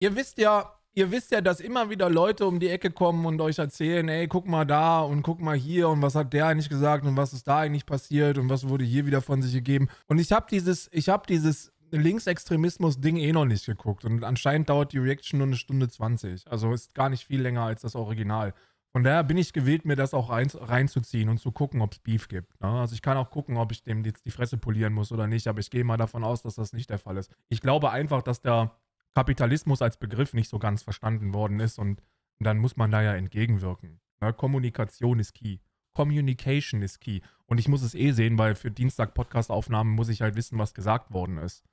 ihr wisst ja, ihr wisst ja, dass immer wieder Leute um die Ecke kommen und euch erzählen, ey, guck mal da und guck mal hier und was hat der eigentlich gesagt und was ist da eigentlich passiert und was wurde hier wieder von sich gegeben. Und ich habe dieses, ich habe dieses Linksextremismus-Ding eh noch nicht geguckt und anscheinend dauert die Reaction nur eine Stunde 20. Also ist gar nicht viel länger als das Original. Von daher bin ich gewillt, mir das auch rein, reinzuziehen und zu gucken, ob es Beef gibt. Ne? Also ich kann auch gucken, ob ich dem jetzt die Fresse polieren muss oder nicht, aber ich gehe mal davon aus, dass das nicht der Fall ist. Ich glaube einfach, dass der Kapitalismus als Begriff nicht so ganz verstanden worden ist und, dann muss man da ja entgegenwirken. Ne? Kommunikation ist key. Communication ist key. Und ich muss es eh sehen, weil für Dienstag-Podcast-Aufnahmen muss ich halt wissen, was gesagt worden ist.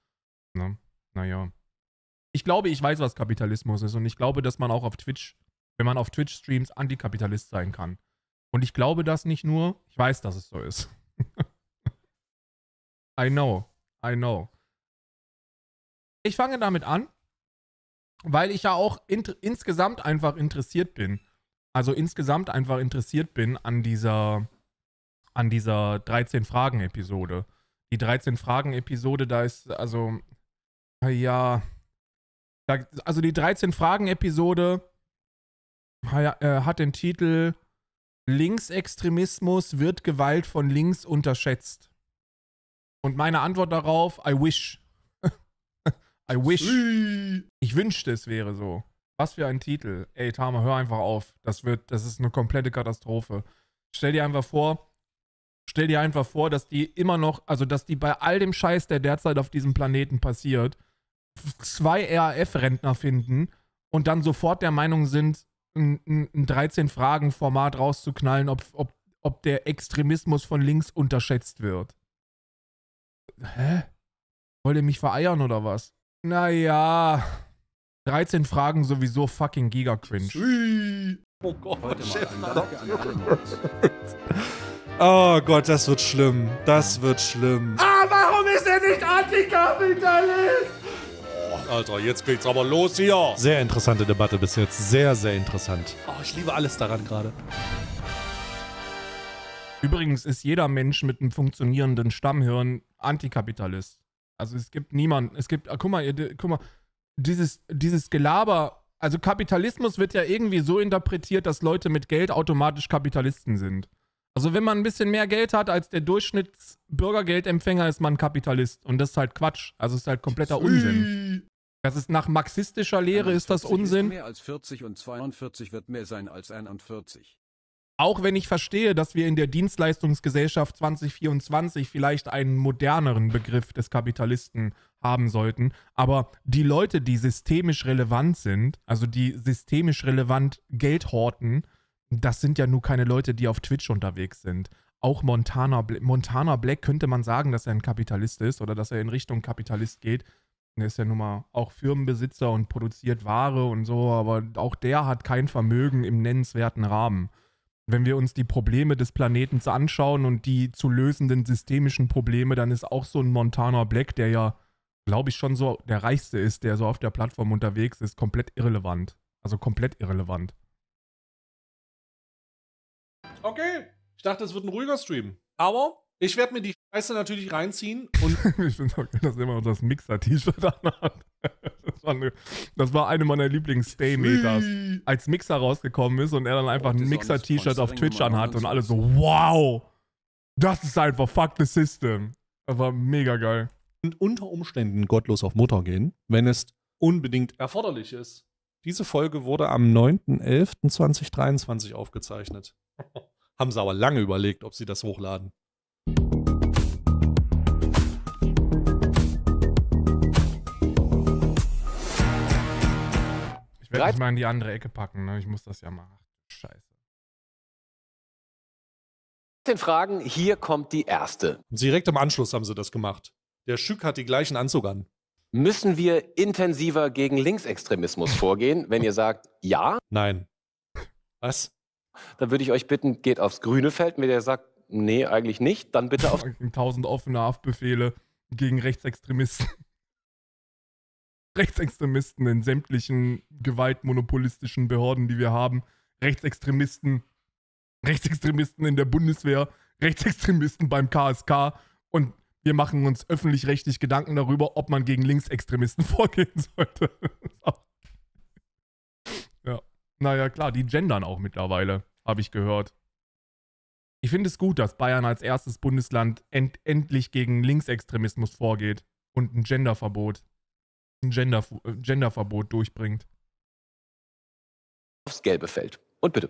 Ne? Naja. Ich glaube, ich weiß, was Kapitalismus ist. Und ich glaube, dass man auch auf Twitch, wenn man auf Twitch streams, Antikapitalist sein kann. Und ich glaube das nicht nur, ich weiß, dass es so ist. I know. I know. Ich fange damit an, weil ich ja auch in, insgesamt einfach interessiert bin. Also insgesamt einfach interessiert bin an dieser, an dieser 13 Fragen Episode. Die 13 Fragen Episode, da ist also ja, da, also die 13 Fragen Episode äh, hat den Titel Linksextremismus wird Gewalt von links unterschätzt. Und meine Antwort darauf, I wish. I wish. Ich wünschte, es wäre so. Was für ein Titel. Ey, Tama, hör einfach auf. Das wird, das ist eine komplette Katastrophe. Stell dir einfach vor, stell dir einfach vor, dass die immer noch, also dass die bei all dem Scheiß, der derzeit auf diesem Planeten passiert, zwei RAF-Rentner finden und dann sofort der Meinung sind, ein, ein 13-Fragen-Format rauszuknallen, ob, ob, ob der Extremismus von links unterschätzt wird. Hä? Wollt ihr mich vereiern oder was? Naja. 13 Fragen sowieso fucking giga cringe. Oh Gott, Oh Gott, das wird schlimm. Das wird schlimm. Ah, warum ist er nicht Antikapitalist? Oh, Alter, jetzt geht's aber los hier. Sehr interessante Debatte bis jetzt. Sehr, sehr interessant. Oh, ich liebe alles daran gerade. Übrigens ist jeder Mensch mit einem funktionierenden Stammhirn Antikapitalist. Also es gibt niemanden. Es gibt, ah, guck mal, ihr, guck mal, dieses, dieses Gelaber, also Kapitalismus wird ja irgendwie so interpretiert, dass Leute mit Geld automatisch Kapitalisten sind. Also wenn man ein bisschen mehr Geld hat als der Durchschnittsbürgergeldempfänger, ist man Kapitalist. Und das ist halt Quatsch. Also ist halt kompletter Unsinn. Das ist nach marxistischer Lehre ist das Unsinn. Ist mehr als 40 und 42 wird mehr sein als 41. Auch wenn ich verstehe, dass wir in der Dienstleistungsgesellschaft 2024 vielleicht einen moderneren Begriff des Kapitalisten haben sollten, aber die Leute, die systemisch relevant sind, also die systemisch relevant Geld horten, das sind ja nur keine Leute, die auf Twitch unterwegs sind. Auch Montana, Bla Montana Black könnte man sagen, dass er ein Kapitalist ist oder dass er in Richtung Kapitalist geht. Er ist ja nun mal auch Firmenbesitzer und produziert Ware und so, aber auch der hat kein Vermögen im nennenswerten Rahmen. Wenn wir uns die Probleme des Planeten anschauen und die zu lösenden systemischen Probleme, dann ist auch so ein Montana Black, der ja, glaube ich, schon so der reichste ist, der so auf der Plattform unterwegs ist, komplett irrelevant. Also komplett irrelevant. Okay. Ich dachte, es wird ein ruhiger Stream. Aber ich werde mir die Scheiße natürlich reinziehen. Und ich finde auch geil, dass immer noch das Mixer-T-Shirt anhat. Das war, eine, das war eine meiner Lieblings-Stay-Meters. Als Mixer rausgekommen ist und er dann einfach ein Mixer-T-Shirt auf Twitch anhat und alle so, wow, das ist einfach fuck the system. Das war mega geil. Und unter Umständen gottlos auf Mutter gehen, wenn es unbedingt erforderlich ist. Diese Folge wurde am 9.11.2023 aufgezeichnet. Haben sie aber lange überlegt, ob sie das hochladen. werde dich mal in die andere Ecke packen, ne? Ich muss das ja machen. Scheiße. 13 Fragen, hier kommt die erste. Direkt im Anschluss haben sie das gemacht. Der Schück hat den gleichen Anzug an. Müssen wir intensiver gegen Linksextremismus vorgehen? Wenn ihr sagt ja, Nein. Was? dann würde ich euch bitten, geht aufs grüne Feld. Wenn ihr sagt, nee, eigentlich nicht, dann bitte auf. 1000 offene Haftbefehle gegen Rechtsextremisten. Rechtsextremisten in sämtlichen gewaltmonopolistischen Behörden, die wir haben, Rechtsextremisten, Rechtsextremisten in der Bundeswehr, Rechtsextremisten beim KSK und wir machen uns öffentlich-rechtlich Gedanken darüber, ob man gegen Linksextremisten vorgehen sollte. ja, naja, klar, die gendern auch mittlerweile, habe ich gehört. Ich finde es gut, dass Bayern als erstes Bundesland end endlich gegen Linksextremismus vorgeht und ein Genderverbot ein Gender, äh, Genderverbot durchbringt. Aufs gelbe Feld. Und bitte.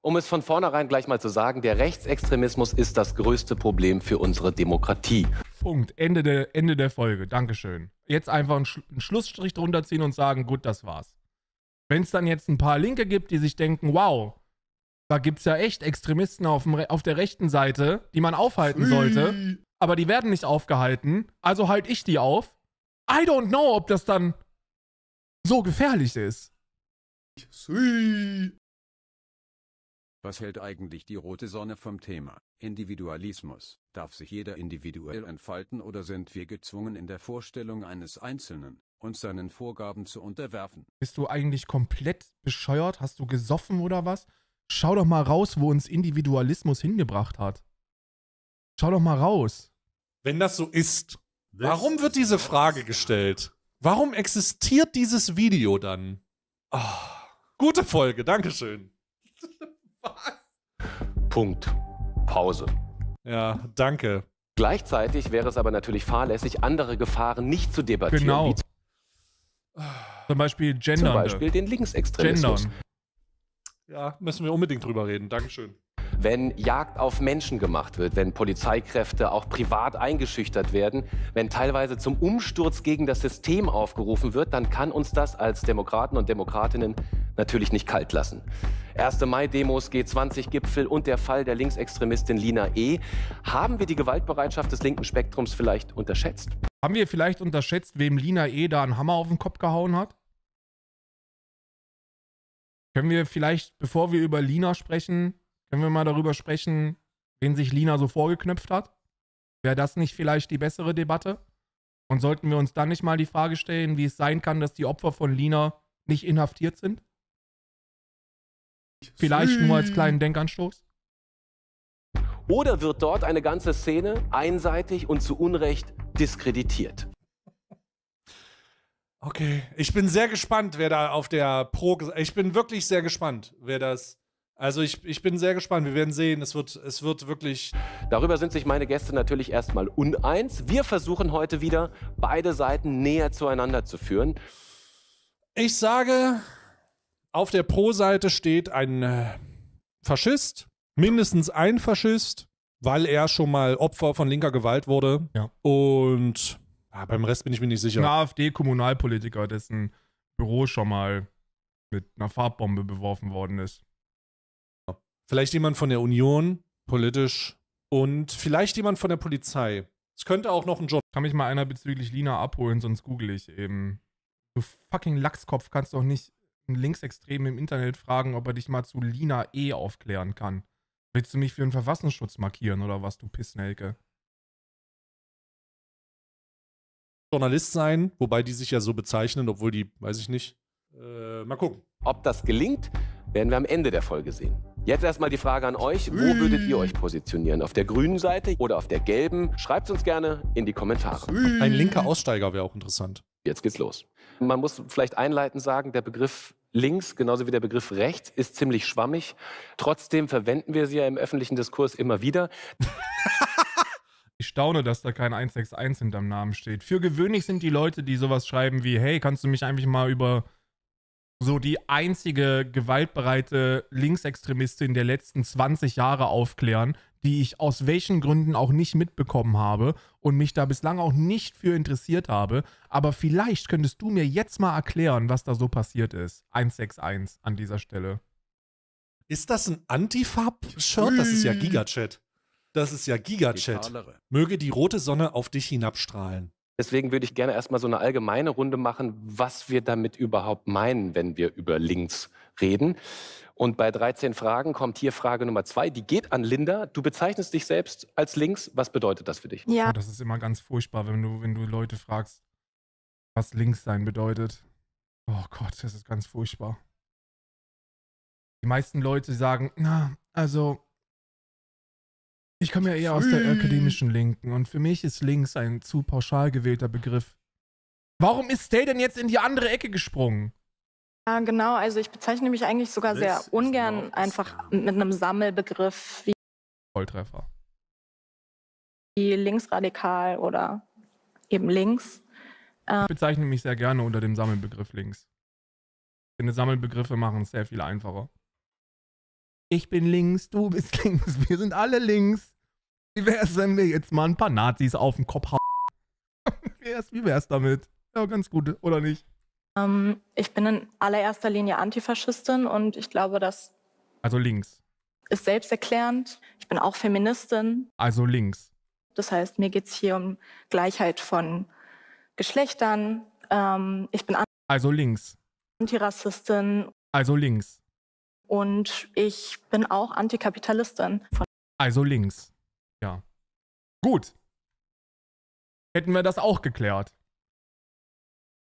Um es von vornherein gleich mal zu sagen, der Rechtsextremismus ist das größte Problem für unsere Demokratie. Punkt. Ende der, Ende der Folge. Dankeschön. Jetzt einfach einen, Sch einen Schlussstrich drunter ziehen und sagen, gut, das war's. Wenn es dann jetzt ein paar Linke gibt, die sich denken, wow, da gibt es ja echt Extremisten auf, dem, auf der rechten Seite, die man aufhalten sollte. Aber die werden nicht aufgehalten. Also halte ich die auf. I don't know, ob das dann so gefährlich ist. Was hält eigentlich die rote Sonne vom Thema Individualismus? Darf sich jeder individuell entfalten oder sind wir gezwungen in der Vorstellung eines Einzelnen, uns seinen Vorgaben zu unterwerfen? Bist du eigentlich komplett bescheuert? Hast du gesoffen oder was? Schau doch mal raus, wo uns Individualismus hingebracht hat. Schau doch mal raus. Wenn das so ist, warum wird diese Frage gestellt? Warum existiert dieses Video dann? Oh, gute Folge, Dankeschön. Was? Punkt. Pause. Ja, danke. Gleichzeitig wäre es aber natürlich fahrlässig, andere Gefahren nicht zu debattieren. Genau. Zum Beispiel Gendern. Zum Beispiel den Linksextremismus. Gendern. Ja, müssen wir unbedingt drüber reden. Dankeschön. Wenn Jagd auf Menschen gemacht wird, wenn Polizeikräfte auch privat eingeschüchtert werden, wenn teilweise zum Umsturz gegen das System aufgerufen wird, dann kann uns das als Demokraten und Demokratinnen natürlich nicht kalt lassen. 1. Mai-Demos, G20-Gipfel und der Fall der Linksextremistin Lina E. Haben wir die Gewaltbereitschaft des linken Spektrums vielleicht unterschätzt? Haben wir vielleicht unterschätzt, wem Lina E. da einen Hammer auf den Kopf gehauen hat? Können wir vielleicht, bevor wir über Lina sprechen, können wir mal darüber sprechen, wen sich Lina so vorgeknöpft hat? Wäre das nicht vielleicht die bessere Debatte? Und sollten wir uns dann nicht mal die Frage stellen, wie es sein kann, dass die Opfer von Lina nicht inhaftiert sind? Vielleicht nur als kleinen Denkanstoß? Oder wird dort eine ganze Szene einseitig und zu Unrecht diskreditiert? Okay, ich bin sehr gespannt, wer da auf der Pro. Ich bin wirklich sehr gespannt, wer das. Also ich, ich bin sehr gespannt. Wir werden sehen. Es wird, es wird wirklich. Darüber sind sich meine Gäste natürlich erstmal uneins. Wir versuchen heute wieder, beide Seiten näher zueinander zu führen. Ich sage, auf der Pro-Seite steht ein äh, Faschist, mindestens ein Faschist, weil er schon mal Opfer von linker Gewalt wurde. Ja. Und Ah, beim Rest bin ich mir nicht sicher. Ein AfD-Kommunalpolitiker, dessen Büro schon mal mit einer Farbbombe beworfen worden ist. Vielleicht jemand von der Union, politisch. Und vielleicht jemand von der Polizei. Es könnte auch noch ein Job. Kann mich mal einer bezüglich Lina abholen, sonst google ich eben. Du fucking Lachskopf kannst doch nicht einen Linksextremen im Internet fragen, ob er dich mal zu Lina E aufklären kann. Willst du mich für den Verfassungsschutz markieren oder was, du Pissnelke? Journalist sein, wobei die sich ja so bezeichnen, obwohl die, weiß ich nicht. Äh, mal gucken. Ob das gelingt, werden wir am Ende der Folge sehen. Jetzt erstmal die Frage an euch, wo würdet ihr euch positionieren? Auf der grünen Seite oder auf der gelben? Schreibt uns gerne in die Kommentare. Ein linker Aussteiger wäre auch interessant. Jetzt geht's los. Man muss vielleicht einleitend sagen, der Begriff links, genauso wie der Begriff rechts, ist ziemlich schwammig. Trotzdem verwenden wir sie ja im öffentlichen Diskurs immer wieder. Ich staune, dass da kein 161 hinterm Namen steht. Für gewöhnlich sind die Leute, die sowas schreiben wie, hey, kannst du mich eigentlich mal über so die einzige gewaltbereite Linksextremistin der letzten 20 Jahre aufklären, die ich aus welchen Gründen auch nicht mitbekommen habe und mich da bislang auch nicht für interessiert habe. Aber vielleicht könntest du mir jetzt mal erklären, was da so passiert ist. 161 an dieser Stelle. Ist das ein antifab shirt Das ist ja Gigachat. Das ist ja Gigachat. Möge die rote Sonne auf dich hinabstrahlen. Deswegen würde ich gerne erstmal so eine allgemeine Runde machen, was wir damit überhaupt meinen, wenn wir über Links reden. Und bei 13 Fragen kommt hier Frage Nummer zwei. Die geht an Linda. Du bezeichnest dich selbst als links. Was bedeutet das für dich? Ja. Oh, das ist immer ganz furchtbar, wenn du, wenn du Leute fragst, was links sein bedeutet. Oh Gott, das ist ganz furchtbar. Die meisten Leute sagen, na, also ich komme ja eher aus der akademischen Linken und für mich ist links ein zu pauschal gewählter Begriff. Warum ist Stay denn jetzt in die andere Ecke gesprungen? Ja, genau. Also ich bezeichne mich eigentlich sogar genau das sehr ungern einfach mit einem Sammelbegriff wie Volltreffer. Wie linksradikal oder eben links. Ähm, ich bezeichne mich sehr gerne unter dem Sammelbegriff links. Denn Sammelbegriffe machen es sehr viel einfacher. Ich bin links, du bist links, wir sind alle links. Wie wär's, wenn wir jetzt mal ein paar Nazis auf den Kopf hauen? wie wär's damit? Ja, ganz gut, oder nicht? Um, ähm, ich bin in allererster Linie Antifaschistin und ich glaube, dass. Also links. Ist selbsterklärend. Ich bin auch Feministin. Also links. Das heißt, mir geht's hier um Gleichheit von Geschlechtern. Ähm, ich bin. An also links. Antirassistin. Also links. Und ich bin auch Antikapitalistin. also links. Ja. Gut. Hätten wir das auch geklärt.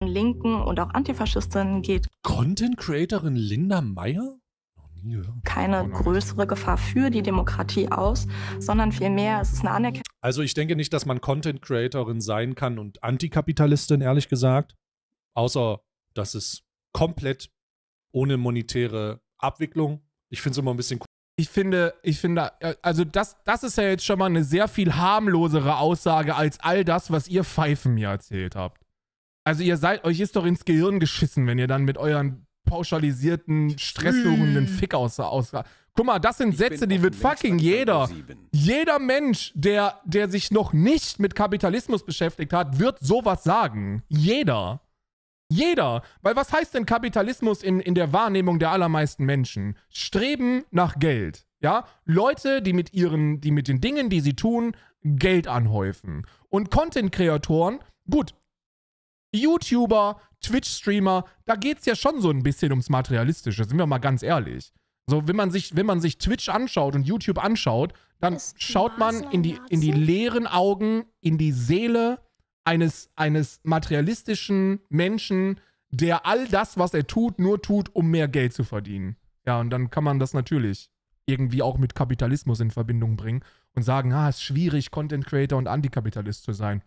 Linken und auch Antifaschistinnen geht. Content Creatorin Linda Meyer? keine größere Gefahr für die Demokratie aus, sondern vielmehr ist es eine Anerkennung. Also ich denke nicht, dass man Content Creatorin sein kann und Antikapitalistin, ehrlich gesagt. Außer, dass es komplett ohne monetäre Abwicklung. Ich finde es immer ein bisschen cool. Ich finde, ich finde, äh, also das, das ist ja jetzt schon mal eine sehr viel harmlosere Aussage als all das, was ihr Pfeifen mir erzählt habt. Also ihr seid, euch ist doch ins Gehirn geschissen, wenn ihr dann mit euren pauschalisierten, stresssuchenden hm. Fick aus, aus. Guck mal, das sind ich Sätze, die wird fucking jeder. Jeder Mensch, der, der sich noch nicht mit Kapitalismus beschäftigt hat, wird sowas sagen. Jeder. Jeder. Weil was heißt denn Kapitalismus in, in der Wahrnehmung der allermeisten Menschen? Streben nach Geld. Ja? Leute, die mit ihren, die mit den Dingen, die sie tun, Geld anhäufen. Und Content-Kreatoren, gut, YouTuber, Twitch-Streamer, da geht es ja schon so ein bisschen ums Materialistische, sind wir mal ganz ehrlich. So, wenn man sich, wenn man sich Twitch anschaut und YouTube anschaut, dann schaut man in die, in die leeren Augen, in die Seele eines, eines materialistischen Menschen, der all das, was er tut, nur tut, um mehr Geld zu verdienen. Ja, und dann kann man das natürlich irgendwie auch mit Kapitalismus in Verbindung bringen und sagen, ah, es ist schwierig, Content Creator und Antikapitalist zu sein.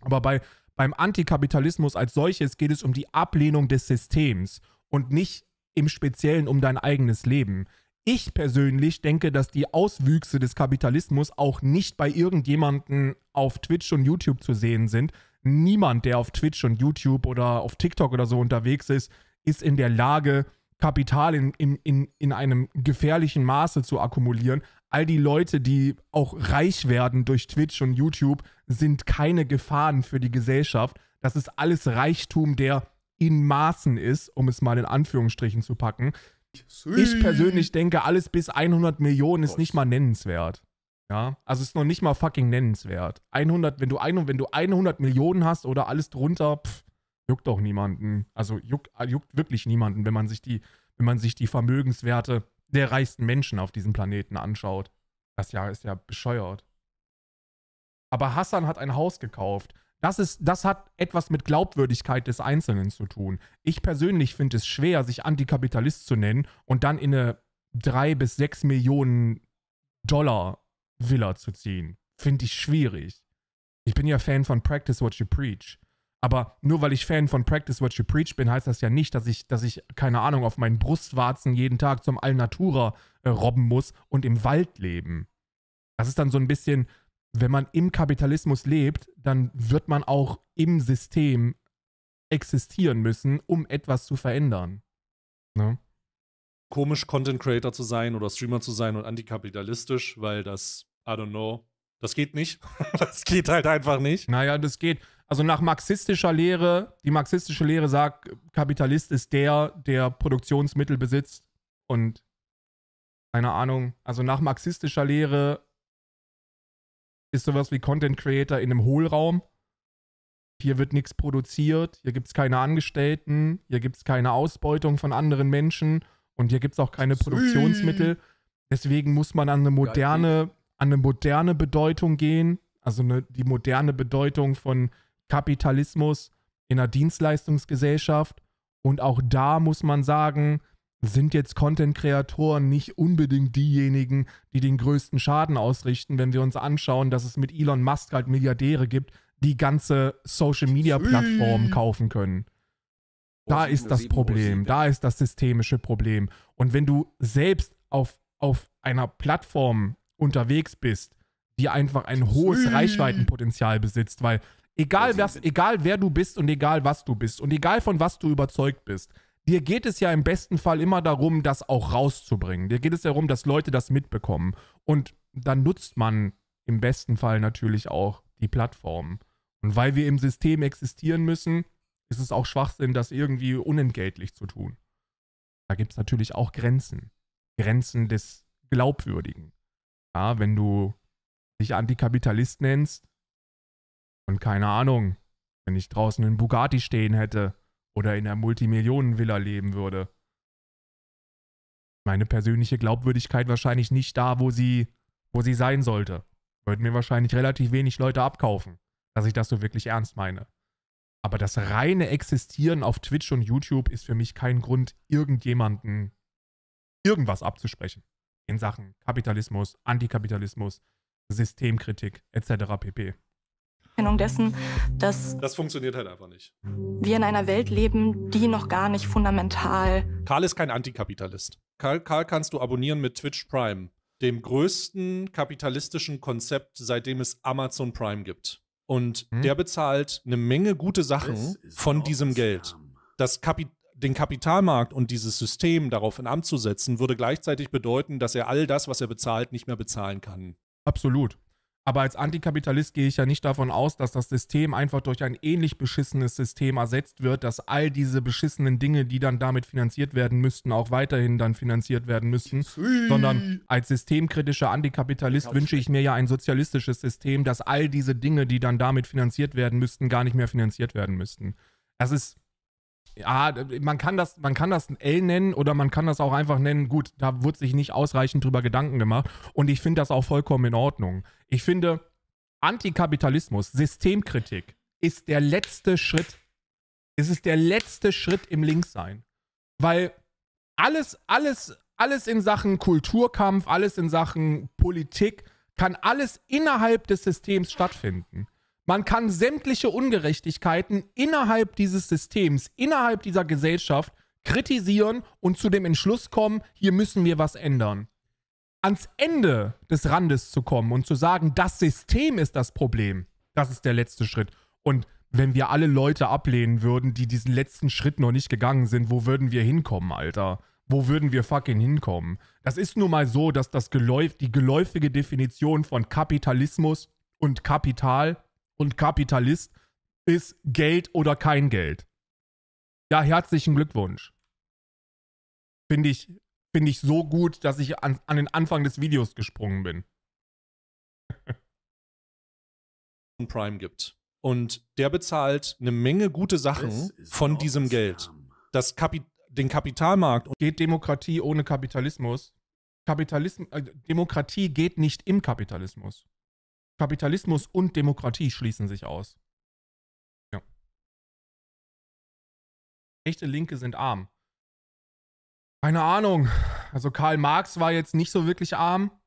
Aber bei, beim Antikapitalismus als solches geht es um die Ablehnung des Systems und nicht im Speziellen um dein eigenes Leben. Ich persönlich denke, dass die Auswüchse des Kapitalismus auch nicht bei irgendjemanden auf Twitch und YouTube zu sehen sind. Niemand, der auf Twitch und YouTube oder auf TikTok oder so unterwegs ist, ist in der Lage, Kapital in, in, in, in einem gefährlichen Maße zu akkumulieren. All die Leute, die auch reich werden durch Twitch und YouTube, sind keine Gefahren für die Gesellschaft. Das ist alles Reichtum, der in Maßen ist, um es mal in Anführungsstrichen zu packen. Ich persönlich denke, alles bis 100 Millionen ist nicht mal nennenswert. Ja, also ist noch nicht mal fucking nennenswert. 100, wenn du, ein, wenn du 100 Millionen hast oder alles drunter, pff, juckt doch niemanden. Also juckt, äh, juckt wirklich niemanden, wenn man sich die, wenn man sich die Vermögenswerte der reichsten Menschen auf diesem Planeten anschaut. Das ja ist ja bescheuert. Aber Hassan hat ein Haus gekauft. Das, ist, das hat etwas mit Glaubwürdigkeit des Einzelnen zu tun. Ich persönlich finde es schwer, sich Antikapitalist zu nennen und dann in eine 3 bis 6 Millionen Dollar Villa zu ziehen. Finde ich schwierig. Ich bin ja Fan von Practice What You Preach. Aber nur weil ich Fan von Practice What You Preach bin, heißt das ja nicht, dass ich, dass ich keine Ahnung, auf meinen Brustwarzen jeden Tag zum Allnatura äh, robben muss und im Wald leben. Das ist dann so ein bisschen, wenn man im Kapitalismus lebt, dann wird man auch im System existieren müssen, um etwas zu verändern. Ne? Komisch, Content Creator zu sein oder Streamer zu sein und antikapitalistisch, weil das, I don't know, das geht nicht. das geht halt einfach nicht. Naja, das geht. Also nach marxistischer Lehre, die marxistische Lehre sagt, Kapitalist ist der, der Produktionsmittel besitzt und keine Ahnung. Also nach marxistischer Lehre ist sowas wie Content Creator in einem Hohlraum. Hier wird nichts produziert, hier gibt es keine Angestellten, hier gibt es keine Ausbeutung von anderen Menschen und hier gibt es auch keine Sü Produktionsmittel. Deswegen muss man an eine moderne, an eine moderne Bedeutung gehen, also eine, die moderne Bedeutung von Kapitalismus in einer Dienstleistungsgesellschaft. Und auch da muss man sagen, sind jetzt Content-Kreatoren nicht unbedingt diejenigen, die den größten Schaden ausrichten, wenn wir uns anschauen, dass es mit Elon Musk halt Milliardäre gibt, die ganze Social-Media-Plattformen kaufen können. Da oh, ist das Problem, da ist das systemische Problem. Und wenn du selbst auf, auf einer Plattform unterwegs bist, die einfach ein hohes Reichweitenpotenzial besitzt, weil egal, was, egal wer du bist und egal was du bist und egal von was du überzeugt bist, dir geht es ja im besten Fall immer darum, das auch rauszubringen. Dir geht es darum, dass Leute das mitbekommen. Und dann nutzt man im besten Fall natürlich auch die Plattform. Und weil wir im System existieren müssen, ist es auch Schwachsinn, das irgendwie unentgeltlich zu tun. Da gibt es natürlich auch Grenzen. Grenzen des Glaubwürdigen. Ja, wenn du dich Antikapitalist nennst und keine Ahnung, wenn ich draußen einen Bugatti stehen hätte oder in der Multimillionenvilla leben würde. Meine persönliche Glaubwürdigkeit wahrscheinlich nicht da, wo sie, wo sie sein sollte. Würden mir wahrscheinlich relativ wenig Leute abkaufen, dass ich das so wirklich ernst meine. Aber das reine Existieren auf Twitch und YouTube ist für mich kein Grund, irgendjemanden irgendwas abzusprechen. In Sachen Kapitalismus, Antikapitalismus, Systemkritik etc. pp. Anerkennung dessen, dass. Das funktioniert halt einfach nicht. Wir in einer Welt leben, die noch gar nicht fundamental. Karl ist kein Antikapitalist. Karl, Karl kannst du abonnieren mit Twitch Prime, dem größten kapitalistischen Konzept, seitdem es Amazon Prime gibt. Und hm? der bezahlt eine Menge gute Sachen von diesem Geld. Das Kapital den Kapitalmarkt und dieses System darauf in Amt zu setzen, würde gleichzeitig bedeuten, dass er all das, was er bezahlt, nicht mehr bezahlen kann. Absolut. Aber als Antikapitalist gehe ich ja nicht davon aus, dass das System einfach durch ein ähnlich beschissenes System ersetzt wird, dass all diese beschissenen Dinge, die dann damit finanziert werden müssten, auch weiterhin dann finanziert werden müssten. Sondern als systemkritischer Antikapitalist genau, wünsche ich mir ja ein sozialistisches System, dass all diese Dinge, die dann damit finanziert werden müssten, gar nicht mehr finanziert werden müssten. Das ist ja, man kann das, man kann das ein L nennen oder man kann das auch einfach nennen, gut, da wurde sich nicht ausreichend drüber Gedanken gemacht. Und ich finde das auch vollkommen in Ordnung. Ich finde, Antikapitalismus, Systemkritik ist der letzte Schritt. Es ist der letzte Schritt im Linkssein. Weil alles, alles, alles in Sachen Kulturkampf, alles in Sachen Politik, kann alles innerhalb des Systems stattfinden. Man kann sämtliche Ungerechtigkeiten innerhalb dieses Systems, innerhalb dieser Gesellschaft kritisieren und zu dem Entschluss kommen, hier müssen wir was ändern. Ans Ende des Randes zu kommen und zu sagen, das System ist das Problem, das ist der letzte Schritt. Und wenn wir alle Leute ablehnen würden, die diesen letzten Schritt noch nicht gegangen sind, wo würden wir hinkommen, Alter? Wo würden wir fucking hinkommen? Das ist nun mal so, dass das geläuf die geläufige Definition von Kapitalismus und Kapital und Kapitalist ist Geld oder kein Geld. Ja, herzlichen Glückwunsch. Finde ich, find ich so gut, dass ich an, an den Anfang des Videos gesprungen bin. Prime gibt. Und der bezahlt eine Menge gute Sachen von diesem Geld. Das Kapi den Kapitalmarkt. Geht Demokratie ohne Kapitalismus? Kapitalism äh, Demokratie geht nicht im Kapitalismus. Kapitalismus und Demokratie schließen sich aus. Ja. Echte Linke sind arm. Keine Ahnung. Also Karl Marx war jetzt nicht so wirklich arm.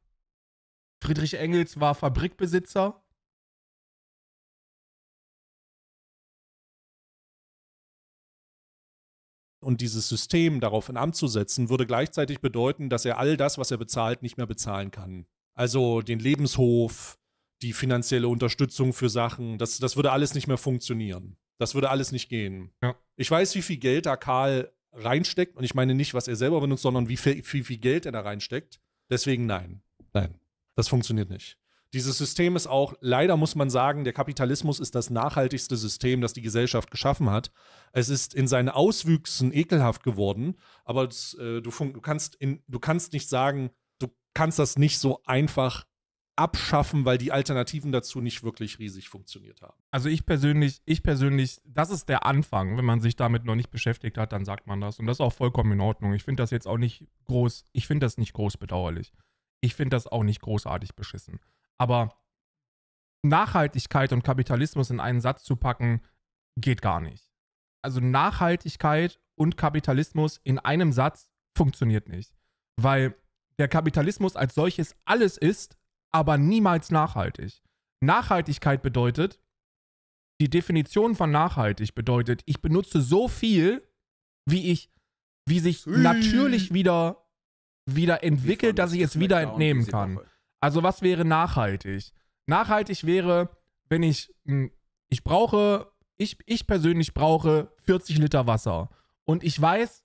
Friedrich Engels war Fabrikbesitzer. und dieses System darauf in Amt zu setzen, würde gleichzeitig bedeuten, dass er all das, was er bezahlt, nicht mehr bezahlen kann. Also den Lebenshof, die finanzielle Unterstützung für Sachen, das, das würde alles nicht mehr funktionieren. Das würde alles nicht gehen. Ja. Ich weiß, wie viel Geld da Karl reinsteckt und ich meine nicht, was er selber benutzt, sondern wie viel, wie viel Geld er da reinsteckt. Deswegen nein. Nein. Das funktioniert nicht. Dieses System ist auch, leider muss man sagen, der Kapitalismus ist das nachhaltigste System, das die Gesellschaft geschaffen hat. Es ist in seinen Auswüchsen ekelhaft geworden, aber das, äh, du, du, kannst in, du kannst nicht sagen, du kannst das nicht so einfach abschaffen, weil die Alternativen dazu nicht wirklich riesig funktioniert haben. Also ich persönlich, ich persönlich, das ist der Anfang. Wenn man sich damit noch nicht beschäftigt hat, dann sagt man das. Und das ist auch vollkommen in Ordnung. Ich finde das jetzt auch nicht groß, ich finde das nicht groß bedauerlich. Ich finde das auch nicht großartig beschissen. Aber Nachhaltigkeit und Kapitalismus in einen Satz zu packen, geht gar nicht. Also Nachhaltigkeit und Kapitalismus in einem Satz funktioniert nicht. Weil der Kapitalismus als solches alles ist, aber niemals nachhaltig. Nachhaltigkeit bedeutet, die Definition von nachhaltig bedeutet, ich benutze so viel, wie ich, wie sich natürlich wieder, wieder entwickelt, dass ich es wieder entnehmen kann. Also was wäre nachhaltig? Nachhaltig wäre, wenn ich, hm, ich brauche, ich, ich persönlich brauche 40 Liter Wasser. Und ich weiß,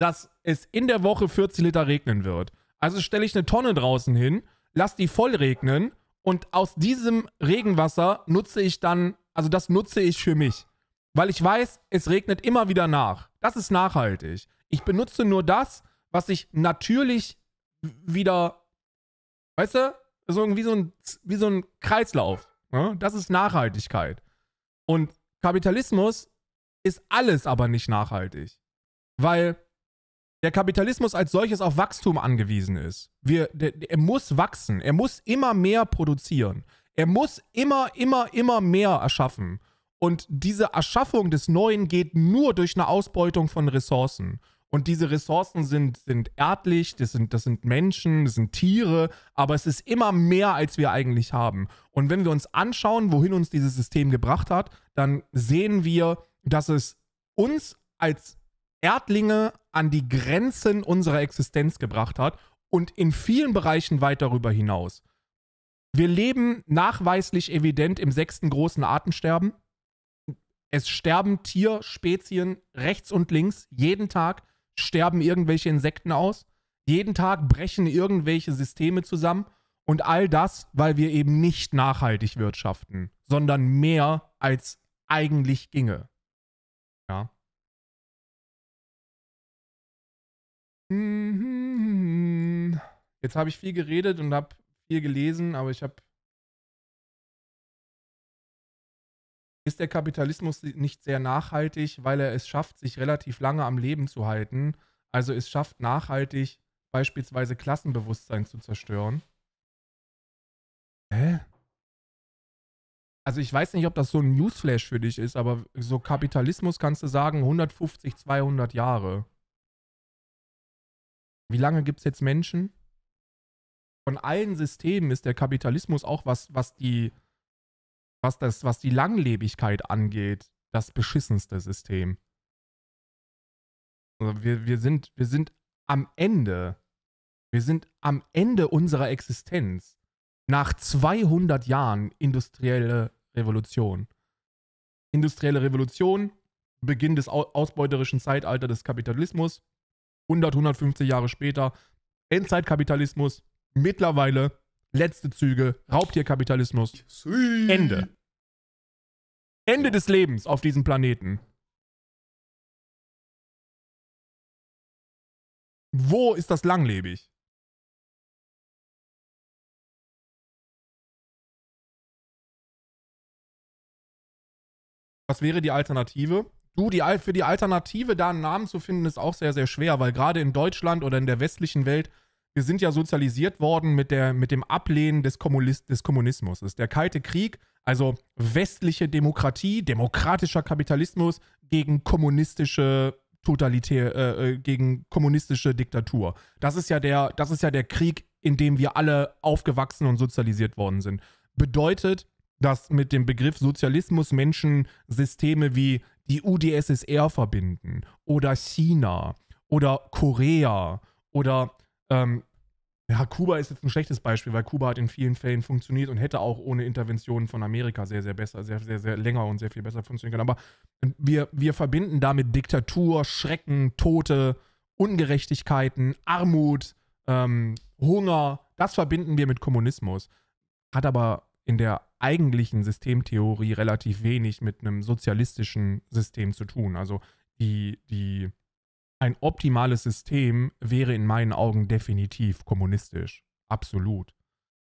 dass es in der Woche 40 Liter regnen wird. Also stelle ich eine Tonne draußen hin lass die voll regnen und aus diesem Regenwasser nutze ich dann, also das nutze ich für mich. Weil ich weiß, es regnet immer wieder nach. Das ist nachhaltig. Ich benutze nur das, was ich natürlich wieder, weißt du, so irgendwie so ein, wie so ein Kreislauf. Ne? Das ist Nachhaltigkeit. Und Kapitalismus ist alles aber nicht nachhaltig. Weil der Kapitalismus als solches auf Wachstum angewiesen ist. Wir, der, er muss wachsen, er muss immer mehr produzieren, er muss immer, immer, immer mehr erschaffen. Und diese Erschaffung des Neuen geht nur durch eine Ausbeutung von Ressourcen. Und diese Ressourcen sind, sind erdlich, das sind, das sind Menschen, das sind Tiere, aber es ist immer mehr, als wir eigentlich haben. Und wenn wir uns anschauen, wohin uns dieses System gebracht hat, dann sehen wir, dass es uns als Erdlinge an die Grenzen unserer Existenz gebracht hat und in vielen Bereichen weit darüber hinaus. Wir leben nachweislich evident im sechsten großen Artensterben. Es sterben Tierspezien rechts und links. Jeden Tag sterben irgendwelche Insekten aus. Jeden Tag brechen irgendwelche Systeme zusammen. Und all das, weil wir eben nicht nachhaltig wirtschaften, sondern mehr als eigentlich ginge. Ja. Mhm. Jetzt habe ich viel geredet und habe viel gelesen, aber ich habe. Ist der Kapitalismus nicht sehr nachhaltig, weil er es schafft, sich relativ lange am Leben zu halten? Also es schafft nachhaltig, beispielsweise Klassenbewusstsein zu zerstören. Hä? Also ich weiß nicht, ob das so ein Newsflash für dich ist, aber so Kapitalismus kannst du sagen 150, 200 Jahre. Wie lange gibt es jetzt Menschen? Von allen Systemen ist der Kapitalismus auch was, was die, was das, was die Langlebigkeit angeht, das beschissenste System. Also wir, wir, sind, wir sind am Ende. Wir sind am Ende unserer Existenz. Nach 200 Jahren industrielle Revolution. Industrielle Revolution, Beginn des ausbeuterischen Zeitalters des Kapitalismus, 100, 150 Jahre später, Endzeitkapitalismus, mittlerweile letzte Züge, Raubtierkapitalismus. Ende. Ende des Lebens auf diesem Planeten. Wo ist das langlebig? Was wäre die Alternative? Du, die, für die Alternative da einen Namen zu finden, ist auch sehr, sehr schwer, weil gerade in Deutschland oder in der westlichen Welt, wir sind ja sozialisiert worden mit, der, mit dem Ablehnen des, Kommunist, des Kommunismus. ist der Kalte Krieg, also westliche Demokratie, demokratischer Kapitalismus gegen kommunistische Totalität, äh, äh, gegen kommunistische Diktatur. Das ist ja der, das ist ja der Krieg, in dem wir alle aufgewachsen und sozialisiert worden sind. Bedeutet, dass mit dem Begriff Sozialismus Menschen Systeme wie die UdSSR verbinden oder China oder Korea oder ähm, ja, Kuba ist jetzt ein schlechtes Beispiel, weil Kuba hat in vielen Fällen funktioniert und hätte auch ohne Interventionen von Amerika sehr, sehr besser, sehr, sehr, sehr länger und sehr viel besser funktionieren können. Aber wir, wir verbinden damit Diktatur, Schrecken, Tote, Ungerechtigkeiten, Armut, ähm, Hunger. Das verbinden wir mit Kommunismus. Hat aber in der eigentlichen Systemtheorie relativ wenig mit einem sozialistischen System zu tun. Also die, die, ein optimales System wäre in meinen Augen definitiv kommunistisch. Absolut.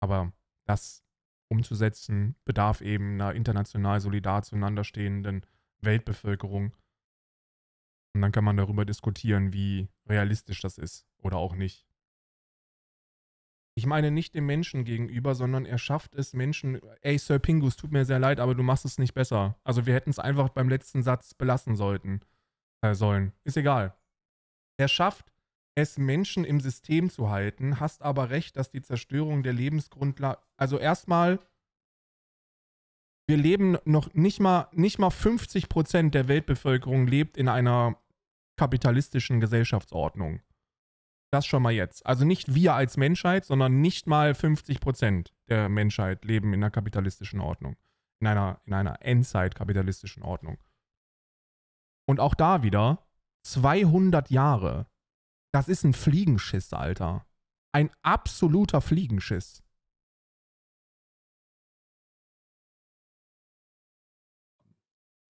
Aber das umzusetzen bedarf eben einer international solidar zueinander stehenden Weltbevölkerung. Und dann kann man darüber diskutieren, wie realistisch das ist oder auch nicht. Ich meine nicht dem Menschen gegenüber, sondern er schafft es Menschen, ey Sir Pingus, tut mir sehr leid, aber du machst es nicht besser. Also wir hätten es einfach beim letzten Satz belassen sollten, äh, sollen. Ist egal. Er schafft es Menschen im System zu halten, hast aber recht, dass die Zerstörung der Lebensgrundlage, also erstmal wir leben noch nicht mal, nicht mal 50 Prozent der Weltbevölkerung lebt in einer kapitalistischen Gesellschaftsordnung. Das schon mal jetzt. Also nicht wir als Menschheit, sondern nicht mal 50 Prozent der Menschheit leben in einer kapitalistischen Ordnung. In einer, in einer Endzeit-kapitalistischen Ordnung. Und auch da wieder 200 Jahre. Das ist ein Fliegenschiss, Alter. Ein absoluter Fliegenschiss.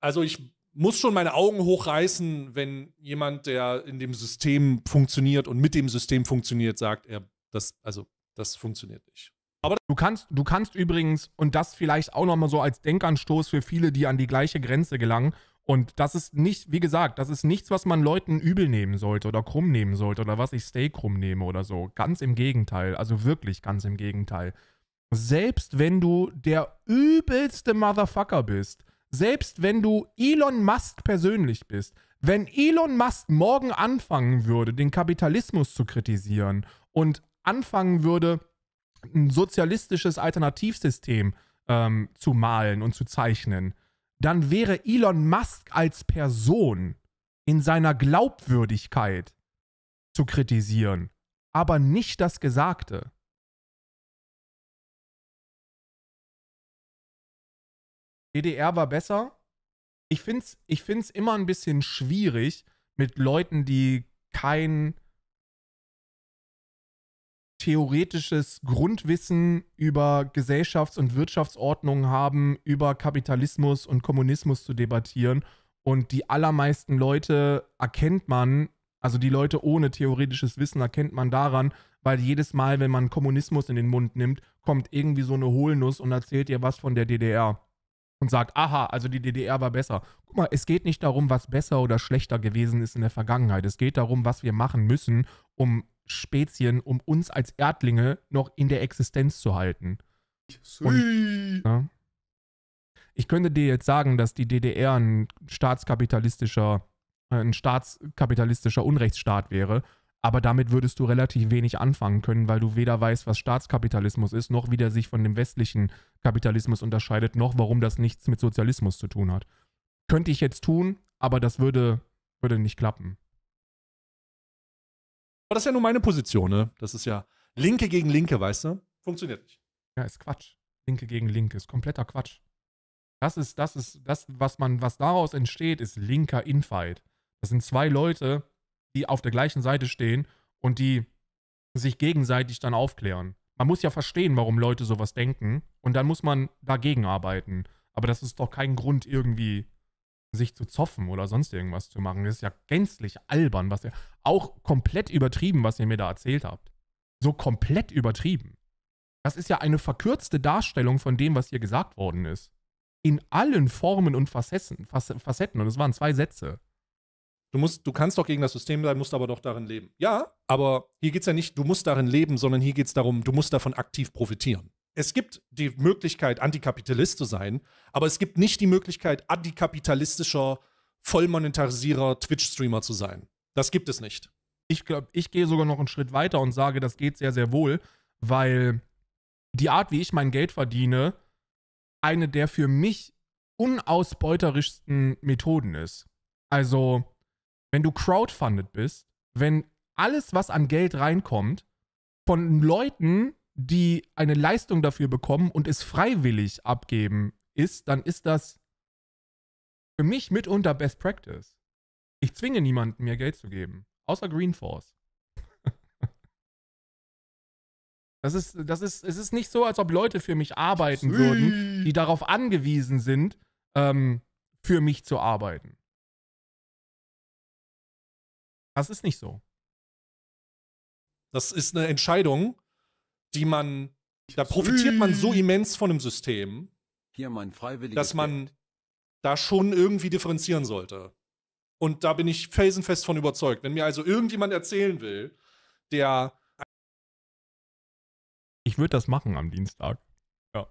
Also ich muss schon meine Augen hochreißen, wenn jemand, der in dem System funktioniert und mit dem System funktioniert, sagt, er, das, also, das funktioniert nicht. Aber du kannst, du kannst übrigens, und das vielleicht auch nochmal so als Denkanstoß für viele, die an die gleiche Grenze gelangen, und das ist nicht, wie gesagt, das ist nichts, was man Leuten übel nehmen sollte oder krumm nehmen sollte oder was ich Steak krumm nehme oder so. Ganz im Gegenteil, also wirklich ganz im Gegenteil. Selbst wenn du der übelste Motherfucker bist, selbst wenn du Elon Musk persönlich bist, wenn Elon Musk morgen anfangen würde, den Kapitalismus zu kritisieren und anfangen würde, ein sozialistisches Alternativsystem ähm, zu malen und zu zeichnen, dann wäre Elon Musk als Person in seiner Glaubwürdigkeit zu kritisieren, aber nicht das Gesagte. DDR war besser. Ich finde es ich find's immer ein bisschen schwierig mit Leuten, die kein theoretisches Grundwissen über Gesellschafts- und Wirtschaftsordnung haben, über Kapitalismus und Kommunismus zu debattieren. Und die allermeisten Leute erkennt man, also die Leute ohne theoretisches Wissen erkennt man daran, weil jedes Mal, wenn man Kommunismus in den Mund nimmt, kommt irgendwie so eine Hohlnuss und erzählt ihr was von der DDR und sagt, aha, also die DDR war besser. Guck mal, es geht nicht darum, was besser oder schlechter gewesen ist in der Vergangenheit. Es geht darum, was wir machen müssen, um Spezien, um uns als Erdlinge noch in der Existenz zu halten. Und, ja, ne? ich könnte dir jetzt sagen, dass die DDR ein staatskapitalistischer, äh, ein staatskapitalistischer Unrechtsstaat wäre, aber damit würdest du relativ wenig anfangen können, weil du weder weißt, was Staatskapitalismus ist, noch wie der sich von dem westlichen Kapitalismus unterscheidet, noch warum das nichts mit Sozialismus zu tun hat. Könnte ich jetzt tun, aber das würde, würde nicht klappen. Aber das ist ja nur meine Position, ne? Das ist ja Linke gegen Linke, weißt du? Funktioniert nicht. Ja, ist Quatsch. Linke gegen Linke ist kompletter Quatsch. Das ist, das ist, das, was man, was daraus entsteht, ist linker Infight. Das sind zwei Leute, die auf der gleichen Seite stehen und die sich gegenseitig dann aufklären. Man muss ja verstehen, warum Leute sowas denken und dann muss man dagegen arbeiten. Aber das ist doch kein Grund, irgendwie sich zu zoffen oder sonst irgendwas zu machen. Das ist ja gänzlich albern, was ihr. Auch komplett übertrieben, was ihr mir da erzählt habt. So komplett übertrieben. Das ist ja eine verkürzte Darstellung von dem, was hier gesagt worden ist. In allen Formen und Facetten. Facetten. Und es waren zwei Sätze. Du, musst, du kannst doch gegen das System sein, musst aber doch darin leben. Ja, aber hier geht es ja nicht, du musst darin leben, sondern hier geht es darum, du musst davon aktiv profitieren. Es gibt die Möglichkeit, Antikapitalist zu sein, aber es gibt nicht die Möglichkeit, antikapitalistischer, vollmonetarisierer Twitch-Streamer zu sein. Das gibt es nicht. Ich glaube, ich gehe sogar noch einen Schritt weiter und sage, das geht sehr, sehr wohl, weil die Art, wie ich mein Geld verdiene, eine der für mich unausbeuterischsten Methoden ist. Also, wenn du crowdfunded bist, wenn alles, was an Geld reinkommt, von Leuten, die eine Leistung dafür bekommen und es freiwillig abgeben ist, dann ist das für mich mitunter Best Practice. Ich zwinge niemanden, mir Geld zu geben, außer Greenforce. Das ist, das ist, es ist nicht so, als ob Leute für mich arbeiten würden, die darauf angewiesen sind, ähm, für mich zu arbeiten. Das ist nicht so. Das ist eine Entscheidung, die man, da profitiert man so immens von dem System, dass man da schon irgendwie differenzieren sollte. Und da bin ich felsenfest von überzeugt. Wenn mir also irgendjemand erzählen will, der. Ich würde das machen am Dienstag. Ja.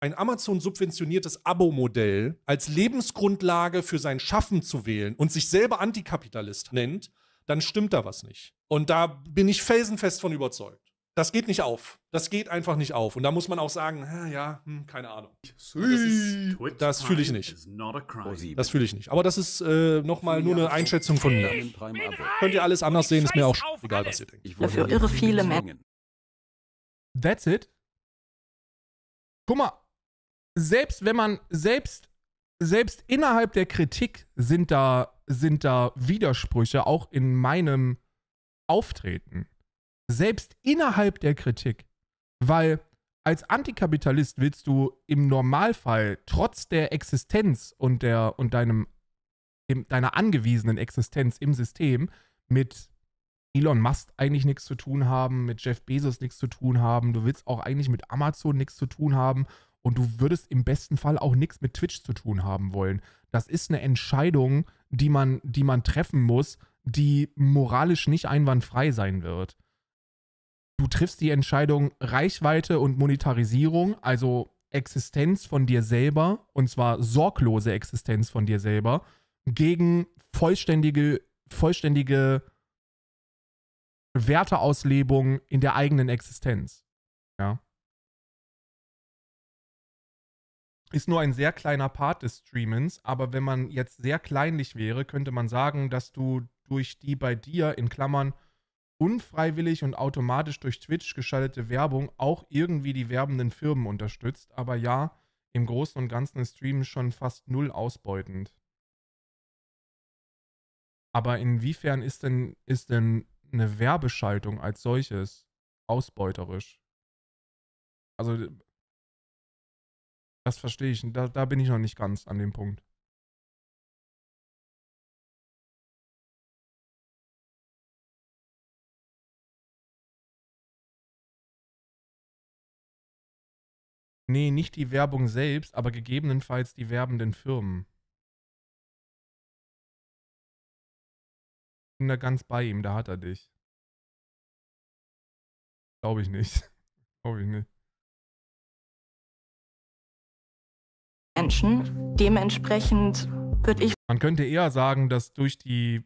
Ein Amazon-subventioniertes Abo-Modell als Lebensgrundlage für sein Schaffen zu wählen und sich selber Antikapitalist nennt, dann stimmt da was nicht. Und da bin ich felsenfest von überzeugt. Das geht nicht auf. Das geht einfach nicht auf. Und da muss man auch sagen, ja, hm, keine Ahnung. See, das fühle ich nicht. Das fühle ich nicht. Aber das ist äh, nochmal nur eine Einschätzung von mir. Könnt ihr alles anders sehen, ist mir auch egal, was ihr denkt. Dafür irre viele Menschen. That's it. Guck mal, selbst wenn man, selbst, selbst innerhalb der Kritik sind da sind da Widersprüche auch in meinem Auftreten. Selbst innerhalb der Kritik. Weil als Antikapitalist willst du im Normalfall trotz der Existenz und, der, und deinem, dem, deiner angewiesenen Existenz im System mit Elon Musk eigentlich nichts zu tun haben, mit Jeff Bezos nichts zu tun haben, du willst auch eigentlich mit Amazon nichts zu tun haben und du würdest im besten Fall auch nichts mit Twitch zu tun haben wollen. Das ist eine Entscheidung, die man, die man treffen muss, die moralisch nicht einwandfrei sein wird. Du triffst die Entscheidung Reichweite und Monetarisierung, also Existenz von dir selber, und zwar sorglose Existenz von dir selber, gegen vollständige, vollständige Werteauslebung in der eigenen Existenz. Ja. ist nur ein sehr kleiner Part des Streamens, aber wenn man jetzt sehr kleinlich wäre, könnte man sagen, dass du durch die bei dir in Klammern unfreiwillig und automatisch durch Twitch geschaltete Werbung auch irgendwie die werbenden Firmen unterstützt. Aber ja, im Großen und Ganzen ist Streamen schon fast null ausbeutend. Aber inwiefern ist denn, ist denn eine Werbeschaltung als solches ausbeuterisch? Also das verstehe ich. Da, da bin ich noch nicht ganz an dem Punkt. Nee, nicht die Werbung selbst, aber gegebenenfalls die werbenden Firmen. Ich Bin da ganz bei ihm, da hat er dich. Glaube ich nicht. Glaube ich nicht. Menschen. Dementsprechend würde ich. Man könnte eher sagen, dass durch die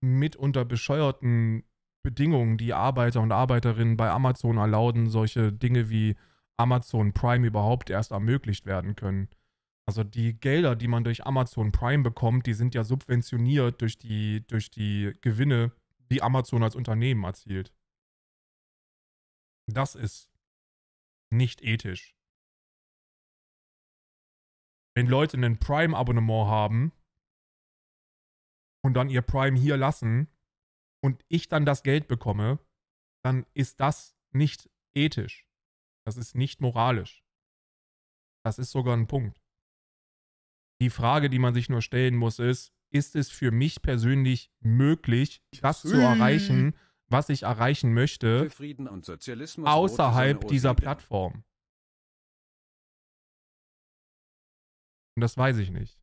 mitunter bescheuerten Bedingungen, die Arbeiter und Arbeiterinnen bei Amazon erlauben, solche Dinge wie Amazon Prime überhaupt erst ermöglicht werden können. Also die Gelder, die man durch Amazon Prime bekommt, die sind ja subventioniert durch die, durch die Gewinne, die Amazon als Unternehmen erzielt. Das ist nicht ethisch wenn Leute ein Prime-Abonnement haben und dann ihr Prime hier lassen und ich dann das Geld bekomme, dann ist das nicht ethisch. Das ist nicht moralisch. Das ist sogar ein Punkt. Die Frage, die man sich nur stellen muss, ist, ist es für mich persönlich möglich, das zu erreichen, was ich erreichen möchte, außerhalb dieser Plattform? Und das weiß ich nicht.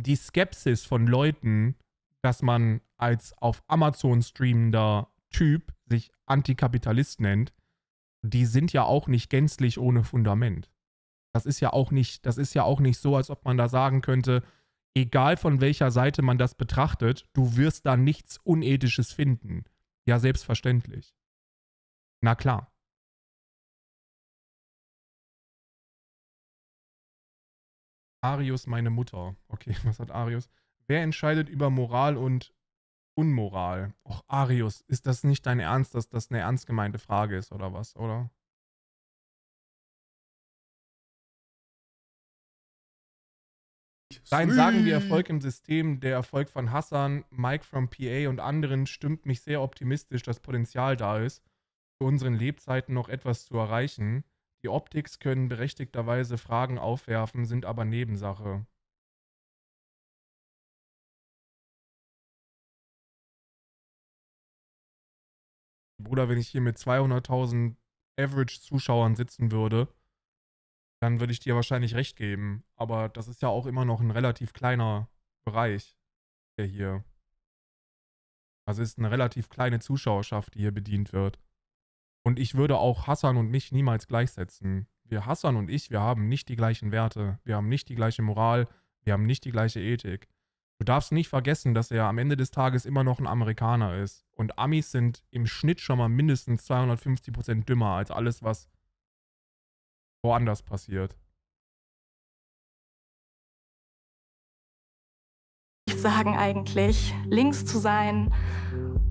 Die Skepsis von Leuten, dass man als auf Amazon streamender Typ sich Antikapitalist nennt, die sind ja auch nicht gänzlich ohne Fundament. Das ist ja auch nicht, das ist ja auch nicht so, als ob man da sagen könnte, egal von welcher Seite man das betrachtet, du wirst da nichts Unethisches finden. Ja, selbstverständlich. Na klar. Arius meine Mutter. Okay, was hat Arius? Wer entscheidet über Moral und Unmoral? Och, Arius, ist das nicht dein Ernst, dass das eine ernst gemeinte Frage ist oder was, oder? Nein, Sagen wir Erfolg im System, der Erfolg von Hassan, Mike from PA und anderen stimmt mich sehr optimistisch, dass Potenzial da ist, für unseren Lebzeiten noch etwas zu erreichen. Die Optics können berechtigterweise Fragen aufwerfen, sind aber Nebensache. Bruder, wenn ich hier mit 200.000 Average-Zuschauern sitzen würde, dann würde ich dir wahrscheinlich recht geben. Aber das ist ja auch immer noch ein relativ kleiner Bereich, der hier. Also ist eine relativ kleine Zuschauerschaft, die hier bedient wird. Und ich würde auch Hassan und mich niemals gleichsetzen. Wir Hassan und ich, wir haben nicht die gleichen Werte, wir haben nicht die gleiche Moral, wir haben nicht die gleiche Ethik. Du darfst nicht vergessen, dass er am Ende des Tages immer noch ein Amerikaner ist. Und Amis sind im Schnitt schon mal mindestens 250% dümmer als alles, was woanders passiert. Ich sagen eigentlich, links zu sein,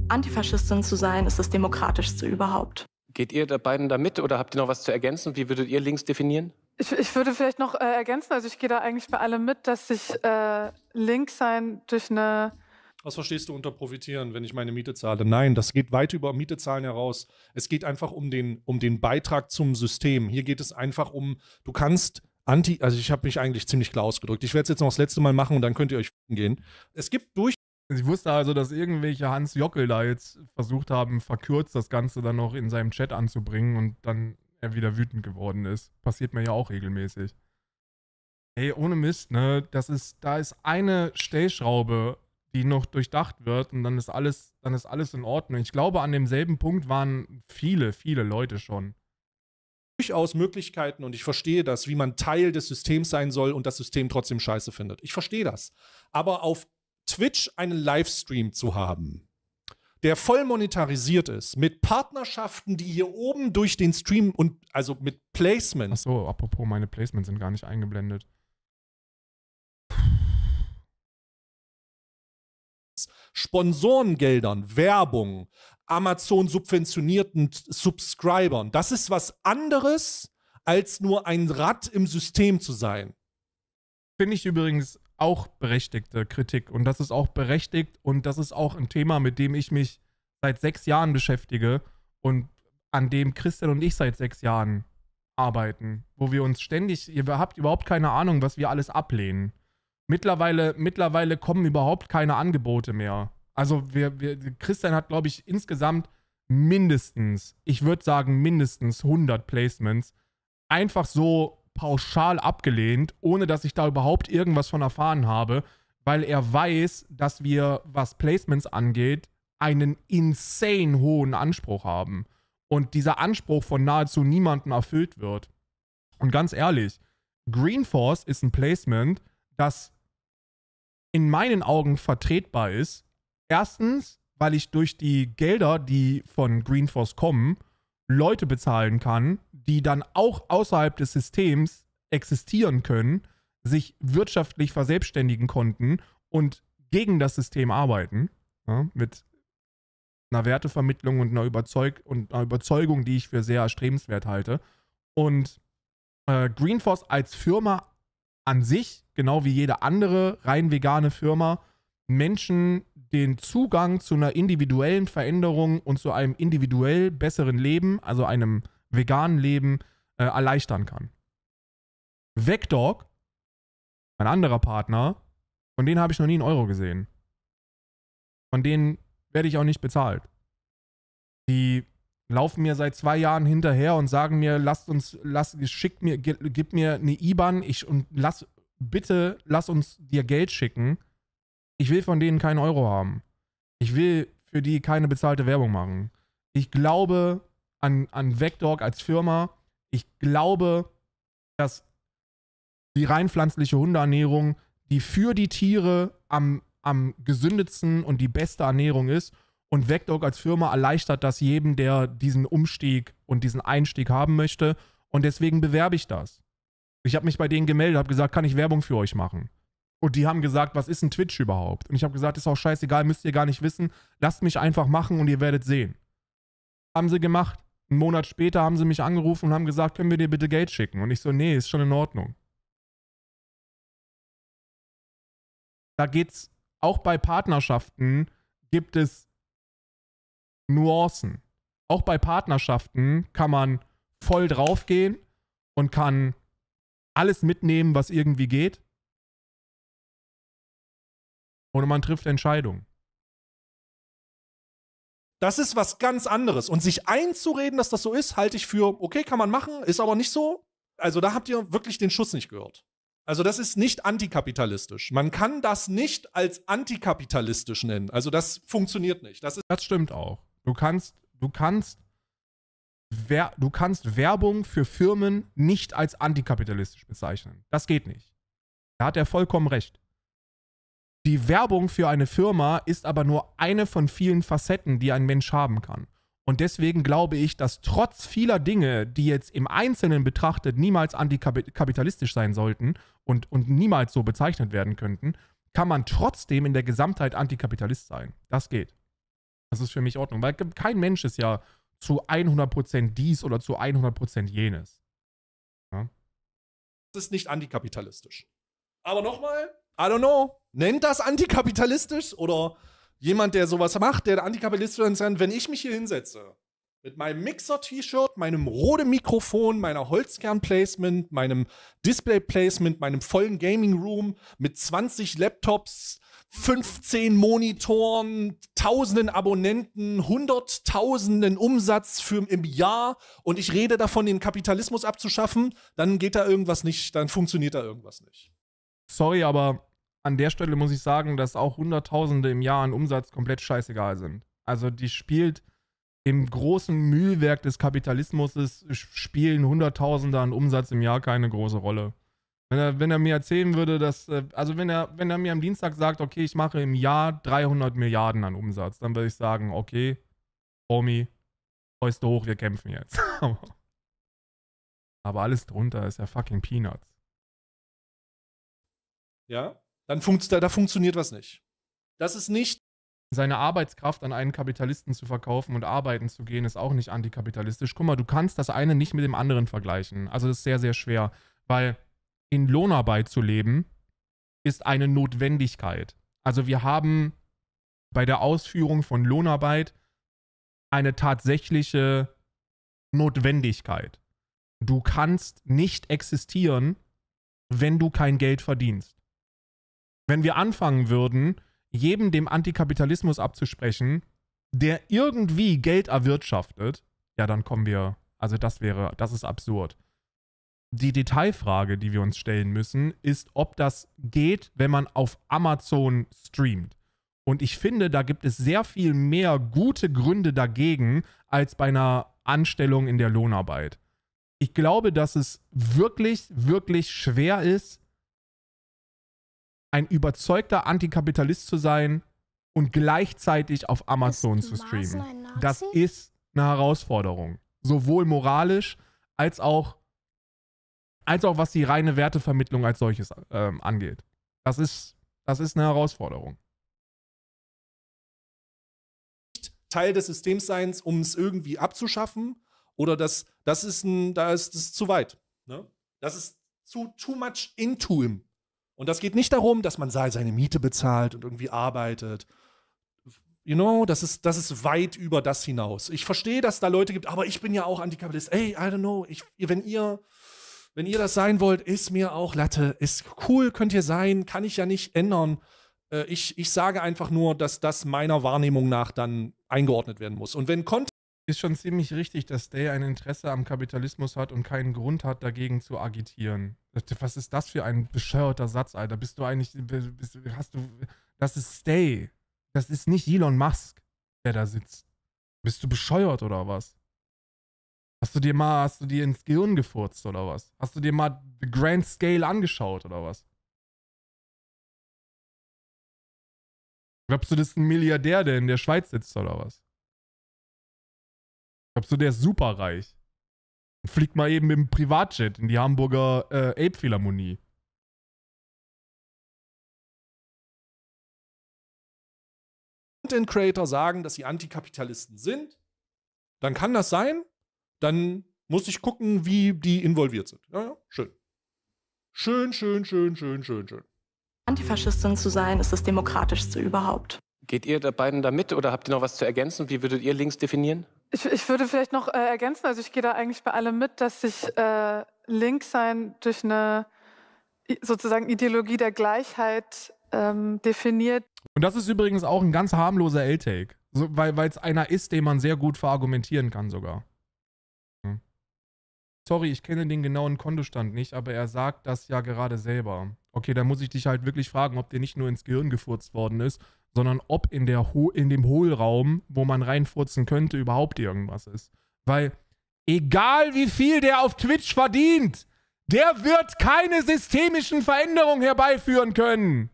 Antifaschistin zu sein, ist das demokratischste überhaupt. Geht ihr da beiden da mit oder habt ihr noch was zu ergänzen? Wie würdet ihr links definieren? Ich, ich würde vielleicht noch äh, ergänzen, also ich gehe da eigentlich bei allem mit, dass sich äh, links sein durch eine was verstehst du unter profitieren, wenn ich meine Miete zahle? Nein, das geht weit über Miete zahlen heraus. Es geht einfach um den, um den Beitrag zum System. Hier geht es einfach um, du kannst anti, also ich habe mich eigentlich ziemlich klar ausgedrückt. Ich werde es jetzt noch das letzte Mal machen und dann könnt ihr euch gehen. Es gibt durch also ich wusste also, dass irgendwelche Hans Jockel da jetzt versucht haben, verkürzt das Ganze dann noch in seinem Chat anzubringen und dann er wieder wütend geworden ist. Passiert mir ja auch regelmäßig. Ey, ohne Mist, ne? Das ist, da ist eine Stellschraube, die noch durchdacht wird und dann ist alles, dann ist alles in Ordnung. Ich glaube, an demselben Punkt waren viele, viele Leute schon. Durchaus Möglichkeiten und ich verstehe das, wie man Teil des Systems sein soll und das System trotzdem scheiße findet. Ich verstehe das. Aber auf Twitch einen Livestream zu haben, der voll monetarisiert ist, mit Partnerschaften, die hier oben durch den Stream und also mit Placements. Achso, apropos, meine Placements sind gar nicht eingeblendet. Sponsorengeldern, Werbung, Amazon subventionierten Subscribern. Das ist was anderes, als nur ein Rad im System zu sein. Finde ich übrigens auch berechtigte Kritik und das ist auch berechtigt und das ist auch ein Thema, mit dem ich mich seit sechs Jahren beschäftige und an dem Christian und ich seit sechs Jahren arbeiten, wo wir uns ständig, ihr habt überhaupt keine Ahnung, was wir alles ablehnen. Mittlerweile, mittlerweile kommen überhaupt keine Angebote mehr. Also wir, wir Christian hat, glaube ich, insgesamt mindestens, ich würde sagen mindestens 100 Placements einfach so pauschal abgelehnt, ohne dass ich da überhaupt irgendwas von erfahren habe, weil er weiß, dass wir, was Placements angeht, einen insane hohen Anspruch haben. Und dieser Anspruch von nahezu niemandem erfüllt wird. Und ganz ehrlich, Green Force ist ein Placement, das in meinen Augen vertretbar ist. Erstens, weil ich durch die Gelder, die von Green Force kommen, Leute bezahlen kann, die dann auch außerhalb des Systems existieren können, sich wirtschaftlich verselbstständigen konnten und gegen das System arbeiten, ja, mit einer Wertevermittlung und einer, Überzeug und einer Überzeugung, die ich für sehr erstrebenswert halte. Und äh, Greenforce als Firma an sich, genau wie jede andere rein vegane Firma, Menschen den Zugang zu einer individuellen Veränderung und zu einem individuell besseren Leben, also einem veganen Leben, äh, erleichtern kann. Vecdog, mein anderer Partner, von denen habe ich noch nie einen Euro gesehen. Von denen werde ich auch nicht bezahlt. Die laufen mir seit zwei Jahren hinterher und sagen mir, lasst uns, lasst, schickt mir, gib mir eine IBAN ich, und lass, bitte lass uns dir Geld schicken ich will von denen keinen Euro haben. Ich will für die keine bezahlte Werbung machen. Ich glaube an, an Vecdog als Firma. Ich glaube, dass die rein pflanzliche Hundeernährung die für die Tiere am, am gesündetsten und die beste Ernährung ist. Und Vectorg als Firma erleichtert das jedem, der diesen Umstieg und diesen Einstieg haben möchte. Und deswegen bewerbe ich das. Ich habe mich bei denen gemeldet, habe gesagt, kann ich Werbung für euch machen? Und die haben gesagt, was ist ein Twitch überhaupt? Und ich habe gesagt, ist auch scheißegal, müsst ihr gar nicht wissen. Lasst mich einfach machen und ihr werdet sehen. Haben sie gemacht. Einen Monat später haben sie mich angerufen und haben gesagt, können wir dir bitte Geld schicken? Und ich so, nee, ist schon in Ordnung. Da geht's, auch bei Partnerschaften gibt es Nuancen. Auch bei Partnerschaften kann man voll draufgehen und kann alles mitnehmen, was irgendwie geht oder man trifft Entscheidungen. Das ist was ganz anderes. Und sich einzureden, dass das so ist, halte ich für, okay, kann man machen, ist aber nicht so. Also da habt ihr wirklich den Schuss nicht gehört. Also das ist nicht antikapitalistisch. Man kann das nicht als antikapitalistisch nennen. Also das funktioniert nicht. Das, das stimmt auch. Du kannst, du kannst, wer, du kannst Werbung für Firmen nicht als antikapitalistisch bezeichnen. Das geht nicht. Da hat er vollkommen recht. Die Werbung für eine Firma ist aber nur eine von vielen Facetten, die ein Mensch haben kann. Und deswegen glaube ich, dass trotz vieler Dinge, die jetzt im Einzelnen betrachtet niemals antikapitalistisch sein sollten und, und niemals so bezeichnet werden könnten, kann man trotzdem in der Gesamtheit Antikapitalist sein. Das geht. Das ist für mich Ordnung, weil kein Mensch ist ja zu 100% dies oder zu 100% jenes. Ja? Das ist nicht antikapitalistisch. Aber nochmal, I don't know. Nennt das antikapitalistisch oder jemand, der sowas macht, der antikapitalistisch ist, wenn ich mich hier hinsetze mit meinem Mixer-T-Shirt, meinem roten Mikrofon, meiner Holzkern-Placement, meinem Display-Placement, meinem vollen Gaming-Room mit 20 Laptops, 15 Monitoren, tausenden Abonnenten, hunderttausenden Umsatz für im Jahr und ich rede davon, den Kapitalismus abzuschaffen, dann geht da irgendwas nicht, dann funktioniert da irgendwas nicht sorry, aber an der Stelle muss ich sagen, dass auch Hunderttausende im Jahr an Umsatz komplett scheißegal sind. Also die spielt im großen Mühlwerk des Kapitalismus spielen Hunderttausende an Umsatz im Jahr keine große Rolle. Wenn er, wenn er mir erzählen würde, dass, äh, also wenn er, wenn er mir am Dienstag sagt, okay, ich mache im Jahr 300 Milliarden an Umsatz, dann würde ich sagen, okay, Homie, Fäuste hoch, wir kämpfen jetzt. Aber alles drunter ist ja fucking Peanuts ja, dann funkt, da, da funktioniert was nicht. Das ist nicht. Seine Arbeitskraft an einen Kapitalisten zu verkaufen und arbeiten zu gehen, ist auch nicht antikapitalistisch. Guck mal, du kannst das eine nicht mit dem anderen vergleichen. Also das ist sehr, sehr schwer, weil in Lohnarbeit zu leben ist eine Notwendigkeit. Also wir haben bei der Ausführung von Lohnarbeit eine tatsächliche Notwendigkeit. Du kannst nicht existieren, wenn du kein Geld verdienst wenn wir anfangen würden, jedem dem Antikapitalismus abzusprechen, der irgendwie Geld erwirtschaftet, ja, dann kommen wir, also das wäre, das ist absurd. Die Detailfrage, die wir uns stellen müssen, ist, ob das geht, wenn man auf Amazon streamt. Und ich finde, da gibt es sehr viel mehr gute Gründe dagegen als bei einer Anstellung in der Lohnarbeit. Ich glaube, dass es wirklich, wirklich schwer ist, ein überzeugter Antikapitalist zu sein und gleichzeitig auf Amazon ist zu streamen. Das ist eine Herausforderung. Sowohl moralisch als auch, als auch was die reine Wertevermittlung als solches ähm, angeht. Das ist, das ist eine Herausforderung. Teil des Systems sein, um es irgendwie abzuschaffen. Oder das, das ist ein, da ist es zu weit. Ne? Das ist zu too much into him. Und das geht nicht darum, dass man seine Miete bezahlt und irgendwie arbeitet. You know, das ist, das ist weit über das hinaus. Ich verstehe, dass da Leute gibt, aber ich bin ja auch Antikapitalist. Ey, I don't know, ich, wenn ihr, wenn ihr das sein wollt, ist mir auch Latte. Ist cool, könnt ihr sein, kann ich ja nicht ändern. Äh, ich, ich sage einfach nur, dass das meiner Wahrnehmung nach dann eingeordnet werden muss. Und wenn Kant ist schon ziemlich richtig, dass Day ein Interesse am Kapitalismus hat und keinen Grund hat, dagegen zu agitieren. Was ist das für ein bescheuerter Satz, Alter? Bist du eigentlich, bist, hast du, das ist Stay. Das ist nicht Elon Musk, der da sitzt. Bist du bescheuert oder was? Hast du dir mal, hast du dir ins Gehirn gefurzt oder was? Hast du dir mal The Grand Scale angeschaut oder was? Glaubst du, das ist ein Milliardär, der in der Schweiz sitzt oder was? Glaubst du, der ist superreich? fliegt mal eben mit dem Privatjet in die Hamburger äh, Ape-Philharmonie. Content Creator sagen, dass sie Antikapitalisten sind, dann kann das sein. Dann muss ich gucken, wie die involviert sind. Ja, ja, schön. Schön, schön, schön, schön, schön, schön. Antifaschistin zu sein, ist das demokratischste überhaupt. Geht ihr da beiden da mit oder habt ihr noch was zu ergänzen? Wie würdet ihr links definieren? Ich, ich würde vielleicht noch äh, ergänzen, also ich gehe da eigentlich bei allem mit, dass sich äh, Linksein durch eine sozusagen Ideologie der Gleichheit ähm, definiert. Und das ist übrigens auch ein ganz harmloser L-Take, so, weil es einer ist, den man sehr gut verargumentieren kann sogar. Hm. Sorry, ich kenne den genauen Kontostand nicht, aber er sagt das ja gerade selber. Okay, da muss ich dich halt wirklich fragen, ob dir nicht nur ins Gehirn gefurzt worden ist sondern ob in, der Ho in dem Hohlraum, wo man reinfurzen könnte, überhaupt irgendwas ist. Weil egal wie viel der auf Twitch verdient, der wird keine systemischen Veränderungen herbeiführen können.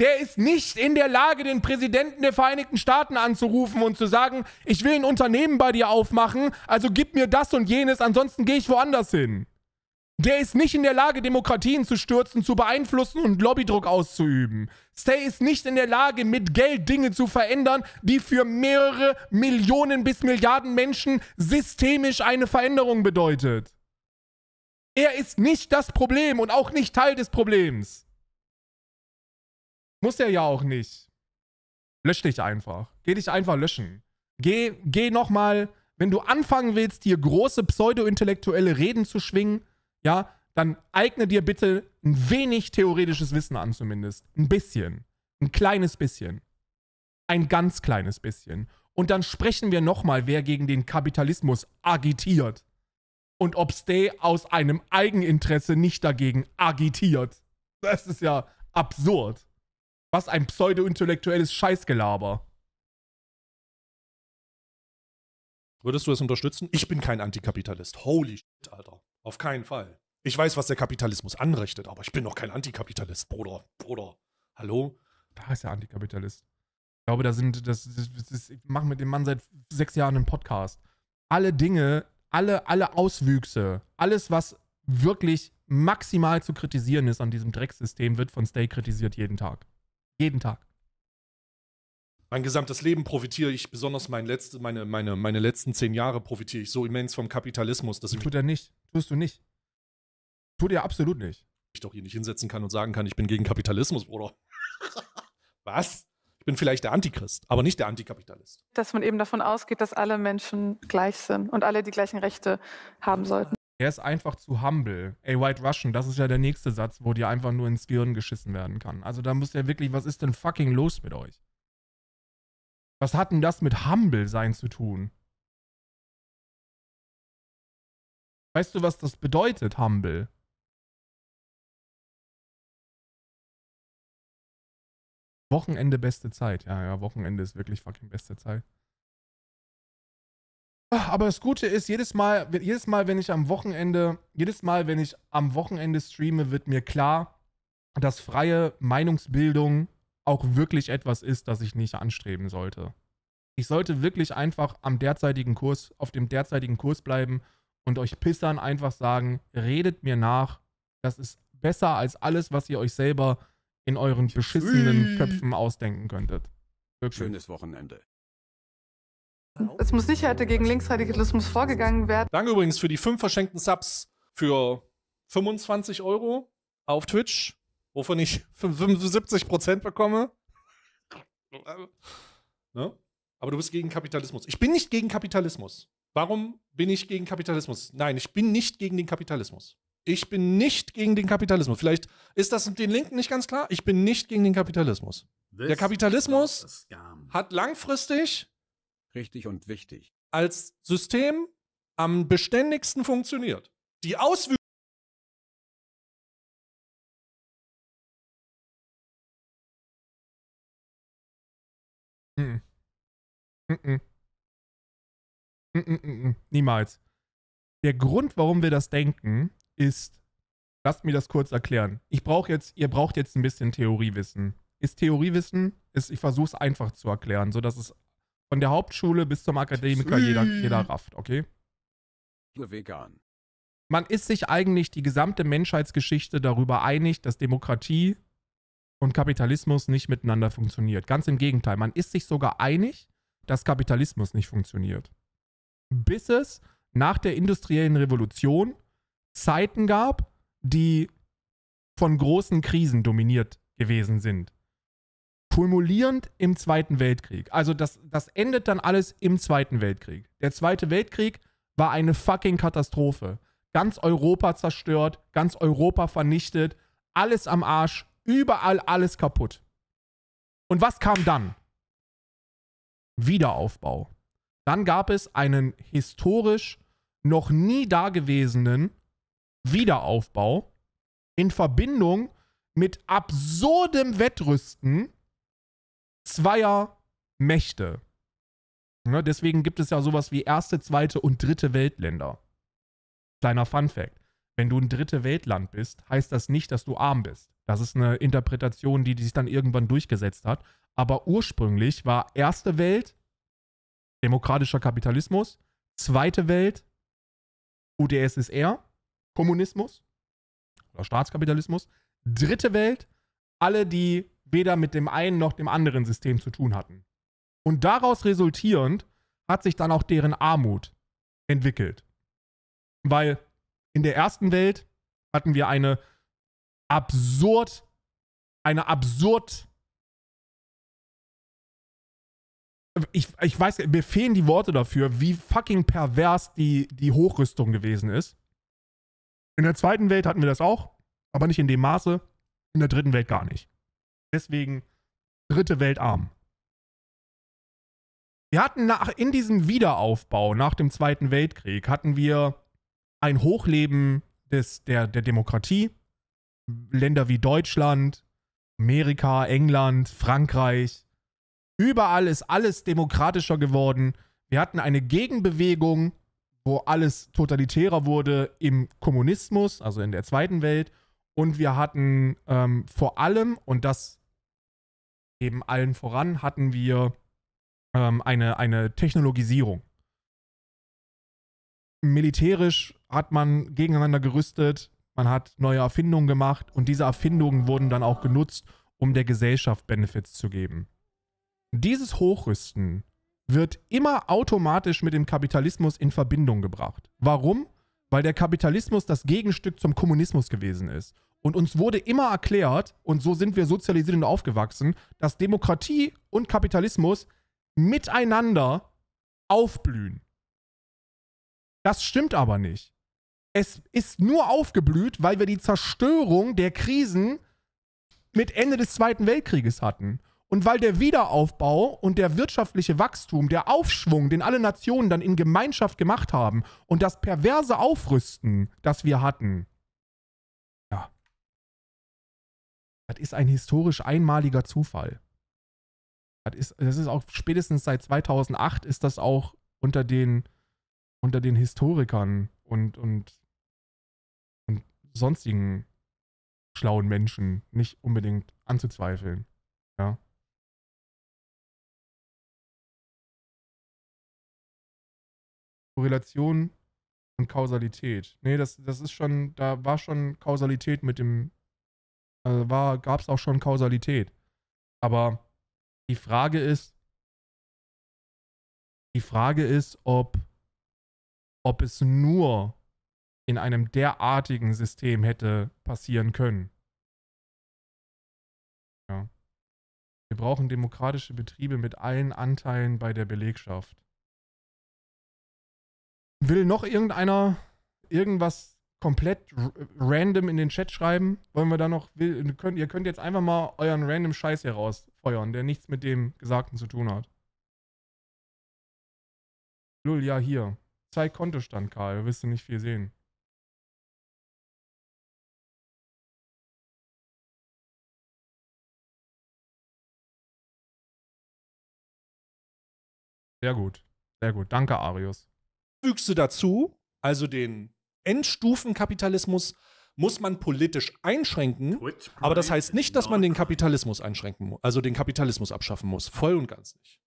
Der ist nicht in der Lage, den Präsidenten der Vereinigten Staaten anzurufen und zu sagen, ich will ein Unternehmen bei dir aufmachen, also gib mir das und jenes, ansonsten gehe ich woanders hin. Der ist nicht in der Lage, Demokratien zu stürzen, zu beeinflussen und Lobbydruck auszuüben. Stay ist nicht in der Lage, mit Geld Dinge zu verändern, die für mehrere Millionen bis Milliarden Menschen systemisch eine Veränderung bedeutet. Er ist nicht das Problem und auch nicht Teil des Problems. Muss er ja auch nicht. Lösch dich einfach. Geh dich einfach löschen. Geh, geh nochmal, wenn du anfangen willst, dir große pseudo-intellektuelle Reden zu schwingen, ja, dann eigne dir bitte ein wenig theoretisches Wissen an zumindest. Ein bisschen. Ein kleines bisschen. Ein ganz kleines bisschen. Und dann sprechen wir nochmal, wer gegen den Kapitalismus agitiert. Und ob Stay aus einem Eigeninteresse nicht dagegen agitiert. Das ist ja absurd. Was ein pseudo-intellektuelles Scheißgelaber. Würdest du es unterstützen? Ich bin kein Antikapitalist. Holy shit, Alter. Auf keinen Fall. Ich weiß, was der Kapitalismus anrichtet, aber ich bin doch kein Antikapitalist, Bruder. Bruder. Hallo? Da ist der Antikapitalist. Ich glaube, da sind, das, das, das, ich mache mit dem Mann seit sechs Jahren einen Podcast. Alle Dinge, alle, alle Auswüchse, alles, was wirklich maximal zu kritisieren ist an diesem Drecksystem, wird von Stay kritisiert jeden Tag. Jeden Tag mein gesamtes Leben profitiere ich, besonders mein letzte, meine, meine, meine letzten zehn Jahre profitiere ich so immens vom Kapitalismus. Dass Tut er nicht. Tust du nicht. Tut er absolut nicht. Ich doch hier nicht hinsetzen kann und sagen kann, ich bin gegen Kapitalismus, Bruder. Was? Ich bin vielleicht der Antichrist, aber nicht der Antikapitalist. Dass man eben davon ausgeht, dass alle Menschen gleich sind und alle die gleichen Rechte haben sollten. Er ist einfach zu humble. Ey, White Russian, das ist ja der nächste Satz, wo dir einfach nur ins Gehirn geschissen werden kann. Also da muss ja wirklich, was ist denn fucking los mit euch? Was hat denn das mit humble sein zu tun? Weißt du, was das bedeutet, humble? Wochenende beste Zeit. Ja, ja, Wochenende ist wirklich fucking beste Zeit. Aber das Gute ist, jedes Mal, jedes Mal, wenn ich am Wochenende, jedes Mal, wenn ich am Wochenende streame, wird mir klar, dass freie Meinungsbildung auch wirklich etwas ist, das ich nicht anstreben sollte. Ich sollte wirklich einfach am derzeitigen Kurs, auf dem derzeitigen Kurs bleiben und euch Pissern einfach sagen, redet mir nach, das ist besser als alles, was ihr euch selber in euren beschissenen Köpfen ausdenken könntet. Wirklich. Schönes Wochenende. Es muss nicht härter gegen Linksradikalismus vorgegangen werden. Danke übrigens für die fünf verschenkten Subs für 25 Euro auf Twitch wovon ich 75 Prozent bekomme. Ne? Aber du bist gegen Kapitalismus. Ich bin nicht gegen Kapitalismus. Warum bin ich gegen Kapitalismus? Nein, ich bin nicht gegen den Kapitalismus. Ich bin nicht gegen den Kapitalismus. Vielleicht ist das den Linken nicht ganz klar. Ich bin nicht gegen den Kapitalismus. This Der Kapitalismus hat langfristig richtig und wichtig als System am beständigsten funktioniert. Die Auswirkungen Mm -mm. Niemals. Der Grund, warum wir das denken, ist, lasst mir das kurz erklären. Ich brauche jetzt, ihr braucht jetzt ein bisschen Theoriewissen. Ist Theoriewissen, ist, ich versuche es einfach zu erklären, sodass es von der Hauptschule bis zum Akademiker jeder, jeder rafft, okay? Vegan. Man ist sich eigentlich die gesamte Menschheitsgeschichte darüber einig, dass Demokratie und Kapitalismus nicht miteinander funktioniert. Ganz im Gegenteil, man ist sich sogar einig, dass Kapitalismus nicht funktioniert. Bis es nach der industriellen Revolution Zeiten gab, die von großen Krisen dominiert gewesen sind. Kumulierend im Zweiten Weltkrieg. Also das, das endet dann alles im Zweiten Weltkrieg. Der Zweite Weltkrieg war eine fucking Katastrophe. Ganz Europa zerstört, ganz Europa vernichtet, alles am Arsch, überall alles kaputt. Und was kam dann? Wiederaufbau. Dann gab es einen historisch noch nie dagewesenen Wiederaufbau in Verbindung mit absurdem Wettrüsten zweier Mächte. Ne, deswegen gibt es ja sowas wie erste, zweite und dritte Weltländer. Kleiner Fun fact. Wenn du ein dritte Weltland bist, heißt das nicht, dass du arm bist. Das ist eine Interpretation, die, die sich dann irgendwann durchgesetzt hat. Aber ursprünglich war erste Welt demokratischer Kapitalismus, zweite Welt UdSSR, Kommunismus oder Staatskapitalismus, dritte Welt alle, die weder mit dem einen noch dem anderen System zu tun hatten. Und daraus resultierend hat sich dann auch deren Armut entwickelt. Weil in der ersten Welt hatten wir eine absurd, eine absurd ich, ich weiß, mir fehlen die Worte dafür, wie fucking pervers die, die Hochrüstung gewesen ist. In der zweiten Welt hatten wir das auch, aber nicht in dem Maße. In der dritten Welt gar nicht. Deswegen dritte Welt arm. Wir hatten nach, in diesem Wiederaufbau nach dem Zweiten Weltkrieg hatten wir ein Hochleben des, der, der Demokratie. Länder wie Deutschland, Amerika, England, Frankreich, Überall ist alles demokratischer geworden. Wir hatten eine Gegenbewegung, wo alles totalitärer wurde im Kommunismus, also in der Zweiten Welt. Und wir hatten ähm, vor allem, und das eben allen voran, hatten wir ähm, eine, eine Technologisierung. Militärisch hat man gegeneinander gerüstet, man hat neue Erfindungen gemacht und diese Erfindungen wurden dann auch genutzt, um der Gesellschaft Benefits zu geben. Dieses Hochrüsten wird immer automatisch mit dem Kapitalismus in Verbindung gebracht. Warum? Weil der Kapitalismus das Gegenstück zum Kommunismus gewesen ist. Und uns wurde immer erklärt, und so sind wir sozialisiert und aufgewachsen, dass Demokratie und Kapitalismus miteinander aufblühen. Das stimmt aber nicht. Es ist nur aufgeblüht, weil wir die Zerstörung der Krisen mit Ende des Zweiten Weltkrieges hatten. Und weil der Wiederaufbau und der wirtschaftliche Wachstum, der Aufschwung, den alle Nationen dann in Gemeinschaft gemacht haben und das perverse Aufrüsten, das wir hatten, ja, das ist ein historisch einmaliger Zufall. Das ist, das ist auch spätestens seit 2008 ist das auch unter den, unter den Historikern und, und, und sonstigen schlauen Menschen nicht unbedingt anzuzweifeln. Ja. Korrelation und Kausalität. Nee, das, das ist schon, da war schon Kausalität mit dem, also war, gab es auch schon Kausalität. Aber die Frage ist, die Frage ist, ob, ob es nur in einem derartigen System hätte passieren können. Ja. Wir brauchen demokratische Betriebe mit allen Anteilen bei der Belegschaft. Will noch irgendeiner irgendwas komplett random in den Chat schreiben? Wollen wir da noch. Will, könnt, ihr könnt jetzt einfach mal euren random Scheiß hier rausfeuern, der nichts mit dem Gesagten zu tun hat. Lul, ja, hier. Zeig Kontostand, Karl. Wirst du nicht viel sehen. Sehr gut. Sehr gut. Danke, Arius. Fügst du dazu, also den Endstufenkapitalismus, muss man politisch einschränken, aber das heißt nicht, dass man den Kapitalismus einschränken muss, also den Kapitalismus abschaffen muss, voll und ganz nicht.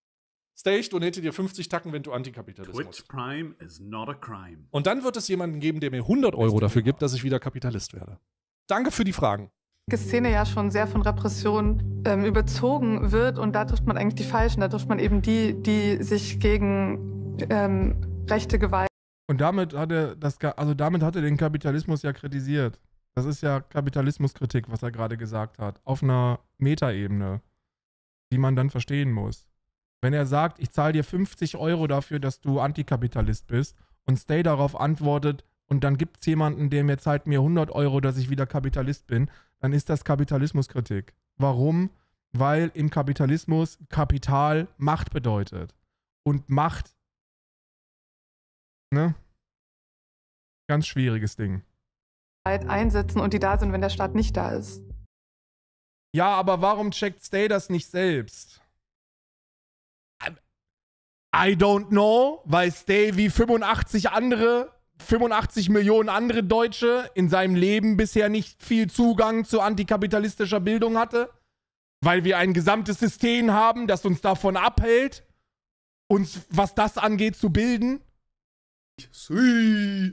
Stage donate dir 50 Tacken, wenn du Antikapitalismus. Und dann wird es jemanden geben, der mir 100 Euro dafür gibt, dass ich wieder Kapitalist werde. Danke für die Fragen. Die Szene ja schon sehr von Repression ähm, überzogen wird und da trifft man eigentlich die Falschen, da trifft man eben die, die sich gegen ähm, rechte Gewalt. Und damit hat er das, also damit hat er den Kapitalismus ja kritisiert. Das ist ja Kapitalismuskritik, was er gerade gesagt hat, auf einer Metaebene, die man dann verstehen muss. Wenn er sagt, ich zahle dir 50 Euro dafür, dass du Antikapitalist bist, und Stay darauf antwortet, und dann gibt es jemanden, der mir zahlt mir 100 Euro, dass ich wieder Kapitalist bin, dann ist das Kapitalismuskritik. Warum? Weil im Kapitalismus Kapital Macht bedeutet. Und Macht Ne? Ganz schwieriges Ding. Zeit Einsetzen und die da sind, wenn der Staat nicht da ist. Ja, aber warum checkt Stay das nicht selbst? I don't know, weil Stay wie 85 andere, 85 Millionen andere Deutsche in seinem Leben bisher nicht viel Zugang zu antikapitalistischer Bildung hatte, weil wir ein gesamtes System haben, das uns davon abhält, uns, was das angeht, zu bilden. See.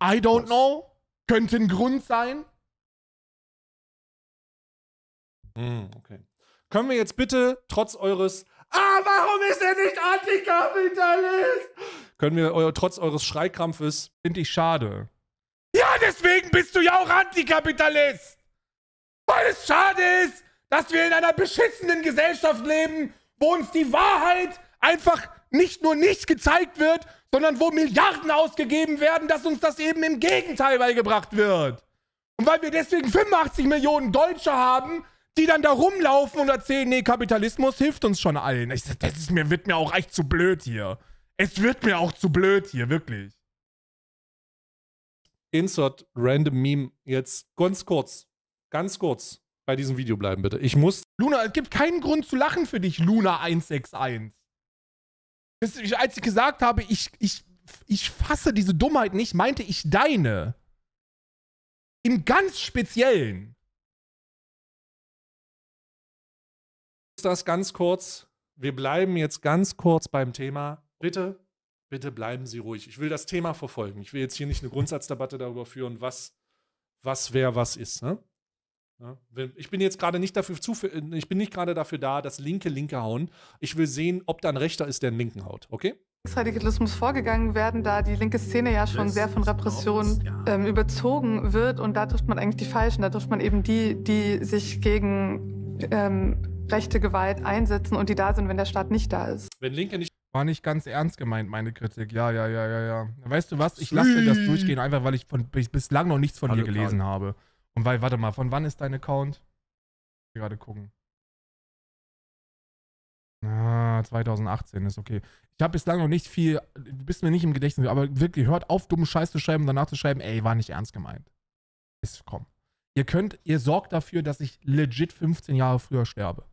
I don't Was? know. Könnte ein Grund sein. Hm, okay. Können wir jetzt bitte trotz eures Ah, warum ist er nicht Antikapitalist? Können wir eu trotz eures Schreikrampfes finde ich schade. Ja, deswegen bist du ja auch Antikapitalist. Weil es schade ist, dass wir in einer beschissenen Gesellschaft leben, wo uns die Wahrheit einfach nicht nur nicht gezeigt wird, sondern wo Milliarden ausgegeben werden, dass uns das eben im Gegenteil beigebracht wird. Und weil wir deswegen 85 Millionen Deutsche haben, die dann da rumlaufen und erzählen, nee, Kapitalismus hilft uns schon allen. Ich, das ist mir, wird mir auch echt zu blöd hier. Es wird mir auch zu blöd hier, wirklich. Insert random Meme jetzt ganz kurz. Ganz kurz bei diesem Video bleiben, bitte. Ich muss. Luna, es gibt keinen Grund zu lachen für dich, Luna 161. Das, als ich gesagt habe, ich, ich, ich fasse diese Dummheit nicht, meinte ich deine. Im ganz Speziellen. Das ganz kurz. Wir bleiben jetzt ganz kurz beim Thema. Bitte, bitte bleiben Sie ruhig. Ich will das Thema verfolgen. Ich will jetzt hier nicht eine Grundsatzdebatte darüber führen, was, was wer was ist. Ne? Ich bin jetzt gerade nicht dafür zu, äh, ich bin nicht gerade dafür da, dass Linke Linke hauen. Ich will sehen, ob da ein Rechter ist, der einen Linken haut, okay? Rechtsradikalismus vorgegangen werden, da die linke Szene ja schon sehr von Repression ähm, überzogen wird und da trifft man eigentlich die Falschen, da trifft man eben die, die sich gegen ähm, rechte Gewalt einsetzen und die da sind, wenn der Staat nicht da ist. Wenn Linke nicht war nicht ganz ernst gemeint, meine Kritik. Ja, ja, ja, ja, ja. Weißt du was? Ich lasse dir das durchgehen, einfach weil ich von, bislang noch nichts von Hallo, dir gelesen klar. habe. Und weil, warte mal, von wann ist dein Account? Ich gerade gucken. Ah, 2018 ist okay. Ich habe bislang noch nicht viel, bist mir nicht im Gedächtnis, aber wirklich, hört auf, dummen Scheiß zu schreiben und danach zu schreiben, ey, war nicht ernst gemeint. Ist komm. Ihr könnt, ihr sorgt dafür, dass ich legit 15 Jahre früher sterbe.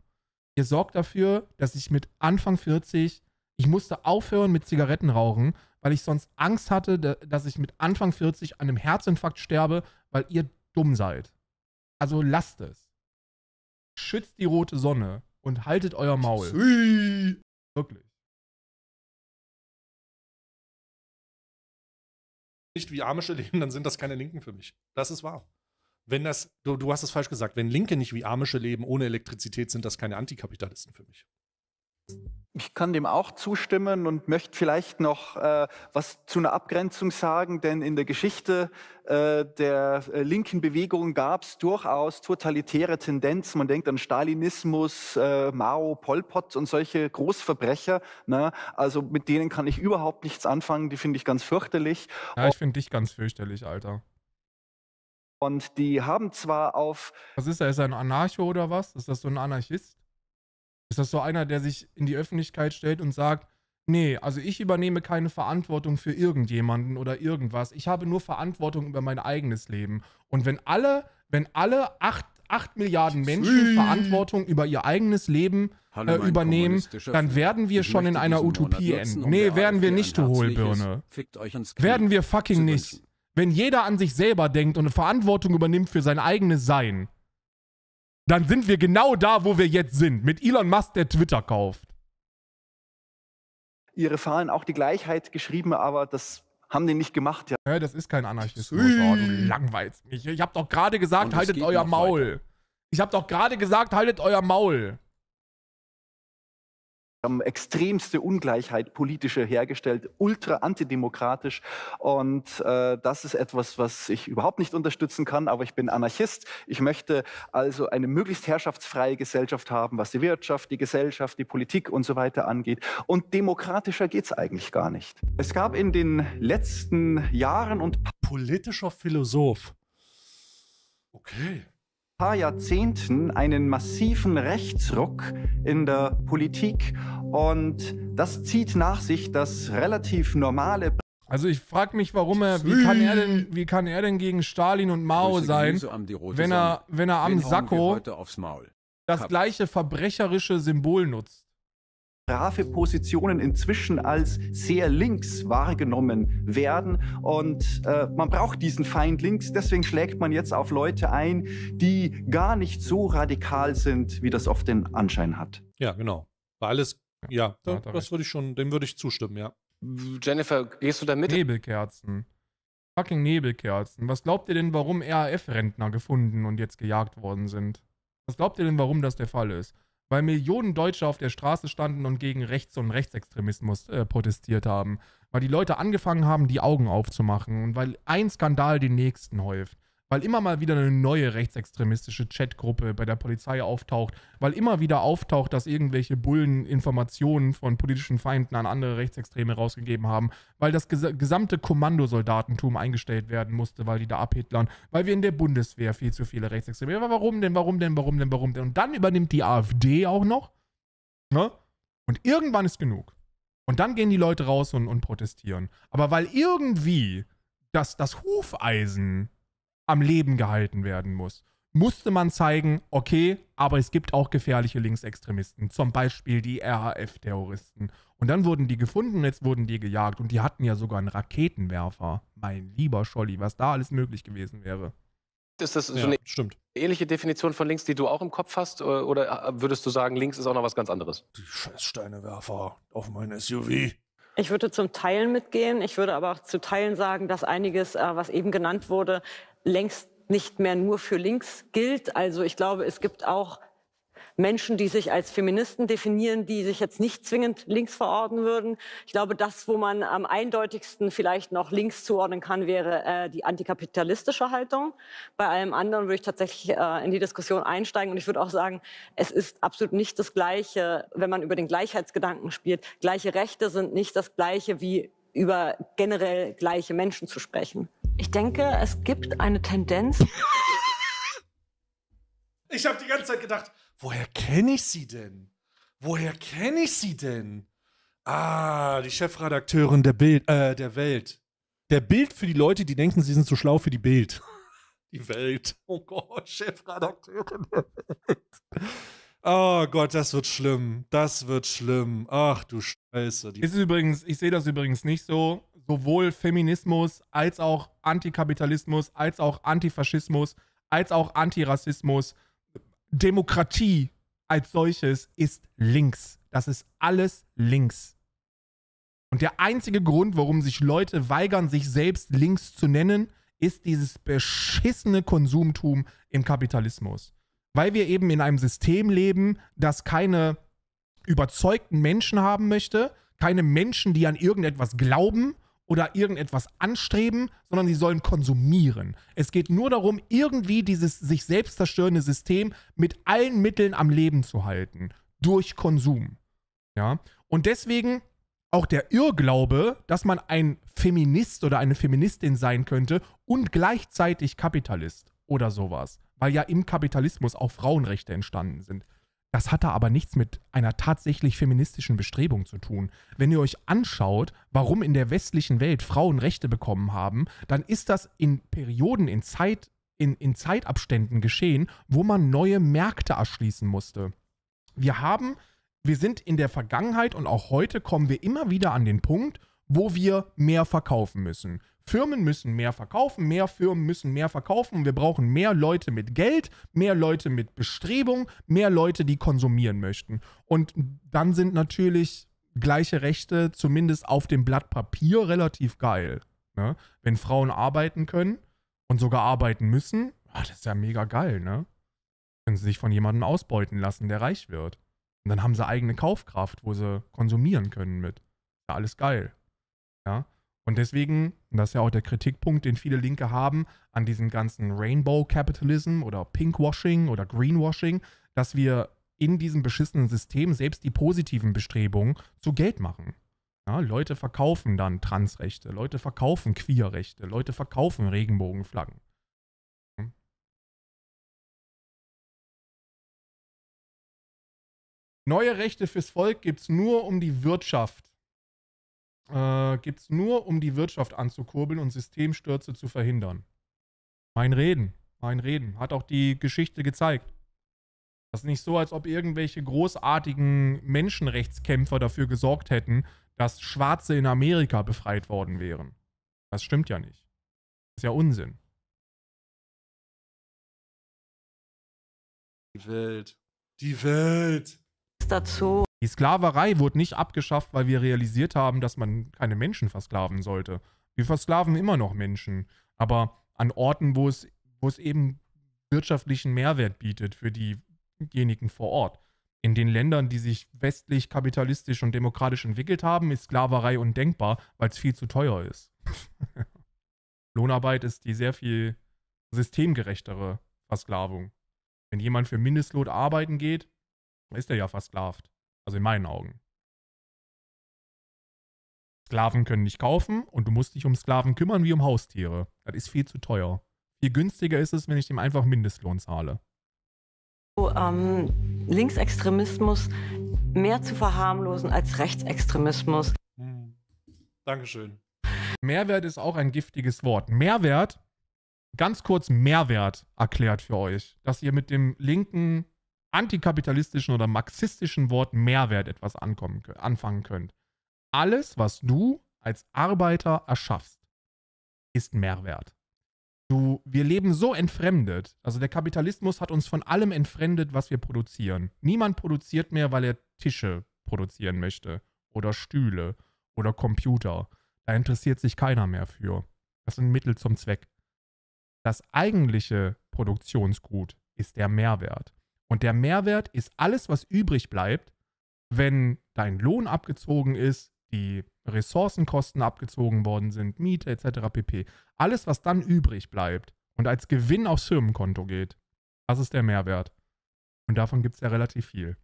Ihr sorgt dafür, dass ich mit Anfang 40, ich musste aufhören mit Zigaretten rauchen, weil ich sonst Angst hatte, dass ich mit Anfang 40 an einem Herzinfarkt sterbe, weil ihr dumm seid. Also lasst es. Schützt die rote Sonne und haltet euer Maul. Sui. Wirklich. Nicht wie Amische leben, dann sind das keine Linken für mich. Das ist wahr. Wenn das, du, du hast es falsch gesagt, wenn Linke nicht wie Amische leben ohne Elektrizität, sind das keine Antikapitalisten für mich ich kann dem auch zustimmen und möchte vielleicht noch äh, was zu einer Abgrenzung sagen, denn in der Geschichte äh, der äh, linken Bewegung gab es durchaus totalitäre Tendenzen. Man denkt an Stalinismus, äh, Mao, Pol Pot und solche Großverbrecher. Ne? Also mit denen kann ich überhaupt nichts anfangen. Die finde ich ganz fürchterlich. Ja, ich finde dich ganz fürchterlich, Alter. Und die haben zwar auf. Was ist er? Ist er ein Anarcho oder was? Ist das so ein Anarchist? Ist das so einer, der sich in die Öffentlichkeit stellt und sagt, nee, also ich übernehme keine Verantwortung für irgendjemanden oder irgendwas. Ich habe nur Verantwortung über mein eigenes Leben. Und wenn alle, wenn alle acht, acht Milliarden Menschen Verantwortung über ihr eigenes Leben Hallo, äh, übernehmen, dann werden wir schon in einer Utopie enden. Um nee, werden wir nicht, du Hohlbirne. Werden wir fucking nicht. Wenn jeder an sich selber denkt und eine Verantwortung übernimmt für sein eigenes Sein, dann sind wir genau da, wo wir jetzt sind. Mit Elon Musk, der Twitter kauft. Ihre Fahnen auch die Gleichheit geschrieben, aber das haben die nicht gemacht. Ja, ja das ist kein Anarchismus. Oh, langweilt mich. Ich habe doch gerade gesagt, haltet euer Maul. Ich habe doch gerade gesagt, haltet euer Maul haben extremste Ungleichheit politische hergestellt, ultra antidemokratisch. Und äh, das ist etwas, was ich überhaupt nicht unterstützen kann. Aber ich bin Anarchist. Ich möchte also eine möglichst herrschaftsfreie Gesellschaft haben, was die Wirtschaft, die Gesellschaft, die Politik und so weiter angeht. Und demokratischer geht es eigentlich gar nicht. Es gab in den letzten Jahren und politischer Philosoph. Okay paar Jahrzehnten einen massiven Rechtsruck in der Politik und das zieht nach sich das relativ normale. Also ich frage mich, warum er, wie kann er denn, wie kann er denn gegen Stalin und Mao sein, wenn er, wenn er am Sacko das gleiche verbrecherische Symbol nutzt? strafe Positionen inzwischen als sehr links wahrgenommen werden. Und äh, man braucht diesen Feind links. Deswegen schlägt man jetzt auf Leute ein, die gar nicht so radikal sind, wie das oft den Anschein hat. Ja, genau. Weil alles, ja, ja da, das würde ich schon, dem würde ich zustimmen, ja. Jennifer, gehst du da mit? Nebelkerzen. Fucking Nebelkerzen. Was glaubt ihr denn, warum RAF-Rentner gefunden und jetzt gejagt worden sind? Was glaubt ihr denn, warum das der Fall ist? weil Millionen Deutsche auf der Straße standen und gegen Rechts- und Rechtsextremismus äh, protestiert haben. Weil die Leute angefangen haben, die Augen aufzumachen und weil ein Skandal den nächsten häuft weil immer mal wieder eine neue rechtsextremistische Chatgruppe bei der Polizei auftaucht, weil immer wieder auftaucht, dass irgendwelche Bullen Informationen von politischen Feinden an andere Rechtsextreme rausgegeben haben, weil das ges gesamte Kommandosoldatentum eingestellt werden musste, weil die da abhitlern, weil wir in der Bundeswehr viel zu viele Rechtsextreme. Ja, warum denn, warum denn, warum denn, warum denn? Und dann übernimmt die AfD auch noch. Ne? Und irgendwann ist genug. Und dann gehen die Leute raus und, und protestieren. Aber weil irgendwie das, das Hufeisen am Leben gehalten werden muss, musste man zeigen, okay, aber es gibt auch gefährliche Linksextremisten, zum Beispiel die RAF-Terroristen. Und dann wurden die gefunden, jetzt wurden die gejagt und die hatten ja sogar einen Raketenwerfer. Mein lieber Scholli, was da alles möglich gewesen wäre. Ist das so ja, eine stimmt. ähnliche Definition von links, die du auch im Kopf hast? Äh, oder äh, würdest du sagen, links ist auch noch was ganz anderes? Die Scheißsteinewerfer auf mein SUV. Ich würde zum Teilen mitgehen. Ich würde aber auch zu Teilen sagen, dass einiges, äh, was eben genannt wurde, längst nicht mehr nur für links gilt. Also ich glaube, es gibt auch Menschen, die sich als Feministen definieren, die sich jetzt nicht zwingend links verorten würden. Ich glaube, das, wo man am eindeutigsten vielleicht noch links zuordnen kann, wäre äh, die antikapitalistische Haltung. Bei allem anderen würde ich tatsächlich äh, in die Diskussion einsteigen. Und ich würde auch sagen, es ist absolut nicht das Gleiche, wenn man über den Gleichheitsgedanken spielt. Gleiche Rechte sind nicht das Gleiche wie über generell gleiche Menschen zu sprechen. Ich denke, es gibt eine Tendenz. ich habe die ganze Zeit gedacht, woher kenne ich sie denn? Woher kenne ich sie denn? Ah, die Chefredakteurin der Bild, äh, der Welt. Der Bild für die Leute, die denken, sie sind zu schlau für die Bild. Die Welt. Oh Gott, Chefredakteurin der Welt. Oh Gott, das wird schlimm. Das wird schlimm. Ach du Scheiße. Ist übrigens, ich sehe das übrigens nicht so sowohl Feminismus als auch Antikapitalismus, als auch Antifaschismus, als auch Antirassismus, Demokratie als solches ist links. Das ist alles links. Und der einzige Grund, warum sich Leute weigern, sich selbst links zu nennen, ist dieses beschissene Konsumtum im Kapitalismus. Weil wir eben in einem System leben, das keine überzeugten Menschen haben möchte, keine Menschen, die an irgendetwas glauben, oder irgendetwas anstreben, sondern sie sollen konsumieren. Es geht nur darum, irgendwie dieses sich selbst zerstörende System mit allen Mitteln am Leben zu halten. Durch Konsum. Ja. Und deswegen auch der Irrglaube, dass man ein Feminist oder eine Feministin sein könnte und gleichzeitig Kapitalist oder sowas. Weil ja im Kapitalismus auch Frauenrechte entstanden sind. Das hatte aber nichts mit einer tatsächlich feministischen Bestrebung zu tun. Wenn ihr euch anschaut, warum in der westlichen Welt Frauen Rechte bekommen haben, dann ist das in Perioden, in, Zeit, in, in Zeitabständen geschehen, wo man neue Märkte erschließen musste. Wir haben, wir sind in der Vergangenheit und auch heute kommen wir immer wieder an den Punkt, wo wir mehr verkaufen müssen. Firmen müssen mehr verkaufen, mehr Firmen müssen mehr verkaufen. Wir brauchen mehr Leute mit Geld, mehr Leute mit Bestrebung, mehr Leute, die konsumieren möchten. Und dann sind natürlich gleiche Rechte zumindest auf dem Blatt Papier relativ geil. Ne? Wenn Frauen arbeiten können und sogar arbeiten müssen, ach, das ist ja mega geil, ne? Können sie sich von jemandem ausbeuten lassen, der reich wird. Und dann haben sie eigene Kaufkraft, wo sie konsumieren können mit. Ja, alles geil. Ja? Und deswegen, und das ist ja auch der Kritikpunkt, den viele Linke haben an diesem ganzen Rainbow Capitalism oder Pinkwashing oder Greenwashing, dass wir in diesem beschissenen System selbst die positiven Bestrebungen zu Geld machen. Ja, Leute verkaufen dann Transrechte, Leute verkaufen Queerrechte, Leute verkaufen Regenbogenflaggen. Hm? Neue Rechte fürs Volk gibt es nur, um die Wirtschaft äh, gibt es nur, um die Wirtschaft anzukurbeln und Systemstürze zu verhindern. Mein Reden, mein Reden, hat auch die Geschichte gezeigt. Das ist nicht so, als ob irgendwelche großartigen Menschenrechtskämpfer dafür gesorgt hätten, dass Schwarze in Amerika befreit worden wären. Das stimmt ja nicht. Das ist ja Unsinn. Die Welt. Die Welt. Ist Dazu. Die Sklaverei wurde nicht abgeschafft, weil wir realisiert haben, dass man keine Menschen versklaven sollte. Wir versklaven immer noch Menschen, aber an Orten, wo es, wo es eben wirtschaftlichen Mehrwert bietet für diejenigen vor Ort. In den Ländern, die sich westlich kapitalistisch und demokratisch entwickelt haben, ist Sklaverei undenkbar, weil es viel zu teuer ist. Lohnarbeit ist die sehr viel systemgerechtere Versklavung. Wenn jemand für Mindestlohn arbeiten geht, ist er ja versklavt. Also in meinen Augen. Sklaven können nicht kaufen und du musst dich um Sklaven kümmern wie um Haustiere. Das ist viel zu teuer. Viel günstiger ist es, wenn ich dem einfach Mindestlohn zahle. Ähm, Linksextremismus mehr zu verharmlosen als Rechtsextremismus. Hm. Dankeschön. Mehrwert ist auch ein giftiges Wort. Mehrwert, ganz kurz Mehrwert erklärt für euch, dass ihr mit dem linken antikapitalistischen oder marxistischen Wort Mehrwert etwas ankommen, anfangen könnt. Alles, was du als Arbeiter erschaffst, ist Mehrwert. Du, wir leben so entfremdet. Also der Kapitalismus hat uns von allem entfremdet, was wir produzieren. Niemand produziert mehr, weil er Tische produzieren möchte oder Stühle oder Computer. Da interessiert sich keiner mehr für. Das sind Mittel zum Zweck. Das eigentliche Produktionsgut ist der Mehrwert. Und der Mehrwert ist alles, was übrig bleibt, wenn dein Lohn abgezogen ist, die Ressourcenkosten abgezogen worden sind, Miete etc. pp. Alles, was dann übrig bleibt und als Gewinn aufs Firmenkonto geht, das ist der Mehrwert. Und davon gibt es ja relativ viel.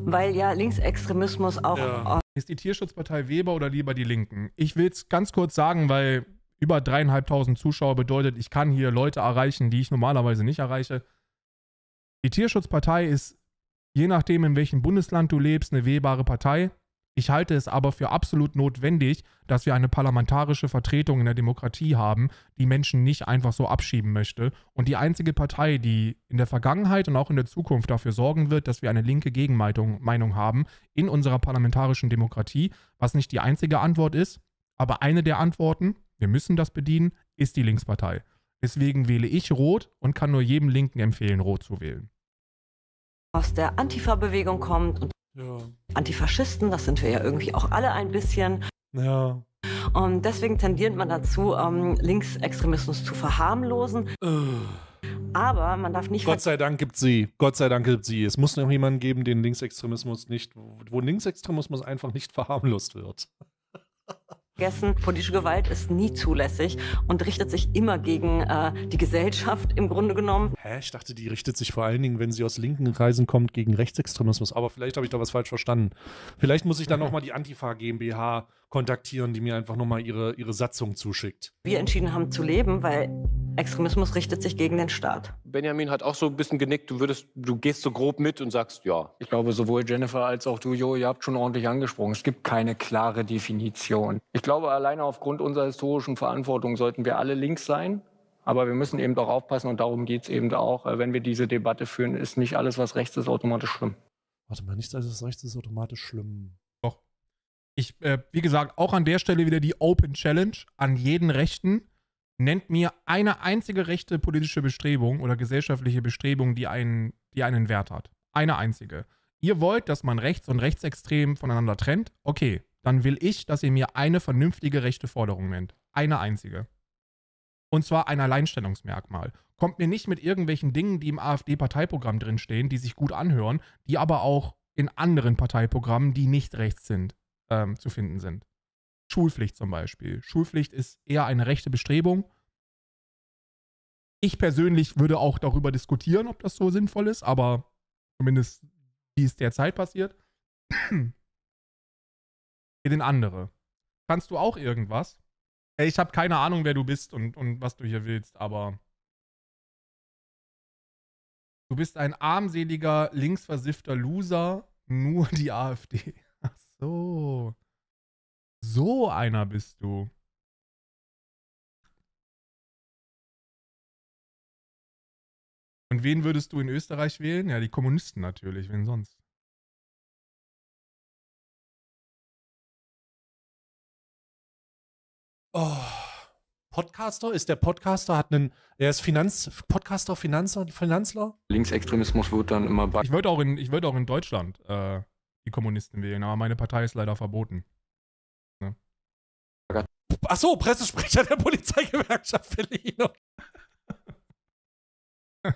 Weil ja Linksextremismus auch. Ja. Ist die Tierschutzpartei Weber oder lieber die Linken? Ich will es ganz kurz sagen, weil über dreieinhalbtausend Zuschauer bedeutet, ich kann hier Leute erreichen, die ich normalerweise nicht erreiche. Die Tierschutzpartei ist, je nachdem, in welchem Bundesland du lebst, eine wählbare Partei. Ich halte es aber für absolut notwendig, dass wir eine parlamentarische Vertretung in der Demokratie haben, die Menschen nicht einfach so abschieben möchte. Und die einzige Partei, die in der Vergangenheit und auch in der Zukunft dafür sorgen wird, dass wir eine linke Gegenmeinung haben in unserer parlamentarischen Demokratie, was nicht die einzige Antwort ist, aber eine der Antworten, wir müssen das bedienen, ist die Linkspartei. Deswegen wähle ich Rot und kann nur jedem Linken empfehlen, Rot zu wählen aus der Antifa-Bewegung kommt. Und ja. Antifaschisten, das sind wir ja irgendwie auch alle ein bisschen. Ja. Und ähm, deswegen tendiert man dazu, ähm, Linksextremismus zu verharmlosen. Äh. Aber man darf nicht. Gott sei Dank gibt sie. Gott sei Dank gibt sie. Es muss noch jemanden geben, den Linksextremismus nicht, wo Linksextremismus einfach nicht verharmlost wird vergessen, politische Gewalt ist nie zulässig und richtet sich immer gegen äh, die Gesellschaft im Grunde genommen. Hä, ich dachte, die richtet sich vor allen Dingen, wenn sie aus linken Kreisen kommt, gegen Rechtsextremismus. Aber vielleicht habe ich da was falsch verstanden. Vielleicht muss ich dann nochmal die Antifa GmbH kontaktieren, die mir einfach nochmal ihre, ihre Satzung zuschickt. Wir entschieden haben zu leben, weil Extremismus richtet sich gegen den Staat. Benjamin hat auch so ein bisschen genickt, du würdest, du gehst so grob mit und sagst ja. Ich glaube, sowohl Jennifer als auch du, Jo, ihr habt schon ordentlich angesprochen. Es gibt keine klare Definition. Ich glaube, alleine aufgrund unserer historischen Verantwortung sollten wir alle links sein. Aber wir müssen eben doch aufpassen und darum geht es eben auch, äh, wenn wir diese Debatte führen, ist nicht alles, was rechts ist, automatisch schlimm. Warte mal, nicht alles, was rechts ist, automatisch schlimm. Ich, äh, wie gesagt, auch an der Stelle wieder die Open Challenge an jeden Rechten. Nennt mir eine einzige rechte politische Bestrebung oder gesellschaftliche Bestrebung, die einen, die einen Wert hat. Eine einzige. Ihr wollt, dass man rechts und rechtsextrem voneinander trennt? Okay, dann will ich, dass ihr mir eine vernünftige rechte Forderung nennt. Eine einzige. Und zwar ein Alleinstellungsmerkmal. Kommt mir nicht mit irgendwelchen Dingen, die im AfD-Parteiprogramm drinstehen, die sich gut anhören, die aber auch in anderen Parteiprogrammen, die nicht rechts sind, ähm, zu finden sind. Schulpflicht zum Beispiel. Schulpflicht ist eher eine rechte Bestrebung. Ich persönlich würde auch darüber diskutieren, ob das so sinnvoll ist, aber zumindest wie es derzeit passiert, den andere. Kannst du auch irgendwas? ich habe keine Ahnung, wer du bist und, und was du hier willst, aber du bist ein armseliger, linksversiffter Loser, nur die AfD so. So einer bist du. Und wen würdest du in Österreich wählen? Ja, die Kommunisten natürlich, wen sonst? Oh. Podcaster? Ist der Podcaster, hat einen, er ist Finanz, Podcaster, Finanzler? Linksextremismus wird dann immer bei. Ich würde auch, in, ich würd auch in Deutschland äh, die Kommunisten wählen, aber meine Partei ist leider verboten. Ne? Ach Pressesprecher der Polizeigewerkschaft Berlin.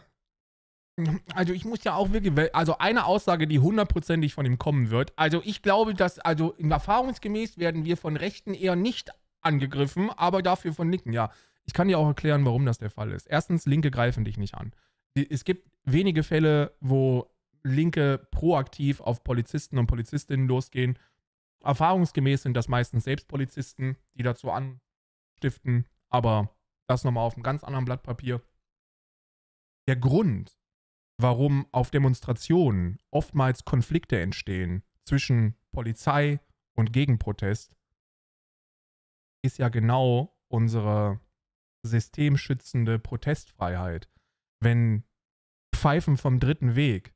Also ich muss ja auch wirklich, also eine Aussage, die hundertprozentig von ihm kommen wird. Also ich glaube, dass, also erfahrungsgemäß werden wir von Rechten eher nicht angegriffen, aber dafür von Linken, ja. Ich kann dir auch erklären, warum das der Fall ist. Erstens, Linke greifen dich nicht an. Es gibt wenige Fälle, wo Linke proaktiv auf Polizisten und Polizistinnen losgehen. Erfahrungsgemäß sind das meistens selbst Polizisten, die dazu anstiften, aber das nochmal auf einem ganz anderen Blatt Papier. Der Grund, warum auf Demonstrationen oftmals Konflikte entstehen zwischen Polizei und Gegenprotest, ist ja genau unsere systemschützende Protestfreiheit. Wenn Pfeifen vom dritten Weg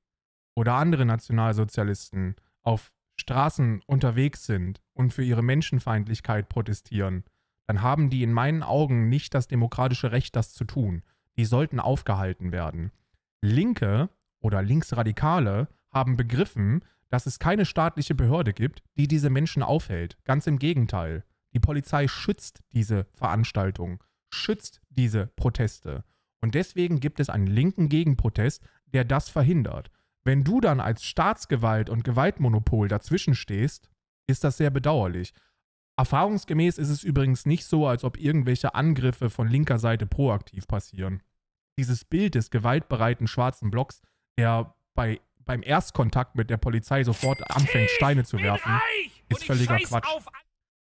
oder andere Nationalsozialisten auf Straßen unterwegs sind und für ihre Menschenfeindlichkeit protestieren, dann haben die in meinen Augen nicht das demokratische Recht, das zu tun. Die sollten aufgehalten werden. Linke oder Linksradikale haben begriffen, dass es keine staatliche Behörde gibt, die diese Menschen aufhält. Ganz im Gegenteil. Die Polizei schützt diese Veranstaltung, schützt diese Proteste. Und deswegen gibt es einen linken Gegenprotest, der das verhindert. Wenn du dann als Staatsgewalt und Gewaltmonopol dazwischen stehst, ist das sehr bedauerlich. Erfahrungsgemäß ist es übrigens nicht so, als ob irgendwelche Angriffe von linker Seite proaktiv passieren. Dieses Bild des gewaltbereiten schwarzen Blocks, der bei, beim Erstkontakt mit der Polizei sofort anfängt, Steine zu werfen, ist völliger Quatsch.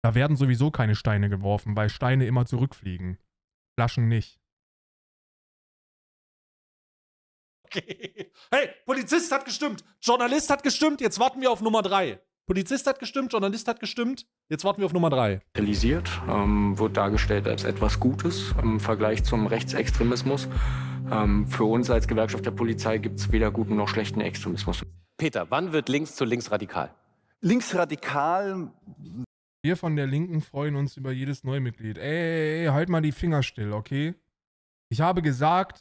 Da werden sowieso keine Steine geworfen, weil Steine immer zurückfliegen. Flaschen nicht. Okay. Hey, Polizist hat gestimmt, Journalist hat gestimmt, jetzt warten wir auf Nummer drei. Polizist hat gestimmt, Journalist hat gestimmt. Jetzt warten wir auf Nummer drei. Realisiert, ähm, wird dargestellt als etwas Gutes im Vergleich zum Rechtsextremismus. Ähm, für uns als Gewerkschaft der Polizei gibt es weder guten noch schlechten Extremismus. Peter, wann wird links zu linksradikal? Linksradikal. Wir von der Linken freuen uns über jedes Neumitglied. Ey, ey, ey, halt mal die Finger still, okay? Ich habe gesagt,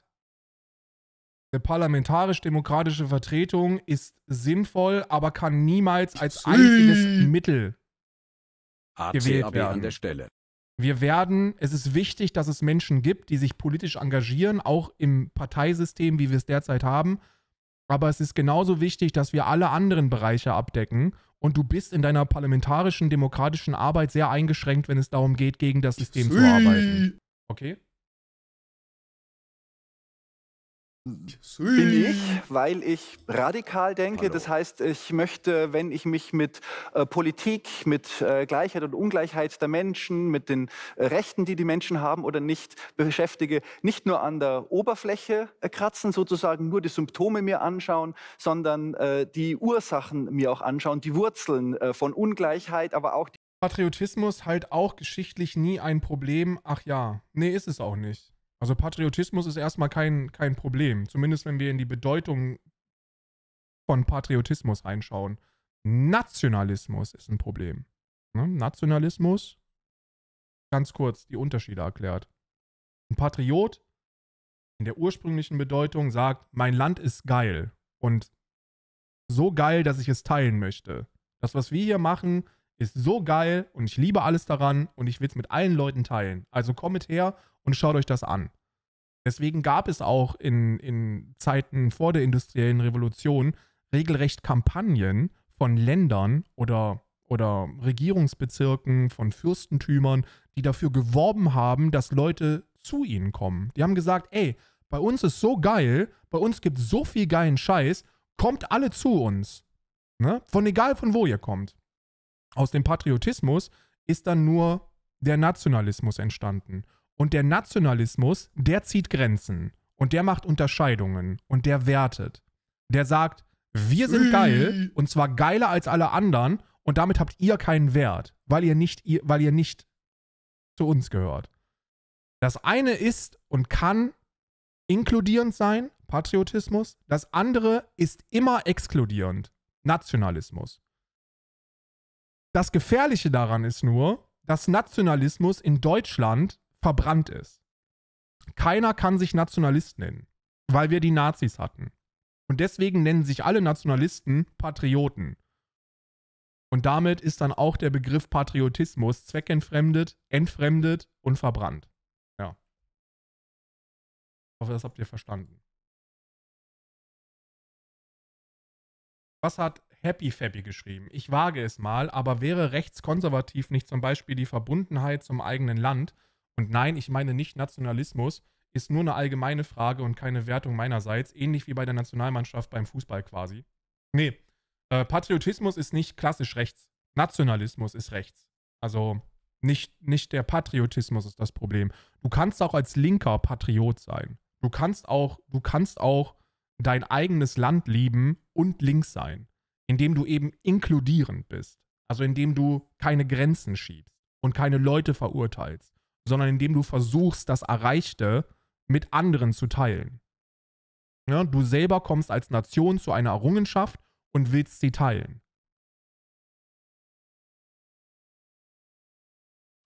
eine parlamentarisch-demokratische Vertretung ist sinnvoll, aber kann niemals als einziges Mittel gewählt werden. An der Stelle. Wir werden, es ist wichtig, dass es Menschen gibt, die sich politisch engagieren, auch im Parteisystem, wie wir es derzeit haben. Aber es ist genauso wichtig, dass wir alle anderen Bereiche abdecken. Und du bist in deiner parlamentarischen, demokratischen Arbeit sehr eingeschränkt, wenn es darum geht, gegen das System zu arbeiten. Okay? bin ich, hm. weil ich radikal denke. Hallo. Das heißt, ich möchte, wenn ich mich mit äh, Politik, mit äh, Gleichheit und Ungleichheit der Menschen, mit den äh, Rechten, die die Menschen haben oder nicht beschäftige, nicht nur an der Oberfläche äh, kratzen, sozusagen nur die Symptome mir anschauen, sondern äh, die Ursachen mir auch anschauen, die Wurzeln äh, von Ungleichheit, aber auch die Patriotismus halt auch geschichtlich nie ein Problem. Ach ja, nee, ist es auch nicht. Also Patriotismus ist erstmal kein, kein Problem, zumindest wenn wir in die Bedeutung von Patriotismus reinschauen. Nationalismus ist ein Problem. Ne? Nationalismus, ganz kurz die Unterschiede erklärt. Ein Patriot in der ursprünglichen Bedeutung sagt, mein Land ist geil und so geil, dass ich es teilen möchte. Das, was wir hier machen, ist so geil und ich liebe alles daran und ich will es mit allen Leuten teilen. Also kommt her und schaut euch das an. Deswegen gab es auch in, in Zeiten vor der industriellen Revolution regelrecht Kampagnen von Ländern oder, oder Regierungsbezirken, von Fürstentümern, die dafür geworben haben, dass Leute zu ihnen kommen. Die haben gesagt, ey, bei uns ist so geil, bei uns gibt es so viel geilen Scheiß, kommt alle zu uns. Ne? Von egal von wo ihr kommt aus dem Patriotismus ist dann nur der Nationalismus entstanden. Und der Nationalismus, der zieht Grenzen und der macht Unterscheidungen und der wertet. Der sagt, wir sind geil und zwar geiler als alle anderen und damit habt ihr keinen Wert, weil ihr nicht, ihr, weil ihr nicht zu uns gehört. Das eine ist und kann inkludierend sein, Patriotismus. Das andere ist immer exkludierend, Nationalismus. Das Gefährliche daran ist nur, dass Nationalismus in Deutschland verbrannt ist. Keiner kann sich Nationalist nennen, weil wir die Nazis hatten. Und deswegen nennen sich alle Nationalisten Patrioten. Und damit ist dann auch der Begriff Patriotismus zweckentfremdet, entfremdet und verbrannt. Ja. Ich hoffe, das habt ihr verstanden. Was hat Happy Fabby geschrieben. Ich wage es mal, aber wäre rechtskonservativ nicht zum Beispiel die Verbundenheit zum eigenen Land? Und nein, ich meine nicht Nationalismus, ist nur eine allgemeine Frage und keine Wertung meinerseits, ähnlich wie bei der Nationalmannschaft beim Fußball quasi. Nee, äh, Patriotismus ist nicht klassisch rechts. Nationalismus ist rechts. Also nicht, nicht der Patriotismus ist das Problem. Du kannst auch als linker Patriot sein. Du kannst auch, du kannst auch dein eigenes Land lieben und links sein indem du eben inkludierend bist. Also indem du keine Grenzen schiebst und keine Leute verurteilst, sondern indem du versuchst, das Erreichte mit anderen zu teilen. Ja, du selber kommst als Nation zu einer Errungenschaft und willst sie teilen.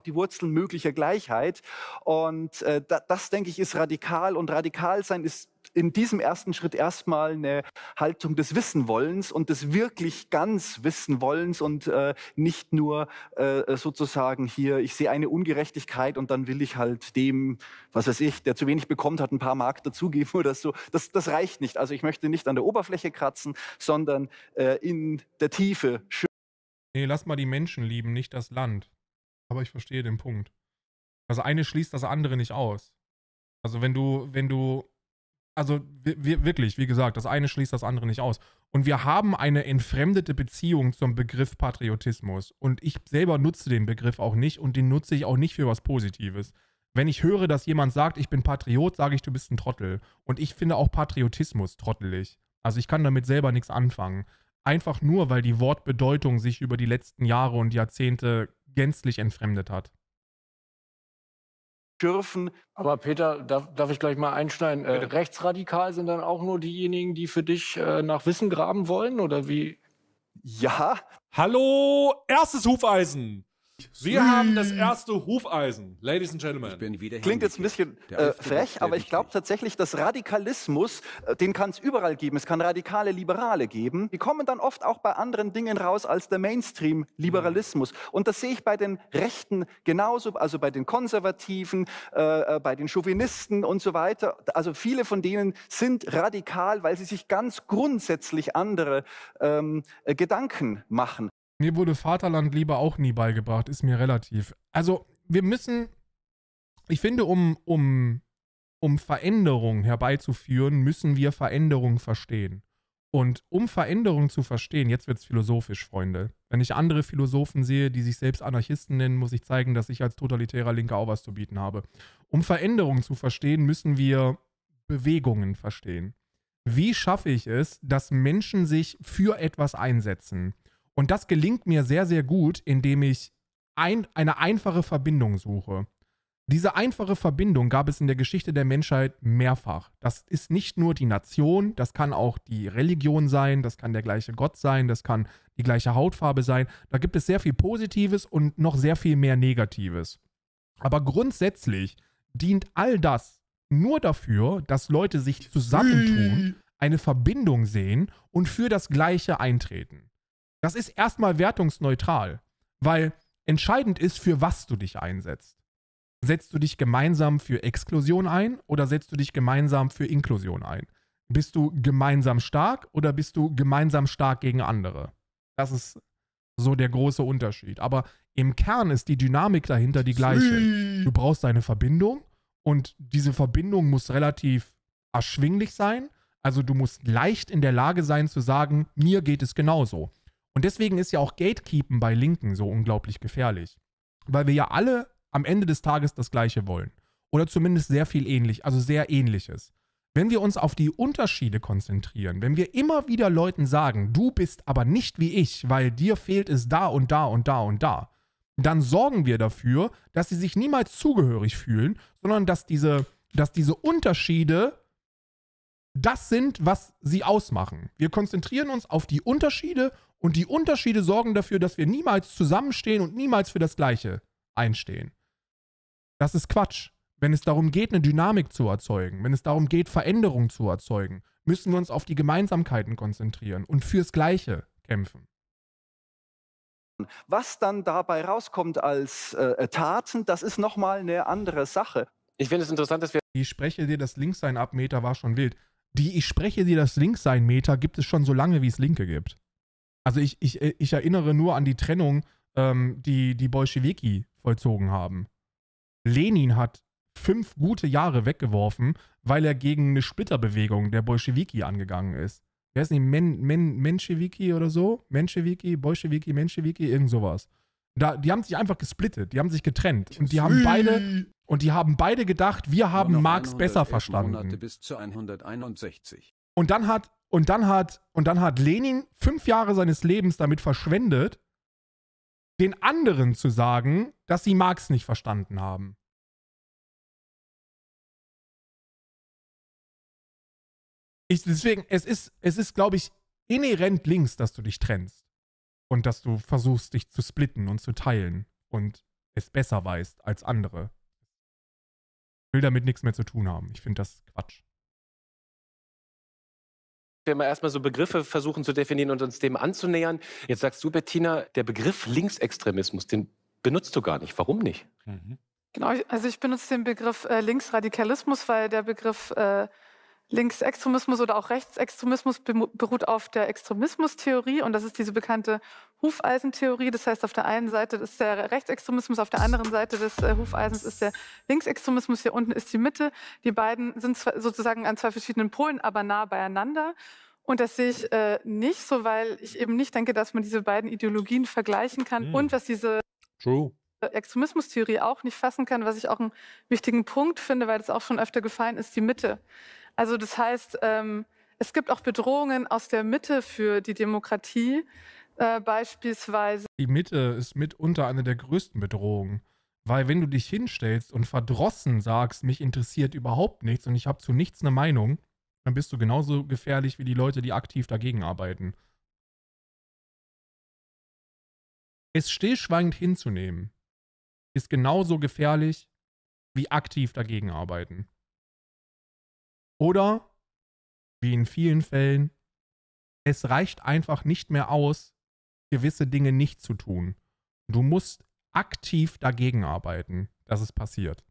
die Wurzeln möglicher Gleichheit. Und äh, da, das, denke ich, ist radikal. Und radikal sein ist in diesem ersten Schritt erstmal eine Haltung des Wissenwollens und des wirklich ganz Wissenwollens und äh, nicht nur äh, sozusagen hier, ich sehe eine Ungerechtigkeit und dann will ich halt dem, was weiß ich, der zu wenig bekommt, hat ein paar Mark dazugeben oder so. Das, das reicht nicht. Also ich möchte nicht an der Oberfläche kratzen, sondern äh, in der Tiefe. Nee, lass mal die Menschen lieben, nicht das Land aber ich verstehe den Punkt. Also eine schließt das andere nicht aus. Also wenn du, wenn du, also wirklich, wie gesagt, das eine schließt das andere nicht aus. Und wir haben eine entfremdete Beziehung zum Begriff Patriotismus. Und ich selber nutze den Begriff auch nicht und den nutze ich auch nicht für was Positives. Wenn ich höre, dass jemand sagt, ich bin Patriot, sage ich, du bist ein Trottel. Und ich finde auch Patriotismus trottelig. Also ich kann damit selber nichts anfangen einfach nur, weil die Wortbedeutung sich über die letzten Jahre und Jahrzehnte gänzlich entfremdet hat. Dürfen. Aber Peter, darf, darf, ich gleich mal einschneiden? Äh, rechtsradikal sind dann auch nur diejenigen, die für dich äh, nach Wissen graben wollen oder wie? Ja. Hallo, erstes Hufeisen. Wir Sweet. haben das erste Hufeisen, Ladies and Gentlemen. Klingt jetzt ein bisschen äh, frech, aber ich glaube tatsächlich, dass Radikalismus, äh, den kann es überall geben. Es kann radikale Liberale geben. Die kommen dann oft auch bei anderen Dingen raus als der Mainstream-Liberalismus. Mhm. Und das sehe ich bei den Rechten genauso, also bei den Konservativen, äh, äh, bei den Chauvinisten und so weiter. Also viele von denen sind radikal, weil sie sich ganz grundsätzlich andere ähm, äh, Gedanken machen. Mir wurde Vaterland lieber auch nie beigebracht, ist mir relativ. Also, wir müssen, ich finde, um, um, um Veränderung herbeizuführen, müssen wir Veränderung verstehen. Und um Veränderung zu verstehen, jetzt wird es philosophisch, Freunde. Wenn ich andere Philosophen sehe, die sich selbst Anarchisten nennen, muss ich zeigen, dass ich als totalitärer Linker auch was zu bieten habe. Um Veränderung zu verstehen, müssen wir Bewegungen verstehen. Wie schaffe ich es, dass Menschen sich für etwas einsetzen? Und das gelingt mir sehr, sehr gut, indem ich ein, eine einfache Verbindung suche. Diese einfache Verbindung gab es in der Geschichte der Menschheit mehrfach. Das ist nicht nur die Nation, das kann auch die Religion sein, das kann der gleiche Gott sein, das kann die gleiche Hautfarbe sein. Da gibt es sehr viel Positives und noch sehr viel mehr Negatives. Aber grundsätzlich dient all das nur dafür, dass Leute sich zusammentun, eine Verbindung sehen und für das Gleiche eintreten. Das ist erstmal wertungsneutral, weil entscheidend ist, für was du dich einsetzt. Setzt du dich gemeinsam für Exklusion ein oder setzt du dich gemeinsam für Inklusion ein? Bist du gemeinsam stark oder bist du gemeinsam stark gegen andere? Das ist so der große Unterschied. Aber im Kern ist die Dynamik dahinter die gleiche. Du brauchst eine Verbindung und diese Verbindung muss relativ erschwinglich sein. Also du musst leicht in der Lage sein zu sagen, mir geht es genauso. Und deswegen ist ja auch Gatekeepen bei Linken so unglaublich gefährlich. Weil wir ja alle am Ende des Tages das Gleiche wollen. Oder zumindest sehr viel ähnlich, also sehr ähnliches. Wenn wir uns auf die Unterschiede konzentrieren, wenn wir immer wieder Leuten sagen, du bist aber nicht wie ich, weil dir fehlt es da und da und da und da, dann sorgen wir dafür, dass sie sich niemals zugehörig fühlen, sondern dass diese, dass diese Unterschiede das sind, was sie ausmachen. Wir konzentrieren uns auf die Unterschiede und die Unterschiede sorgen dafür, dass wir niemals zusammenstehen und niemals für das Gleiche einstehen. Das ist Quatsch. Wenn es darum geht, eine Dynamik zu erzeugen, wenn es darum geht, Veränderung zu erzeugen, müssen wir uns auf die Gemeinsamkeiten konzentrieren und fürs Gleiche kämpfen. Was dann dabei rauskommt als äh, Taten, das ist nochmal eine andere Sache. Ich finde es interessant, dass wir. Ich spreche dir das Linksein ab Meter war schon wild. Die Ich spreche dir das Linksein Meter gibt es schon so lange, wie es Linke gibt. Also ich, ich, äh, ich erinnere nur an die Trennung, ähm, die die Bolschewiki vollzogen haben. Lenin hat fünf gute Jahre weggeworfen, weil er gegen eine Splitterbewegung der Bolschewiki angegangen ist. Wer ist nicht, Men, Menschewiki oder so? Menschewiki, Bolschewiki, Menschewiki, irgend sowas. Da, die haben sich einfach gesplittet, die haben sich getrennt. Und die haben beide, und die haben beide gedacht, wir haben Marx besser verstanden. Und dann hat und dann hat, und dann hat Lenin fünf Jahre seines Lebens damit verschwendet, den anderen zu sagen, dass sie Marx nicht verstanden haben. Ich, deswegen, es ist, es ist, glaube ich, inhärent links, dass du dich trennst. Und dass du versuchst, dich zu splitten und zu teilen und es besser weißt als andere. Ich will damit nichts mehr zu tun haben. Ich finde das Quatsch wir mal erstmal so Begriffe versuchen zu definieren und uns dem anzunähern. Jetzt sagst du, Bettina, der Begriff Linksextremismus, den benutzt du gar nicht. Warum nicht? Mhm. Genau, also ich benutze den Begriff äh, Linksradikalismus, weil der Begriff äh, Linksextremismus oder auch Rechtsextremismus beruht auf der Extremismustheorie und das ist diese bekannte Hufeisentheorie. Das heißt, auf der einen Seite ist der Rechtsextremismus, auf der anderen Seite des äh, Hufeisens ist der Linksextremismus. Hier unten ist die Mitte. Die beiden sind zwei, sozusagen an zwei verschiedenen Polen, aber nah beieinander. Und das sehe ich äh, nicht so, weil ich eben nicht denke, dass man diese beiden Ideologien vergleichen kann mhm. und was diese True. Extremismustheorie auch nicht fassen kann, was ich auch einen wichtigen Punkt finde, weil das auch schon öfter gefallen ist, die Mitte. Also das heißt, ähm, es gibt auch Bedrohungen aus der Mitte für die Demokratie äh, beispielsweise. Die Mitte ist mitunter eine der größten Bedrohungen. Weil wenn du dich hinstellst und verdrossen sagst, mich interessiert überhaupt nichts und ich habe zu nichts eine Meinung, dann bist du genauso gefährlich wie die Leute, die aktiv dagegen arbeiten. Es stillschweigend hinzunehmen ist genauso gefährlich wie aktiv dagegen arbeiten. Oder, wie in vielen Fällen, es reicht einfach nicht mehr aus, gewisse Dinge nicht zu tun. Du musst aktiv dagegen arbeiten, dass es passiert.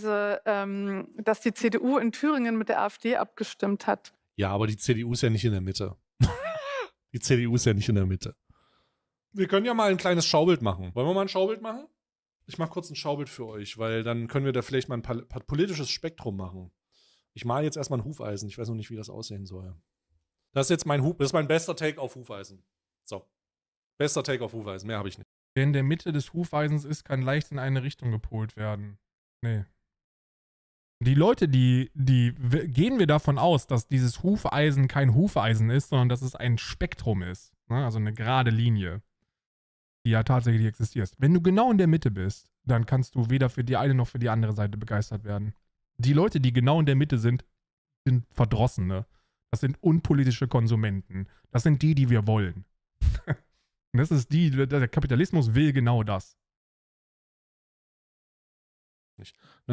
Diese, also, ähm, dass die CDU in Thüringen mit der AfD abgestimmt hat. Ja, aber die CDU ist ja nicht in der Mitte. die CDU ist ja nicht in der Mitte. Wir können ja mal ein kleines Schaubild machen. Wollen wir mal ein Schaubild machen? Ich mache kurz ein Schaubild für euch, weil dann können wir da vielleicht mal ein politisches Spektrum machen. Ich male jetzt erstmal ein Hufeisen. Ich weiß noch nicht, wie das aussehen soll. Das ist jetzt mein Hub, das ist mein bester Take auf Hufeisen. So. Bester Take auf Hufeisen, mehr habe ich nicht. Wer in der Mitte des Hufeisens ist, kann leicht in eine Richtung gepolt werden. Nee. Die Leute, die, die gehen wir davon aus, dass dieses Hufeisen kein Hufeisen ist, sondern dass es ein Spektrum ist. Ne? Also eine gerade Linie, die ja tatsächlich existiert. Wenn du genau in der Mitte bist, dann kannst du weder für die eine noch für die andere Seite begeistert werden. Die Leute, die genau in der Mitte sind, sind Verdrossene. Ne? Das sind unpolitische Konsumenten. Das sind die, die wir wollen. das ist die, der Kapitalismus will genau das. Na,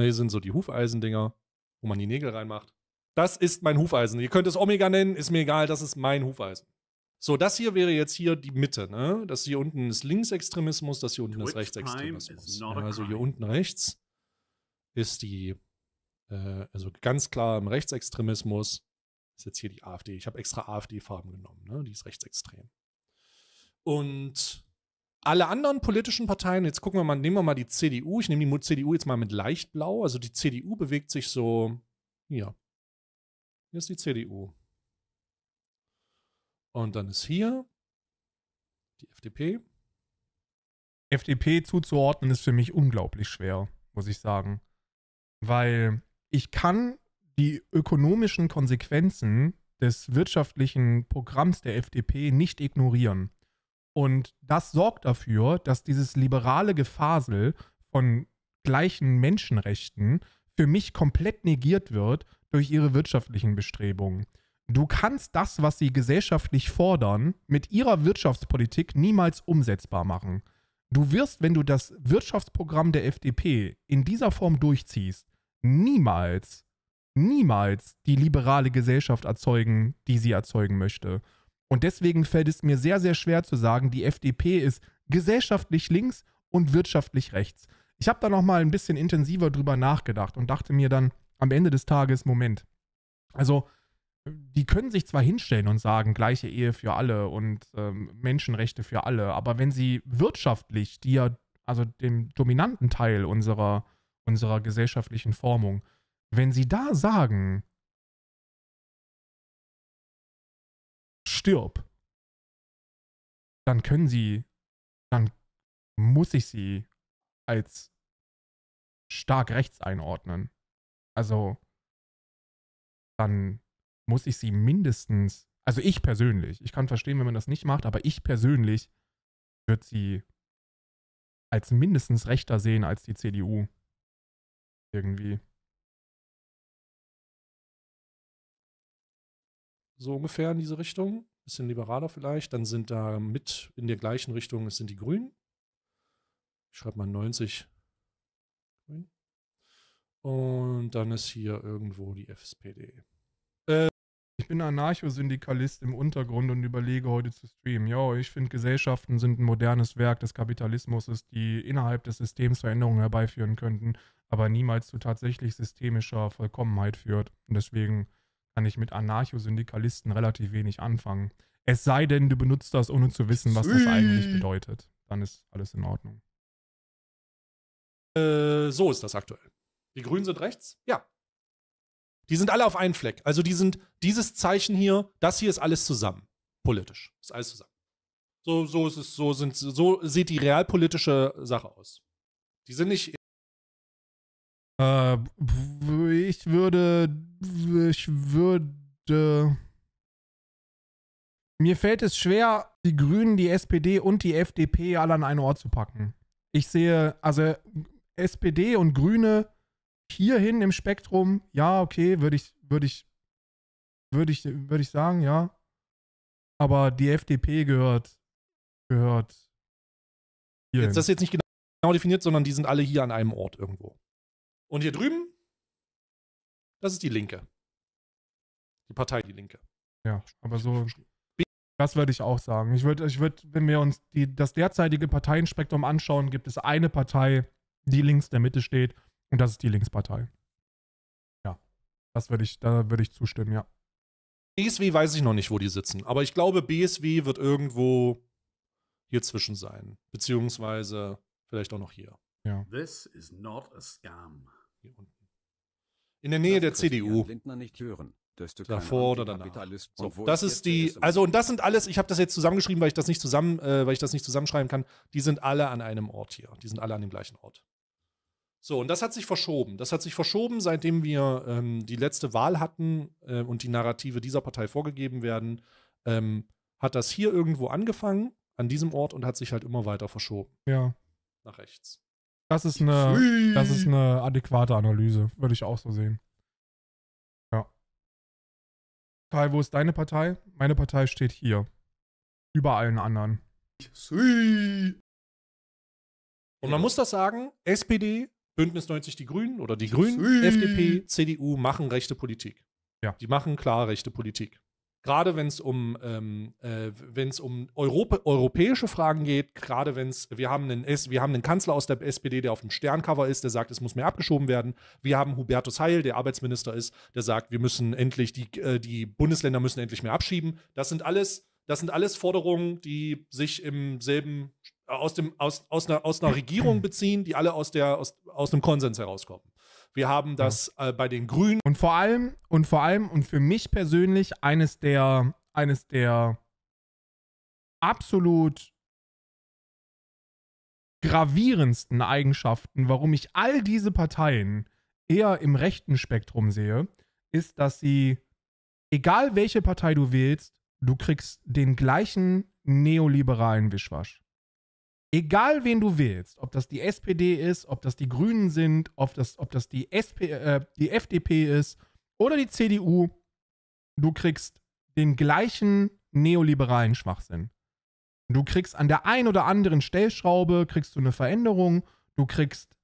ne, hier sind so die Hufeisendinger, wo man die Nägel reinmacht. Das ist mein Hufeisen. Ihr könnt es Omega nennen, ist mir egal, das ist mein Hufeisen. So, das hier wäre jetzt hier die Mitte, ne? Das hier unten ist Linksextremismus, das hier unten Twitch ist Rechtsextremismus. Ja, also hier unten rechts ist die, äh, also ganz klar im Rechtsextremismus ist jetzt hier die AfD. Ich habe extra AfD-Farben genommen, ne? die ist rechtsextrem. Und alle anderen politischen Parteien, jetzt gucken wir mal, nehmen wir mal die CDU. Ich nehme die CDU jetzt mal mit Leichtblau. Also die CDU bewegt sich so, hier. Hier ist die CDU. Und dann ist hier die FDP. FDP zuzuordnen ist für mich unglaublich schwer, muss ich sagen. Weil ich kann die ökonomischen Konsequenzen des wirtschaftlichen Programms der FDP nicht ignorieren. Und das sorgt dafür, dass dieses liberale Gefasel von gleichen Menschenrechten für mich komplett negiert wird durch ihre wirtschaftlichen Bestrebungen. Du kannst das, was sie gesellschaftlich fordern, mit ihrer Wirtschaftspolitik niemals umsetzbar machen. Du wirst, wenn du das Wirtschaftsprogramm der FDP in dieser Form durchziehst, niemals niemals die liberale Gesellschaft erzeugen, die sie erzeugen möchte. Und deswegen fällt es mir sehr, sehr schwer zu sagen, die FDP ist gesellschaftlich links und wirtschaftlich rechts. Ich habe da nochmal ein bisschen intensiver drüber nachgedacht und dachte mir dann am Ende des Tages, Moment, also die können sich zwar hinstellen und sagen, gleiche Ehe für alle und ähm, Menschenrechte für alle, aber wenn sie wirtschaftlich, die ja also dem dominanten Teil unserer, unserer gesellschaftlichen Formung, wenn sie da sagen, stirb, dann können sie, dann muss ich sie als stark rechts einordnen. Also, dann muss ich sie mindestens, also ich persönlich, ich kann verstehen, wenn man das nicht macht, aber ich persönlich würde sie als mindestens rechter sehen als die CDU. Irgendwie. so ungefähr in diese Richtung. Bisschen liberaler vielleicht. Dann sind da mit in der gleichen Richtung, es sind die Grünen. Ich schreibe mal 90 Grün. Und dann ist hier irgendwo die FSPD. Äh, ich bin Anarchosyndikalist im Untergrund und überlege heute zu streamen. Jo, ich finde, Gesellschaften sind ein modernes Werk des Kapitalismus, die innerhalb des Systems Veränderungen herbeiführen könnten, aber niemals zu tatsächlich systemischer Vollkommenheit führt. Und deswegen kann ich mit Anarchosyndikalisten relativ wenig anfangen. Es sei denn, du benutzt das, ohne zu wissen, was das eigentlich bedeutet. Dann ist alles in Ordnung. Äh, so ist das aktuell. Die Grünen sind rechts? Ja. Die sind alle auf einen Fleck. Also die sind dieses Zeichen hier, das hier ist alles zusammen. Politisch. Ist alles zusammen. So, so ist es, so sind, so sieht die realpolitische Sache aus. Die sind nicht. Äh, ich würde, ich würde, mir fällt es schwer, die Grünen, die SPD und die FDP alle an einen Ort zu packen. Ich sehe, also SPD und Grüne hierhin im Spektrum, ja, okay, würde ich, würde ich, würde ich, würde ich sagen, ja. Aber die FDP gehört, gehört. Hierhin. Jetzt, das ist jetzt nicht genau definiert, sondern die sind alle hier an einem Ort irgendwo. Und hier drüben das ist die Linke. Die Partei Die Linke. Ja, aber so. Das würde ich auch sagen. Ich würde, ich würd, wenn wir uns die, das derzeitige Parteienspektrum anschauen, gibt es eine Partei, die links der Mitte steht, und das ist die Linkspartei. Ja, das würde ich, da würde ich zustimmen, ja. BSW weiß ich noch nicht, wo die sitzen, aber ich glaube, BSW wird irgendwo hier zwischen sein, beziehungsweise vielleicht auch noch hier. Ja. This is not a scam. Hier unten in der Nähe der CDU. Davor oder danach. So, das ist die, also und das sind alles, ich habe das jetzt zusammengeschrieben, weil ich das nicht zusammen, äh, weil ich das nicht zusammenschreiben kann, die sind alle an einem Ort hier. Die sind alle an dem gleichen Ort. So, und das hat sich verschoben. Das hat sich verschoben, seitdem wir ähm, die letzte Wahl hatten äh, und die Narrative dieser Partei vorgegeben werden, ähm, hat das hier irgendwo angefangen, an diesem Ort, und hat sich halt immer weiter verschoben. Ja. Nach rechts. Das ist eine, das ist eine adäquate Analyse, würde ich auch so sehen. Ja. Kai, wo ist deine Partei? Meine Partei steht hier. Über allen anderen. Und man muss das sagen, SPD, Bündnis 90 die Grünen oder die Grünen, FDP, CDU machen rechte Politik. Ja. Die machen klar rechte Politik. Gerade wenn es um, ähm, äh, um Europa, europäische Fragen geht, gerade wenn es, wir, haben einen wir haben einen Kanzler aus der SPD, der auf dem Sterncover ist, der sagt, es muss mehr abgeschoben werden. Wir haben Hubertus Heil, der Arbeitsminister ist, der sagt, wir müssen endlich, die, äh, die Bundesländer müssen endlich mehr abschieben. Das sind alles, das sind alles Forderungen, die sich im selben aus, dem, aus, aus, einer, aus einer Regierung beziehen, die alle aus, der, aus, aus einem Konsens herauskommen. Wir haben das ja. äh, bei den Grünen. Und vor allem, und vor allem, und für mich persönlich eines der, eines der absolut gravierendsten Eigenschaften, warum ich all diese Parteien eher im rechten Spektrum sehe, ist, dass sie, egal welche Partei du wählst, du kriegst den gleichen neoliberalen Wischwasch egal wen du wählst, ob das die SPD ist, ob das die Grünen sind, ob das, ob das die, SP, äh, die FDP ist oder die CDU, du kriegst den gleichen neoliberalen Schwachsinn. Du kriegst an der einen oder anderen Stellschraube, kriegst du eine Veränderung, du kriegst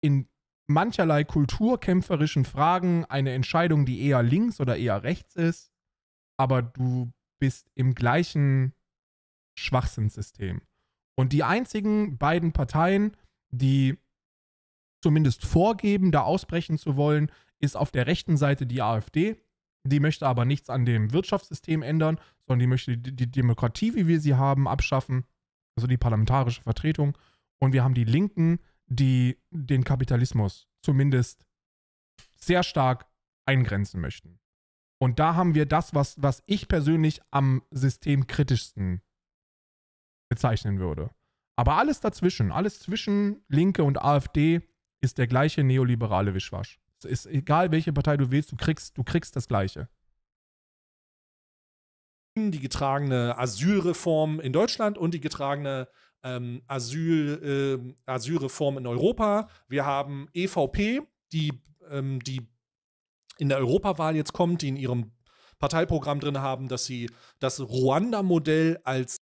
in mancherlei kulturkämpferischen Fragen eine Entscheidung, die eher links oder eher rechts ist, aber du bist im gleichen Schwachsinnssystem. Und die einzigen beiden Parteien, die zumindest vorgeben, da ausbrechen zu wollen, ist auf der rechten Seite die AfD. Die möchte aber nichts an dem Wirtschaftssystem ändern, sondern die möchte die Demokratie, wie wir sie haben, abschaffen, also die parlamentarische Vertretung. Und wir haben die Linken, die den Kapitalismus zumindest sehr stark eingrenzen möchten. Und da haben wir das, was, was ich persönlich am systemkritischsten bezeichnen würde. Aber alles dazwischen, alles zwischen Linke und AfD ist der gleiche neoliberale Wischwasch. Es ist egal, welche Partei du willst, du kriegst, du kriegst das Gleiche. Die getragene Asylreform in Deutschland und die getragene ähm, Asyl, äh, Asylreform in Europa. Wir haben EVP, die, ähm, die in der Europawahl jetzt kommt, die in ihrem Parteiprogramm drin haben, dass sie das Ruanda-Modell als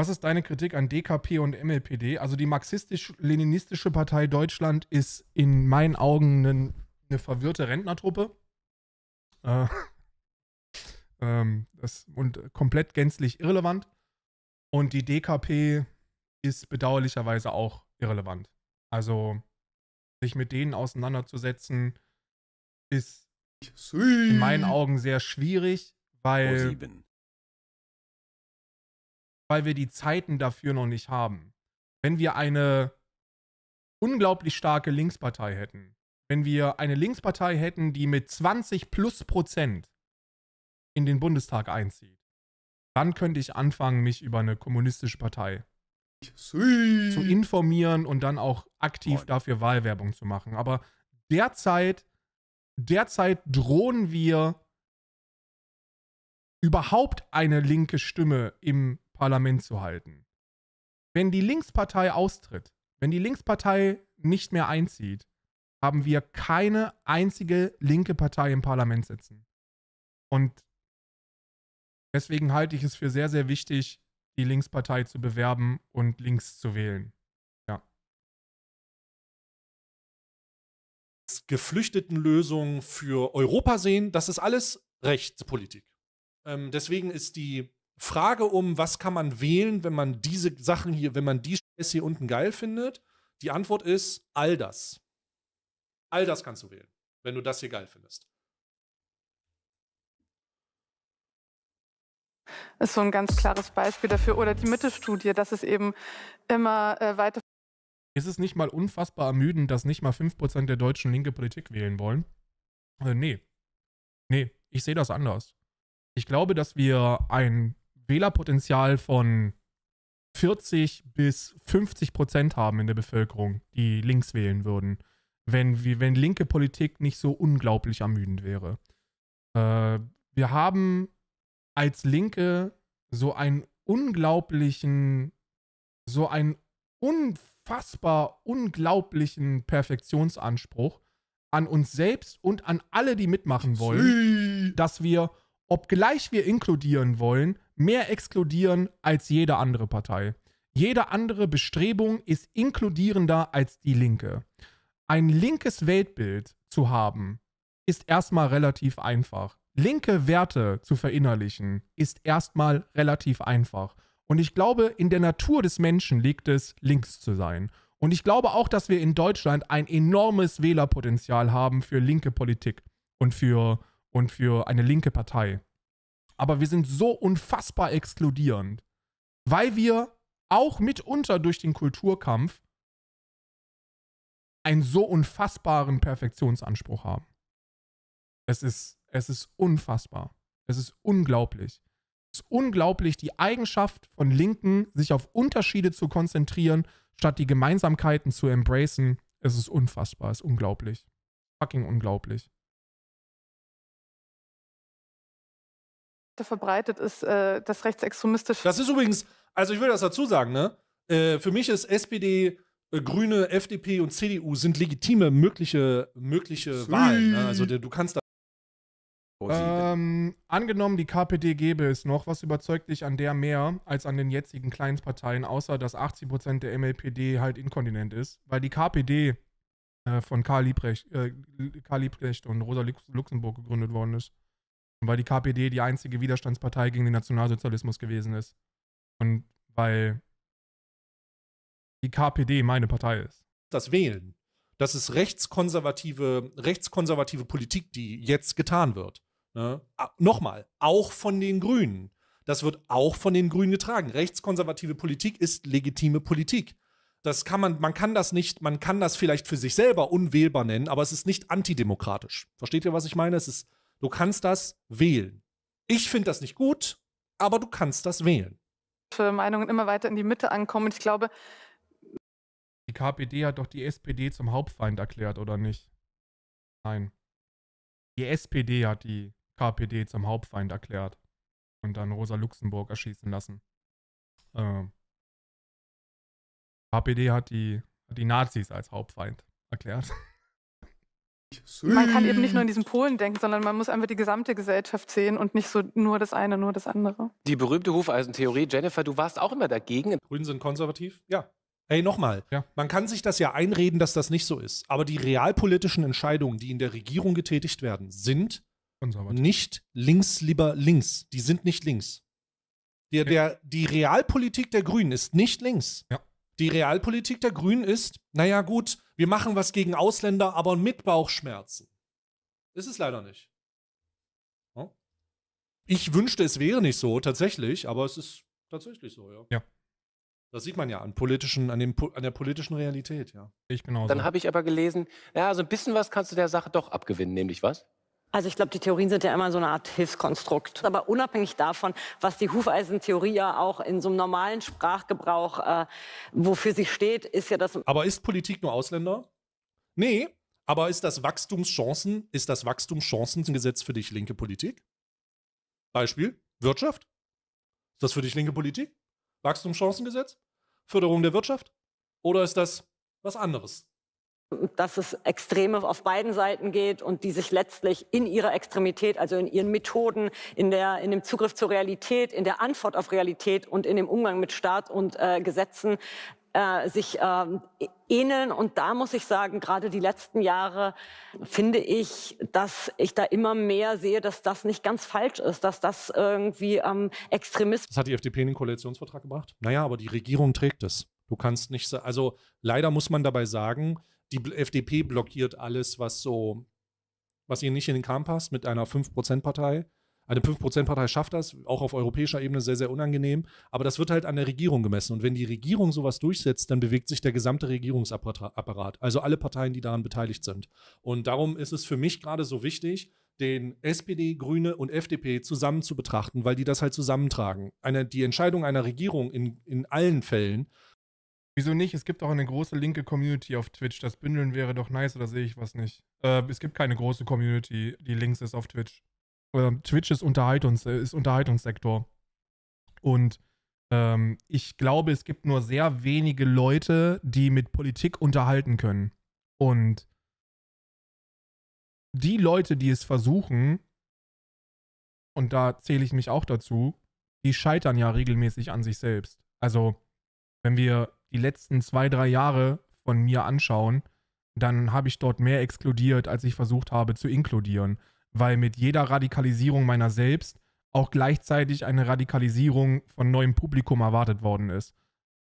was ist deine Kritik an DKP und MLPD? Also die marxistisch-leninistische Partei Deutschland ist in meinen Augen eine, eine verwirrte Rentnertruppe. Äh, ähm, das, und komplett gänzlich irrelevant. Und die DKP ist bedauerlicherweise auch irrelevant. Also sich mit denen auseinanderzusetzen, ist in meinen Augen sehr schwierig, weil weil wir die Zeiten dafür noch nicht haben. Wenn wir eine unglaublich starke Linkspartei hätten, wenn wir eine Linkspartei hätten, die mit 20 plus Prozent in den Bundestag einzieht, dann könnte ich anfangen, mich über eine kommunistische Partei zu informieren und dann auch aktiv dafür Wahlwerbung zu machen. Aber derzeit, derzeit drohen wir überhaupt eine linke Stimme im Parlament zu halten. Wenn die Linkspartei austritt, wenn die Linkspartei nicht mehr einzieht, haben wir keine einzige linke Partei im Parlament sitzen. Und deswegen halte ich es für sehr, sehr wichtig, die Linkspartei zu bewerben und links zu wählen. Ja. Geflüchtetenlösungen für Europa sehen, das ist alles Rechtspolitik. Ähm, deswegen ist die Frage um, was kann man wählen, wenn man diese Sachen hier, wenn man die Scheiße hier unten geil findet? Die Antwort ist all das. All das kannst du wählen, wenn du das hier geil findest. Ist so ein ganz klares Beispiel dafür. Oder die Mittelstudie, dass es eben immer äh, weiter. Ist es nicht mal unfassbar ermüdend, dass nicht mal 5% der Deutschen linke Politik wählen wollen? Äh, nee. Nee, ich sehe das anders. Ich glaube, dass wir ein Wählerpotenzial von 40 bis 50 Prozent haben in der Bevölkerung, die links wählen würden, wenn, wenn linke Politik nicht so unglaublich ermüdend wäre. Äh, wir haben als Linke so einen unglaublichen, so einen unfassbar unglaublichen Perfektionsanspruch an uns selbst und an alle, die mitmachen wollen, dass wir obgleich wir inkludieren wollen, mehr exkludieren als jede andere Partei. Jede andere Bestrebung ist inkludierender als die Linke. Ein linkes Weltbild zu haben, ist erstmal relativ einfach. Linke Werte zu verinnerlichen, ist erstmal relativ einfach. Und ich glaube, in der Natur des Menschen liegt es, links zu sein. Und ich glaube auch, dass wir in Deutschland ein enormes Wählerpotenzial haben für linke Politik und für und für eine linke Partei. Aber wir sind so unfassbar exkludierend, weil wir auch mitunter durch den Kulturkampf einen so unfassbaren Perfektionsanspruch haben. Es ist, es ist unfassbar. Es ist unglaublich. Es ist unglaublich, die Eigenschaft von Linken, sich auf Unterschiede zu konzentrieren, statt die Gemeinsamkeiten zu embracen. Es ist unfassbar, es ist unglaublich. Fucking unglaublich. da verbreitet ist, äh, das rechtsextremistische. Das ist übrigens, also ich will das dazu sagen, ne? Äh, für mich ist SPD, äh, Grüne, FDP und CDU sind legitime mögliche, mögliche Wahlen. Ne? Also du kannst da. Ähm, angenommen, die KPD gäbe es noch, was überzeugt dich an der mehr als an den jetzigen Kleinstparteien, außer dass 80% der MLPD halt inkontinent ist? Weil die KPD äh, von Karl Liebrecht, äh, Karl Liebrecht und Rosa Luxemburg gegründet worden ist weil die KPD die einzige Widerstandspartei gegen den Nationalsozialismus gewesen ist. Und weil die KPD meine Partei ist. Das Wählen. Das ist rechtskonservative, rechtskonservative Politik, die jetzt getan wird. Ne? Ah, nochmal, auch von den Grünen. Das wird auch von den Grünen getragen. Rechtskonservative Politik ist legitime Politik. Das kann man, man kann das nicht, man kann das vielleicht für sich selber unwählbar nennen, aber es ist nicht antidemokratisch. Versteht ihr, was ich meine? Es ist Du kannst das wählen. Ich finde das nicht gut, aber du kannst das wählen. Für Meinungen immer weiter in die Mitte ankommen. ich glaube. Die KPD hat doch die SPD zum Hauptfeind erklärt, oder nicht? Nein. Die SPD hat die KPD zum Hauptfeind erklärt und dann Rosa Luxemburg erschießen lassen. Ähm, KPD hat die, hat die Nazis als Hauptfeind erklärt. Man kann eben nicht nur in diesen Polen denken, sondern man muss einfach die gesamte Gesellschaft sehen und nicht so nur das eine, nur das andere. Die berühmte Hufeisentheorie. Jennifer, du warst auch immer dagegen. Grünen sind konservativ? Ja. Hey, nochmal. Ja. Man kann sich das ja einreden, dass das nicht so ist. Aber die realpolitischen Entscheidungen, die in der Regierung getätigt werden, sind nicht links, lieber links. Die sind nicht links. Der, der, die Realpolitik der Grünen ist nicht links. Ja. Die Realpolitik der Grünen ist, naja, gut, wir machen was gegen Ausländer, aber mit Bauchschmerzen. Ist es leider nicht. Ich wünschte, es wäre nicht so, tatsächlich, aber es ist tatsächlich so, ja. Ja. Das sieht man ja an politischen, an, dem, an der politischen Realität, ja. Ich genau. Dann habe ich aber gelesen, ja, so ein bisschen was kannst du der Sache doch abgewinnen, nämlich was? Also ich glaube, die Theorien sind ja immer so eine Art Hilfskonstrukt. Aber unabhängig davon, was die Hufeisentheorie ja auch in so einem normalen Sprachgebrauch, äh, wofür sie steht, ist ja das. Aber ist Politik nur Ausländer? Nee. Aber ist das Wachstumschancen, ist das Wachstumschancengesetz für dich linke Politik? Beispiel Wirtschaft. Ist das für dich linke Politik? Wachstumschancengesetz? Förderung der Wirtschaft? Oder ist das was anderes? dass es Extreme auf beiden Seiten geht und die sich letztlich in ihrer Extremität, also in ihren Methoden, in, der, in dem Zugriff zur Realität, in der Antwort auf Realität und in dem Umgang mit Staat und äh, Gesetzen äh, sich ähm, e-, ähneln. Und da muss ich sagen, gerade die letzten Jahre finde ich, dass ich da immer mehr sehe, dass das nicht ganz falsch ist, dass das irgendwie ähm, Extremismus. Das hat die FDP in den Koalitionsvertrag gebracht. Naja, aber die Regierung trägt es. Du kannst nicht, also leider muss man dabei sagen, die FDP blockiert alles, was so, was ihr nicht in den Kram passt, mit einer 5%-Partei. Eine 5%-Partei schafft das, auch auf europäischer Ebene sehr, sehr unangenehm. Aber das wird halt an der Regierung gemessen. Und wenn die Regierung sowas durchsetzt, dann bewegt sich der gesamte Regierungsapparat, also alle Parteien, die daran beteiligt sind. Und darum ist es für mich gerade so wichtig, den SPD, Grüne und FDP zusammen zu betrachten, weil die das halt zusammentragen. Eine, die Entscheidung einer Regierung in, in allen Fällen Wieso nicht? Es gibt auch eine große linke Community auf Twitch. Das Bündeln wäre doch nice, oder sehe ich was nicht? Äh, es gibt keine große Community, die links ist auf Twitch. Äh, Twitch ist, Unterhaltungs ist Unterhaltungssektor. Und ähm, ich glaube, es gibt nur sehr wenige Leute, die mit Politik unterhalten können. Und die Leute, die es versuchen, und da zähle ich mich auch dazu, die scheitern ja regelmäßig an sich selbst. Also, wenn wir die letzten zwei, drei Jahre von mir anschauen, dann habe ich dort mehr exkludiert, als ich versucht habe zu inkludieren. Weil mit jeder Radikalisierung meiner selbst auch gleichzeitig eine Radikalisierung von neuem Publikum erwartet worden ist.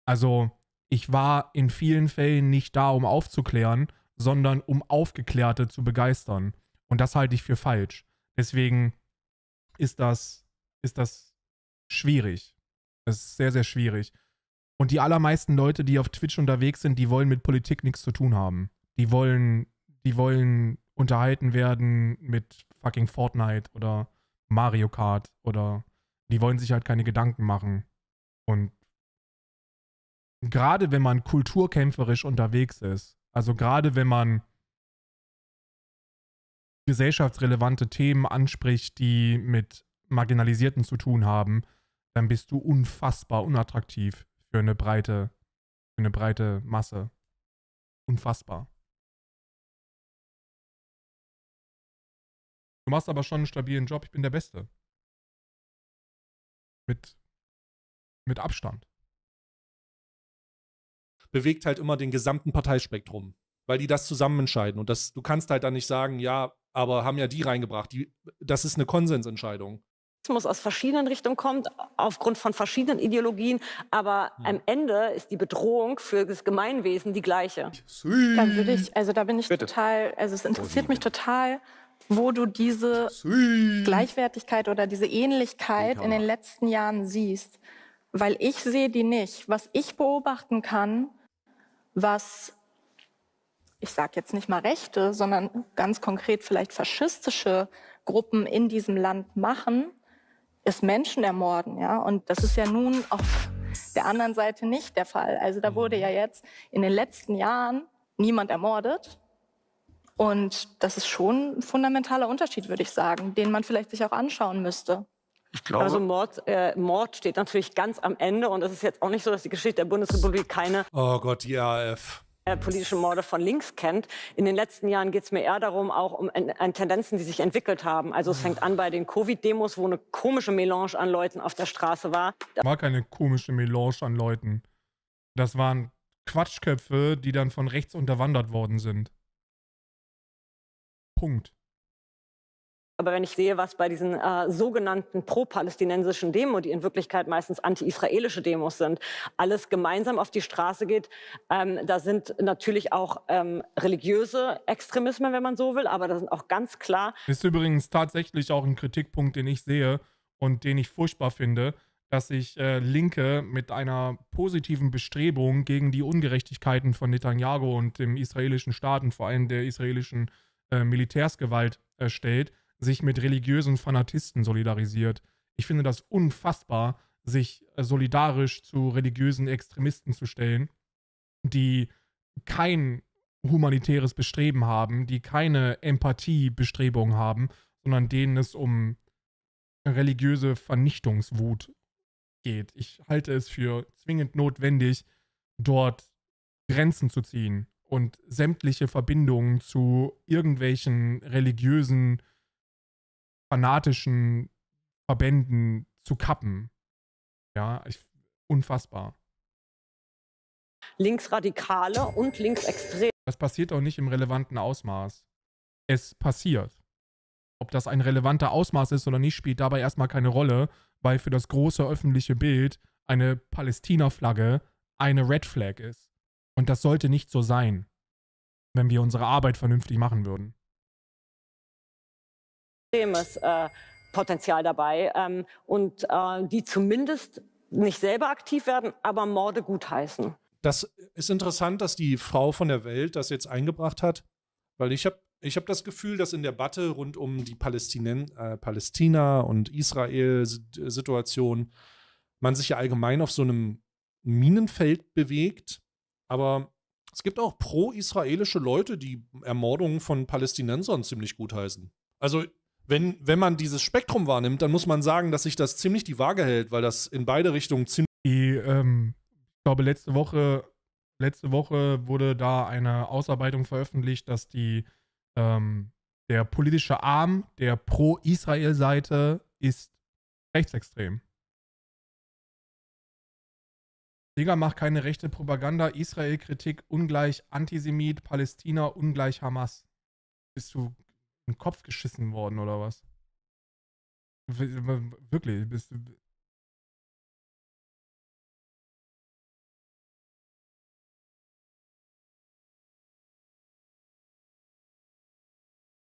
Also ich war in vielen Fällen nicht da, um aufzuklären, sondern um Aufgeklärte zu begeistern. Und das halte ich für falsch. Deswegen ist das, ist das schwierig. Es ist sehr, sehr schwierig. Und die allermeisten Leute, die auf Twitch unterwegs sind, die wollen mit Politik nichts zu tun haben. Die wollen, die wollen unterhalten werden mit fucking Fortnite oder Mario Kart oder die wollen sich halt keine Gedanken machen. Und gerade wenn man kulturkämpferisch unterwegs ist, also gerade wenn man gesellschaftsrelevante Themen anspricht, die mit Marginalisierten zu tun haben, dann bist du unfassbar unattraktiv für eine breite, für eine breite Masse. Unfassbar. Du machst aber schon einen stabilen Job, ich bin der Beste. Mit, mit Abstand. Bewegt halt immer den gesamten Parteispektrum, weil die das zusammen entscheiden. Und das, du kannst halt dann nicht sagen, ja, aber haben ja die reingebracht. Die, das ist eine Konsensentscheidung aus verschiedenen Richtungen kommt, aufgrund von verschiedenen Ideologien. Aber ja. Hm. am Ende ist die Bedrohung für das Gemeinwesen die gleiche. Dann würde ich, also da bin ich Bitte. total, also es interessiert mich total, wo du diese Gleichwertigkeit oder diese Ähnlichkeit in den letzten Jahren siehst. Weil ich sehe die nicht. Was ich beobachten kann, was ich sage jetzt nicht mal rechte, sondern ganz konkret vielleicht faschistische Gruppen in diesem Land machen, ist Menschen ermorden, ja. Und das ist ja nun auf der anderen Seite nicht der Fall. Also da wurde ja jetzt in den letzten Jahren niemand ermordet. Und das ist schon ein fundamentaler Unterschied, würde ich sagen, den man vielleicht sich auch anschauen müsste. Ich Glaube, also Mord, äh, Mord steht natürlich ganz am Ende und es ist jetzt auch nicht so, dass die Geschichte der Bundesrepublik keine. Oh Gott, die RAF. Äh, politische Morde von links kennt. In den letzten Jahren geht es mir eher darum, auch um Tendenzen, die sich entwickelt haben. Also es fängt an bei den Covid-Demos, wo eine komische Melange an Leuten auf der Straße war. War keine komische Melange an Leuten. Das waren Quatschköpfe, die dann von rechts unterwandert worden sind. Punkt. Aber wenn ich sehe, was bei diesen äh, sogenannten pro-palästinensischen Demos, die in Wirklichkeit meistens anti-israelische Demos sind, alles gemeinsam auf die Straße geht, ähm, da sind natürlich auch ähm, religiöse Extremismen, wenn man so will, aber da sind auch ganz klar. Das ist übrigens tatsächlich auch ein Kritikpunkt, den ich sehe und den ich furchtbar finde, dass sich äh, Linke mit einer positiven Bestrebung gegen die Ungerechtigkeiten von Netanyahu und dem israelischen Staat und vor allem der israelischen äh, Militärsgewalt äh, stellt sich mit religiösen Fanatisten solidarisiert. Ich finde das unfassbar, sich äh, solidarisch zu religiösen Extremisten zu stellen, die kein humanitäres Bestreben haben, die keine Empathiebestrebung haben, sondern denen es um religiöse Vernichtungswut geht. Ich halte es für zwingend notwendig, dort Grenzen zu ziehen und sämtliche Verbindungen zu irgendwelchen religiösen fanatischen Verbänden zu kappen. Ja, ich, unfassbar. Linksradikale und Linksextreme. Das passiert auch nicht im relevanten Ausmaß. Es passiert. Ob das ein relevanter Ausmaß ist oder nicht, spielt dabei erstmal keine Rolle, weil für das große öffentliche Bild eine Palästina-Flagge eine Red Flag ist. Und das sollte nicht so sein, wenn wir unsere Arbeit vernünftig machen würden extremes äh, Potenzial dabei ähm, und äh, die zumindest nicht selber aktiv werden, aber Morde gutheißen. Das ist interessant, dass die Frau von der Welt das jetzt eingebracht hat, weil ich habe ich hab das Gefühl, dass in der Debatte rund um die Palästinen, äh, Palästina und Israel-Situation man sich ja allgemein auf so einem Minenfeld bewegt, aber es gibt auch pro-israelische Leute, die Ermordungen von Palästinensern ziemlich gutheißen. Also wenn, wenn man dieses Spektrum wahrnimmt, dann muss man sagen, dass sich das ziemlich die Waage hält, weil das in beide Richtungen ziemlich. Die, ähm, ich glaube, letzte Woche, letzte Woche wurde da eine Ausarbeitung veröffentlicht, dass die, ähm, der politische Arm der Pro-Israel-Seite ist rechtsextrem. Digga macht keine rechte Propaganda, Israel-Kritik ungleich Antisemit, Palästina ungleich Hamas. Bist du in den Kopf geschissen worden oder was? Wirklich, bist du.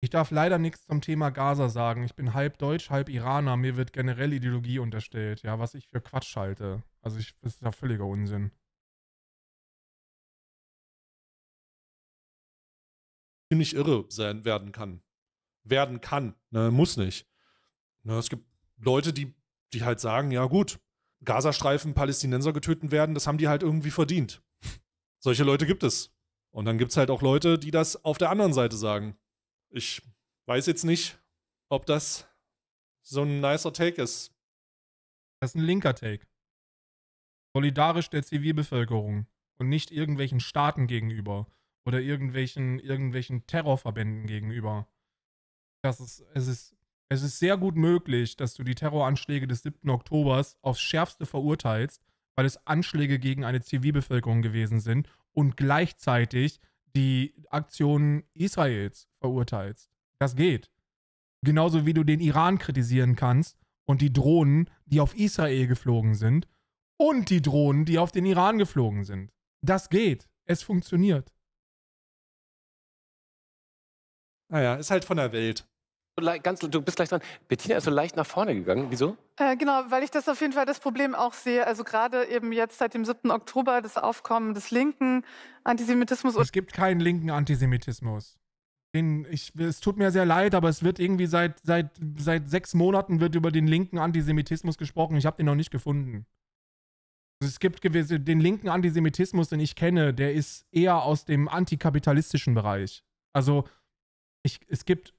Ich darf leider nichts zum Thema Gaza sagen. Ich bin halb Deutsch, halb Iraner. Mir wird generell Ideologie unterstellt. Ja, was ich für Quatsch halte. Also, ich, das ist ja völliger Unsinn. Ziemlich irre sein werden kann werden kann. Ne? Muss nicht. Ne? Es gibt Leute, die, die halt sagen, ja gut, Gazastreifen, Palästinenser getötet werden, das haben die halt irgendwie verdient. Solche Leute gibt es. Und dann gibt es halt auch Leute, die das auf der anderen Seite sagen. Ich weiß jetzt nicht, ob das so ein nicer Take ist. Das ist ein linker Take. Solidarisch der Zivilbevölkerung und nicht irgendwelchen Staaten gegenüber oder irgendwelchen, irgendwelchen Terrorverbänden gegenüber dass es, es ist, es ist sehr gut möglich, dass du die Terroranschläge des 7. Oktobers aufs Schärfste verurteilst, weil es Anschläge gegen eine Zivilbevölkerung gewesen sind und gleichzeitig die Aktionen Israels verurteilst. Das geht. Genauso wie du den Iran kritisieren kannst und die Drohnen, die auf Israel geflogen sind und die Drohnen, die auf den Iran geflogen sind. Das geht. Es funktioniert. Naja, ist halt von der Welt. Ganz, du bist gleich dran. Bettina ist so leicht nach vorne gegangen. Wieso? Äh, genau, weil ich das auf jeden Fall das Problem auch sehe. Also gerade eben jetzt seit dem 7. Oktober das Aufkommen des linken Antisemitismus. Es gibt keinen linken Antisemitismus. Den, ich, es tut mir sehr leid, aber es wird irgendwie seit, seit, seit sechs Monaten wird über den linken Antisemitismus gesprochen. Ich habe den noch nicht gefunden. Es gibt gewisse, den linken Antisemitismus, den ich kenne, der ist eher aus dem antikapitalistischen Bereich. Also ich, es gibt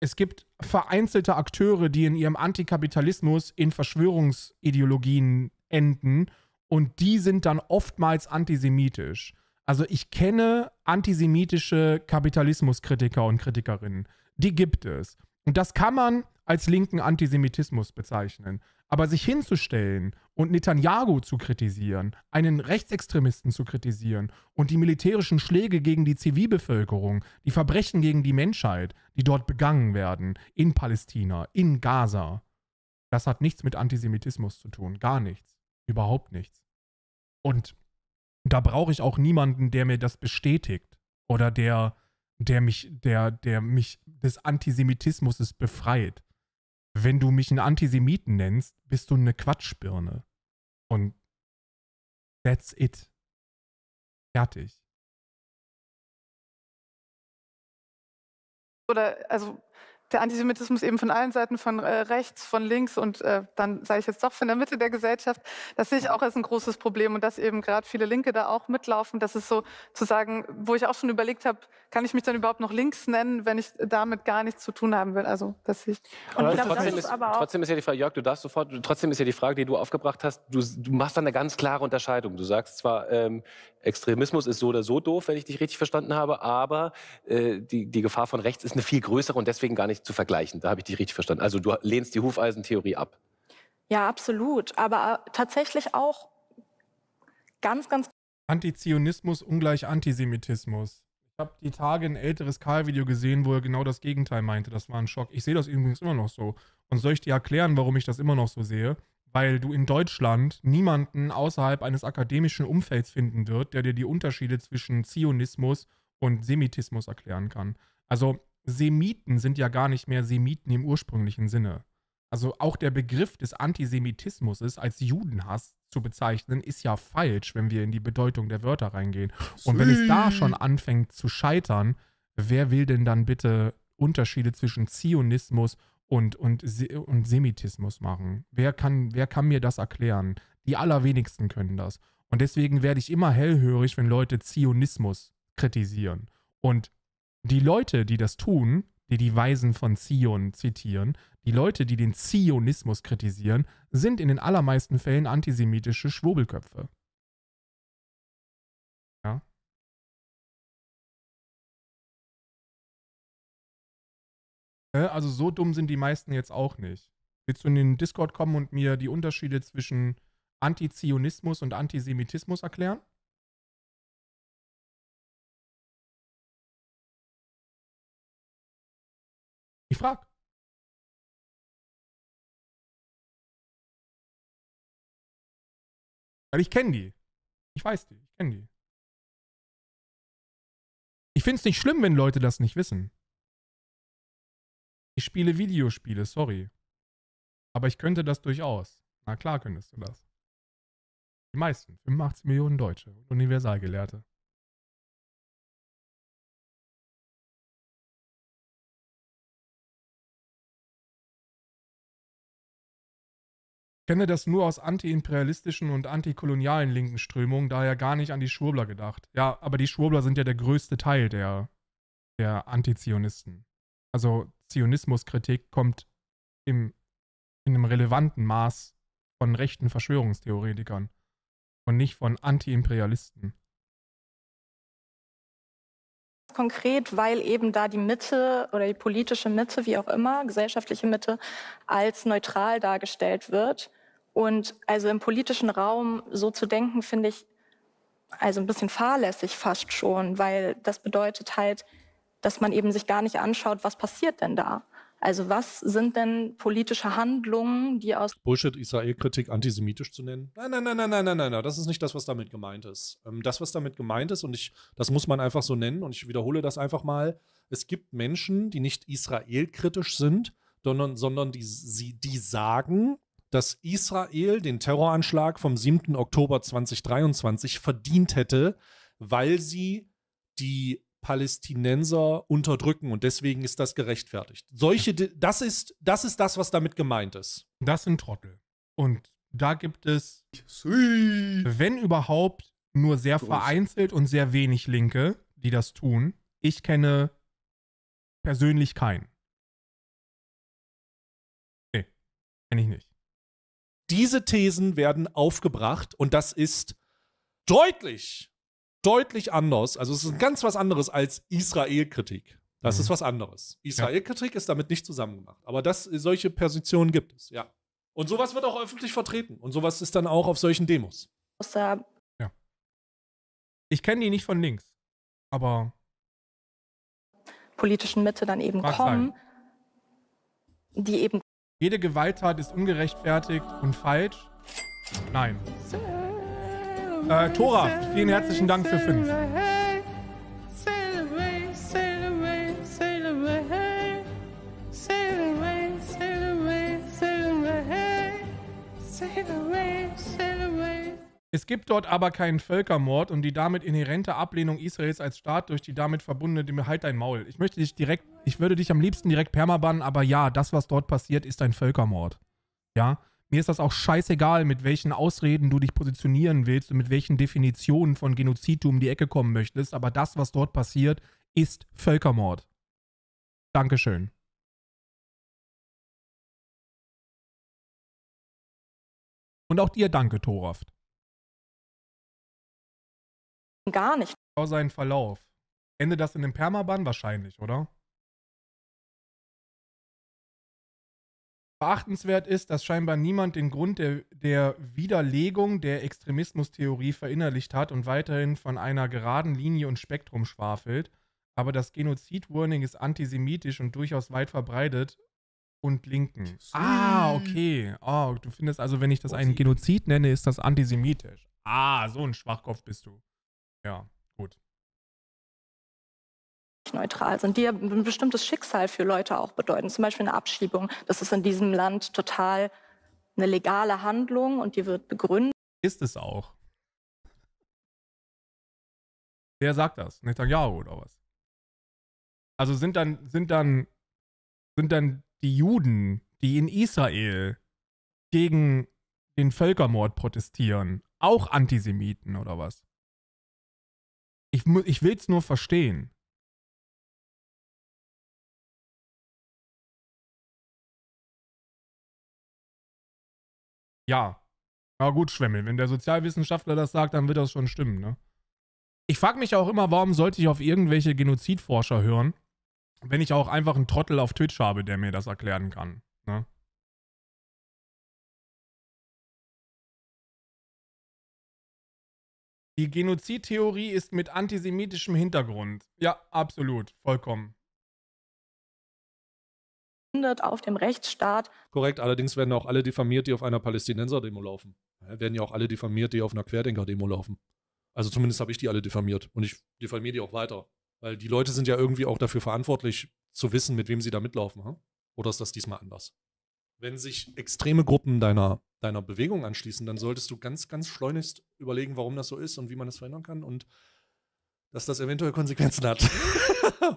es gibt vereinzelte Akteure, die in ihrem Antikapitalismus in Verschwörungsideologien enden und die sind dann oftmals antisemitisch. Also ich kenne antisemitische Kapitalismuskritiker und Kritikerinnen. Die gibt es. Und das kann man als linken Antisemitismus bezeichnen. Aber sich hinzustellen und Netanyahu zu kritisieren, einen Rechtsextremisten zu kritisieren und die militärischen Schläge gegen die Zivilbevölkerung, die Verbrechen gegen die Menschheit, die dort begangen werden, in Palästina, in Gaza, das hat nichts mit Antisemitismus zu tun. Gar nichts. Überhaupt nichts. Und da brauche ich auch niemanden, der mir das bestätigt oder der der mich, der, der mich des Antisemitismus befreit. Wenn du mich einen Antisemiten nennst, bist du eine Quatschbirne. Und that's it. Fertig. Oder, also, der Antisemitismus eben von allen Seiten, von äh, rechts, von links und äh, dann sage ich jetzt doch von der Mitte der Gesellschaft, das sehe ich auch als ein großes Problem und dass eben gerade viele Linke da auch mitlaufen, das ist so zu sagen, wo ich auch schon überlegt habe, kann ich mich dann überhaupt noch links nennen, wenn ich damit gar nichts zu tun haben will. Also das sehe ich. Und aber, glaube, trotzdem, ist, aber auch trotzdem ist ja die Frage, Jörg, du darfst sofort, trotzdem ist ja die Frage, die du aufgebracht hast, du, du machst dann eine ganz klare Unterscheidung. Du sagst zwar, ähm, Extremismus ist so oder so doof, wenn ich dich richtig verstanden habe, aber äh, die, die Gefahr von rechts ist eine viel größere und deswegen gar nicht nicht zu vergleichen. Da habe ich dich richtig verstanden. Also du lehnst die Hufeisentheorie ab. Ja, absolut. Aber äh, tatsächlich auch ganz, ganz. Antizionismus ungleich Antisemitismus. Ich habe die Tage ein älteres Karl-Video gesehen, wo er genau das Gegenteil meinte. Das war ein Schock. Ich sehe das übrigens immer noch so. Und soll ich dir erklären, warum ich das immer noch so sehe? Weil du in Deutschland niemanden außerhalb eines akademischen Umfelds finden wird, der dir die Unterschiede zwischen Zionismus und Semitismus erklären kann. Also Semiten sind ja gar nicht mehr Semiten im ursprünglichen Sinne. Also auch der Begriff des Antisemitismus als Judenhass zu bezeichnen, ist ja falsch, wenn wir in die Bedeutung der Wörter reingehen. Und wenn es da schon anfängt zu scheitern, wer will denn dann bitte Unterschiede zwischen Zionismus und, und, und Semitismus machen? Wer kann, wer kann mir das erklären? Die allerwenigsten können das. Und deswegen werde ich immer hellhörig, wenn Leute Zionismus kritisieren. Und die Leute, die das tun, die die Weisen von Zion zitieren, die Leute, die den Zionismus kritisieren, sind in den allermeisten Fällen antisemitische Schwurbelköpfe. Ja. Äh, also so dumm sind die meisten jetzt auch nicht. Willst du in den Discord kommen und mir die Unterschiede zwischen Antizionismus und Antisemitismus erklären? Ich frag. Weil ich kenne die. Ich weiß die. Ich kenne die. Ich finde es nicht schlimm, wenn Leute das nicht wissen. Ich spiele Videospiele, sorry. Aber ich könnte das durchaus. Na klar könntest du das. Die meisten, 85 Millionen Deutsche und Universalgelehrte. kenne das nur aus antiimperialistischen und antikolonialen linken Strömungen, daher gar nicht an die Schwurbler gedacht. Ja, aber die Schwurbler sind ja der größte Teil der, der Antizionisten. Also Zionismuskritik kommt im, in einem relevanten Maß von rechten Verschwörungstheoretikern und nicht von Antiimperialisten. Konkret, weil eben da die Mitte oder die politische Mitte, wie auch immer, gesellschaftliche Mitte, als neutral dargestellt wird und also im politischen Raum so zu denken, finde ich also ein bisschen fahrlässig fast schon, weil das bedeutet halt, dass man eben sich gar nicht anschaut, was passiert denn da. Also was sind denn politische Handlungen, die aus Bullshit Israel-Kritik antisemitisch zu nennen? Nein, nein, nein, nein, nein, nein, nein, nein. Das ist nicht das, was damit gemeint ist. Ähm, das, was damit gemeint ist, und ich, das muss man einfach so nennen, und ich wiederhole das einfach mal: Es gibt Menschen, die nicht Israel-kritisch sind, sondern, sondern die, die sagen, dass Israel den Terroranschlag vom 7. Oktober 2023 verdient hätte, weil sie die Palästinenser unterdrücken und deswegen ist das gerechtfertigt. Solche, das ist, das ist das, was damit gemeint ist. Das sind Trottel. Und da gibt es, wenn überhaupt, nur sehr vereinzelt und sehr wenig Linke, die das tun. Ich kenne persönlich keinen. Nee, kenne ich nicht. Diese Thesen werden aufgebracht und das ist deutlich, deutlich anders. Also es ist ganz was anderes als Israel-Kritik. Das mhm. ist was anderes. Israel-Kritik ist damit nicht zusammengemacht. Aber das, solche Positionen gibt es, ja. Und sowas wird auch öffentlich vertreten. Und sowas ist dann auch auf solchen Demos. Ja. Ich kenne die nicht von links, aber. Politischen Mitte dann eben kommen, sein. die eben jede Gewalttat ist ungerechtfertigt und falsch. Nein. Äh, Tora, vielen herzlichen Dank für 5. Es gibt dort aber keinen Völkermord und die damit inhärente Ablehnung Israels als Staat durch die damit verbundene Halt dein Maul. Ich möchte dich direkt, ich würde dich am liebsten direkt permabannen, aber ja, das, was dort passiert, ist ein Völkermord. Ja? Mir ist das auch scheißegal, mit welchen Ausreden du dich positionieren willst und mit welchen Definitionen von Genozid du um die Ecke kommen möchtest, aber das, was dort passiert, ist Völkermord. Dankeschön. Und auch dir danke, Thorhaft. Gar nicht. Schau genau seinen Verlauf. Ende das in dem Permaban wahrscheinlich, oder? Beachtenswert ist, dass scheinbar niemand den Grund der, der Widerlegung der Extremismustheorie verinnerlicht hat und weiterhin von einer geraden Linie und Spektrum schwafelt. Aber das Genozid-Warning ist antisemitisch und durchaus weit verbreitet und Linken. So. Hm. Ah, okay. Oh, du findest also, wenn ich das einen Genozid nenne, ist das antisemitisch. Ah, so ein Schwachkopf bist du. Ja, gut. Neutral sind, die ja ein bestimmtes Schicksal für Leute auch bedeuten. Zum Beispiel eine Abschiebung. Das ist in diesem Land total eine legale Handlung und die wird begründet. Ist es auch. Wer sagt das? Netanyahu oder was? Also sind dann, sind dann, sind dann die Juden, die in Israel gegen den Völkermord protestieren, auch Antisemiten oder was? Ich, ich will es nur verstehen. Ja. Na gut, Schwemmel, wenn der Sozialwissenschaftler das sagt, dann wird das schon stimmen, ne? Ich frage mich auch immer, warum sollte ich auf irgendwelche Genozidforscher hören, wenn ich auch einfach einen Trottel auf Twitch habe, der mir das erklären kann. Die Genozidtheorie ist mit antisemitischem Hintergrund. Ja, absolut, vollkommen auf dem Rechtsstaat. Korrekt, allerdings werden auch alle diffamiert, die auf einer Palästinenser-Demo laufen. werden ja auch alle diffamiert, die auf einer Querdenker-Demo laufen. Also zumindest habe ich die alle diffamiert und ich diffamiere die auch weiter. Weil die Leute sind ja irgendwie auch dafür verantwortlich, zu wissen, mit wem sie da mitlaufen. Oder ist das diesmal anders? Wenn sich extreme Gruppen deiner deiner Bewegung anschließen, dann solltest du ganz, ganz schleunigst überlegen, warum das so ist und wie man das verändern kann und dass das eventuell Konsequenzen hat.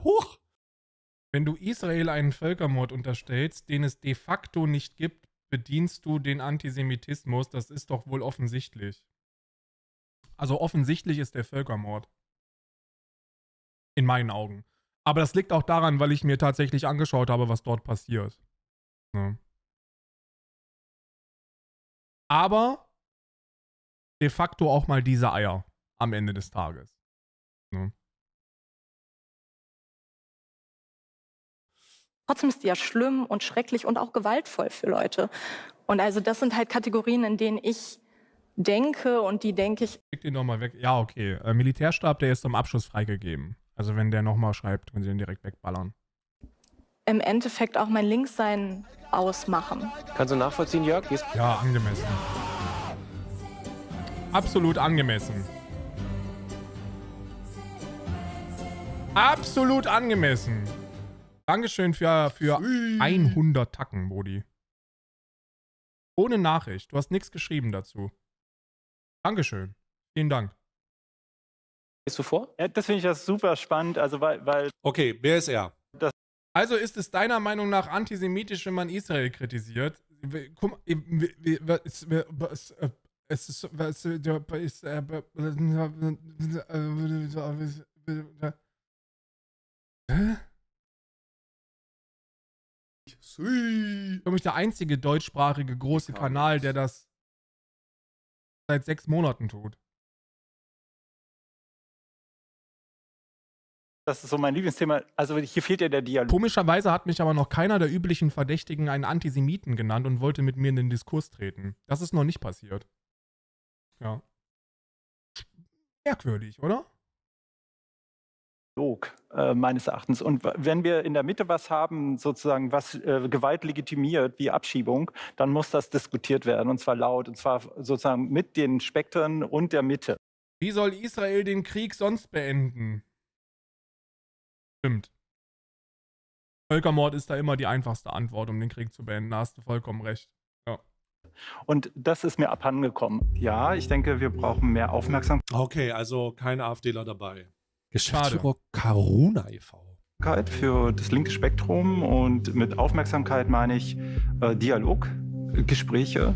Hoch! Wenn du Israel einen Völkermord unterstellst, den es de facto nicht gibt, bedienst du den Antisemitismus. Das ist doch wohl offensichtlich. Also offensichtlich ist der Völkermord. In meinen Augen. Aber das liegt auch daran, weil ich mir tatsächlich angeschaut habe, was dort passiert. Ne? aber de facto auch mal diese Eier am Ende des Tages. Ne? Trotzdem ist die ja schlimm und schrecklich und auch gewaltvoll für Leute. Und also das sind halt Kategorien, in denen ich denke und die denke ich. Schickt den nochmal weg. Ja, okay. Äh, Militärstab, der ist zum Abschluss freigegeben. Also wenn der nochmal schreibt, können sie den direkt wegballern im Endeffekt auch mein Linkssein ausmachen. Kannst du nachvollziehen, Jörg? Ja, angemessen. Absolut angemessen. Absolut angemessen. Dankeschön für, für 100 Tacken, Modi. Ohne Nachricht. Du hast nichts geschrieben dazu. Dankeschön. Vielen Dank. Gehst du vor? Ja, das finde ich das super spannend. Also, weil, weil okay, wer ist er? Also ist es deiner Meinung nach antisemitisch, wenn man Israel kritisiert? Guck mal, äh, es ist, was, äh, ist, äh, Hä? Ich bin der einzige deutschsprachige große Kanal, der das seit sechs Monaten tut. Das ist so mein Lieblingsthema. Also hier fehlt ja der Dialog. Komischerweise hat mich aber noch keiner der üblichen Verdächtigen einen Antisemiten genannt und wollte mit mir in den Diskurs treten. Das ist noch nicht passiert. Ja. Merkwürdig, oder? Log, äh, meines Erachtens. Und wenn wir in der Mitte was haben, sozusagen, was äh, Gewalt legitimiert, wie Abschiebung, dann muss das diskutiert werden, und zwar laut, und zwar sozusagen mit den Spektren und der Mitte. Wie soll Israel den Krieg sonst beenden? Stimmt. Völkermord ist da immer die einfachste Antwort, um den Krieg zu beenden. Da hast du vollkommen recht. Ja. Und das ist mir abhandengekommen. Ja, ich denke, wir brauchen mehr Aufmerksamkeit. Okay, also kein AfDler dabei. Geschäftsführer Karuna e.V für das linke Spektrum und mit Aufmerksamkeit meine ich äh, Dialog, Gespräche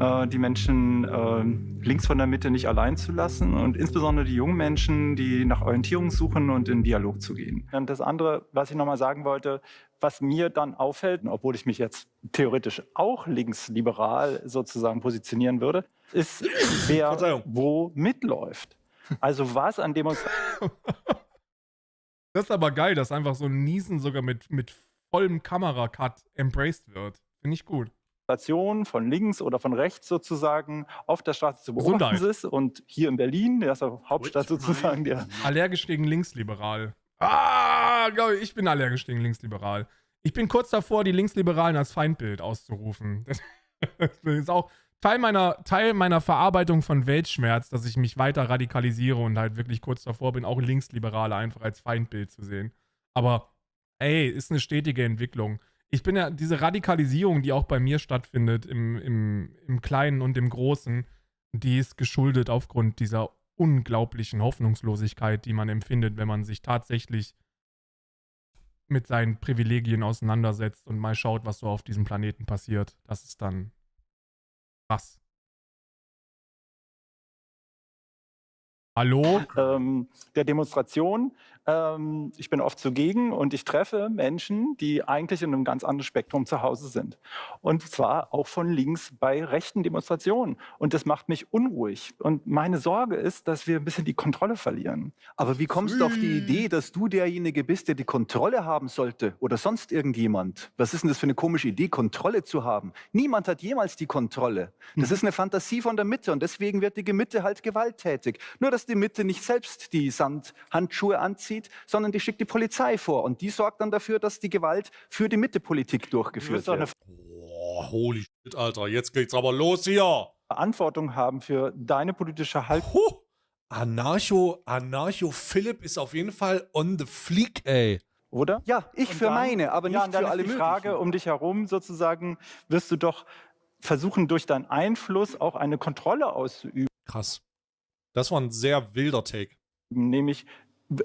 äh, die Menschen äh, links von der Mitte nicht allein zu lassen und insbesondere die jungen Menschen, die nach Orientierung suchen und in Dialog zu gehen. Und das andere, was ich nochmal sagen wollte, was mir dann auffällt, obwohl ich mich jetzt theoretisch auch linksliberal sozusagen positionieren würde, ist, wer wo mitläuft. Also was an Demonstrationen. Das ist aber geil, dass einfach so ein Niesen sogar mit, mit vollem Kameracut embraced wird. Finde ich gut. Demonstrationen von links oder von rechts sozusagen auf der Straße zu beobachten ist. Und hier in Berlin, der ist Hauptstadt sozusagen. Der allergisch gegen linksliberal. Ah, ich bin allergisch gegen linksliberal. Ich bin kurz davor, die Linksliberalen als Feindbild auszurufen. Das ist auch Teil meiner, Teil meiner Verarbeitung von Weltschmerz, dass ich mich weiter radikalisiere und halt wirklich kurz davor bin, auch Linksliberale einfach als Feindbild zu sehen. Aber ey, ist eine stetige Entwicklung ich bin ja, diese Radikalisierung, die auch bei mir stattfindet, im, im, im Kleinen und im Großen, die ist geschuldet aufgrund dieser unglaublichen Hoffnungslosigkeit, die man empfindet, wenn man sich tatsächlich mit seinen Privilegien auseinandersetzt und mal schaut, was so auf diesem Planeten passiert. Das ist dann krass. Hallo? Ähm, der Demonstration ähm, ich bin oft zugegen und ich treffe Menschen, die eigentlich in einem ganz anderen Spektrum zu Hause sind. Und zwar auch von links bei rechten Demonstrationen. Und das macht mich unruhig. Und meine Sorge ist, dass wir ein bisschen die Kontrolle verlieren. Aber wie kommst du auf die hm. Idee, dass du derjenige bist, der die Kontrolle haben sollte oder sonst irgendjemand? Was ist denn das für eine komische Idee, Kontrolle zu haben? Niemand hat jemals die Kontrolle. Das hm. ist eine Fantasie von der Mitte und deswegen wird die Mitte halt gewalttätig. Nur, dass die Mitte nicht selbst die Sandhandschuhe anzieht sieht, sondern die schickt die Polizei vor. Und die sorgt dann dafür, dass die Gewalt für die Mittepolitik durchgeführt wird. Oh, holy shit, Alter, jetzt geht's aber los hier. Verantwortung haben für deine politische Haltung. Huh. Anarcho, Anarcho Philipp ist auf jeden Fall on the fleek, ey oder? Ja, ich und für dann, meine, aber nicht ja, und für alle die Frage um dich herum sozusagen, wirst du doch versuchen durch deinen Einfluss auch eine Kontrolle auszuüben. Krass. Das war ein sehr wilder Take. Nämlich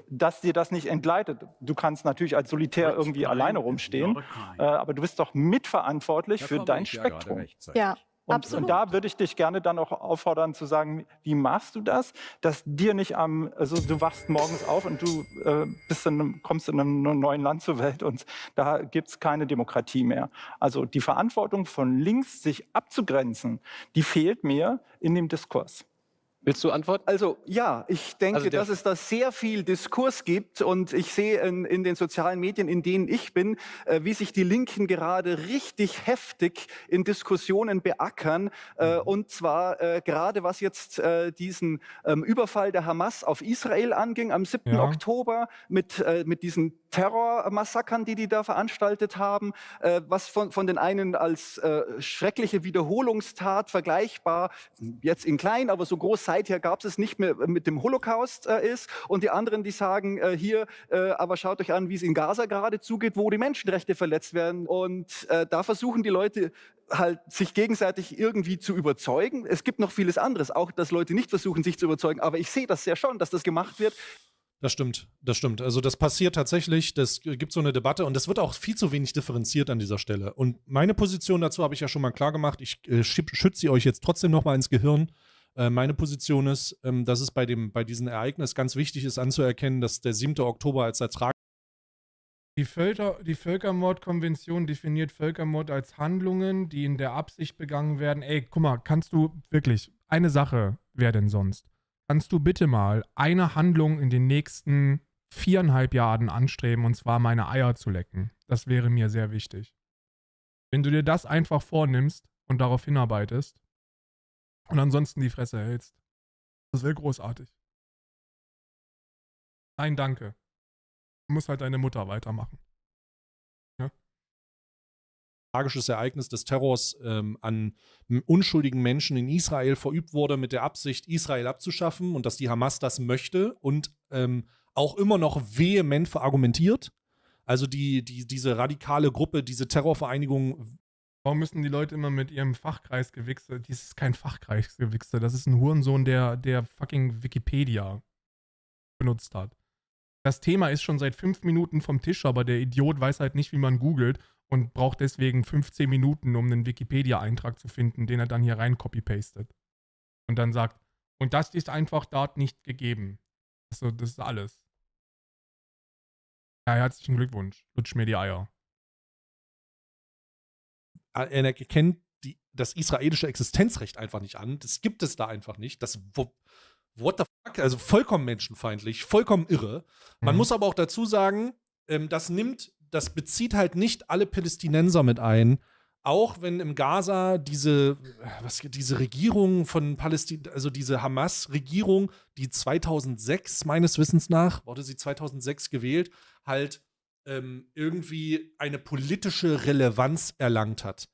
dass dir das nicht entgleitet. Du kannst natürlich als Solitär irgendwie alleine rumstehen, äh, aber du bist doch mitverantwortlich für dein Spektrum. Ja. Und, und, da würde ich dich gerne dann auch auffordern zu sagen, wie machst du das, dass dir nicht am, also du wachst morgens auf und du äh, bist in einem, kommst in einem neuen Land zur Welt und da gibt es keine Demokratie mehr. Also die Verantwortung von links, sich abzugrenzen, die fehlt mir in dem Diskurs. Willst du antworten? Also ja, ich denke, also dass es da sehr viel Diskurs gibt und ich sehe in, in den sozialen Medien, in denen ich bin, äh, wie sich die Linken gerade richtig heftig in Diskussionen beackern äh, mhm. und zwar äh, gerade was jetzt äh, diesen ähm, Überfall der Hamas auf Israel anging am 7. Ja. Oktober mit, äh, mit diesen Terrormassakern, die die da veranstaltet haben, äh, was von, von den einen als äh, schreckliche Wiederholungstat vergleichbar, jetzt in klein, aber so groß sei Zeit her gab es es nicht mehr äh, mit dem Holocaust äh, ist. Und die anderen, die sagen, äh, hier, äh, aber schaut euch an, wie es in Gaza gerade zugeht, wo die Menschenrechte verletzt werden. Und äh, da versuchen die Leute halt sich gegenseitig irgendwie zu überzeugen. Es gibt noch vieles anderes, auch dass Leute nicht versuchen, sich zu überzeugen. Aber ich sehe das ja schon, dass das gemacht wird. Das stimmt, das stimmt. Also das passiert tatsächlich, das äh, gibt so eine Debatte und das wird auch viel zu wenig differenziert an dieser Stelle. Und meine Position dazu habe ich ja schon mal klar gemacht. Ich äh, schütze sie euch jetzt trotzdem noch mal ins Gehirn. Äh, meine Position ist, ähm, dass es bei, dem, bei diesem Ereignis ganz wichtig ist anzuerkennen, dass der 7. Oktober als Ertrag die, Völker, die, Völkermordkonvention definiert Völkermord als Handlungen, die in der Absicht begangen werden. Ey, guck mal, kannst du wirklich, eine Sache, wer denn sonst? Kannst du bitte mal eine Handlung in den nächsten viereinhalb Jahren anstreben, und zwar meine Eier zu lecken? Das wäre mir sehr wichtig. Wenn du dir das einfach vornimmst und darauf hinarbeitest, und ansonsten die Fresse hältst. Das wäre großartig. Nein, danke. Du musst halt deine Mutter weitermachen. Ja? Tragisches Ereignis des Terrors ähm, an unschuldigen Menschen in Israel verübt wurde mit der Absicht, Israel abzuschaffen und dass die Hamas das möchte und ähm, auch immer noch vehement verargumentiert. Also die, die, diese radikale Gruppe, diese Terrorvereinigung Warum müssen die Leute immer mit ihrem Fachkreisgewichse? Dies ist kein Fachkreisgewichse, das ist ein Hurensohn, der, der fucking Wikipedia benutzt hat. Das Thema ist schon seit fünf Minuten vom Tisch, aber der Idiot weiß halt nicht, wie man googelt und braucht deswegen 15 Minuten, um einen Wikipedia-Eintrag zu finden, den er dann hier rein copy-pastet. Und dann sagt, und das ist einfach dort nicht gegeben. Also, das ist alles. Ja, herzlichen Glückwunsch. Lutsch mir die Eier erkennt die, das israelische Existenzrecht einfach nicht an. Das gibt es da einfach nicht. Das, what the fuck? Also vollkommen menschenfeindlich, vollkommen irre. Man mhm. muss aber auch dazu sagen, ähm, das nimmt, das bezieht halt nicht alle Palästinenser mit ein. Auch wenn im Gaza diese, was, diese Regierung von Palästina, also diese Hamas-Regierung, die 2006 meines Wissens nach, wurde sie 2006 gewählt, halt ähm, irgendwie eine politische Relevanz erlangt hat.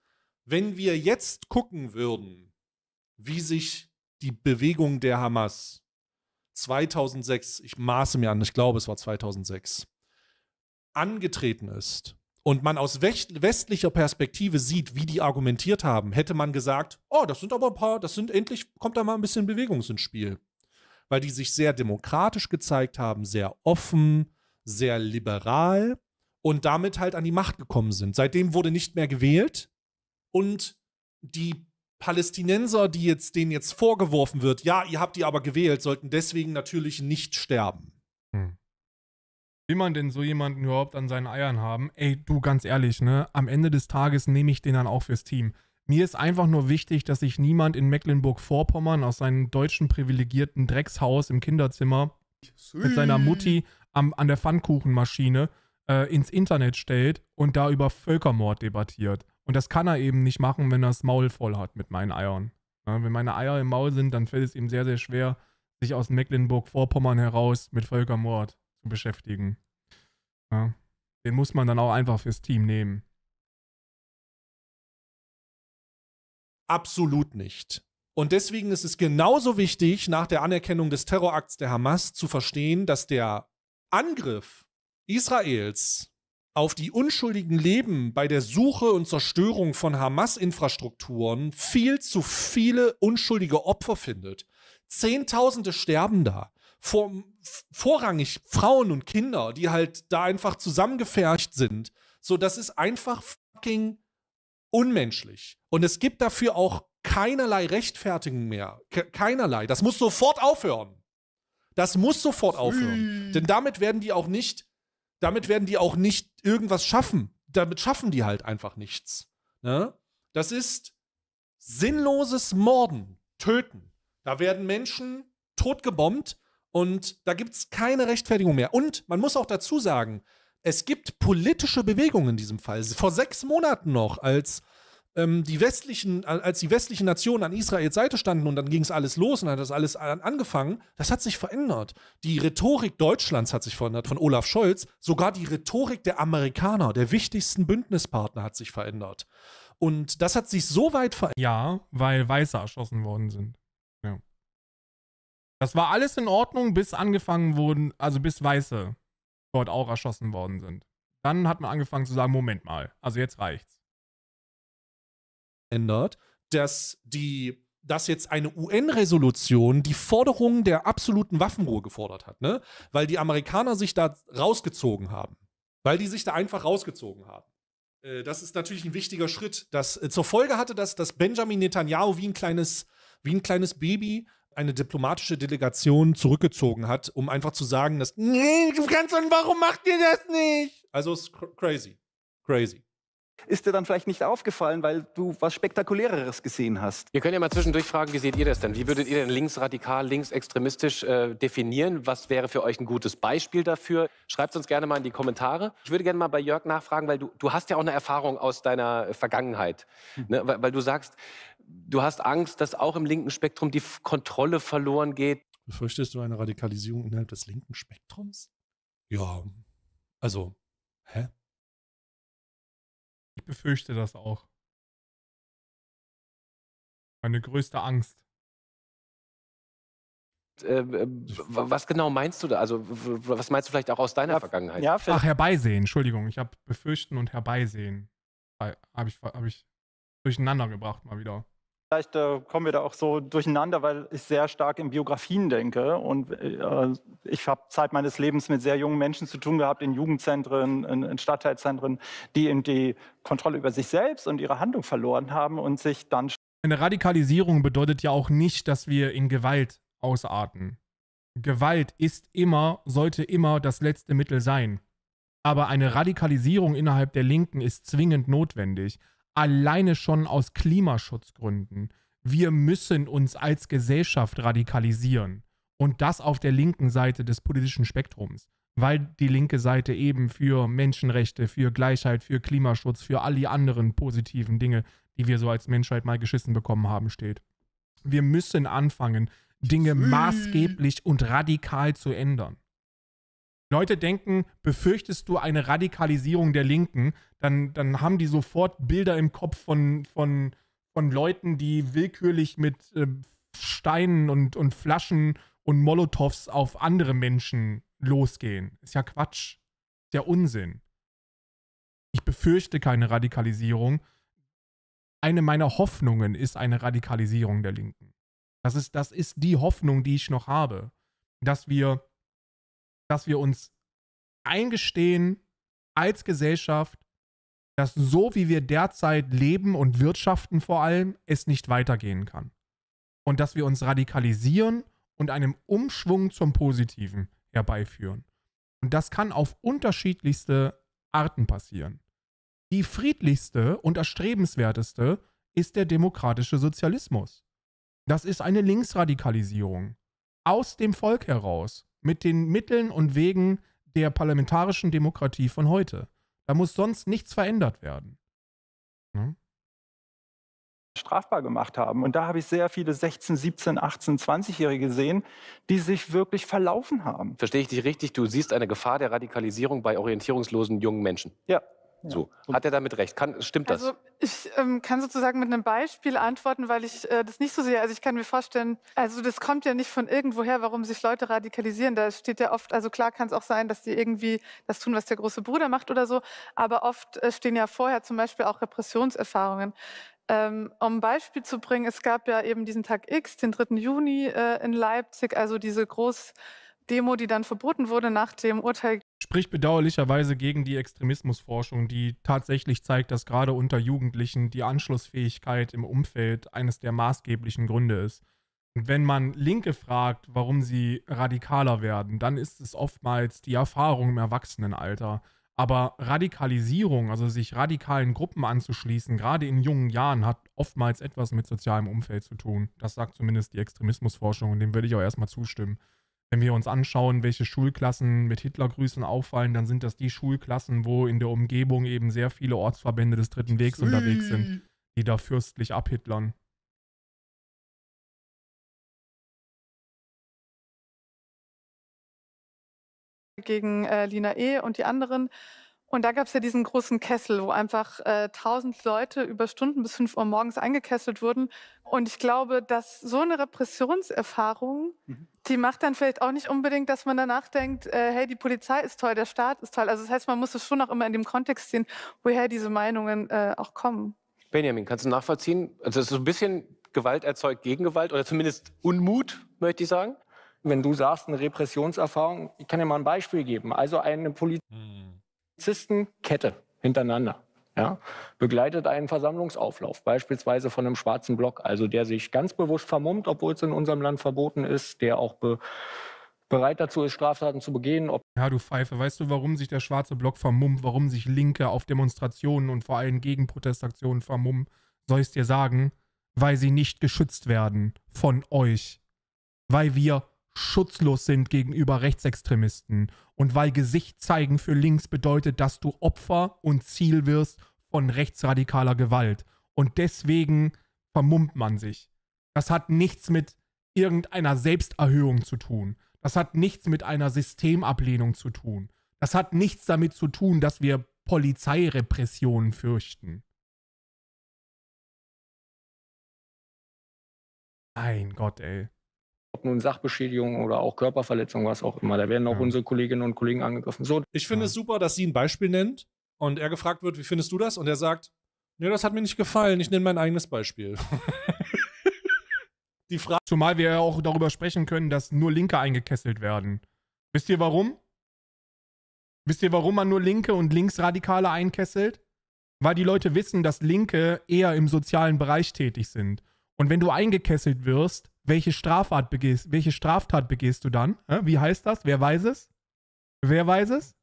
Wenn wir jetzt gucken würden, wie sich die Bewegung der Hamas 2006, ich maße mir an, ich glaube es war 2006, angetreten ist und man aus westlicher Perspektive sieht, wie die argumentiert haben, hätte man gesagt, oh, das sind aber ein paar, das sind endlich, kommt da mal ein bisschen Bewegung ins Spiel. Weil die sich sehr demokratisch gezeigt haben, sehr offen, sehr liberal und damit halt an die Macht gekommen sind. Seitdem wurde nicht mehr gewählt und die Palästinenser, die jetzt, denen jetzt vorgeworfen wird, ja, ihr habt die aber gewählt, sollten deswegen natürlich nicht sterben. Hm. Will man denn so jemanden überhaupt an seinen Eiern haben? Ey, du ganz ehrlich, ne? Am Ende des Tages nehme ich den dann auch fürs Team. Mir ist einfach nur wichtig, dass sich niemand in Mecklenburg-Vorpommern aus seinem deutschen privilegierten Dreckshaus im Kinderzimmer mit seiner Mutti am, an der Pfannkuchenmaschine äh, ins Internet stellt und da über Völkermord debattiert. Und das kann er eben nicht machen, wenn er das Maul voll hat mit meinen Eiern. Ja, wenn meine Eier im Maul sind, dann fällt es ihm sehr, sehr schwer, sich aus Mecklenburg-Vorpommern heraus mit Völkermord zu beschäftigen. Ja, den muss man dann auch einfach fürs Team nehmen. Absolut nicht. Und deswegen ist es genauso wichtig, nach der Anerkennung des Terrorakts der Hamas zu verstehen, dass der Angriff Israels auf die unschuldigen Leben bei der Suche und Zerstörung von Hamas-Infrastrukturen viel zu viele unschuldige Opfer findet. Zehntausende sterben da. Vor, vorrangig Frauen und Kinder, die halt da einfach zusammengefercht sind. So, das ist einfach fucking unmenschlich. Und es gibt dafür auch keinerlei Rechtfertigung mehr. Ke keinerlei. Das muss sofort aufhören. Das muss sofort aufhören. Denn damit werden die auch nicht damit werden die auch nicht irgendwas schaffen. Damit schaffen die halt einfach nichts. Ne? Das ist sinnloses Morden, Töten. Da werden Menschen totgebombt und da gibt es keine Rechtfertigung mehr. Und man muss auch dazu sagen, es gibt politische Bewegungen in diesem Fall. Vor sechs Monaten noch, als ähm, die westlichen, als die westlichen Nationen an Israels Seite standen und dann ging es alles los und hat das alles angefangen, das hat sich verändert. Die Rhetorik Deutschlands hat sich verändert, von Olaf Scholz. Sogar die Rhetorik der Amerikaner, der wichtigsten Bündnispartner, hat sich verändert. Und das hat sich so weit verändert. Ja, weil Weiße erschossen worden sind. Ja. Das war alles in Ordnung, bis angefangen wurden, also bis Weiße dort auch erschossen worden sind. Dann hat man angefangen zu sagen, Moment mal, also jetzt reicht's ändert, dass die dass jetzt eine UN-Resolution die Forderung der absoluten Waffenruhe gefordert hat, ne? Weil die Amerikaner sich da rausgezogen haben. Weil die sich da einfach rausgezogen haben. Äh, das ist natürlich ein wichtiger Schritt. Das äh, zur Folge hatte das, dass Benjamin Netanyahu wie ein kleines, wie ein kleines Baby eine diplomatische Delegation zurückgezogen hat, um einfach zu sagen, dass, nee, Kanzlerin, warum macht ihr das nicht? Also ist crazy. Crazy ist dir dann vielleicht nicht aufgefallen, weil du was Spektakuläreres gesehen hast. Wir können ja mal zwischendurch fragen, wie seht ihr das denn? Wie würdet ihr denn linksradikal, linksextremistisch äh, definieren? Was wäre für euch ein gutes Beispiel dafür? Schreibt es uns gerne mal in die Kommentare. Ich würde gerne mal bei Jörg nachfragen, weil du, du hast ja auch eine Erfahrung aus deiner äh, Vergangenheit. Hm. Ne? Weil, weil du sagst, du hast Angst, dass auch im linken Spektrum die Kontrolle verloren geht. Befürchtest du eine Radikalisierung innerhalb des linken Spektrums? Ja, also, hä? Ich befürchte das auch. Meine größte Angst. Ähm, ähm, was genau meinst du da? Also, was meinst du vielleicht auch aus deiner ja, Vergangenheit? Ja, Ach, herbeisehen, Entschuldigung. Ich habe befürchten und herbeisehen. Habe ich, hab ich durcheinander gebracht, mal wieder. Vielleicht äh, kommen wir da auch so durcheinander, weil ich sehr stark in Biografien denke. Und äh, ich habe Zeit meines Lebens mit sehr jungen Menschen zu tun gehabt, in Jugendzentren, in, in Stadtteilzentren, die eben die Kontrolle über sich selbst und ihre Handlung verloren haben und sich dann. Eine Radikalisierung bedeutet ja auch nicht, dass wir in Gewalt ausarten. Gewalt ist immer, sollte immer das letzte Mittel sein. Aber eine Radikalisierung innerhalb der Linken ist zwingend notwendig alleine schon aus Klimaschutzgründen. Wir müssen uns als Gesellschaft radikalisieren. Und das auf der linken Seite des politischen Spektrums, weil die linke Seite eben für Menschenrechte, für Gleichheit, für Klimaschutz, für all die anderen positiven Dinge, die wir so als Menschheit mal geschissen bekommen haben, steht. Wir müssen anfangen, Dinge maßgeblich und radikal zu ändern. Leute denken, befürchtest du eine Radikalisierung der Linken, dann, dann haben die sofort Bilder im Kopf von, von, von Leuten, die willkürlich mit äh, Steinen und, und Flaschen und Molotows auf andere Menschen losgehen. Ist ja Quatsch. Ist ja Unsinn. Ich befürchte keine Radikalisierung. Eine meiner Hoffnungen ist eine Radikalisierung der Linken. Das ist, das ist die Hoffnung, die ich noch habe, dass wir dass wir uns eingestehen als Gesellschaft, dass so wie wir derzeit leben und wirtschaften vor allem, es nicht weitergehen kann. Und dass wir uns radikalisieren und einem Umschwung zum Positiven herbeiführen. Und das kann auf unterschiedlichste Arten passieren. Die friedlichste und erstrebenswerteste ist der demokratische Sozialismus. Das ist eine Linksradikalisierung aus dem Volk heraus, mit den Mitteln und Wegen der parlamentarischen Demokratie von heute. Da muss sonst nichts verändert werden. Ne? strafbar gemacht haben. Und da habe ich sehr viele 16, 17, 18, 20-Jährige gesehen, die sich wirklich verlaufen haben. Verstehe ich dich richtig? Du siehst eine Gefahr der Radikalisierung bei orientierungslosen jungen Menschen. Ja, so, hat er damit recht? Kann, stimmt das? Also ich ähm, kann sozusagen mit einem Beispiel antworten, weil ich äh, das nicht so sehe. Also ich kann mir vorstellen, also das kommt ja nicht von irgendwoher, warum sich Leute radikalisieren. Da steht ja oft, also klar kann es auch sein, dass die irgendwie das tun, was der große Bruder macht oder so, aber oft äh, stehen ja vorher zum Beispiel auch Repressionserfahrungen. Ähm, um ein Beispiel zu bringen, es gab ja eben diesen Tag X, den 3. Juni äh, in Leipzig, also diese groß Demo, die dann verboten wurde nach dem Urteil spricht bedauerlicherweise gegen die Extremismusforschung, die tatsächlich zeigt, dass gerade unter Jugendlichen die Anschlussfähigkeit im Umfeld eines der maßgeblichen Gründe ist. Und wenn man Linke fragt, warum sie radikaler werden, dann ist es oftmals die Erfahrung im Erwachsenenalter. Aber Radikalisierung, also sich radikalen Gruppen anzuschließen, gerade in jungen Jahren, hat oftmals etwas mit sozialem Umfeld zu tun. Das sagt zumindest die Extremismusforschung und dem würde ich auch erstmal zustimmen. Wenn wir uns anschauen, welche Schulklassen mit Hitlergrüßen auffallen, dann sind das die Schulklassen, wo in der Umgebung eben sehr viele Ortsverbände des Dritten Wegs Ui. unterwegs sind, die da fürstlich abhitlern. Gegen äh, Lina E. und die anderen und da gab es ja diesen großen Kessel, wo einfach äh, tausend äh, Leute über Stunden bis fünf Uhr morgens eingekesselt wurden. Und ich glaube, dass so eine Repressionserfahrung, mhm. die macht dann vielleicht auch nicht unbedingt, dass man danach denkt, äh, hey, die Polizei ist toll, der Staat ist toll. Also das heißt, man muss es schon auch immer in dem Kontext sehen, woher diese Meinungen äh, auch kommen. Benjamin, kannst du nachvollziehen? Also es ist so ein bisschen Gewalt erzeugt Gegengewalt oder zumindest Unmut, möchte ich sagen. Wenn du sagst, eine Repressionserfahrung, ich kann dir mal ein Beispiel geben. Also eine Polizei. Mhm Polizistenkette hintereinander. Ja, begleitet einen Versammlungsauflauf, beispielsweise von einem schwarzen Block, also der sich ganz bewusst vermummt, obwohl es in unserem Land verboten ist, der auch be bereit dazu ist, Straftaten zu begehen. Ob ja, du Pfeife, weißt du, warum sich der schwarze Block vermummt, warum sich Linke auf Demonstrationen und vor allem gegen Protestaktionen vermummen, soll ich dir sagen? Weil sie nicht geschützt werden von euch. Weil wir schutzlos sind gegenüber Rechtsextremisten und weil Gesicht zeigen für links bedeutet, dass du Opfer und Ziel wirst von rechtsradikaler Gewalt. Und deswegen vermummt man sich. Das hat nichts mit irgendeiner Selbsterhöhung zu tun. Das hat nichts mit einer Systemablehnung zu tun. Das hat nichts damit zu tun, dass wir Polizeirepressionen fürchten. Mein Gott, ey ob nun Sachbeschädigung oder auch Körperverletzung, was auch immer. Da werden auch ja. unsere Kolleginnen und Kollegen angegriffen. So. Ich finde ja. es super, dass sie ein Beispiel nennt und er gefragt wird, wie findest du das? Und er sagt, nee, das hat mir nicht gefallen, ich nenne mein eigenes Beispiel. Die Frage. Zumal wir ja auch darüber sprechen können, dass nur Linke eingekesselt werden. Wisst ihr warum? Wisst ihr, warum man nur Linke und Linksradikale einkesselt? Weil die Leute wissen, dass Linke eher im sozialen Bereich tätig sind. Und wenn du eingekesselt wirst, welche Straftat begehst, welche Straftat begehst du dann? Wie heißt das? Wer weiß es? Wer weiß es?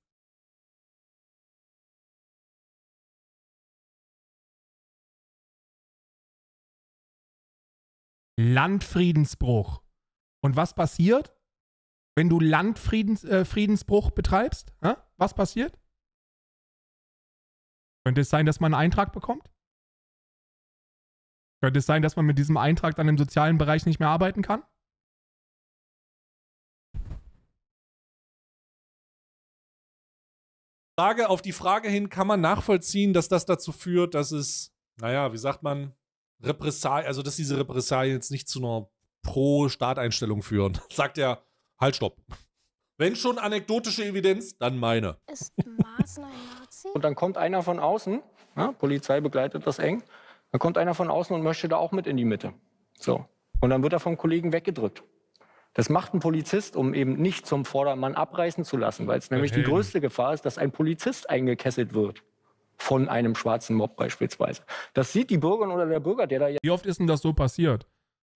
Landfriedensbruch. Und was passiert, wenn du Landfriedensbruch äh, betreibst? Was passiert? Könnte es sein, dass man einen Eintrag bekommt? Könnte es sein, dass man mit diesem Eintrag dann im sozialen Bereich nicht mehr arbeiten kann? Frage, auf die Frage hin kann man nachvollziehen, dass das dazu führt, dass es, naja, wie sagt man, Repressalien, also dass diese Repressalien jetzt nicht zu einer Pro-Staateinstellung führen. Sagt er, halt, stopp. Wenn schon anekdotische Evidenz, dann meine. Ist Maßen Nazi? Und dann kommt einer von außen, ja, Polizei begleitet das eng, dann kommt einer von außen und möchte da auch mit in die Mitte. So. Und dann wird er vom Kollegen weggedrückt. Das macht ein Polizist, um eben nicht zum Vordermann abreißen zu lassen, weil es nämlich okay. die größte Gefahr ist, dass ein Polizist eingekesselt wird von einem schwarzen Mob beispielsweise. Das sieht die Bürgerin oder der Bürger, der da ja. Wie oft ist denn das so passiert,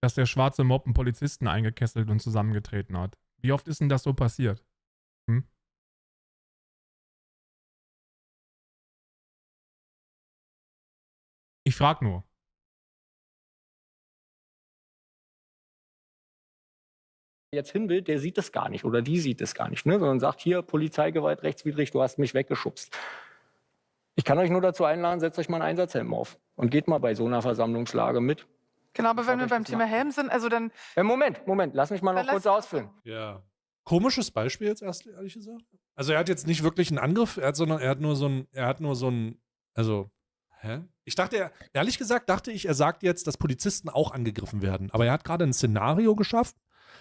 dass der schwarze Mob einen Polizisten eingekesselt und zusammengetreten hat? Wie oft ist denn das so passiert? Ich frage nur. jetzt hin will, der sieht das gar nicht oder die sieht das gar nicht, ne? sondern sagt hier Polizeigewalt rechtswidrig, du hast mich weggeschubst. Ich kann euch nur dazu einladen, setzt euch mal einen Einsatzhelm auf und geht mal bei so einer Versammlungslage mit. Genau, aber wenn wir beim Thema Helm sind, also dann. Ja, äh, Moment, Moment, lass mich mal noch kurz ausfüllen. Ja. Komisches Beispiel jetzt erst, ehrlich gesagt. Also er hat jetzt nicht wirklich einen Angriff, er hat, sondern er hat nur so ein, er hat nur so einen, also Hä? Ich dachte, ehrlich gesagt, dachte ich, er sagt jetzt, dass Polizisten auch angegriffen werden. Aber er hat gerade ein Szenario geschafft,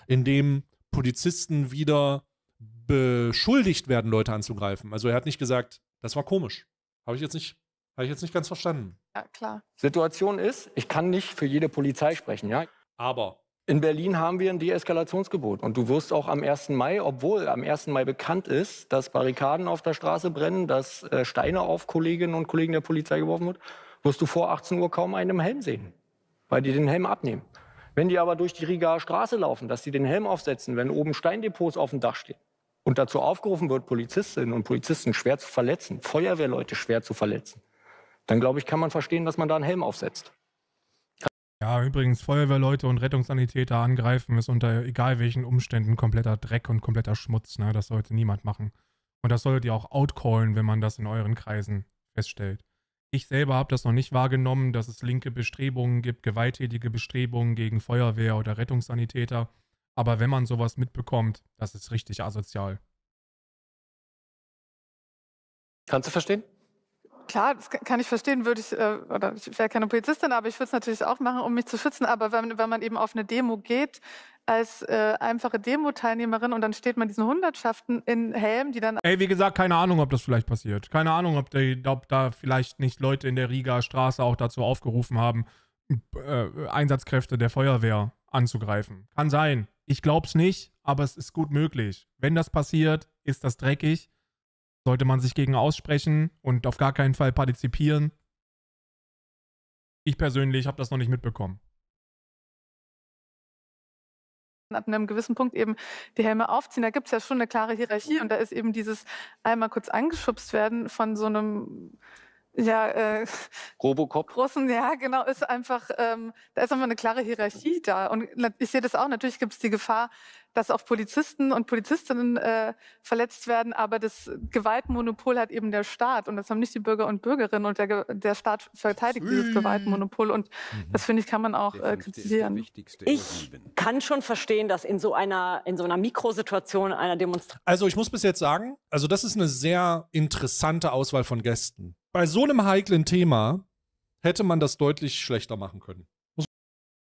in dem Polizisten wieder beschuldigt werden, Leute anzugreifen. Also er hat nicht gesagt, das war komisch. Habe ich jetzt nicht, habe ich jetzt nicht ganz verstanden. Ja, klar. Situation ist, ich kann nicht für jede Polizei sprechen, ja. Aber in Berlin haben wir ein Deeskalationsgebot. Und du wirst auch am 1. Mai, obwohl am 1. Mai bekannt ist, dass Barrikaden auf der Straße brennen, dass äh, Steine auf Kolleginnen und Kollegen der Polizei geworfen wird, wirst du vor 18 Uhr kaum einen im Helm sehen, weil die den Helm abnehmen. Wenn die aber durch die Rigaer Straße laufen, dass sie den Helm aufsetzen, wenn oben Steindepots auf dem Dach stehen und dazu aufgerufen wird, Polizistinnen und Polizisten schwer zu verletzen, Feuerwehrleute schwer zu verletzen, dann glaube ich, kann man verstehen, dass man da einen Helm aufsetzt. Ja, übrigens, Feuerwehrleute und Rettungssanitäter angreifen ist unter egal welchen Umständen kompletter Dreck und kompletter Schmutz. Ne? Das sollte niemand machen. Und das solltet ihr auch outcallen, wenn man das in euren Kreisen feststellt. Ich selber habe das noch nicht wahrgenommen, dass es linke Bestrebungen gibt, gewalttätige Bestrebungen gegen Feuerwehr oder Rettungssanitäter. Aber wenn man sowas mitbekommt, das ist richtig asozial. Kannst du verstehen? Klar, das kann ich verstehen, würde ich, äh, oder ich wäre keine Polizistin, aber ich würde es natürlich auch machen, um mich zu schützen. Aber wenn, wenn man eben auf eine Demo geht, als äh, einfache Demo-Teilnehmerin und dann steht man diesen Hundertschaften in Helm, die dann... Ey, wie gesagt, keine Ahnung, ob das vielleicht passiert. Keine Ahnung, ob, die, ob da vielleicht nicht Leute in der Riga Straße auch dazu aufgerufen haben, äh, Einsatzkräfte der Feuerwehr anzugreifen. Kann sein. Ich glaub's nicht, aber es ist gut möglich. Wenn das passiert, ist das dreckig sollte man sich gegen aussprechen und auf gar keinen Fall partizipieren. Ich persönlich habe das noch nicht mitbekommen. Ab einem gewissen Punkt eben die Helme aufziehen. Da gibt es ja schon eine klare Hierarchie und da ist eben dieses einmal kurz angeschubst werden von so einem ja, äh, Robocop. Großen, ja, genau, ist einfach, ähm, da ist einfach eine klare Hierarchie da. Und ich sehe das auch, natürlich gibt es die Gefahr, dass auch Polizisten und Polizistinnen äh, verletzt werden, aber das Gewaltmonopol hat eben der Staat und das haben nicht die Bürger und Bürgerinnen und der, der Staat verteidigt dieses Gewaltmonopol und mhm. das finde ich kann man auch äh, kritisieren. Ich kann schon verstehen, dass in so einer in so einer Mikrosituation einer Demonstration. Also ich muss bis jetzt sagen, also das ist eine sehr interessante Auswahl von Gästen bei so einem heiklen Thema hätte man das deutlich schlechter machen können. Es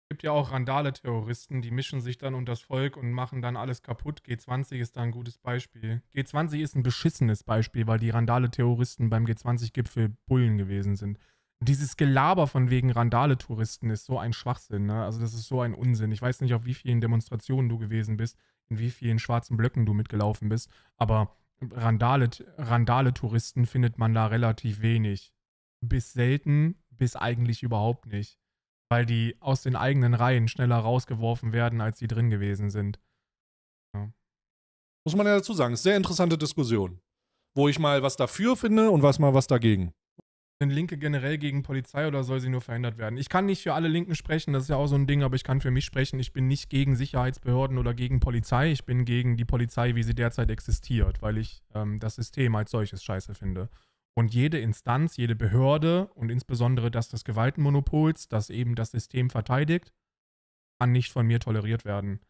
gibt ja auch Randale-Terroristen, die mischen sich dann unter das Volk und machen dann alles kaputt. G20 ist da ein gutes Beispiel. G20 ist ein beschissenes Beispiel, weil die Randale-Terroristen beim G20-Gipfel Bullen gewesen sind. Dieses Gelaber von wegen Randale-Touristen ist so ein Schwachsinn. Ne? Also das ist so ein Unsinn. Ich weiß nicht, auf wie vielen Demonstrationen du gewesen bist, in wie vielen schwarzen Blöcken du mitgelaufen bist, aber Randale, Randale-Touristen findet man da relativ wenig. Bis selten, bis eigentlich überhaupt nicht. Weil die aus den eigenen Reihen schneller rausgeworfen werden, als sie drin gewesen sind. Ja. Muss man ja dazu sagen, sehr interessante Diskussion. Wo ich mal was dafür finde und was mal was dagegen. Sind Linke generell gegen Polizei oder soll sie nur verhindert werden? Ich kann nicht für alle Linken sprechen, das ist ja auch so ein Ding, aber ich kann für mich sprechen. Ich bin nicht gegen Sicherheitsbehörden oder gegen Polizei. Ich bin gegen die Polizei, wie sie derzeit existiert, weil ich ähm, das System als solches scheiße finde. Und jede Instanz, jede Behörde und insbesondere das des Gewaltenmonopols, das eben das System verteidigt, kann nicht von mir toleriert werden.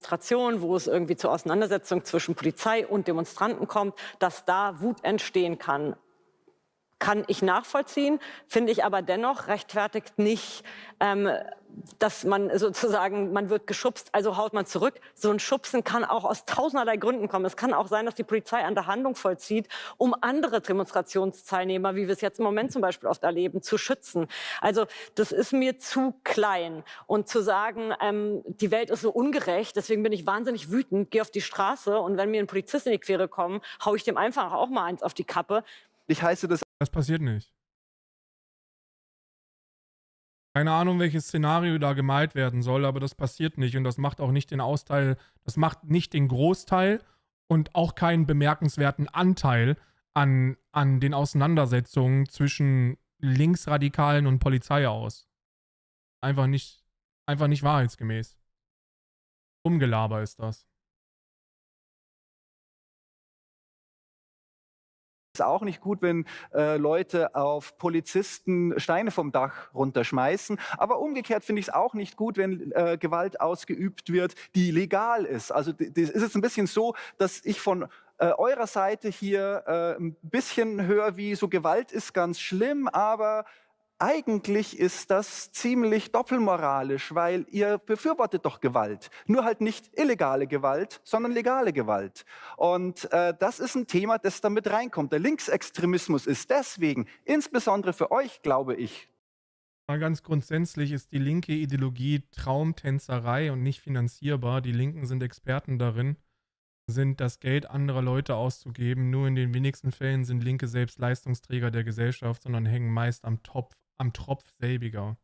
Demonstration, wo es irgendwie zur Auseinandersetzung zwischen Polizei und Demonstranten kommt, dass da Wut entstehen kann kann ich nachvollziehen, finde ich aber dennoch rechtfertigt nicht, ähm, dass man sozusagen, man wird geschubst, also haut man zurück. So ein Schubsen kann auch aus tausenderlei Gründen kommen. Es kann auch sein, dass die Polizei an der Handlung vollzieht, um andere Demonstrationsteilnehmer, wie wir es jetzt im Moment zum Beispiel oft erleben, zu schützen. Also das ist mir zu klein. Und zu sagen, ähm, die Welt ist so ungerecht, deswegen bin ich wahnsinnig wütend, gehe auf die Straße und wenn mir ein Polizist in die Quere kommt, haue ich dem einfach auch mal eins auf die Kappe. Ich heiße das das passiert nicht. Keine Ahnung, welches Szenario da gemalt werden soll, aber das passiert nicht und das macht auch nicht den Austeil, das macht nicht den Großteil und auch keinen bemerkenswerten Anteil an, an den Auseinandersetzungen zwischen Linksradikalen und Polizei aus. Einfach nicht, einfach nicht wahrheitsgemäß. Umgelaber ist das. es auch nicht gut, wenn äh, Leute auf Polizisten Steine vom Dach runterschmeißen. Aber umgekehrt finde ich es auch nicht gut, wenn äh, Gewalt ausgeübt wird, die legal ist. Also das ist jetzt ein bisschen so, dass ich von äh, eurer Seite hier äh, ein bisschen höre, wie so Gewalt ist ganz schlimm, aber eigentlich ist das ziemlich doppelmoralisch, weil ihr befürwortet doch Gewalt. Nur halt nicht illegale Gewalt, sondern legale Gewalt. Und äh, das ist ein Thema, das damit reinkommt. Der Linksextremismus ist deswegen, insbesondere für euch, glaube ich. Mal ganz grundsätzlich ist die linke Ideologie Traumtänzerei und nicht finanzierbar. Die Linken sind Experten darin, sind das Geld anderer Leute auszugeben. Nur in den wenigsten Fällen sind Linke selbst Leistungsträger der Gesellschaft, sondern hängen meist am Topf am Tropf selbiger.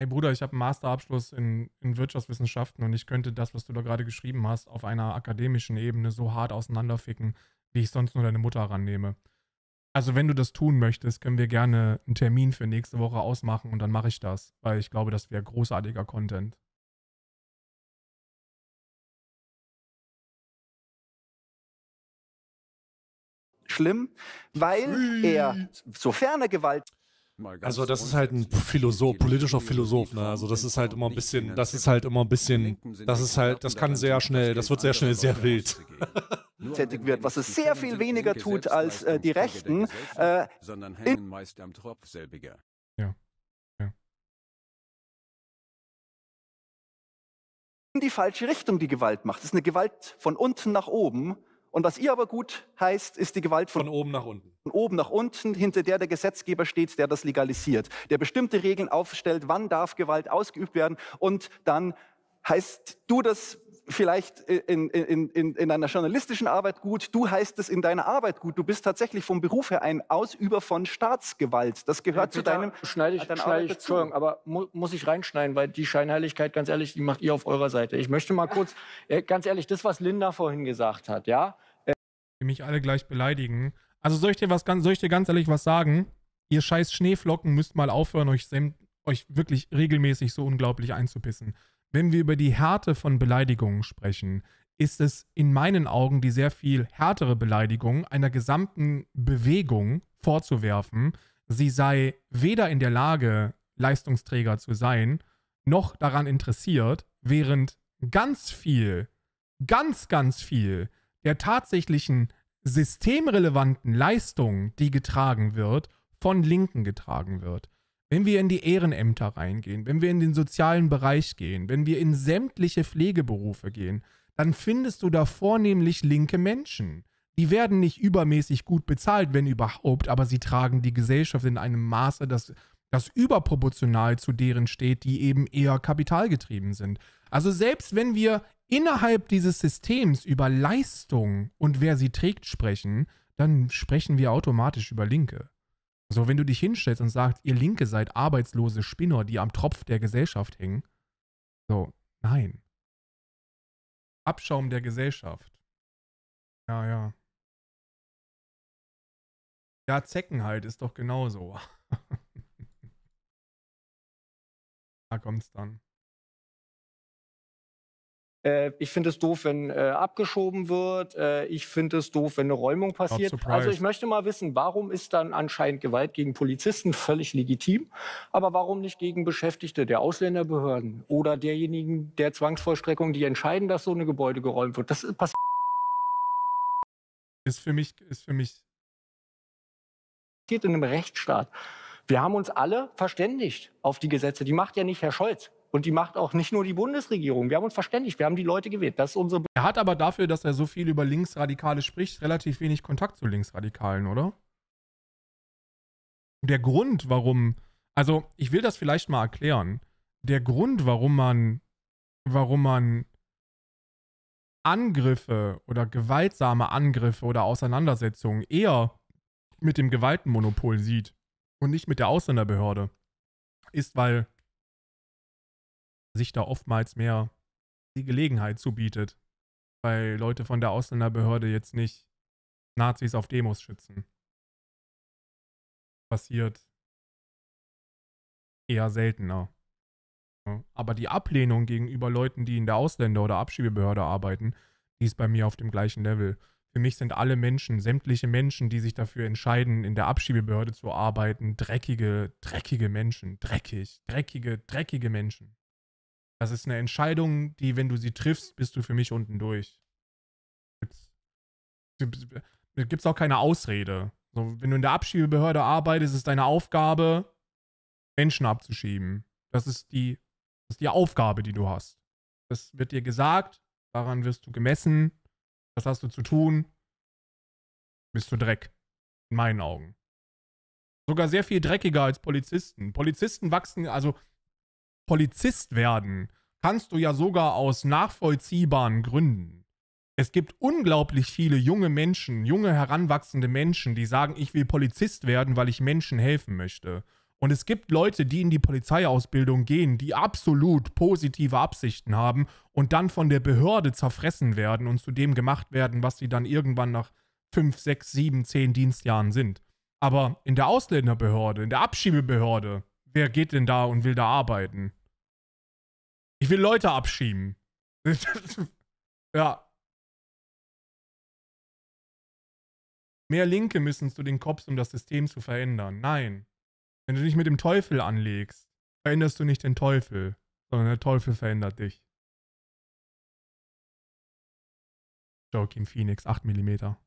Hey Bruder, ich habe einen Masterabschluss in, in Wirtschaftswissenschaften und ich könnte das, was du da gerade geschrieben hast, auf einer akademischen Ebene so hart auseinanderficken, wie ich sonst nur deine Mutter rannehme. Also wenn du das tun möchtest, können wir gerne einen Termin für nächste Woche ausmachen und dann mache ich das, weil ich glaube, das wäre großartiger Content. Schlimm, weil er, sofern er Gewalt... Also das ist halt ein Philosoph, politischer Philosoph, ne? Also das halt ist halt immer ein bisschen, das ist halt immer ein bisschen, das ist halt, das kann sehr schnell, das wird sehr schnell sehr wild. tätig wird, was es sehr viel weniger tut als äh, die Rechten, äh, sondern hängen meist am Tropf selbiger. Ja. in die falsche Richtung die Gewalt macht. Es ist eine Gewalt von unten nach oben, und was ihr aber gut heißt, ist die Gewalt von, von, oben nach unten. Von oben nach unten, hinter der der Gesetzgeber steht, der das legalisiert, der bestimmte Regeln aufstellt, wann darf Gewalt ausgeübt werden. Und dann heißt du das vielleicht in, in, in, in einer journalistischen Arbeit gut, du heißt es in deiner Arbeit gut. Du bist tatsächlich vom Beruf her ein Ausüber von Staatsgewalt. Das gehört ja, zu deinem. Schneide ich, schneide ich Entschuldigung, aber mu muss ich reinschneiden, weil die Scheinheiligkeit, ganz ehrlich, die macht ihr auf eurer Seite. Ich möchte mal kurz, äh, ganz ehrlich, das, was Linda vorhin gesagt hat, ja. Äh mich alle gleich beleidigen. Also soll ich dir was ganz, soll ich dir ganz ehrlich was sagen? Ihr scheiß Schneeflocken müsst mal aufhören, euch, euch wirklich regelmäßig so unglaublich einzupissen. Wenn wir über die Härte von Beleidigungen sprechen, ist es in meinen Augen die sehr viel härtere Beleidigung einer gesamten Bewegung vorzuwerfen, sie sei weder in der Lage, Leistungsträger zu sein, noch daran interessiert, während ganz viel, ganz, ganz viel der tatsächlichen systemrelevanten Leistung, die getragen wird, von Linken getragen wird. Wenn wir in die Ehrenämter reingehen, wenn wir in den sozialen Bereich gehen, wenn wir in sämtliche Pflegeberufe gehen, dann findest du da vornehmlich linke Menschen. Die werden nicht übermäßig gut bezahlt, wenn überhaupt, aber sie tragen die Gesellschaft in einem Maße, das, das überproportional zu deren steht, die eben eher kapitalgetrieben sind. Also selbst wenn wir innerhalb dieses Systems über Leistung und wer sie trägt sprechen, dann sprechen wir automatisch über Linke. So, wenn du dich hinstellst und sagst, ihr Linke seid arbeitslose Spinner, die am Tropf der Gesellschaft hängen. So, nein. Abschaum der Gesellschaft. Ja, ja. Ja, Zecken halt ist doch genauso. da kommt's dann äh, ich finde es doof, wenn äh, abgeschoben wird, äh, ich finde es doof, wenn eine Räumung passiert. Also ich möchte mal wissen, warum ist dann anscheinend Gewalt gegen Polizisten völlig legitim, aber warum nicht gegen Beschäftigte der Ausländerbehörden oder derjenigen der Zwangsvollstreckung, die entscheiden, dass so ein Gebäude geräumt wird? Das passiert. Ist für mich, ist für mich. In einem Rechtsstaat. Wir haben uns alle verständigt auf die Gesetze. Die macht ja nicht Herr Scholz. Und die macht auch nicht nur die Bundesregierung. Wir haben uns verständigt, wir haben die Leute gewählt. Das ist unsere. Er hat aber dafür, dass er so viel über Linksradikale spricht, relativ wenig Kontakt zu Linksradikalen, oder? Der Grund, warum. Also, ich will das vielleicht mal erklären. Der Grund, warum man. Warum man Angriffe oder gewaltsame Angriffe oder Auseinandersetzungen eher mit dem Gewaltenmonopol sieht und nicht mit der Ausländerbehörde, ist, weil sich da oftmals mehr die Gelegenheit zubietet, weil Leute von der Ausländerbehörde jetzt nicht Nazis auf Demos schützen. Passiert eher seltener. Aber die Ablehnung gegenüber Leuten, die in der Ausländer- oder Abschiebebehörde arbeiten, die ist bei mir auf dem gleichen Level. Für mich sind alle Menschen, sämtliche Menschen, die sich dafür entscheiden, in der Abschiebebehörde zu arbeiten, dreckige, dreckige Menschen. Dreckig, dreckige, dreckige Menschen. Das ist eine Entscheidung, die, wenn du sie triffst, bist du für mich unten durch. Gibt's, gibt's auch keine Ausrede. So, wenn du in der Abschiebebehörde arbeitest, ist deine Aufgabe, Menschen abzuschieben. Das ist die, das ist die Aufgabe, die du hast. Das wird dir gesagt, daran wirst du gemessen, das hast du zu tun, bist du Dreck. In meinen Augen. Sogar sehr viel dreckiger als Polizisten. Polizisten wachsen, also Polizist werden kannst du ja sogar aus nachvollziehbaren Gründen. Es gibt unglaublich viele junge Menschen, junge heranwachsende Menschen, die sagen, ich will Polizist werden, weil ich Menschen helfen möchte. Und es gibt Leute, die in die Polizeiausbildung gehen, die absolut positive Absichten haben und dann von der Behörde zerfressen werden und zu dem gemacht werden, was sie dann irgendwann nach 5, 6, 7, 10 Dienstjahren sind. Aber in der Ausländerbehörde, in der Abschiebebehörde, wer geht denn da und will da arbeiten? Ich will Leute abschieben. ja. Mehr Linke müssen zu den Cops, um das System zu verändern. Nein. Wenn du dich mit dem Teufel anlegst, veränderst du nicht den Teufel, sondern der Teufel verändert dich. Joaquin Phoenix, 8 Millimeter.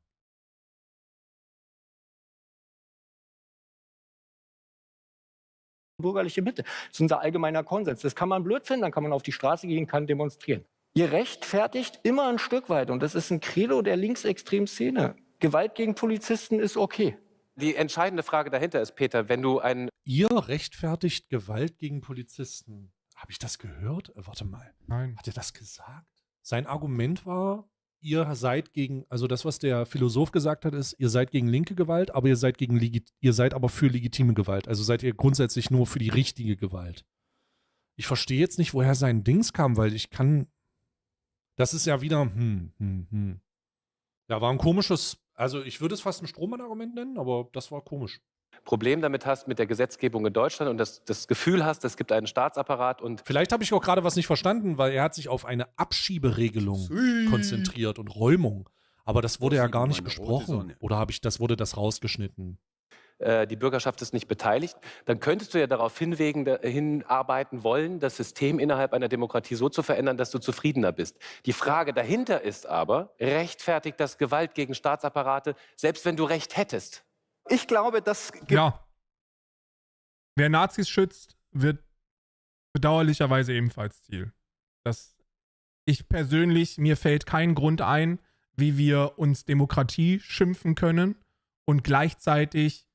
bürgerliche Mitte. Das ist unser allgemeiner Konsens. Das kann man blöd finden, dann kann man auf die Straße gehen, kann demonstrieren. Ihr rechtfertigt immer ein Stück weit, und das ist ein Credo der linksextremen Szene. Gewalt gegen Polizisten ist okay. Die entscheidende Frage dahinter ist, Peter, wenn du ein. Ihr rechtfertigt Gewalt gegen Polizisten. Habe ich das gehört? Äh, warte mal. Nein. Hat er das gesagt? Sein Argument war, ihr seid gegen, also das, was der Philosoph gesagt hat, ist, ihr seid gegen linke Gewalt, aber ihr seid gegen ihr seid aber für legitime Gewalt. Also seid ihr grundsätzlich nur für die richtige Gewalt. Ich verstehe jetzt nicht, woher sein Dings kam, weil ich kann. Das ist ja wieder, hm, hm, hm. Ja, war ein komisches, also ich würde es fast ein Strohmann-Argument nennen, aber das war komisch. Problem damit hast mit der Gesetzgebung in Deutschland und das, das Gefühl hast, es gibt einen Staatsapparat und. Vielleicht habe ich auch gerade was nicht verstanden, weil er hat sich auf eine Abschieberegelung Sie. konzentriert und Räumung. Aber das wurde das ja gar nicht besprochen. Oder habe ich, das wurde das rausgeschnitten? Äh, die Bürgerschaft ist nicht beteiligt, dann könntest du ja darauf hinwegen, hinarbeiten wollen, das System innerhalb einer Demokratie so zu verändern, dass du zufriedener bist. Die Frage dahinter ist aber, rechtfertigt das Gewalt gegen Staatsapparate, selbst wenn du Recht hättest? ich glaube, das gibt. Ja. Wer Nazis schützt, wird bedauerlicherweise ebenfalls Ziel. Das, ich persönlich, mir fällt kein Grund ein, wie wir uns Demokratie schimpfen können und gleichzeitig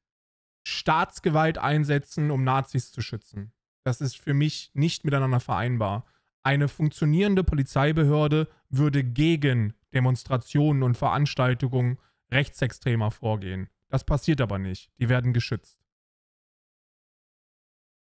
Staatsgewalt einsetzen, um Nazis zu schützen. Das ist für mich nicht miteinander vereinbar. Eine funktionierende Polizeibehörde würde gegen Demonstrationen und Veranstaltungen rechtsextremer vorgehen. Das passiert aber nicht. Die werden geschützt.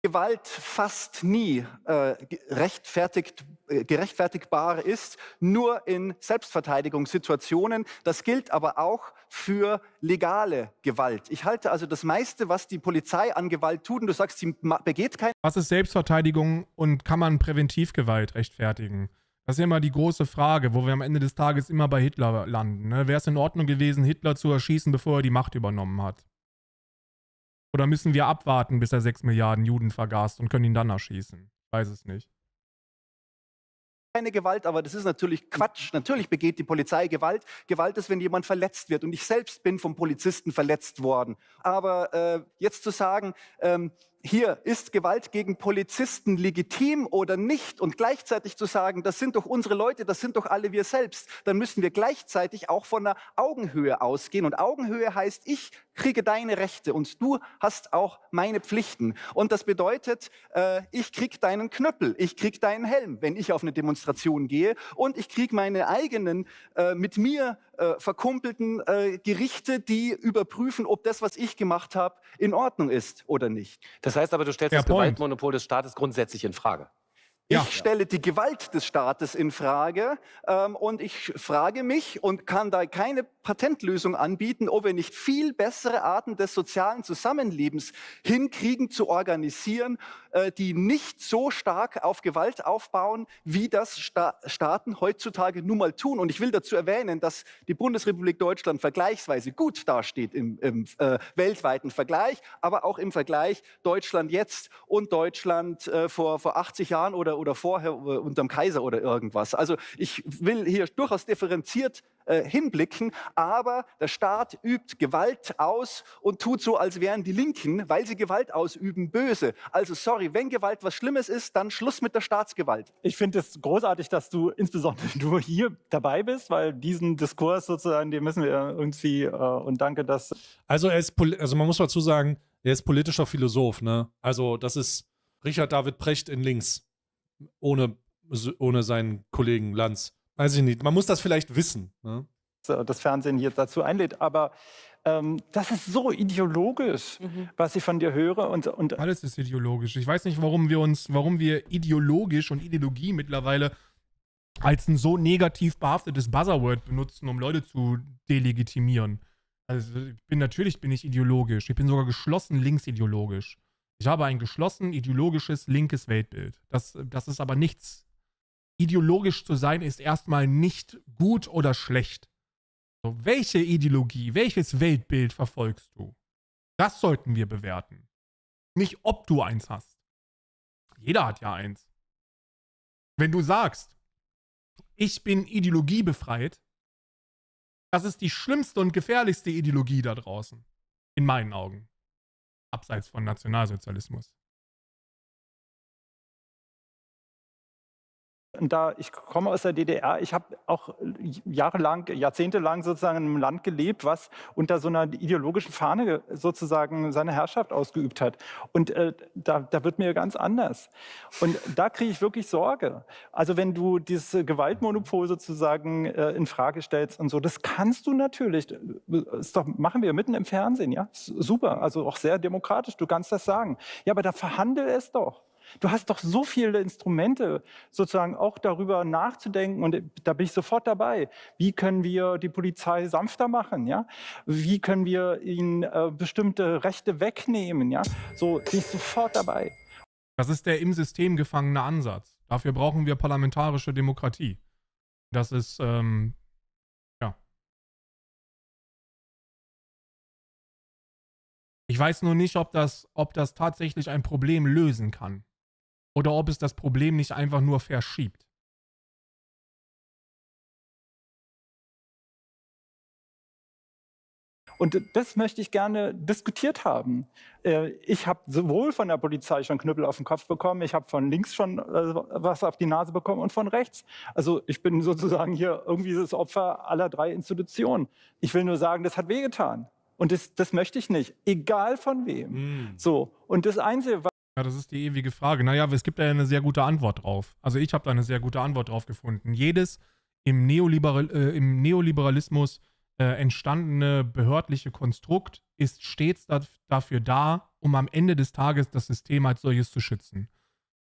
Gewalt fast nie äh, rechtfertigt, äh, gerechtfertigbar ist, nur in Selbstverteidigungssituationen. Das gilt aber auch für legale Gewalt. Ich halte also das meiste, was die Polizei an Gewalt tut, und du sagst, sie begeht kein. Was ist Selbstverteidigung und kann man Präventivgewalt rechtfertigen? Das ist ja immer die große Frage, wo wir am Ende des Tages immer bei Hitler landen. Ne? Wäre es in Ordnung gewesen, Hitler zu erschießen, bevor er die Macht übernommen hat? Oder müssen wir abwarten, bis er 6 Milliarden Juden vergast und können ihn dann erschießen? Ich Weiß es nicht. Keine Gewalt, aber das ist natürlich Quatsch. Natürlich begeht die Polizei Gewalt. Gewalt ist, wenn jemand verletzt wird. Und ich selbst bin vom Polizisten verletzt worden. Aber äh, jetzt zu sagen, ähm, hier ist Gewalt gegen Polizisten legitim oder nicht und gleichzeitig zu sagen, das sind doch unsere Leute, das sind doch alle wir selbst, dann müssen wir gleichzeitig auch von einer Augenhöhe ausgehen. Und Augenhöhe heißt, ich kriege deine Rechte und du hast auch meine Pflichten. Und das bedeutet, äh, ich krieg deinen Knöppel, ich krieg deinen Helm, wenn ich auf eine Demonstration gehe und ich krieg meine eigenen äh, mit mir äh, verkumpelten äh, Gerichte, die überprüfen, ob das, was ich gemacht habe, in Ordnung ist oder nicht. Das heißt aber, du stellst ja, das Point. Gewaltmonopol des Staates grundsätzlich in Frage. Ich ja. stelle die Gewalt des Staates in Frage ähm, und ich frage mich und kann da keine Patentlösung anbieten, ob oh, wir nicht viel bessere Arten des sozialen Zusammenlebens hinkriegen zu organisieren, äh, die nicht so stark auf Gewalt aufbauen, wie das Staaten heutzutage nun mal tun. Und ich will dazu erwähnen, dass die Bundesrepublik Deutschland vergleichsweise gut dasteht im, im äh, weltweiten Vergleich, aber auch im Vergleich Deutschland jetzt und Deutschland äh, vor, vor 80 Jahren oder, oder vorher äh, unterm Kaiser oder irgendwas. Also ich will hier durchaus differenziert äh, hinblicken, aber der Staat übt Gewalt aus und tut so, als wären die Linken, weil sie Gewalt ausüben, böse. Also sorry, wenn Gewalt was Schlimmes ist, dann Schluss mit der Staatsgewalt. Ich finde es großartig, dass du insbesondere du hier dabei bist, weil diesen Diskurs sozusagen, den müssen wir irgendwie äh, und danke, dass... Also, er ist, also man muss dazu sagen, er ist politischer Philosoph, ne? Also das ist Richard David Precht in links, ohne, ohne seinen Kollegen Lanz. Weiß ich nicht. Man muss das vielleicht wissen. Ne? Das Fernsehen hier dazu einlädt. Aber ähm, das ist so ideologisch, mhm. was ich von dir höre. Und, und Alles ist ideologisch. Ich weiß nicht, warum wir uns, warum wir ideologisch und Ideologie mittlerweile als ein so negativ behaftetes Buzzword benutzen, um Leute zu delegitimieren. Also ich bin natürlich bin ich ideologisch. Ich bin sogar geschlossen linksideologisch. Ich habe ein geschlossen ideologisches linkes Weltbild. Das, das ist aber nichts ideologisch zu sein ist erstmal nicht gut oder schlecht. So, welche Ideologie, welches Weltbild verfolgst du? Das sollten wir bewerten. Nicht, ob du eins hast. Jeder hat ja eins. Wenn du sagst, ich bin ideologiebefreit, das ist die schlimmste und gefährlichste Ideologie da draußen. In meinen Augen. Abseits von Nationalsozialismus. Und da ich komme aus der DDR, ich habe auch jahrelang, jahrzehntelang sozusagen in einem Land gelebt, was unter so einer ideologischen Fahne sozusagen seine Herrschaft ausgeübt hat. Und äh, da, da wird mir ganz anders. Und da kriege ich wirklich Sorge. Also wenn du dieses Gewaltmonopol sozusagen äh, in Frage stellst und so, das kannst du natürlich. Äh, ist doch, machen wir mitten im Fernsehen, ja? Super, also auch sehr demokratisch. Du kannst das sagen. Ja, aber da verhandel es doch du hast doch so viele Instrumente, sozusagen auch darüber nachzudenken. Und da bin ich sofort dabei. Wie können wir die Polizei sanfter machen? Ja? Wie können wir ihnen äh, bestimmte Rechte wegnehmen? Ja? So bin ich sofort dabei. Das ist der im System gefangene Ansatz. Dafür brauchen wir parlamentarische Demokratie. Das ist, ähm, ja. Ich weiß nur nicht, ob das, ob das tatsächlich ein Problem lösen kann oder ob es das Problem nicht einfach nur verschiebt. Und das möchte ich gerne diskutiert haben. Äh, ich habe sowohl von der Polizei schon Knüppel auf den Kopf bekommen, ich habe von links schon äh, was auf die Nase bekommen und von rechts. Also ich bin sozusagen hier irgendwie das Opfer aller drei Institutionen. Ich will nur sagen, das hat wehgetan. Und das, das möchte ich nicht, egal von wem. Mm. So, und das Einzige, ja, das ist die ewige Frage. Naja, es gibt da ja eine sehr gute Antwort drauf. Also ich habe da eine sehr gute Antwort drauf gefunden. Jedes im, Neoliberal, äh, im Neoliberalismus äh, entstandene behördliche Konstrukt ist stets da, dafür da, um am Ende des Tages das System als solches zu schützen.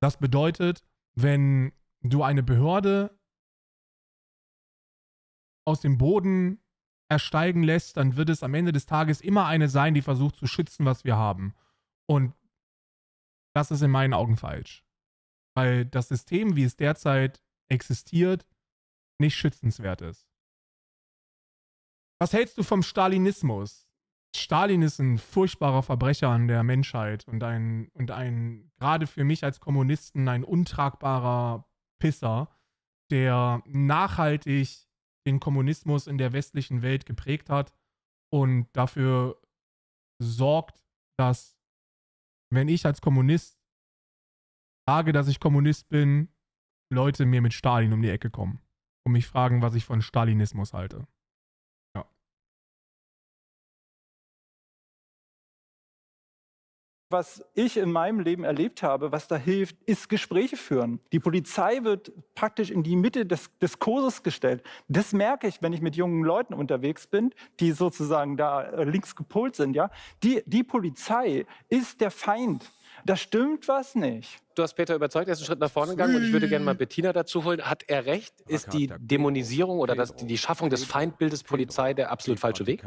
Das bedeutet, wenn du eine Behörde aus dem Boden ersteigen lässt, dann wird es am Ende des Tages immer eine sein, die versucht zu schützen, was wir haben. Und das ist in meinen Augen falsch. Weil das System, wie es derzeit existiert, nicht schützenswert ist. Was hältst du vom Stalinismus? Stalin ist ein furchtbarer Verbrecher an der Menschheit und ein, und ein, gerade für mich als Kommunisten, ein untragbarer Pisser, der nachhaltig den Kommunismus in der westlichen Welt geprägt hat und dafür sorgt, dass wenn ich als Kommunist sage, dass ich Kommunist bin, Leute mir mit Stalin um die Ecke kommen und mich fragen, was ich von Stalinismus halte. Was ich in meinem Leben erlebt habe, was da hilft, ist Gespräche führen. Die Polizei wird praktisch in die Mitte des Diskurses gestellt. Das merke ich, wenn ich mit jungen Leuten unterwegs bin, die sozusagen da äh, links gepolt sind, ja. Die, die Polizei ist der Feind. Da stimmt was nicht. Du hast Peter überzeugt, er ist einen Schritt nach vorne gegangen und ich würde gerne mal Bettina dazu holen. Hat er recht? Ist die Dämonisierung oder das, die Schaffung des Feindbildes Polizei der absolut falsche Weg?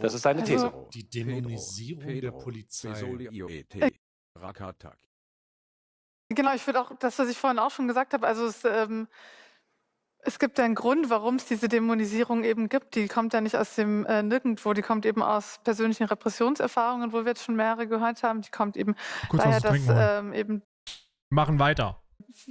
Das ist seine also, These. die Dämonisierung der Polizei. E e genau, ich würde auch, das, was ich vorhin auch schon gesagt habe, also es, ähm, es gibt einen Grund, warum es diese Dämonisierung eben gibt. Die kommt ja nicht aus dem äh, Nirgendwo, die kommt eben aus persönlichen Repressionserfahrungen, wo wir jetzt schon mehrere gehört haben. Die kommt eben Kurz daher, dass ähm, eben. Machen weiter.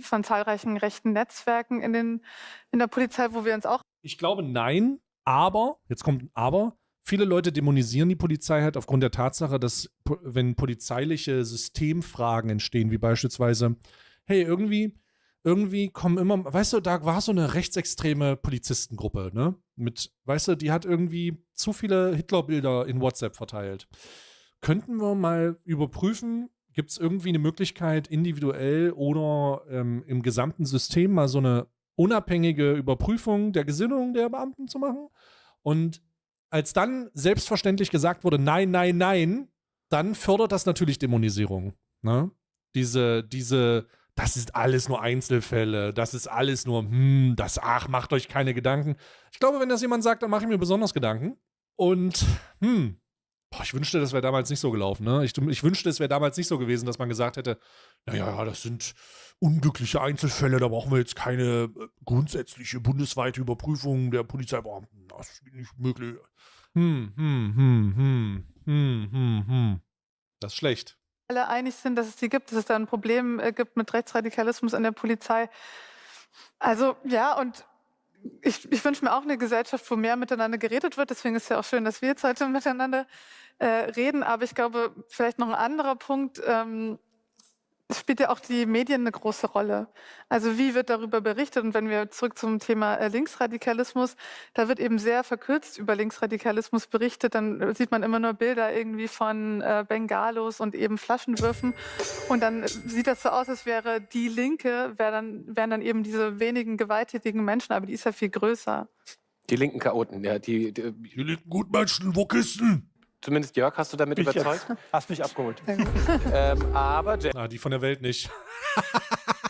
Von zahlreichen rechten Netzwerken in, den, in der Polizei, wo wir uns auch. Ich glaube, nein, aber, jetzt kommt ein Aber. Viele Leute dämonisieren die Polizei halt aufgrund der Tatsache, dass, wenn polizeiliche Systemfragen entstehen, wie beispielsweise, hey, irgendwie irgendwie kommen immer, weißt du, da war so eine rechtsextreme Polizistengruppe, ne? Mit, weißt du, die hat irgendwie zu viele Hitlerbilder in WhatsApp verteilt. Könnten wir mal überprüfen, gibt es irgendwie eine Möglichkeit, individuell oder ähm, im gesamten System mal so eine unabhängige Überprüfung der Gesinnung der Beamten zu machen? Und als dann selbstverständlich gesagt wurde, nein, nein, nein, dann fördert das natürlich Dämonisierung. Ne? Diese, diese das ist alles nur Einzelfälle, das ist alles nur, hm, das, ach, macht euch keine Gedanken. Ich glaube, wenn das jemand sagt, dann mache ich mir besonders Gedanken. Und, hm, boah, ich wünschte, das wäre damals nicht so gelaufen, ne? Ich, ich wünschte, es wäre damals nicht so gewesen, dass man gesagt hätte, naja, das sind unglückliche Einzelfälle, da brauchen wir jetzt keine äh, grundsätzliche bundesweite Überprüfung der Polizeibeamten. Das ist nicht möglich. Hm, hm, hm, hm, hm, hm, hm. hm. Das ist schlecht alle einig sind, dass es die gibt, dass es da ein Problem äh, gibt mit Rechtsradikalismus an der Polizei. Also ja, und ich, ich wünsche mir auch eine Gesellschaft, wo mehr miteinander geredet wird. Deswegen ist es ja auch schön, dass wir jetzt heute miteinander äh, reden. Aber ich glaube, vielleicht noch ein anderer Punkt, ähm, spielt ja auch die Medien eine große Rolle. Also wie wird darüber berichtet? Und wenn wir zurück zum Thema äh, Linksradikalismus, da wird eben sehr verkürzt über Linksradikalismus berichtet. Dann äh, sieht man immer nur Bilder irgendwie von äh, Bengalos und eben Flaschenwürfen. Und dann sieht das so aus, als wäre die Linke, wär dann, wären dann eben diese wenigen gewalttätigen Menschen, aber die ist ja viel größer. Die linken Chaoten, ja, die, die, die linken Gutmenschen, wo Kisten? Zumindest Jörg, hast du damit mich überzeugt? Jetzt. Hast mich abgeholt. ähm, aber Na, die von der Welt nicht.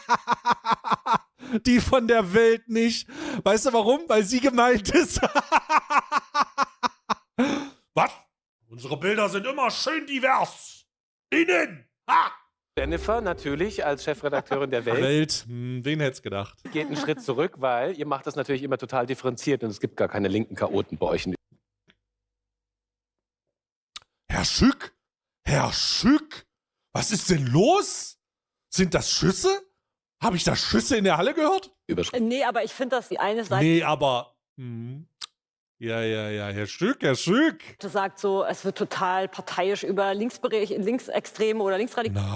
die von der Welt nicht. Weißt du warum? Weil sie gemeint ist. Was? Unsere Bilder sind immer schön divers. Ihnen! Ha! Jennifer natürlich als Chefredakteurin der Welt. Welt, hm, wen hätt's gedacht? Geht einen Schritt zurück, weil ihr macht das natürlich immer total differenziert und es gibt gar keine linken Chaoten bei euch in Herr Schück? Herr Schück? Was ist denn los? Sind das Schüsse? Habe ich da Schüsse in der Halle gehört? Nee, aber ich finde das die eine Seite. Nee, aber. Hm. Ja, ja, ja, Herr Schück, Herr Schück. Du sagst so, es wird total parteiisch über Linksbereich, Linksextreme oder Linksradikale.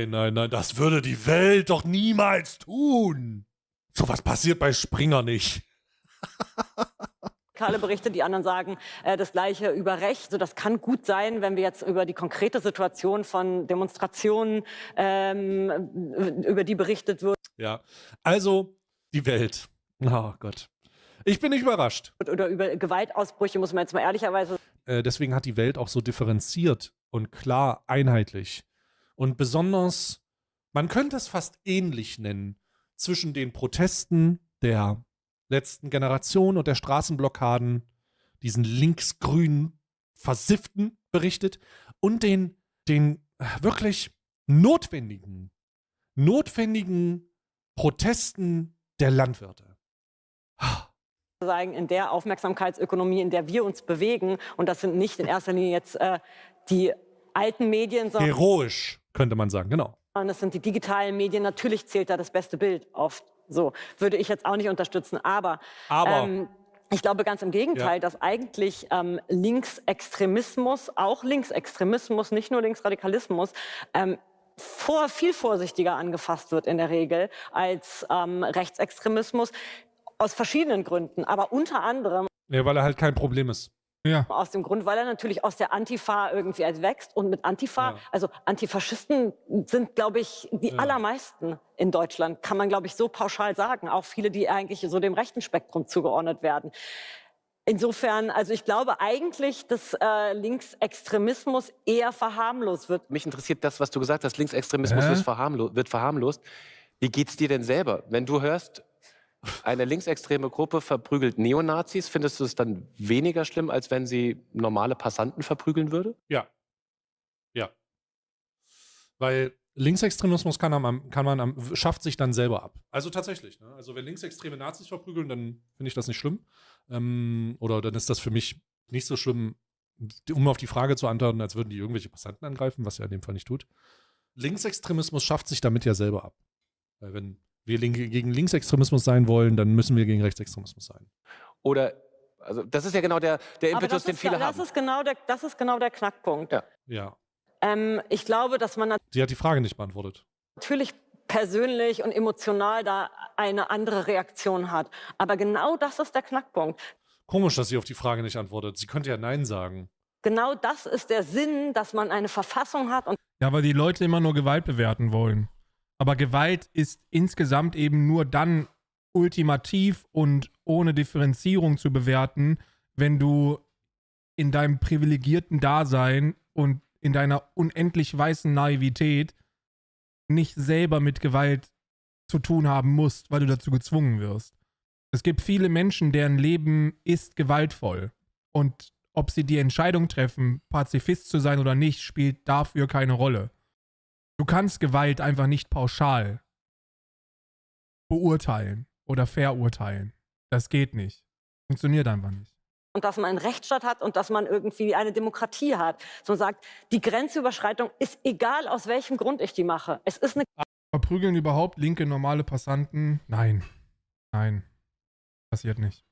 Nein, nein, nein, das würde die Welt doch niemals tun. So was passiert bei Springer nicht. Kahle berichtet, die anderen sagen äh, das Gleiche über Recht. So, das kann gut sein, wenn wir jetzt über die konkrete Situation von Demonstrationen, ähm, über die berichtet wird. Ja, also die Welt. Oh Gott. Ich bin nicht überrascht. Oder über Gewaltausbrüche, muss man jetzt mal ehrlicherweise. Äh, deswegen hat die Welt auch so differenziert und klar einheitlich. Und besonders, man könnte es fast ähnlich nennen, zwischen den Protesten der letzten Generation und der Straßenblockaden, diesen linksgrünen Versifften berichtet und den, den äh, wirklich notwendigen, notwendigen Protesten der Landwirte. in der Aufmerksamkeitsökonomie, in der wir uns bewegen, und das sind nicht in erster Linie jetzt äh, die alten Medien, sondern. Heroisch, könnte man sagen, genau. Das sind die digitalen Medien. Natürlich zählt da das beste Bild oft. So würde ich jetzt auch nicht unterstützen. Aber, aber. Ähm, ich glaube ganz im Gegenteil, ja. dass eigentlich ähm, Linksextremismus, auch Linksextremismus, nicht nur Linksradikalismus, ähm, vor, viel vorsichtiger angefasst wird in der Regel als ähm, Rechtsextremismus. Aus verschiedenen Gründen, aber unter anderem. Ja, weil er halt kein Problem ist. Ja. Aus dem Grund, weil er natürlich aus der Antifa irgendwie halt wächst. Und mit Antifa, ja. also Antifaschisten sind, glaube ich, die ja. allermeisten in Deutschland, kann man, glaube ich, so pauschal sagen. Auch viele, die eigentlich so dem rechten Spektrum zugeordnet werden. Insofern, also ich glaube eigentlich, dass äh, Linksextremismus eher verharmlost wird. Mich interessiert das, was du gesagt hast. Linksextremismus äh? wird, verharmlost. Wie geht es dir denn selber, wenn du hörst, eine linksextreme Gruppe verprügelt Neonazis. Findest du es dann weniger schlimm, als wenn sie normale Passanten verprügeln würde? Ja. Ja. Weil Linksextremismus kann, am, kann man am, schafft sich dann selber ab. Also tatsächlich. Ne? Also wenn linksextreme Nazis verprügeln, dann finde ich das nicht schlimm. Ähm, oder dann ist das für mich nicht so schlimm, um auf die Frage zu antworten, als würden die irgendwelche Passanten angreifen, was ja in dem Fall nicht tut. Linksextremismus schafft sich damit ja selber ab. Weil wenn wir gegen Linksextremismus sein wollen, dann müssen wir gegen Rechtsextremismus sein. Oder also das ist ja genau der, der Impetus, den viele das haben. Ist genau der, das ist genau der Knackpunkt. Ja. ja. Ähm, ich glaube, dass man. Sie hat die Frage nicht beantwortet. Natürlich persönlich und emotional da eine andere Reaktion hat. Aber genau das ist der Knackpunkt. Komisch, dass sie auf die Frage nicht antwortet. Sie könnte ja Nein sagen. Genau das ist der Sinn, dass man eine Verfassung hat. Und ja, weil die Leute immer nur Gewalt bewerten wollen. Aber Gewalt ist insgesamt eben nur dann ultimativ und ohne Differenzierung zu bewerten, wenn du in deinem privilegierten Dasein und in deiner unendlich weißen Naivität nicht selber mit Gewalt zu tun haben musst, weil du dazu gezwungen wirst. Es gibt viele Menschen, deren Leben ist gewaltvoll. Und ob sie die Entscheidung treffen, Pazifist zu sein oder nicht, spielt dafür keine Rolle. Du kannst Gewalt einfach nicht pauschal beurteilen oder verurteilen. Das geht nicht. Funktioniert einfach nicht. Und dass man einen Rechtsstaat hat und dass man irgendwie eine Demokratie hat. So sagt, die Grenzüberschreitung ist egal, aus welchem Grund ich die mache. Es ist eine. Verprügeln überhaupt linke normale Passanten? Nein. Nein. Passiert nicht.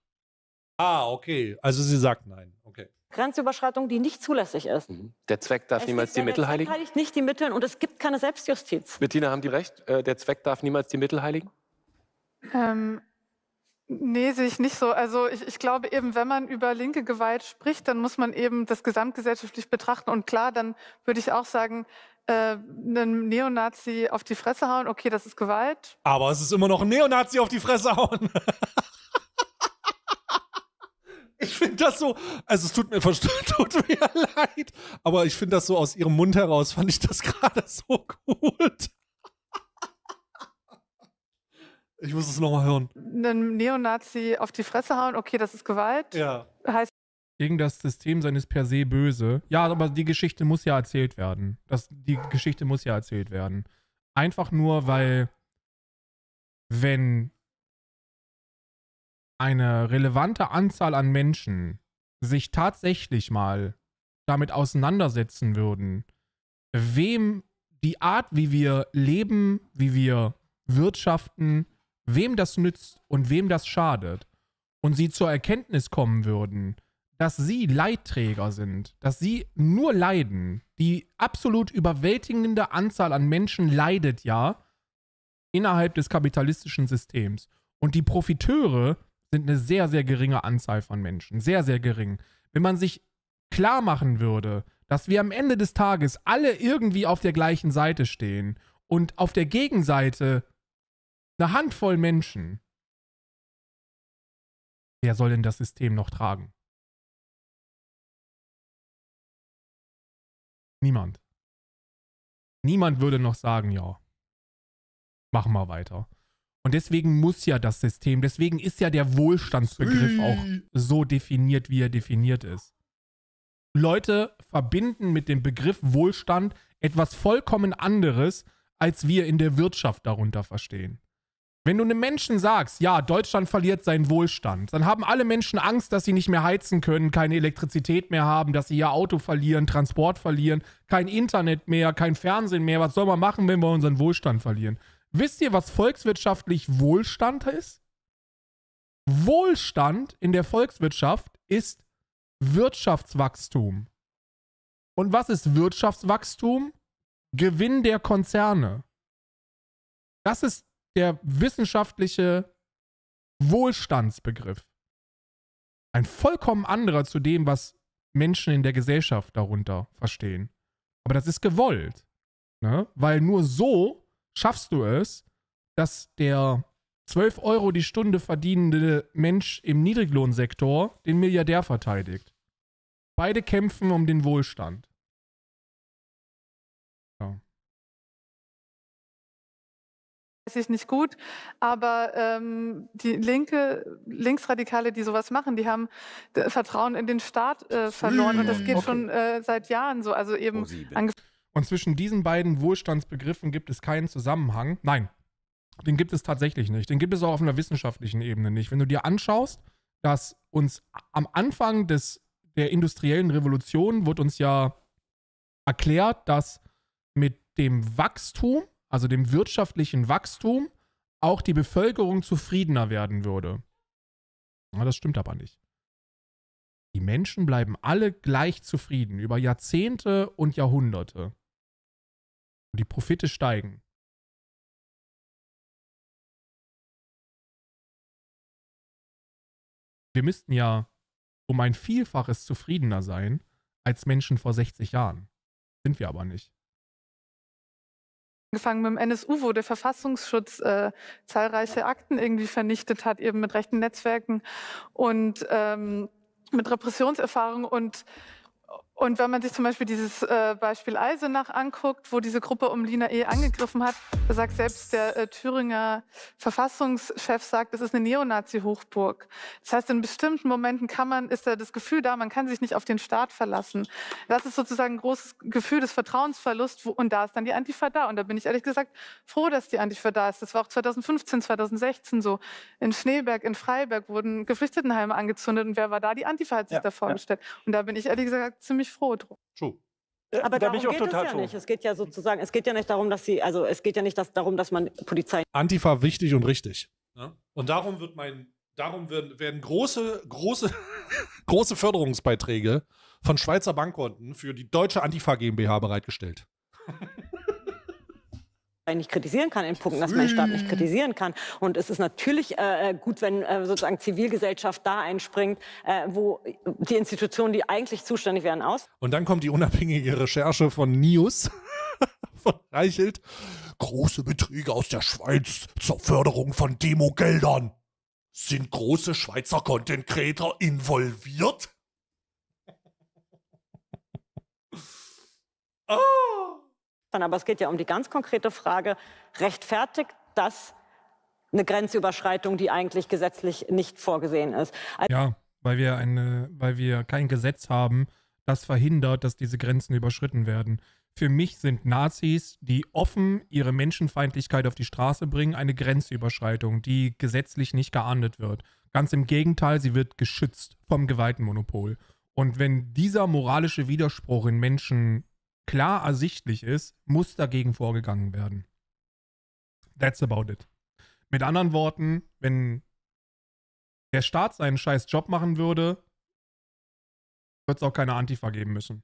Ah, okay. Also sie sagt nein. Okay. Grenzüberschreitung, die nicht zulässig ist. Mhm. Der Zweck darf es niemals die Mittel heiligen? Der Zweck heiligt nicht die Mittel und es gibt keine Selbstjustiz. Bettina, haben die recht? Äh, der Zweck darf niemals die Mittel heiligen? Ähm, nee, sehe ich nicht so. Also ich, ich glaube eben, wenn man über linke Gewalt spricht, dann muss man eben das gesamtgesellschaftlich betrachten. Und klar, dann würde ich auch sagen, äh, einen Neonazi auf die Fresse hauen, okay, das ist Gewalt. Aber es ist immer noch ein Neonazi auf die Fresse hauen. Ich finde das so, also es tut mir, tut mir leid, aber ich finde das so aus ihrem Mund heraus, fand ich das gerade so gut. Ich muss es nochmal hören. Einen Neonazi auf die Fresse hauen, okay, das ist Gewalt. Ja. Heißt gegen das System seines per se böse. Ja, aber die Geschichte muss ja erzählt werden. Das, die Geschichte muss ja erzählt werden. Einfach nur, weil wenn eine relevante Anzahl an Menschen sich tatsächlich mal damit auseinandersetzen würden, wem die Art, wie wir leben, wie wir wirtschaften, wem das nützt und wem das schadet, und sie zur Erkenntnis kommen würden, dass sie Leidträger sind, dass sie nur leiden. Die absolut überwältigende Anzahl an Menschen leidet ja innerhalb des kapitalistischen Systems. Und die Profiteure sind eine sehr, sehr geringe Anzahl von Menschen. Sehr, sehr gering. Wenn man sich klar machen würde, dass wir am Ende des Tages alle irgendwie auf der gleichen Seite stehen und auf der Gegenseite eine Handvoll Menschen, wer soll denn das System noch tragen? Niemand. Niemand würde noch sagen, ja, machen wir weiter. Und deswegen muss ja das System, deswegen ist ja der Wohlstandsbegriff auch so definiert, wie er definiert ist. Leute verbinden mit dem Begriff Wohlstand etwas vollkommen anderes, als wir in der Wirtschaft darunter verstehen. Wenn du einem Menschen sagst, ja, Deutschland verliert seinen Wohlstand, dann haben alle Menschen Angst, dass sie nicht mehr heizen können, keine Elektrizität mehr haben, dass sie ihr Auto verlieren, Transport verlieren, kein Internet mehr, kein Fernsehen mehr. Was soll man machen, wenn wir unseren Wohlstand verlieren? Wisst ihr, was volkswirtschaftlich Wohlstand ist? Wohlstand in der Volkswirtschaft ist Wirtschaftswachstum. Und was ist Wirtschaftswachstum? Gewinn der Konzerne. Das ist der wissenschaftliche Wohlstandsbegriff. Ein vollkommen anderer zu dem, was Menschen in der Gesellschaft darunter verstehen. Aber das ist gewollt. Ne? Weil nur so schaffst du es, dass der 12 Euro die Stunde verdienende Mensch im Niedriglohnsektor den Milliardär verteidigt. Beide kämpfen um den Wohlstand. Ja. Weiß ich nicht gut, aber ähm, die linke, Linksradikale, die sowas machen, die haben äh, Vertrauen in den Staat äh, verloren und das geht okay. schon äh, seit Jahren so. Also eben. Oh, und zwischen diesen beiden Wohlstandsbegriffen gibt es keinen Zusammenhang. Nein, den gibt es tatsächlich nicht. Den gibt es auch auf einer wissenschaftlichen Ebene nicht. Wenn du dir anschaust, dass uns am Anfang des, der industriellen Revolution wird uns ja erklärt, dass mit dem Wachstum, also dem wirtschaftlichen Wachstum, auch die Bevölkerung zufriedener werden würde. Ja, das stimmt aber nicht. Die Menschen bleiben alle gleich zufrieden über Jahrzehnte und Jahrhunderte. Und die Profite steigen. Wir müssten ja um ein Vielfaches zufriedener sein als Menschen vor 60 Jahren. Sind wir aber nicht. Angefangen mit dem NSU, wo der Verfassungsschutz äh, zahlreiche Akten irgendwie vernichtet hat, eben mit rechten Netzwerken und ähm, mit Repressionserfahrung und und wenn man sich zum Beispiel dieses äh, Beispiel Eisenach anguckt, wo diese Gruppe um Lina E. angegriffen hat, da sagt selbst der äh, Thüringer Verfassungschef sagt, es ist eine Neonazi-Hochburg. Das heißt, in bestimmten Momenten kann man, ist da das Gefühl da, man kann sich nicht auf den Staat verlassen. Das ist sozusagen ein großes Gefühl des Vertrauensverlusts wo, und da ist dann die Antifa da. Und da bin ich ehrlich gesagt froh, dass die Antifa da ist. Das war auch 2015, 2016 so. In Schneeberg, in Freiberg wurden Geflüchtetenheime angezündet und wer war da? Die Antifa hat sich ja, da vorgestellt. Ja. Und da bin ich ehrlich gesagt ziemlich ich froh drum. True. Äh, Aber da bin ich auch geht total es ja froh. nicht. Es geht ja hm. sozusagen, es geht ja nicht darum, dass sie, also es geht ja nicht dass, darum, dass man Polizei. Antifa wichtig und richtig. Ja? Ne? Und darum wird mein, darum werden, werden große, große, große Förderungsbeiträge von Schweizer Bankkonten für die deutsche Antifa GmbH bereitgestellt nicht kritisieren kann, in Punkten, dass mein Staat nicht mm. kritisieren kann. Und es ist natürlich äh, äh, gut, wenn äh, sozusagen Zivilgesellschaft da einspringt, äh, wo die Institutionen, die eigentlich zuständig wären, aus. Und dann kommt die unabhängige Recherche von Nius, von Reichelt. Große Beträge aus der Schweiz zur Förderung von Demogeldern. Sind große Schweizer Content Creator involviert? oh! Geschäftsmann. Aber es geht ja um die ganz konkrete Frage, rechtfertigt das eine Grenzüberschreitung, die eigentlich gesetzlich nicht vorgesehen ist? Also ja, weil wir, eine, weil wir kein Gesetz haben, das verhindert, dass diese Grenzen überschritten werden. Für mich sind Nazis, die offen ihre Menschenfeindlichkeit auf die Straße bringen, eine Grenzüberschreitung, die gesetzlich nicht geahndet wird. Ganz im Gegenteil, sie wird geschützt vom Gewaltenmonopol. Und wenn dieser moralische Widerspruch in Menschen klar ersichtlich ist, muss dagegen vorgegangen werden. That's about it. Mit anderen Worten, wenn der Staat seinen scheiß Job machen würde, wird es auch keine Antifa geben müssen.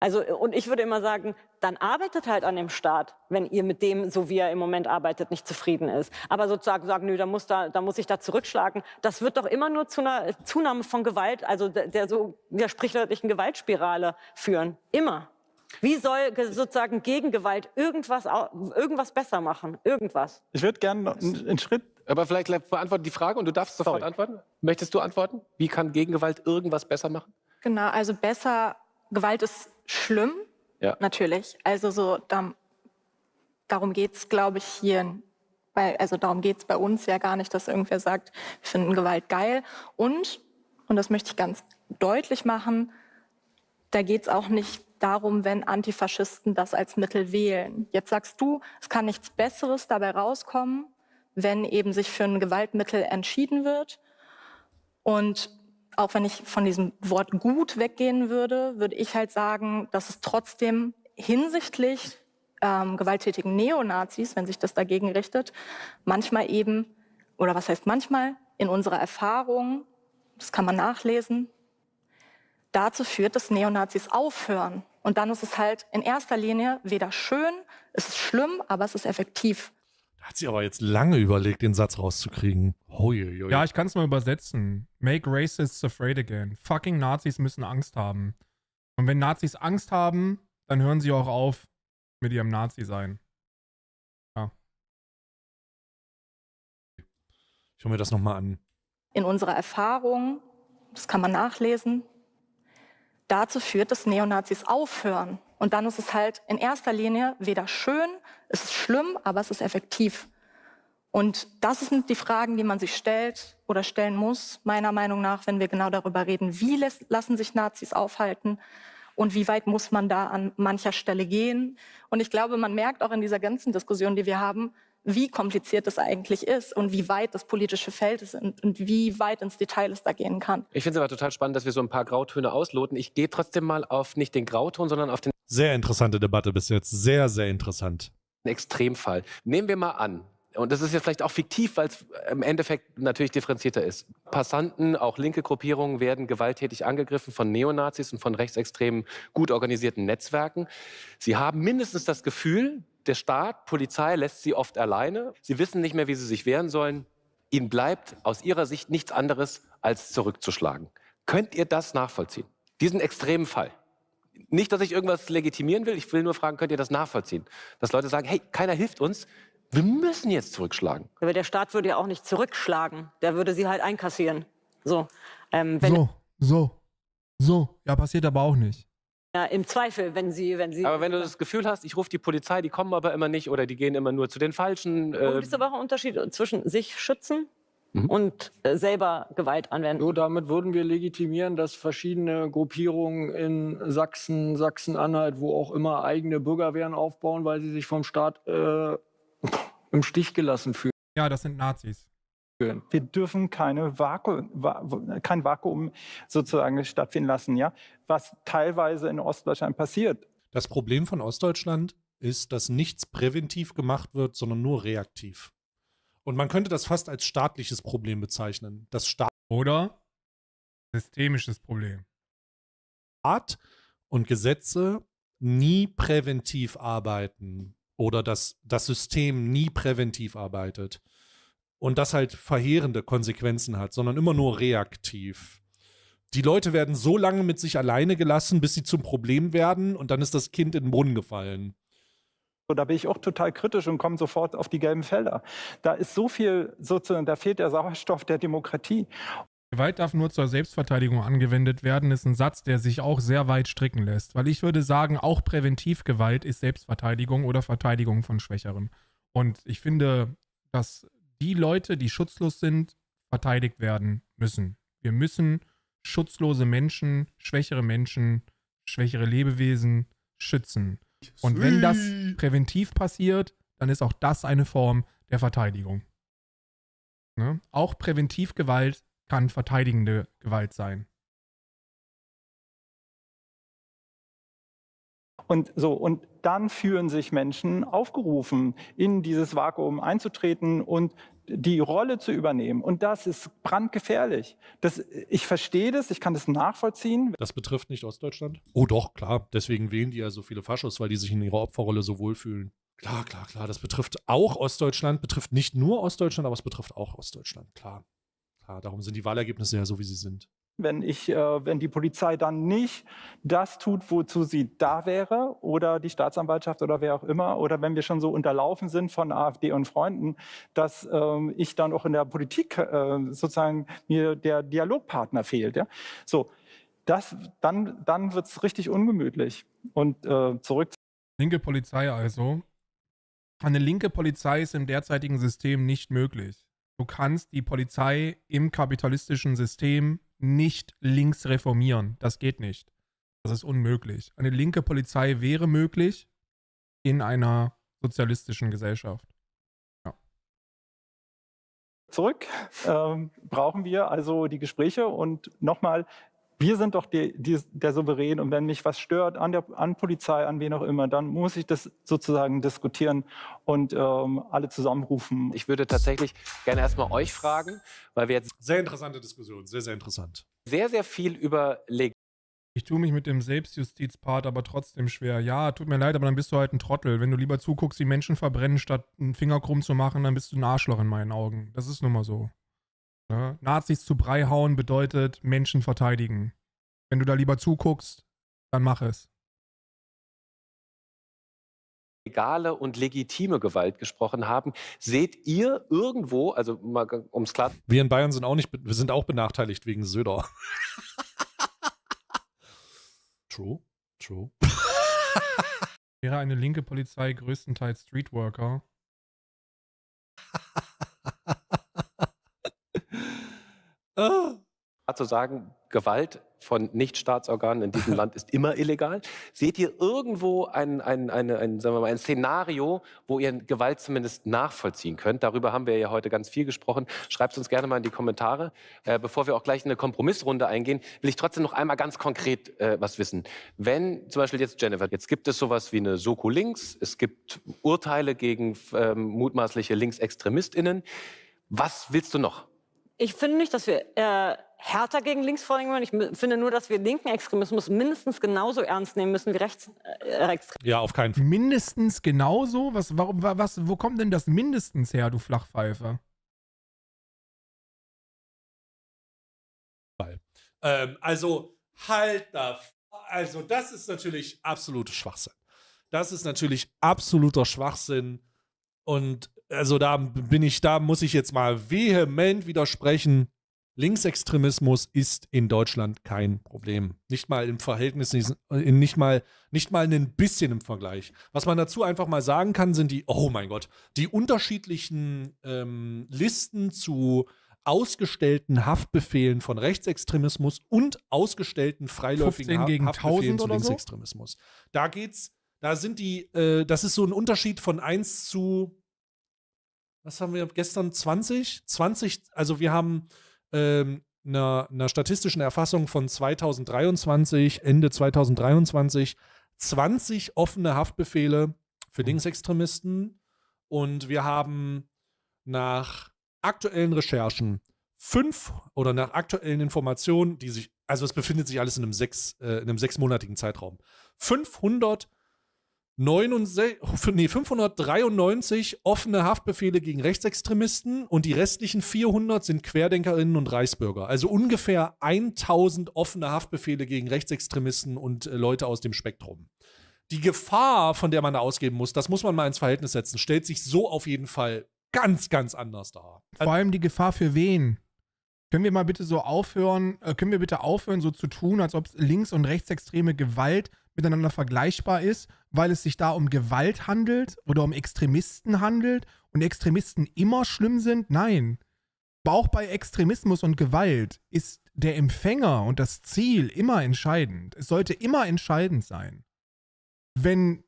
Also, äh, und ich würde immer sagen, dann arbeitet halt an dem Staat, wenn ihr mit dem, so wie er im Moment arbeitet, nicht zufrieden ist. Aber sozusagen sagen, nö, da muss, da, da muss ich da zurückschlagen. Das wird doch immer nur zu einer äh, Zunahme von Gewalt, also der, der so, der sprichwörtlichen Gewaltspirale führen. Immer. Wie soll sozusagen Gegengewalt irgendwas, irgendwas besser machen? Irgendwas. Ich würde gerne einen Schritt aber vielleicht beantworten die Frage und du darfst sofort Sorry. antworten. Möchtest du antworten? Wie kann Gegengewalt irgendwas besser machen? Genau, also besser, Gewalt ist schlimm, ja. natürlich. Also so, da, darum geht es, glaube ich, hier bei, also darum geht es bei uns ja gar nicht, dass irgendwer sagt, wir finden Gewalt geil. Und, und das möchte ich ganz deutlich machen, da geht es auch nicht darum, wenn Antifaschisten das als Mittel wählen. Jetzt sagst du, es kann nichts Besseres dabei rauskommen, wenn eben sich für ein Gewaltmittel entschieden wird. Und auch wenn ich von diesem Wort gut weggehen würde, würde ich halt sagen, dass es trotzdem hinsichtlich ähm, gewalttätigen Neonazis, wenn sich das dagegen richtet, manchmal eben, oder was heißt manchmal, in unserer Erfahrung, das kann man nachlesen, dazu führt, dass Neonazis aufhören. Und dann ist es halt in erster Linie weder schön, es ist schlimm, aber es ist effektiv hat sie aber jetzt lange überlegt, den Satz rauszukriegen. Hoi, ja, ich kann es mal übersetzen. Make racists afraid again. Fucking Nazis müssen Angst haben. Und wenn Nazis Angst haben, dann hören sie auch auf mit ihrem Nazi-Sein. Ja. Ich höre mir das nochmal an. In unserer Erfahrung, das kann man nachlesen, dazu führt, dass Neonazis aufhören. Und dann ist es halt in erster Linie weder schön, es ist schlimm, aber es ist effektiv. Und das sind die Fragen, die man sich stellt oder stellen muss, meiner Meinung nach, wenn wir genau darüber reden, wie lassen sich Nazis aufhalten und wie weit muss man da an mancher Stelle gehen. Und ich glaube, man merkt auch in dieser ganzen Diskussion, die wir haben, wie kompliziert es eigentlich ist und wie weit das politische Feld ist und, und wie weit ins Detail es da gehen kann. Ich finde es aber total spannend, dass wir so ein paar Grautöne ausloten. Ich gehe trotzdem mal auf nicht den Grauton, sondern auf den... Sehr interessante Debatte bis jetzt. Sehr, sehr interessant. Extremfall. Nehmen wir mal an, und das ist jetzt vielleicht auch fiktiv, weil es im Endeffekt natürlich differenzierter ist. Passanten, auch linke Gruppierungen werden gewalttätig angegriffen von Neonazis und von rechtsextremen, gut organisierten Netzwerken. Sie haben mindestens das Gefühl, der Staat, Polizei lässt sie oft alleine. Sie wissen nicht mehr, wie sie sich wehren sollen. Ihnen bleibt aus ihrer Sicht nichts anderes, als zurückzuschlagen. Könnt ihr das nachvollziehen? Diesen extremen Fall. Nicht, dass ich irgendwas legitimieren will, ich will nur fragen, könnt ihr das nachvollziehen? Dass Leute sagen, hey, keiner hilft uns, wir müssen jetzt zurückschlagen. Aber der Staat würde ja auch nicht zurückschlagen. Der würde sie halt einkassieren. So. Ähm, so, so, so. Ja, passiert aber auch nicht. Ja, im Zweifel, wenn sie, wenn sie. Aber wenn du das Gefühl hast, ich rufe die Polizei, die kommen aber immer nicht oder die gehen immer nur zu den Falschen. Oh, äh und ist aber auch ein Unterschied zwischen sich schützen mhm. und äh, selber Gewalt anwenden. So, damit würden wir legitimieren, dass verschiedene Gruppierungen in Sachsen, Sachsen-Anhalt, wo auch immer eigene Bürgerwehren aufbauen, weil sie sich vom Staat äh, im Stich gelassen fühlen. Ja, das sind Nazis. Wir dürfen keine Vaku kein Vakuum sozusagen stattfinden lassen, ja, was teilweise in Ostdeutschland passiert. Das Problem von Ostdeutschland ist, dass nichts präventiv gemacht wird, sondern nur reaktiv. Und man könnte das fast als staatliches Problem bezeichnen. Das Staat oder systemisches Problem. Staat und Gesetze nie präventiv arbeiten, oder dass das System nie präventiv arbeitet und das halt verheerende Konsequenzen hat, sondern immer nur reaktiv. Die Leute werden so lange mit sich alleine gelassen, bis sie zum Problem werden und dann ist das Kind in den Brunnen gefallen. da bin ich auch total kritisch und komme sofort auf die gelben Felder. Da ist so viel, sozusagen, da fehlt der Sauerstoff der Demokratie. Gewalt darf nur zur Selbstverteidigung angewendet werden, ist ein Satz, der sich auch sehr weit stricken lässt. Weil ich würde sagen, auch Präventivgewalt ist Selbstverteidigung oder Verteidigung von Schwächeren. Und ich finde, dass die Leute, die schutzlos sind, verteidigt werden müssen. Wir müssen schutzlose Menschen, schwächere Menschen, schwächere Lebewesen schützen. Und wenn das präventiv passiert, dann ist auch das eine Form der Verteidigung. Ne? Auch Präventivgewalt kann verteidigende Gewalt sein. Und so, und dann fühlen sich Menschen aufgerufen, in dieses Vakuum einzutreten und die Rolle zu übernehmen. Und das ist brandgefährlich. Das, ich verstehe das, ich kann das nachvollziehen. Das betrifft nicht Ostdeutschland? Oh doch, klar. Deswegen wählen die ja so viele Faschos, weil die sich in ihrer Opferrolle so wohlfühlen. Klar, klar, klar. Das betrifft auch Ostdeutschland, betrifft nicht nur Ostdeutschland, aber es betrifft auch Ostdeutschland, klar. PKK. Darum sind die Wahlergebnisse ja so, wie sie sind. Wenn, ich, äh, wenn die Polizei dann nicht das tut, wozu sie da wäre, oder die Staatsanwaltschaft oder wer auch immer, oder wenn wir schon so unterlaufen sind von AfD und Freunden, dass ähm, ich dann auch in der Politik äh, sozusagen mir der Dialogpartner fehlt. Ja? So, das, dann, dann wird es richtig ungemütlich. Und äh, zurück. Linke Polizei also. Eine linke Polizei ist im derzeitigen System nicht möglich. Du kannst die Polizei im kapitalistischen System nicht links reformieren. Das geht nicht. Das ist unmöglich. Eine linke Polizei wäre möglich in einer sozialistischen Gesellschaft. Ja. Zurück ähm, brauchen wir also die Gespräche und nochmal, wir sind doch die, die, der Souverän und wenn mich was stört an der an Polizei, an wen auch immer, dann muss ich das sozusagen diskutieren und ähm, alle zusammenrufen. Ich würde tatsächlich gerne erstmal euch fragen, weil wir jetzt... Sehr interessante Diskussion, sehr, sehr interessant. Sehr, sehr viel überlegt. ich tue mich mit dem Selbstjustiz-Part aber trotzdem schwer. Ja, tut mir leid, aber dann bist du halt ein Trottel. Wenn du lieber zuguckst, die Menschen verbrennen, statt einen Finger krumm zu machen, dann bist du ein Arschloch in meinen Augen. Das ist nun mal so. Ne? Nazis zu Brei hauen bedeutet Menschen verteidigen. Wenn du da lieber zuguckst, dann mach es. Legale und legitime Gewalt gesprochen haben. Seht ihr irgendwo, also mal ums klar. Wir in Bayern sind auch nicht, wir sind auch benachteiligt wegen Söder. true, true. Wäre eine linke Polizei größtenteils Streetworker, Ah. Zu sagen, Gewalt von Nichtstaatsorganen in diesem Land ist immer illegal. Seht ihr irgendwo ein, ein, ein, ein, sagen wir mal, ein Szenario, wo ihr Gewalt zumindest nachvollziehen könnt? Darüber haben wir ja heute ganz viel gesprochen. Schreibt es uns gerne mal in die Kommentare. Äh, bevor wir auch gleich in eine Kompromissrunde eingehen, will ich trotzdem noch einmal ganz konkret äh, was wissen. Wenn zum Beispiel jetzt Jennifer, jetzt gibt es sowas wie eine Soko Links, es gibt Urteile gegen ähm, mutmaßliche LinksextremistInnen. Was willst du noch? Ich finde nicht, dass wir äh, härter gegen links vorgehen wollen. Ich finde nur, dass wir linken Extremismus mindestens genauso ernst nehmen müssen wie rechts äh, Ja, auf keinen Fall. Mindestens genauso? Was, warum, was, wo kommt denn das mindestens her, du Flachpfeife? Ähm, also halt da. Also das ist natürlich absoluter Schwachsinn. Das ist natürlich absoluter Schwachsinn. Und also da bin ich, da muss ich jetzt mal vehement widersprechen. Linksextremismus ist in Deutschland kein Problem. Nicht mal im Verhältnis, äh, nicht mal, nicht mal ein bisschen im Vergleich. Was man dazu einfach mal sagen kann, sind die, oh mein Gott, die unterschiedlichen ähm, Listen zu ausgestellten Haftbefehlen von Rechtsextremismus und ausgestellten freiläufigen ha Haftbefehlen zu Linksextremismus. So? Da geht's, da sind die, äh, das ist so ein Unterschied von 1 zu was haben wir gestern? 20? 20, also wir haben ähm, einer, statistischen Erfassung von 2023, Ende 2023, 20 offene Haftbefehle für mhm. Linksextremisten und wir haben nach aktuellen Recherchen fünf oder nach aktuellen Informationen, die sich, also es befindet sich alles in einem, sechs, äh, in einem sechsmonatigen Zeitraum, 500 69, nee, 593 offene Haftbefehle gegen Rechtsextremisten und die restlichen 400 sind Querdenkerinnen und Reichsbürger. Also ungefähr 1000 offene Haftbefehle gegen Rechtsextremisten und äh, Leute aus dem Spektrum. Die Gefahr, von der man da ausgeben muss, das muss man mal ins Verhältnis setzen, stellt sich so auf jeden Fall ganz, ganz anders dar. Also Vor allem die Gefahr für wen? Können wir mal bitte so aufhören, äh, können wir bitte aufhören, so zu tun, als ob links- und rechtsextreme Gewalt miteinander vergleichbar ist, weil es sich da um Gewalt handelt oder um Extremisten handelt und Extremisten immer schlimm sind? Nein. Aber auch bei Extremismus und Gewalt ist der Empfänger und das Ziel immer entscheidend. Es sollte immer entscheidend sein. Wenn,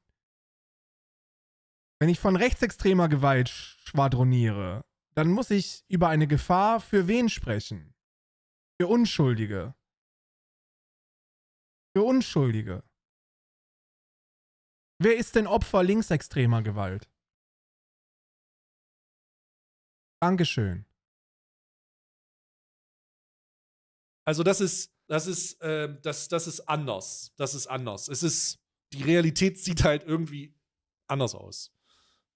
wenn ich von rechtsextremer Gewalt schwadroniere, dann muss ich über eine Gefahr für wen sprechen? Für Unschuldige. Für Unschuldige. Wer ist denn Opfer linksextremer Gewalt? Dankeschön. Also das ist, das ist, äh, das, das ist anders. Das ist anders. Es ist, die Realität sieht halt irgendwie anders aus.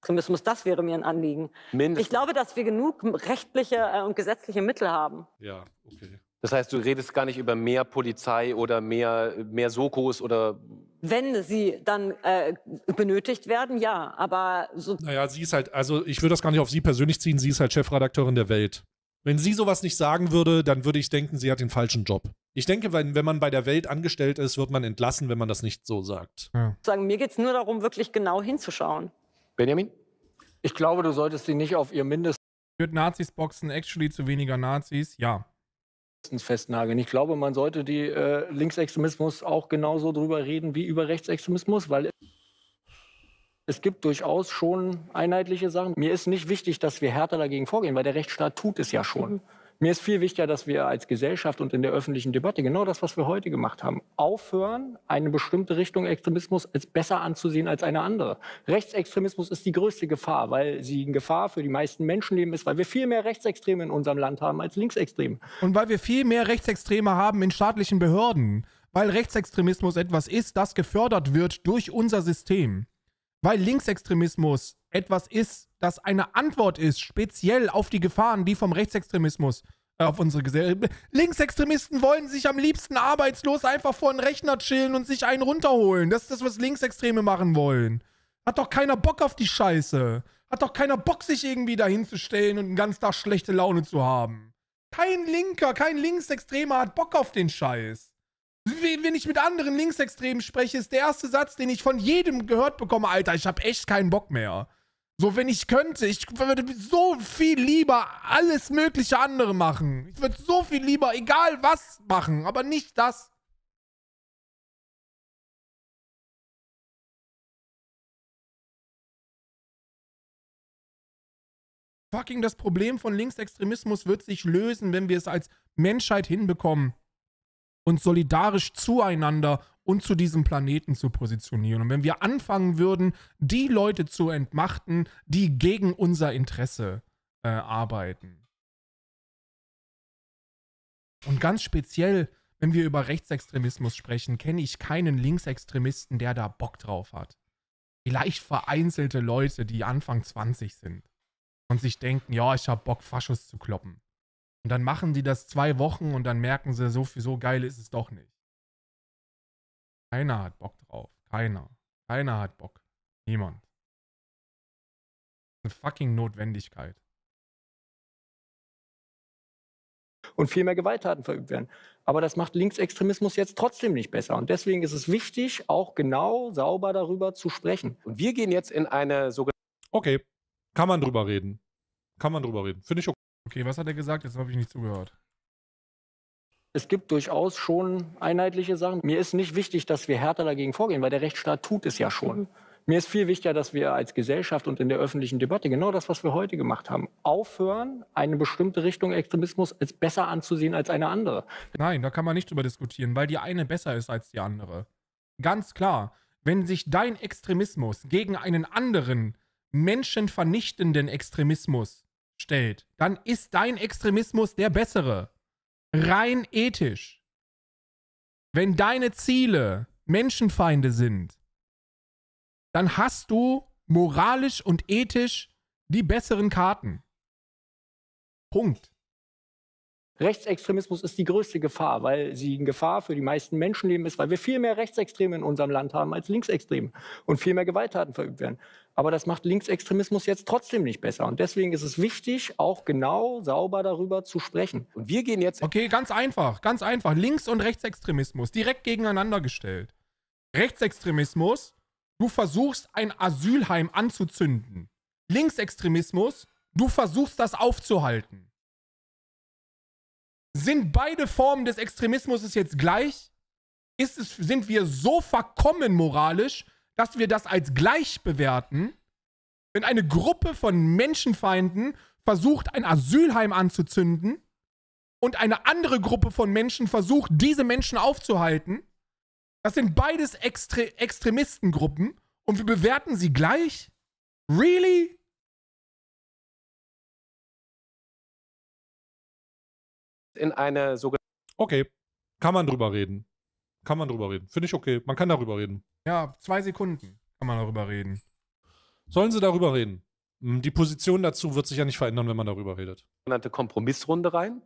Zumindest das wäre mir ein Anliegen. Mindestens. Ich glaube, dass wir genug rechtliche äh, und gesetzliche Mittel haben. Ja, okay. Das heißt, du redest gar nicht über mehr Polizei oder mehr, mehr Sokos oder wenn sie dann äh, benötigt werden, ja, aber so. Naja, sie ist halt, also ich würde das gar nicht auf sie persönlich ziehen, sie ist halt Chefredakteurin der Welt. Wenn sie sowas nicht sagen würde, dann würde ich denken, sie hat den falschen Job. Ich denke, wenn, wenn man bei der Welt angestellt ist, wird man entlassen, wenn man das nicht so sagt. Ja. Sagen, mir geht es nur darum, wirklich genau hinzuschauen. Benjamin? Ich glaube, du solltest sie nicht auf ihr Mindest. Wird Nazis boxen actually zu weniger Nazis? Ja festnageln. Ich glaube, man sollte die äh, Linksextremismus auch genauso drüber reden wie über Rechtsextremismus, weil es gibt durchaus schon einheitliche Sachen. Mir ist nicht wichtig, dass wir härter dagegen vorgehen, weil der Rechtsstaat tut es ja schon. Mhm. Mir ist viel wichtiger, dass wir als Gesellschaft und in der öffentlichen Debatte genau das, was wir heute gemacht haben, aufhören, eine bestimmte Richtung Extremismus als besser anzusehen als eine andere. Rechtsextremismus ist die größte Gefahr, weil sie eine Gefahr für die meisten Menschenleben ist, weil wir viel mehr Rechtsextreme in unserem Land haben als Linksextreme. Und weil wir viel mehr Rechtsextreme haben in staatlichen Behörden, weil Rechtsextremismus etwas ist, das gefördert wird durch unser System. Weil Linksextremismus etwas ist, das eine Antwort ist, speziell auf die Gefahren, die vom Rechtsextremismus äh, auf unsere Gesellschaft. Linksextremisten wollen sich am liebsten arbeitslos einfach vor den Rechner chillen und sich einen runterholen. Das ist das, was Linksextreme machen wollen. Hat doch keiner Bock auf die Scheiße. Hat doch keiner Bock, sich irgendwie dahinzustellen und einen ganzen Tag schlechte Laune zu haben. Kein Linker, kein Linksextremer hat Bock auf den Scheiß. Wenn ich mit anderen Linksextremen spreche, ist der erste Satz, den ich von jedem gehört bekomme, Alter, ich hab echt keinen Bock mehr. So, wenn ich könnte, ich würde so viel lieber alles mögliche andere machen. Ich würde so viel lieber, egal was, machen, aber nicht das. Fucking das Problem von Linksextremismus wird sich lösen, wenn wir es als Menschheit hinbekommen, uns solidarisch zueinander und zu diesem Planeten zu positionieren. Und wenn wir anfangen würden, die Leute zu entmachten, die gegen unser Interesse äh, arbeiten. Und ganz speziell, wenn wir über Rechtsextremismus sprechen, kenne ich keinen Linksextremisten, der da Bock drauf hat. Vielleicht vereinzelte Leute, die Anfang 20 sind und sich denken, ja, ich habe Bock, Faschos zu kloppen. Und dann machen die das zwei Wochen und dann merken sie, so so geil ist es doch nicht. Keiner hat Bock drauf. Keiner. Keiner hat Bock. Niemand. Eine fucking Notwendigkeit. Und viel mehr Gewalttaten verübt werden. Aber das macht Linksextremismus jetzt trotzdem nicht besser. Und deswegen ist es wichtig, auch genau sauber darüber zu sprechen. Und wir gehen jetzt in eine sogenannte. Okay, kann man drüber reden. Kann man drüber reden. Finde ich okay. Okay, was hat er gesagt? Jetzt habe ich nicht zugehört es gibt durchaus schon einheitliche Sachen. Mir ist nicht wichtig, dass wir härter dagegen vorgehen, weil der Rechtsstaat tut es ja schon. Mhm. Mir ist viel wichtiger, dass wir als Gesellschaft und in der öffentlichen Debatte genau das, was wir heute gemacht haben, aufhören, eine bestimmte Richtung Extremismus als besser anzusehen als eine andere. Nein, da kann man nicht drüber diskutieren, weil die eine besser ist als die andere. Ganz klar, wenn sich dein Extremismus gegen einen anderen menschenvernichtenden Extremismus stellt, dann ist dein Extremismus der bessere rein ethisch, wenn deine Ziele Menschenfeinde sind, dann hast du moralisch und ethisch die besseren Karten. Punkt. Rechtsextremismus ist die größte Gefahr, weil sie eine Gefahr für die meisten Menschenleben ist, weil wir viel mehr Rechtsextreme in unserem Land haben als Linksextreme und viel mehr Gewalttaten verübt werden. Aber das macht Linksextremismus jetzt trotzdem nicht besser. Und deswegen ist es wichtig, auch genau, sauber darüber zu sprechen. Und wir gehen jetzt. Okay, ganz einfach, ganz einfach. Links- und Rechtsextremismus direkt gegeneinander gestellt. Rechtsextremismus, du versuchst ein Asylheim anzuzünden. Linksextremismus, du versuchst das aufzuhalten. Sind beide Formen des Extremismus jetzt gleich? Ist es, sind wir so verkommen moralisch, dass wir das als gleich bewerten? Wenn eine Gruppe von Menschenfeinden versucht, ein Asylheim anzuzünden und eine andere Gruppe von Menschen versucht, diese Menschen aufzuhalten, das sind beides Extre Extremistengruppen und wir bewerten sie gleich? Really? in eine sogenannte. Okay, kann man drüber reden. Kann man drüber reden. Finde ich okay. Man kann darüber reden. Ja, zwei Sekunden kann man darüber reden. Sollen sie darüber reden? Hm, die Position dazu wird sich ja nicht verändern, wenn man darüber redet. Sogenannte Kompromissrunde rein.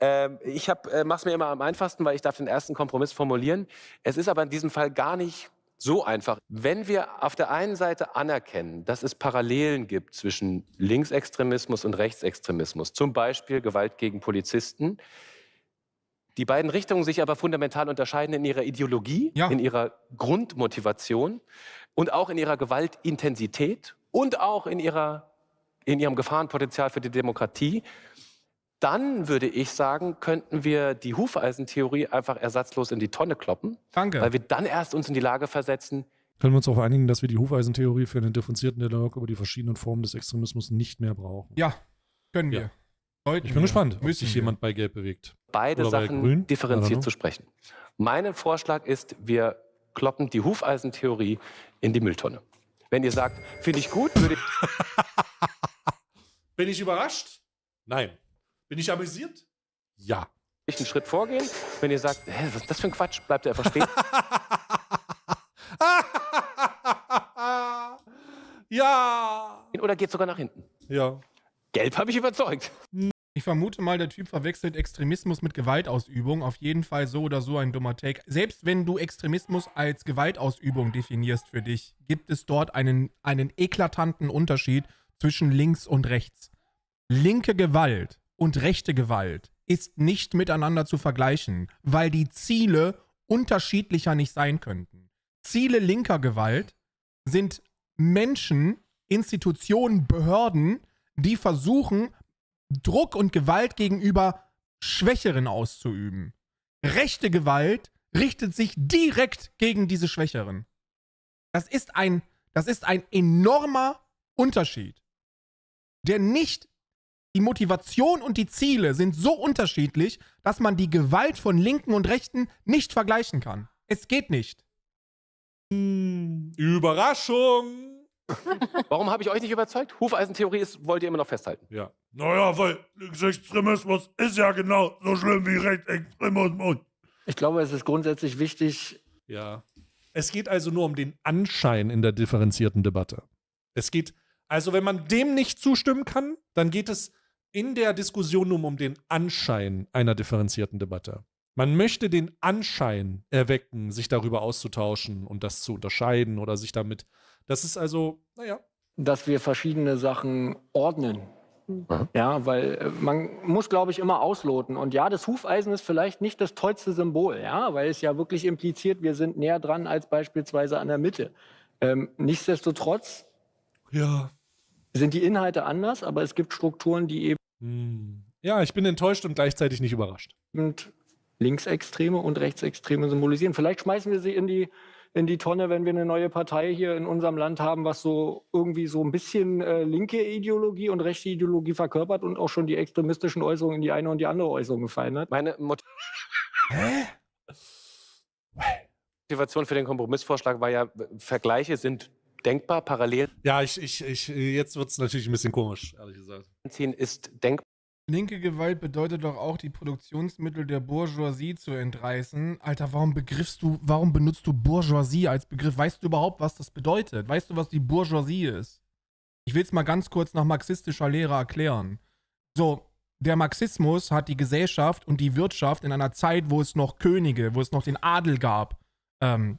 Ähm, ich äh, mache es mir immer am einfachsten, weil ich darf den ersten Kompromiss formulieren. Es ist aber in diesem Fall gar nicht so einfach. Wenn wir auf der einen Seite anerkennen, dass es Parallelen gibt zwischen Linksextremismus und Rechtsextremismus, zum Beispiel Gewalt gegen Polizisten, die beiden Richtungen sich aber fundamental unterscheiden in ihrer Ideologie, ja. in ihrer Grundmotivation und auch in ihrer Gewaltintensität und auch in, ihrer, in ihrem Gefahrenpotenzial für die Demokratie, dann würde ich sagen, könnten wir die Hufeisentheorie einfach ersatzlos in die Tonne kloppen. Danke. Weil wir dann erst uns in die Lage versetzen. Können wir uns darauf einigen, dass wir die Hufeisentheorie für einen differenzierten Dialog über die verschiedenen Formen des Extremismus nicht mehr brauchen? Ja, können wir. Ja. ich bin wir. gespannt, ob sich wir. jemand bei Gelb bewegt. Beide Oder Sachen bei differenziert zu sprechen. Mein Vorschlag ist, wir kloppen die Hufeisentheorie in die Mülltonne. Wenn ihr sagt, finde ich gut, würde ich. bin ich überrascht? Nein. Bin ich amüsiert? Ja. Ich einen Schritt vorgehen. Wenn ihr sagt, hä, was ist das für ein Quatsch, bleibt ihr einfach stehen. ja. Oder geht sogar nach hinten. Ja. Gelb habe ich überzeugt. Ich vermute mal, der Typ verwechselt Extremismus mit Gewaltausübung. Auf jeden Fall so oder so ein dummer Take. Selbst wenn du Extremismus als Gewaltausübung definierst für dich, gibt es dort einen, einen eklatanten Unterschied zwischen links und rechts. Linke Gewalt und rechte Gewalt ist nicht miteinander zu vergleichen, weil die Ziele unterschiedlicher nicht sein könnten. Ziele linker Gewalt sind Menschen, Institutionen, Behörden, die versuchen, Druck und Gewalt gegenüber Schwächeren auszuüben. Rechte Gewalt richtet sich direkt gegen diese Schwächeren. Das ist ein, das ist ein enormer Unterschied, der nicht die Motivation und die Ziele sind so unterschiedlich, dass man die Gewalt von Linken und Rechten nicht vergleichen kann. Es geht nicht. Hm. Überraschung! Warum habe ich euch nicht überzeugt? Hufeisentheorie ist, wollt ihr immer noch festhalten. Ja. Naja, weil Linksextremismus ist ja genau so schlimm wie Rechtsextremismus. Ich glaube, es ist grundsätzlich wichtig. Ja. Es geht also nur um den Anschein in der differenzierten Debatte. Es geht, also wenn man dem nicht zustimmen kann, dann geht es in der Diskussion nun um den Anschein einer differenzierten Debatte. Man möchte den Anschein erwecken, sich darüber auszutauschen und das zu unterscheiden oder sich damit. Das ist also, naja. Dass wir verschiedene Sachen ordnen. Mhm. Ja, weil äh, man muss, glaube ich, immer ausloten. Und ja, das Hufeisen ist vielleicht nicht das tollste Symbol, ja, weil es ja wirklich impliziert, wir sind näher dran als beispielsweise an der Mitte. Ähm, nichtsdestotrotz ja sind die Inhalte anders, aber es gibt Strukturen, die eben. Hm. Ja, ich bin enttäuscht und gleichzeitig nicht überrascht. Und Linksextreme und Rechtsextreme symbolisieren. Vielleicht schmeißen wir sie in die, in die Tonne, wenn wir eine neue Partei hier in unserem Land haben, was so irgendwie so ein bisschen äh, linke Ideologie und rechte Ideologie verkörpert und auch schon die extremistischen Äußerungen in die eine und die andere Äußerung gefallen hat. Meine Mot Hä? Motivation für den Kompromissvorschlag war ja, Vergleiche sind denkbar, parallel. Ja, ich, ich, ich, jetzt wird es natürlich ein bisschen komisch, ehrlich gesagt. Anziehen ist denkbar. Linke Gewalt bedeutet doch auch, die Produktionsmittel der Bourgeoisie zu entreißen. Alter, warum begriffst du, warum benutzt du Bourgeoisie als Begriff? Weißt du überhaupt, was das bedeutet? Weißt du, was die Bourgeoisie ist? Ich will es mal ganz kurz nach marxistischer Lehre erklären. So, der Marxismus hat die Gesellschaft und die Wirtschaft in einer Zeit, wo es noch Könige, wo es noch den Adel gab, ähm,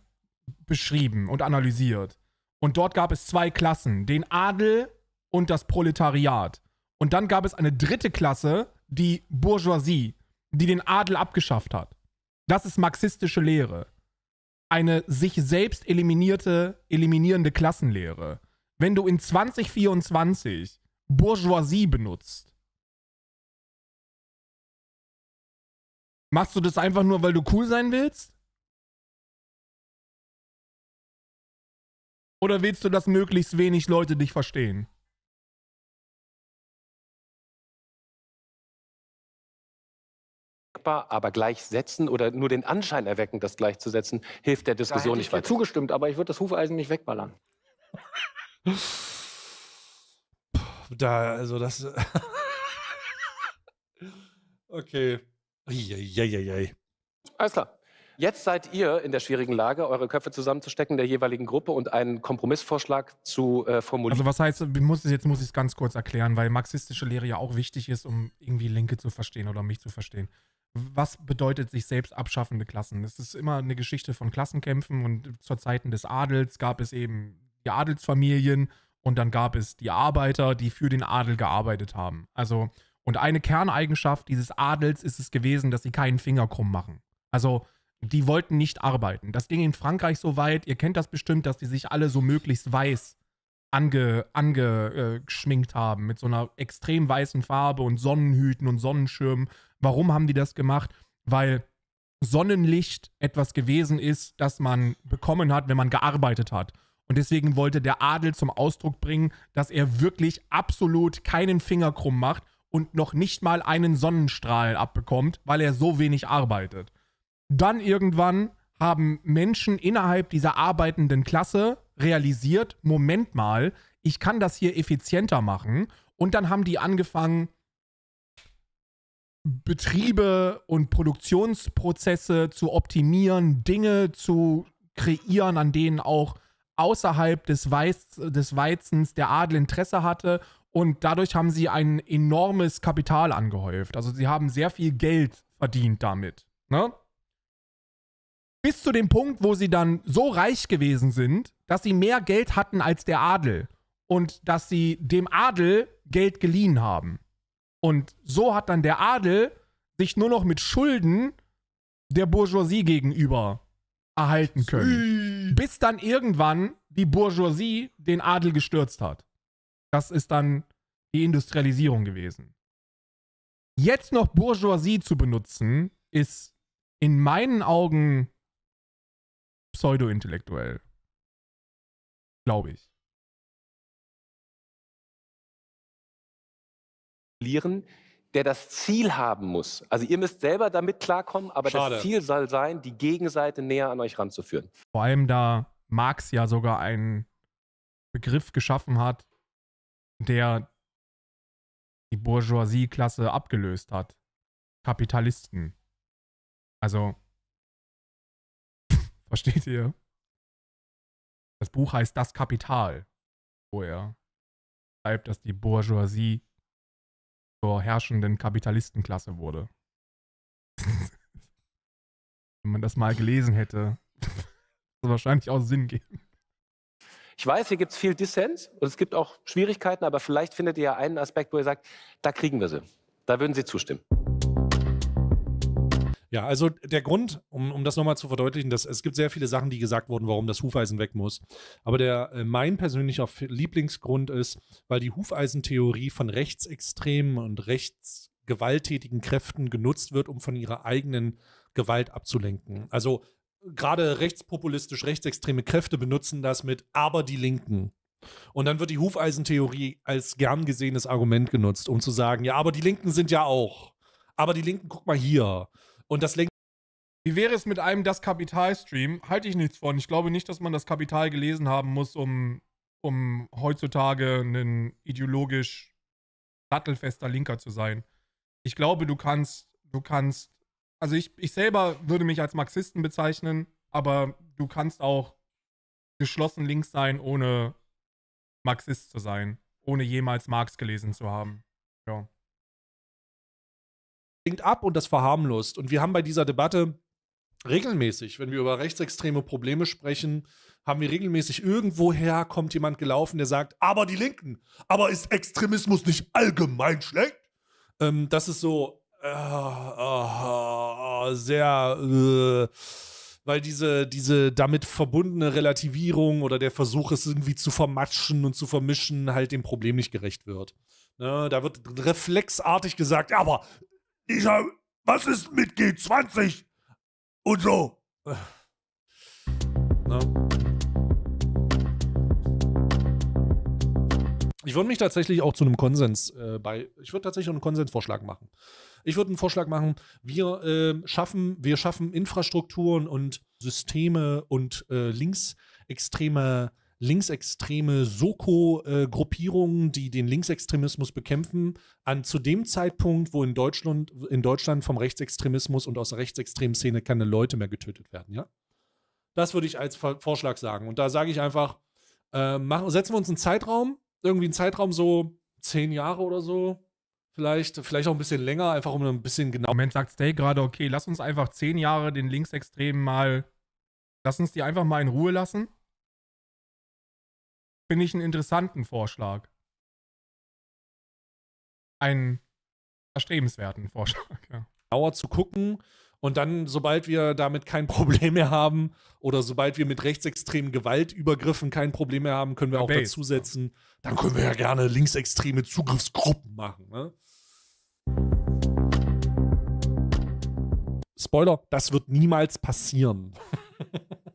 beschrieben und analysiert. Und dort gab es zwei Klassen, den Adel und das Proletariat. Und dann gab es eine dritte Klasse, die Bourgeoisie, die den Adel abgeschafft hat. Das ist marxistische Lehre. Eine sich selbst eliminierte, eliminierende Klassenlehre. Wenn du in 2024 Bourgeoisie benutzt, machst du das einfach nur, weil du cool sein willst? Oder willst du, dass möglichst wenig Leute dich verstehen? aber gleichsetzen oder nur den Anschein erwecken, das gleichzusetzen, hilft der Diskussion nicht weiter. Ich zugestimmt, aber ich würde das Hufeisen nicht wegballern. Da, also das. okay. Eieieiei. Alles klar. Jetzt seid ihr in der schwierigen Lage, eure Köpfe zusammenzustecken der jeweiligen Gruppe und einen Kompromissvorschlag zu äh, formulieren. Also was heißt, muss, jetzt muss ich es ganz kurz erklären, weil marxistische Lehre ja auch wichtig ist, um irgendwie Linke zu verstehen oder mich zu verstehen. Was bedeutet sich selbst abschaffende Klassen? Es ist immer eine Geschichte von Klassenkämpfen und zur Zeiten des Adels gab es eben die Adelsfamilien und dann gab es die Arbeiter, die für den Adel gearbeitet haben. Also und eine Kerneigenschaft dieses Adels ist es gewesen, dass sie keinen Finger krumm machen. Also die wollten nicht arbeiten. Das ging in Frankreich so weit, ihr kennt das bestimmt, dass die sich alle so möglichst weiß angeschminkt ange, äh, haben mit so einer extrem weißen Farbe und Sonnenhüten und Sonnenschirmen. Warum haben die das gemacht? Weil Sonnenlicht etwas gewesen ist, das man bekommen hat, wenn man gearbeitet hat. Und deswegen wollte der Adel zum Ausdruck bringen, dass er wirklich absolut keinen Finger krumm macht und noch nicht mal einen Sonnenstrahl abbekommt, weil er so wenig arbeitet dann irgendwann haben Menschen innerhalb dieser arbeitenden Klasse realisiert, Moment mal, ich kann das hier effizienter machen. Und dann haben die angefangen, Betriebe und Produktionsprozesse zu optimieren, Dinge zu kreieren, an denen auch außerhalb des, Weiz des Weizens der Adel Interesse hatte. Und dadurch haben sie ein enormes Kapital angehäuft. Also sie haben sehr viel Geld verdient damit. Ne? bis zu dem Punkt, wo sie dann so reich gewesen sind, dass sie mehr Geld hatten als der Adel und dass sie dem Adel Geld geliehen haben. Und so hat dann der Adel sich nur noch mit Schulden der Bourgeoisie gegenüber erhalten können. Bis dann irgendwann die Bourgeoisie den Adel gestürzt hat. Das ist dann die Industrialisierung gewesen. Jetzt noch Bourgeoisie zu benutzen, ist in meinen Augen pseudo-intellektuell. Glaube ich. der das Ziel haben muss. Also ihr müsst selber damit klarkommen, aber Schade. das Ziel soll sein, die Gegenseite näher an euch ranzuführen. Vor allem da Marx ja sogar einen Begriff geschaffen hat, der die Bourgeoisie-Klasse abgelöst hat. Kapitalisten. Also Versteht ihr? Das Buch heißt Das Kapital, wo er schreibt, dass die Bourgeoisie zur herrschenden Kapitalistenklasse wurde. Wenn man das mal gelesen hätte, würde es wahrscheinlich auch Sinn geben. Ich weiß, hier gibt es viel Dissens und es gibt auch Schwierigkeiten, aber vielleicht findet ihr ja einen Aspekt, wo ihr sagt, da kriegen wir sie. Da würden sie zustimmen. Ja, also der Grund, um, um das nochmal zu verdeutlichen, dass es gibt sehr viele Sachen, die gesagt wurden, warum das Hufeisen weg muss. Aber der äh, mein persönlicher Lieblingsgrund ist, weil die Hufeisentheorie von rechtsextremen und rechtsgewalttätigen Kräften genutzt wird, um von ihrer eigenen Gewalt abzulenken. Also gerade rechtspopulistisch rechtsextreme Kräfte benutzen das mit aber die Linken. Und dann wird die Hufeisentheorie als gern gesehenes Argument genutzt, um zu sagen, ja, aber die Linken sind ja auch. Aber die Linken, guck mal hier. Und das Link. Wie wäre es mit einem Das Kapital-Stream? Halte ich nichts von. Ich glaube nicht, dass man das Kapital gelesen haben muss, um, um heutzutage ein ideologisch sattelfester Linker zu sein. Ich glaube, du kannst, du kannst, also ich, ich selber würde mich als Marxisten bezeichnen, aber du kannst auch geschlossen links sein, ohne Marxist zu sein, ohne jemals Marx gelesen zu haben. Ja sinkt ab und das verharmlost. Und wir haben bei dieser Debatte regelmäßig, wenn wir über rechtsextreme Probleme sprechen, haben wir regelmäßig irgendwoher kommt jemand gelaufen, der sagt, aber die Linken, aber ist Extremismus nicht allgemein schlecht? Ähm, das ist so äh, äh, sehr, äh, weil diese, diese damit verbundene Relativierung oder der Versuch, es irgendwie zu vermatschen und zu vermischen, halt dem Problem nicht gerecht wird. Ne, da wird reflexartig gesagt, aber ich hab, was ist mit G20 und so? Na? Ich würde mich tatsächlich auch zu einem Konsens äh, bei, ich würde tatsächlich einen Konsensvorschlag machen. Ich würde einen Vorschlag machen, wir äh, schaffen, wir schaffen Infrastrukturen und Systeme und äh, linksextreme linksextreme Soko-Gruppierungen, die den Linksextremismus bekämpfen, an zu dem Zeitpunkt, wo in Deutschland, in Deutschland vom Rechtsextremismus und aus der rechtsextremen Szene keine Leute mehr getötet werden, ja? Das würde ich als Vorschlag sagen. Und da sage ich einfach, äh, machen, setzen wir uns einen Zeitraum, irgendwie einen Zeitraum so zehn Jahre oder so, vielleicht, vielleicht auch ein bisschen länger, einfach um ein bisschen genau. Im Moment sagt Stay gerade, okay, lass uns einfach zehn Jahre den Linksextremen mal, lass uns die einfach mal in Ruhe lassen finde ich einen interessanten Vorschlag. Einen erstrebenswerten Vorschlag, ja. Dauer zu gucken und dann, sobald wir damit kein Problem mehr haben oder sobald wir mit rechtsextremen Gewaltübergriffen kein Problem mehr haben, können wir auch dazusetzen, dann können wir ja gerne linksextreme Zugriffsgruppen machen. Ne? Spoiler, das wird niemals passieren.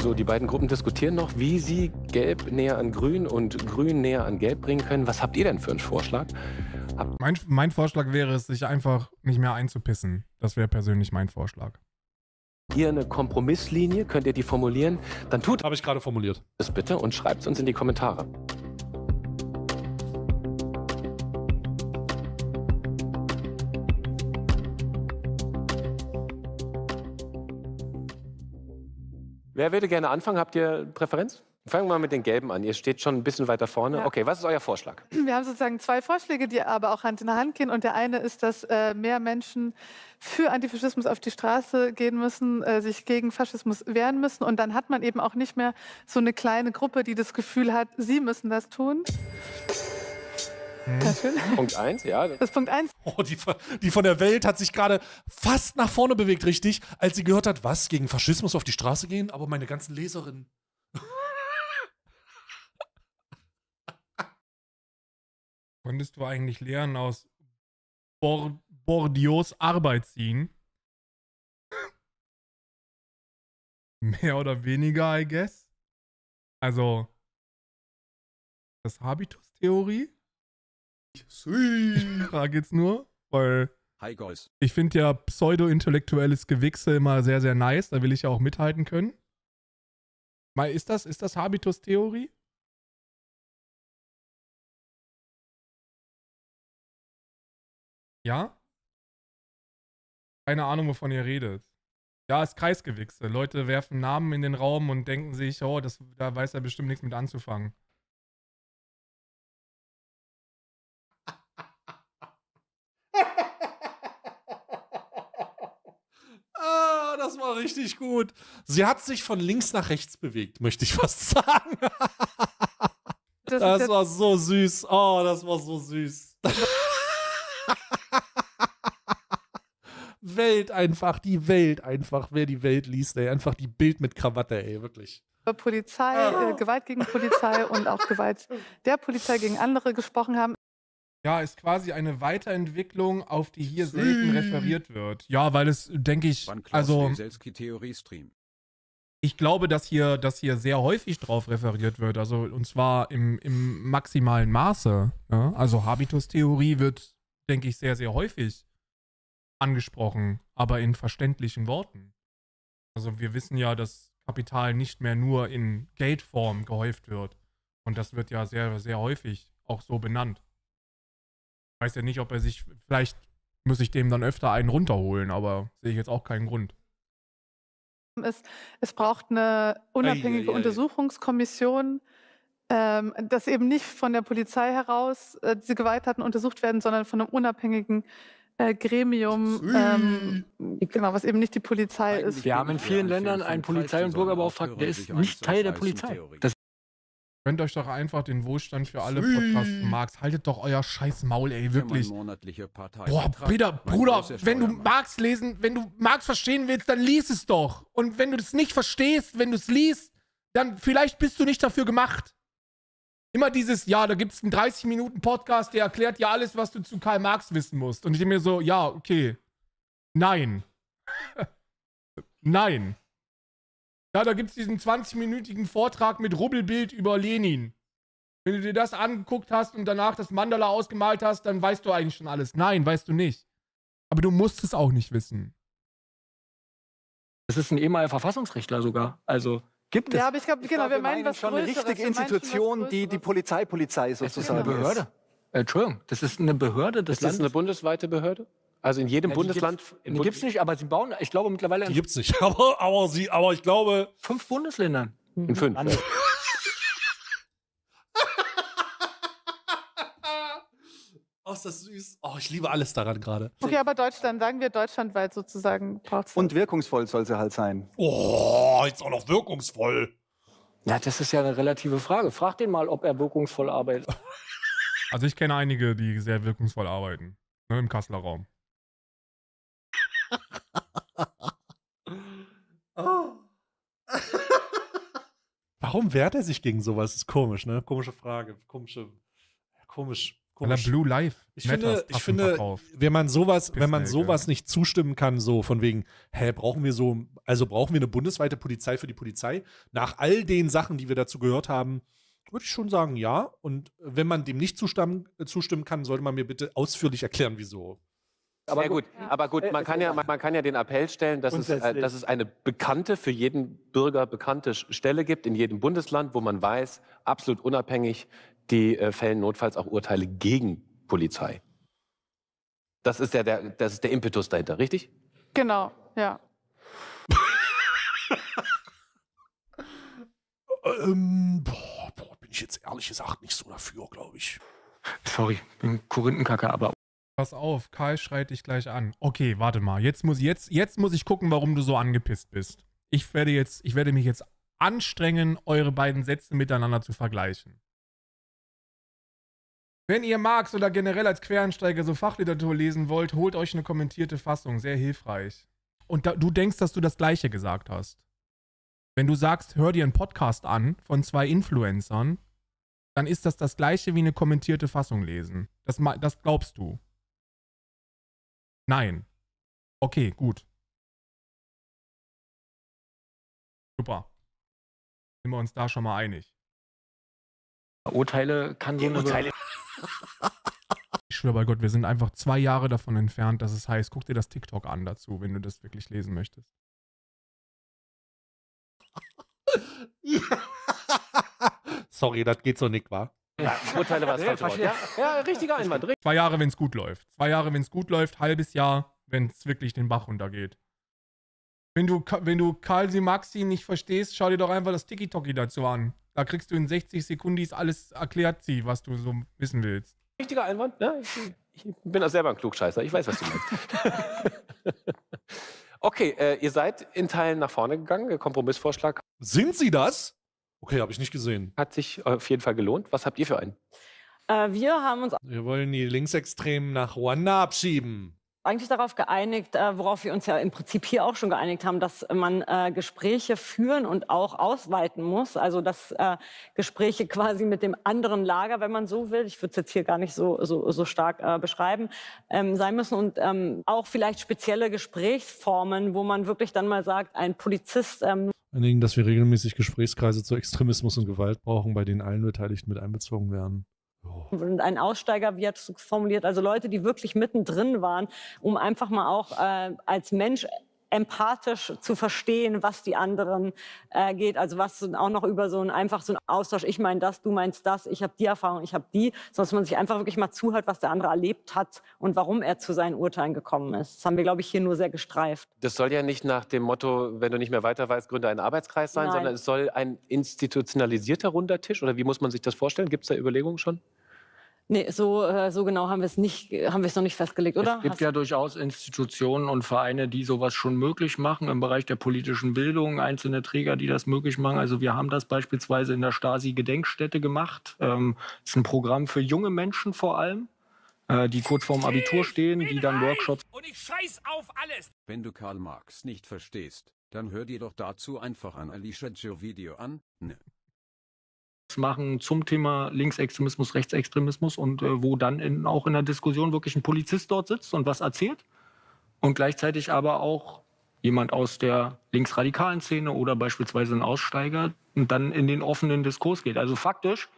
So, die beiden Gruppen diskutieren noch, wie sie Gelb näher an Grün und Grün näher an Gelb bringen können. Was habt ihr denn für einen Vorschlag? Hab mein, mein Vorschlag wäre es, sich einfach nicht mehr einzupissen. Das wäre persönlich mein Vorschlag ihr eine Kompromisslinie? Könnt ihr die formulieren? Dann tut. Habe ich gerade formuliert. Das bitte und schreibt es uns in die Kommentare. Wer würde gerne anfangen? Habt ihr Präferenz? Fangen wir mal mit den Gelben an. Ihr steht schon ein bisschen weiter vorne. Ja. Okay, was ist euer Vorschlag? Wir haben sozusagen zwei Vorschläge, die aber auch Hand in Hand gehen. Und der eine ist, dass äh, mehr Menschen für Antifaschismus auf die Straße gehen müssen, äh, sich gegen Faschismus wehren müssen. Und dann hat man eben auch nicht mehr so eine kleine Gruppe, die das Gefühl hat, sie müssen das tun. Punkt 1, ja. Das ist Punkt 1. Oh, die, die von der Welt hat sich gerade fast nach vorne bewegt, richtig, als sie gehört hat, was, gegen Faschismus auf die Straße gehen, aber meine ganzen Leserinnen. Konntest du eigentlich Lehren aus Bord Bordios Arbeit ziehen? Mehr oder weniger, I guess. Also, das Habitus-Theorie? Frage jetzt nur, weil Hi, guys. ich finde ja pseudo-intellektuelles Gewichse immer sehr, sehr nice. Da will ich ja auch mithalten können. Mal, ist das, ist das Habitus-Theorie? Ja? Keine Ahnung, wovon ihr redet. Ja, ist Kreisgewichse. Leute werfen Namen in den Raum und denken sich, oh, das, da weiß er bestimmt nichts mit anzufangen. das war richtig gut. Sie hat sich von links nach rechts bewegt, möchte ich fast sagen. Das, das war so süß. Oh, das war so süß. Welt einfach, die Welt einfach. Wer die Welt liest, ey, einfach die Bild mit Krawatte, ey, wirklich. Über Polizei, äh, ah. Gewalt gegen Polizei und auch Gewalt der Polizei gegen andere gesprochen haben. Ja, ist quasi eine Weiterentwicklung, auf die hier selten referiert wird. Ja, weil es, denke ich, also ich glaube, dass hier, dass hier sehr häufig drauf referiert wird, also und zwar im, im maximalen Maße. Ja? Also Habitus-Theorie wird, denke ich, sehr, sehr häufig angesprochen, aber in verständlichen Worten. Also wir wissen ja, dass Kapital nicht mehr nur in Geldform gehäuft wird. Und das wird ja sehr, sehr häufig auch so benannt. Weiß ja nicht, ob er sich, vielleicht muss ich dem dann öfter einen runterholen, aber sehe ich jetzt auch keinen Grund. Ist, es braucht eine unabhängige ei, ei, ei. Untersuchungskommission, ähm, dass eben nicht von der Polizei heraus äh, diese Gewalttaten untersucht werden, sondern von einem unabhängigen äh, Gremium, ähm, genau, was eben nicht die Polizei Eigentlich ist. Wir haben in vielen Ländern einen Polizei- und Bürgerbeauftragten, der ist nicht Teil der Polizei. Könnt euch doch einfach den Wohlstand für alle Podcasts magst. Haltet doch euer scheiß Maul, ey, wirklich. Boah, Peter, Bruder, wenn du Marx lesen, wenn du Marx verstehen willst, dann lies es doch. Und wenn du das nicht verstehst, wenn du es liest, dann vielleicht bist du nicht dafür gemacht. Immer dieses, ja, da gibt es einen 30-Minuten-Podcast, der erklärt ja alles, was du zu Karl Marx wissen musst. Und ich denke mir so, ja, okay. Nein. Nein. Ja, da gibt es diesen 20-minütigen Vortrag mit Rubbelbild über Lenin. Wenn du dir das angeguckt hast und danach das Mandala ausgemalt hast, dann weißt du eigentlich schon alles. Nein, weißt du nicht. Aber du musst es auch nicht wissen. Das ist ein ehemaliger Verfassungsrichtler sogar. Also gibt es. Ja, aber ich genau, glaube, genau, wir, meinen, meinen, was schon eine richtige Institution, die die Polizeipolizei sozusagen. Es ist eine Behörde. Äh, Entschuldigung, das ist eine Behörde Das ist Landes. eine bundesweite Behörde? Also in jedem ja, Bundesland. die gibt es nicht, aber sie bauen, ich glaube mittlerweile. Die gibt es nicht, aber, aber, sie, aber ich glaube. Fünf Bundesländern. In fünf. Ja. oh, ist das süß. Oh, ich liebe alles daran gerade. Okay, aber Deutschland, sagen wir deutschlandweit sozusagen braucht Und wirkungsvoll soll sie halt sein. Oh, jetzt auch noch wirkungsvoll. ja, das ist ja eine relative Frage. Frag den mal, ob er wirkungsvoll arbeitet. Also ich kenne einige, die sehr wirkungsvoll arbeiten. Ne, Im Kasseler Raum. warum wehrt er sich gegen sowas? Ist komisch, ne? Komische Frage, komische, komisch. Komisch. Blue Life. Ich finde, ich finde wenn man sowas, wenn man sowas nicht zustimmen kann, so von wegen, hä, brauchen wir so, also brauchen wir eine bundesweite Polizei für die Polizei? Nach all den Sachen, die wir dazu gehört haben, würde ich schon sagen, ja. Und wenn man dem nicht äh, zustimmen kann, sollte man mir bitte ausführlich erklären, wieso. Aber ja, gut, gut. aber gut, äh, man kann ja, man kann ja den Appell stellen, dass es, äh, dass es eine bekannte, für jeden Bürger bekannte Stelle gibt in jedem Bundesland, wo man weiß, absolut unabhängig, die äh, fällen notfalls auch Urteile gegen Polizei. Das ist ja der, das ist der Impetus dahinter, richtig? Genau, ja. ähm, boah, boah, bin ich jetzt ehrlich gesagt nicht so dafür, glaube ich. Sorry, bin Korinthenkacke, aber Pass auf, Kai schreit dich gleich an. Okay, warte mal. Jetzt muss, jetzt, jetzt muss ich gucken, warum du so angepisst bist. Ich werde, jetzt, ich werde mich jetzt anstrengen, eure beiden Sätze miteinander zu vergleichen. Wenn ihr Marx oder generell als Quereinsteiger so Fachliteratur lesen wollt, holt euch eine kommentierte Fassung. Sehr hilfreich. Und da, du denkst, dass du das Gleiche gesagt hast. Wenn du sagst, hör dir einen Podcast an von zwei Influencern, dann ist das das Gleiche wie eine kommentierte Fassung lesen. Das, das glaubst du. Nein. Okay, gut. Super. Sind wir uns da schon mal einig? Urteile kann so Urteile. Ich schwöre bei Gott, wir sind einfach zwei Jahre davon entfernt, dass es heißt, guck dir das TikTok an dazu, wenn du das wirklich lesen möchtest. Sorry, das geht so nicht, wa? Ja, ich urteile war es falsch. Ja, ja, richtiger Einwand. Zwei Jahre, wenn es gut läuft. Zwei Jahre, wenn es gut läuft. Halbes Jahr, wenn es wirklich den Bach runtergeht. Wenn du, wenn du Kalsi Maxi nicht verstehst, schau dir doch einfach das Tiki-Toki dazu an. Da kriegst du in 60 Sekundis alles erklärt, sie, was du so wissen willst. Richtiger Einwand, ne? Ich, ich bin auch selber ein Klugscheißer. Ich weiß, was du meinst. okay, äh, ihr seid in Teilen nach vorne gegangen, Kompromissvorschlag. Sind sie das? Okay, habe ich nicht gesehen. Hat sich äh, auf jeden Fall gelohnt. Was habt ihr für einen? Äh, wir haben uns Wir wollen die Linksextremen nach Ruanda abschieben. eigentlich darauf geeinigt, äh, worauf wir uns ja im Prinzip hier auch schon geeinigt haben, dass man äh, Gespräche führen und auch ausweiten muss. Also dass äh, Gespräche quasi mit dem anderen Lager, wenn man so will, ich würde es jetzt hier gar nicht so, so, so stark äh, beschreiben, ähm, sein müssen und ähm, auch vielleicht spezielle Gesprächsformen, wo man wirklich dann mal sagt, ein Polizist ähm, anlegen, dass wir regelmäßig Gesprächskreise zu Extremismus und Gewalt brauchen, bei denen allen Beteiligten mit einbezogen werden. Oh. Und ein Aussteiger, wie hast du formuliert, also Leute, die wirklich mittendrin waren, um einfach mal auch äh, als Mensch empathisch zu verstehen, was die anderen äh, geht. Also was auch noch über so einen einfach so einen Austausch, ich meine das, du meinst das, ich habe die Erfahrung, ich habe die, sondern dass man sich einfach wirklich mal zuhört, was der andere erlebt hat und warum er zu seinen Urteilen gekommen ist. Das haben wir, glaube ich, hier nur sehr gestreift. Das soll ja nicht nach dem Motto, wenn du nicht mehr weiter weißt, gründe einen Arbeitskreis sein, Nein. sondern es soll ein institutionalisierter runder Tisch oder wie muss man sich das vorstellen? Gibt es da Überlegungen schon? Nee, so, äh, so genau haben wir es nicht, äh, haben wir es noch nicht festgelegt, oder? Es gibt Hast ja durchaus Institutionen und Vereine, die sowas schon möglich machen im Bereich der politischen Bildung, einzelne Träger, die das möglich machen. Also wir haben das beispielsweise in der Stasi Gedenkstätte gemacht. Ähm, ist ein Programm für junge Menschen vor allem, äh, die kurz vorm Abitur stehen, die dann Workshops. Und ich scheiß auf alles. Wenn du Karl Marx nicht verstehst, dann hör dir doch dazu einfach ein Alicia Joe Video an. Ne machen zum Thema Linksextremismus, Rechtsextremismus und äh, wo dann in, auch in der Diskussion wirklich ein Polizist dort sitzt und was erzählt und gleichzeitig aber auch jemand aus der linksradikalen Szene oder beispielsweise ein Aussteiger und dann in den offenen Diskurs geht. Also faktisch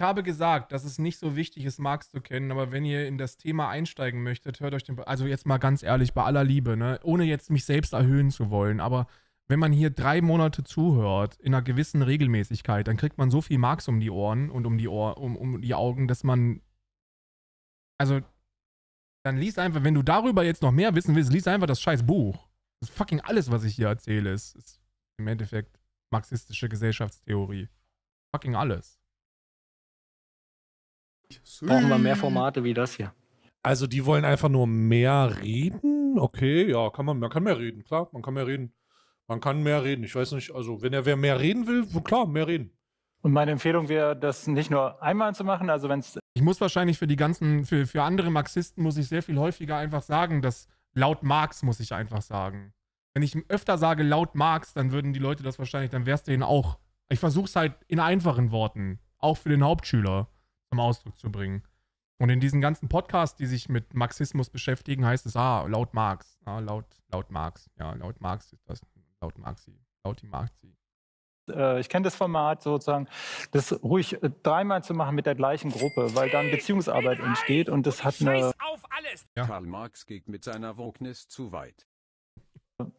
ich habe gesagt, dass es nicht so wichtig ist, Marx zu kennen, aber wenn ihr in das Thema einsteigen möchtet, hört euch den. Also jetzt mal ganz ehrlich, bei aller Liebe, ne? ohne jetzt mich selbst erhöhen zu wollen, aber wenn man hier drei Monate zuhört, in einer gewissen Regelmäßigkeit, dann kriegt man so viel Marx um die Ohren und um die, Ohr, um, um die Augen, dass man. Also, dann lies einfach, wenn du darüber jetzt noch mehr wissen willst, lies einfach das scheiß Buch. Das ist fucking alles, was ich hier erzähle, ist, ist im Endeffekt marxistische Gesellschaftstheorie. Fucking alles. Brauchen wir mehr Formate wie das hier. Also die wollen einfach nur mehr reden? Okay, ja, kann man, man kann mehr reden, klar, man kann mehr reden. Man kann mehr reden. Ich weiß nicht, also wenn er wer mehr reden will, klar, mehr reden. Und meine Empfehlung wäre, das nicht nur einmal zu machen, also wenn es. Ich muss wahrscheinlich für die ganzen, für, für andere Marxisten muss ich sehr viel häufiger einfach sagen, dass laut Marx muss ich einfach sagen. Wenn ich öfter sage laut Marx, dann würden die Leute das wahrscheinlich, dann wär's denen auch. Ich versuch's halt in einfachen Worten, auch für den Hauptschüler zum Ausdruck zu bringen. Und in diesen ganzen Podcasts, die sich mit Marxismus beschäftigen, heißt es, ah, laut Marx, ah, laut, laut Marx, ja, laut Marx ist das, laut Marxi, laut die Marxi. Äh, ich kenne das Format sozusagen, das ruhig äh, dreimal zu machen mit der gleichen Gruppe, weil dann Beziehungsarbeit entsteht und das hat eine. Ja. Karl Marx geht mit seiner Wognis zu weit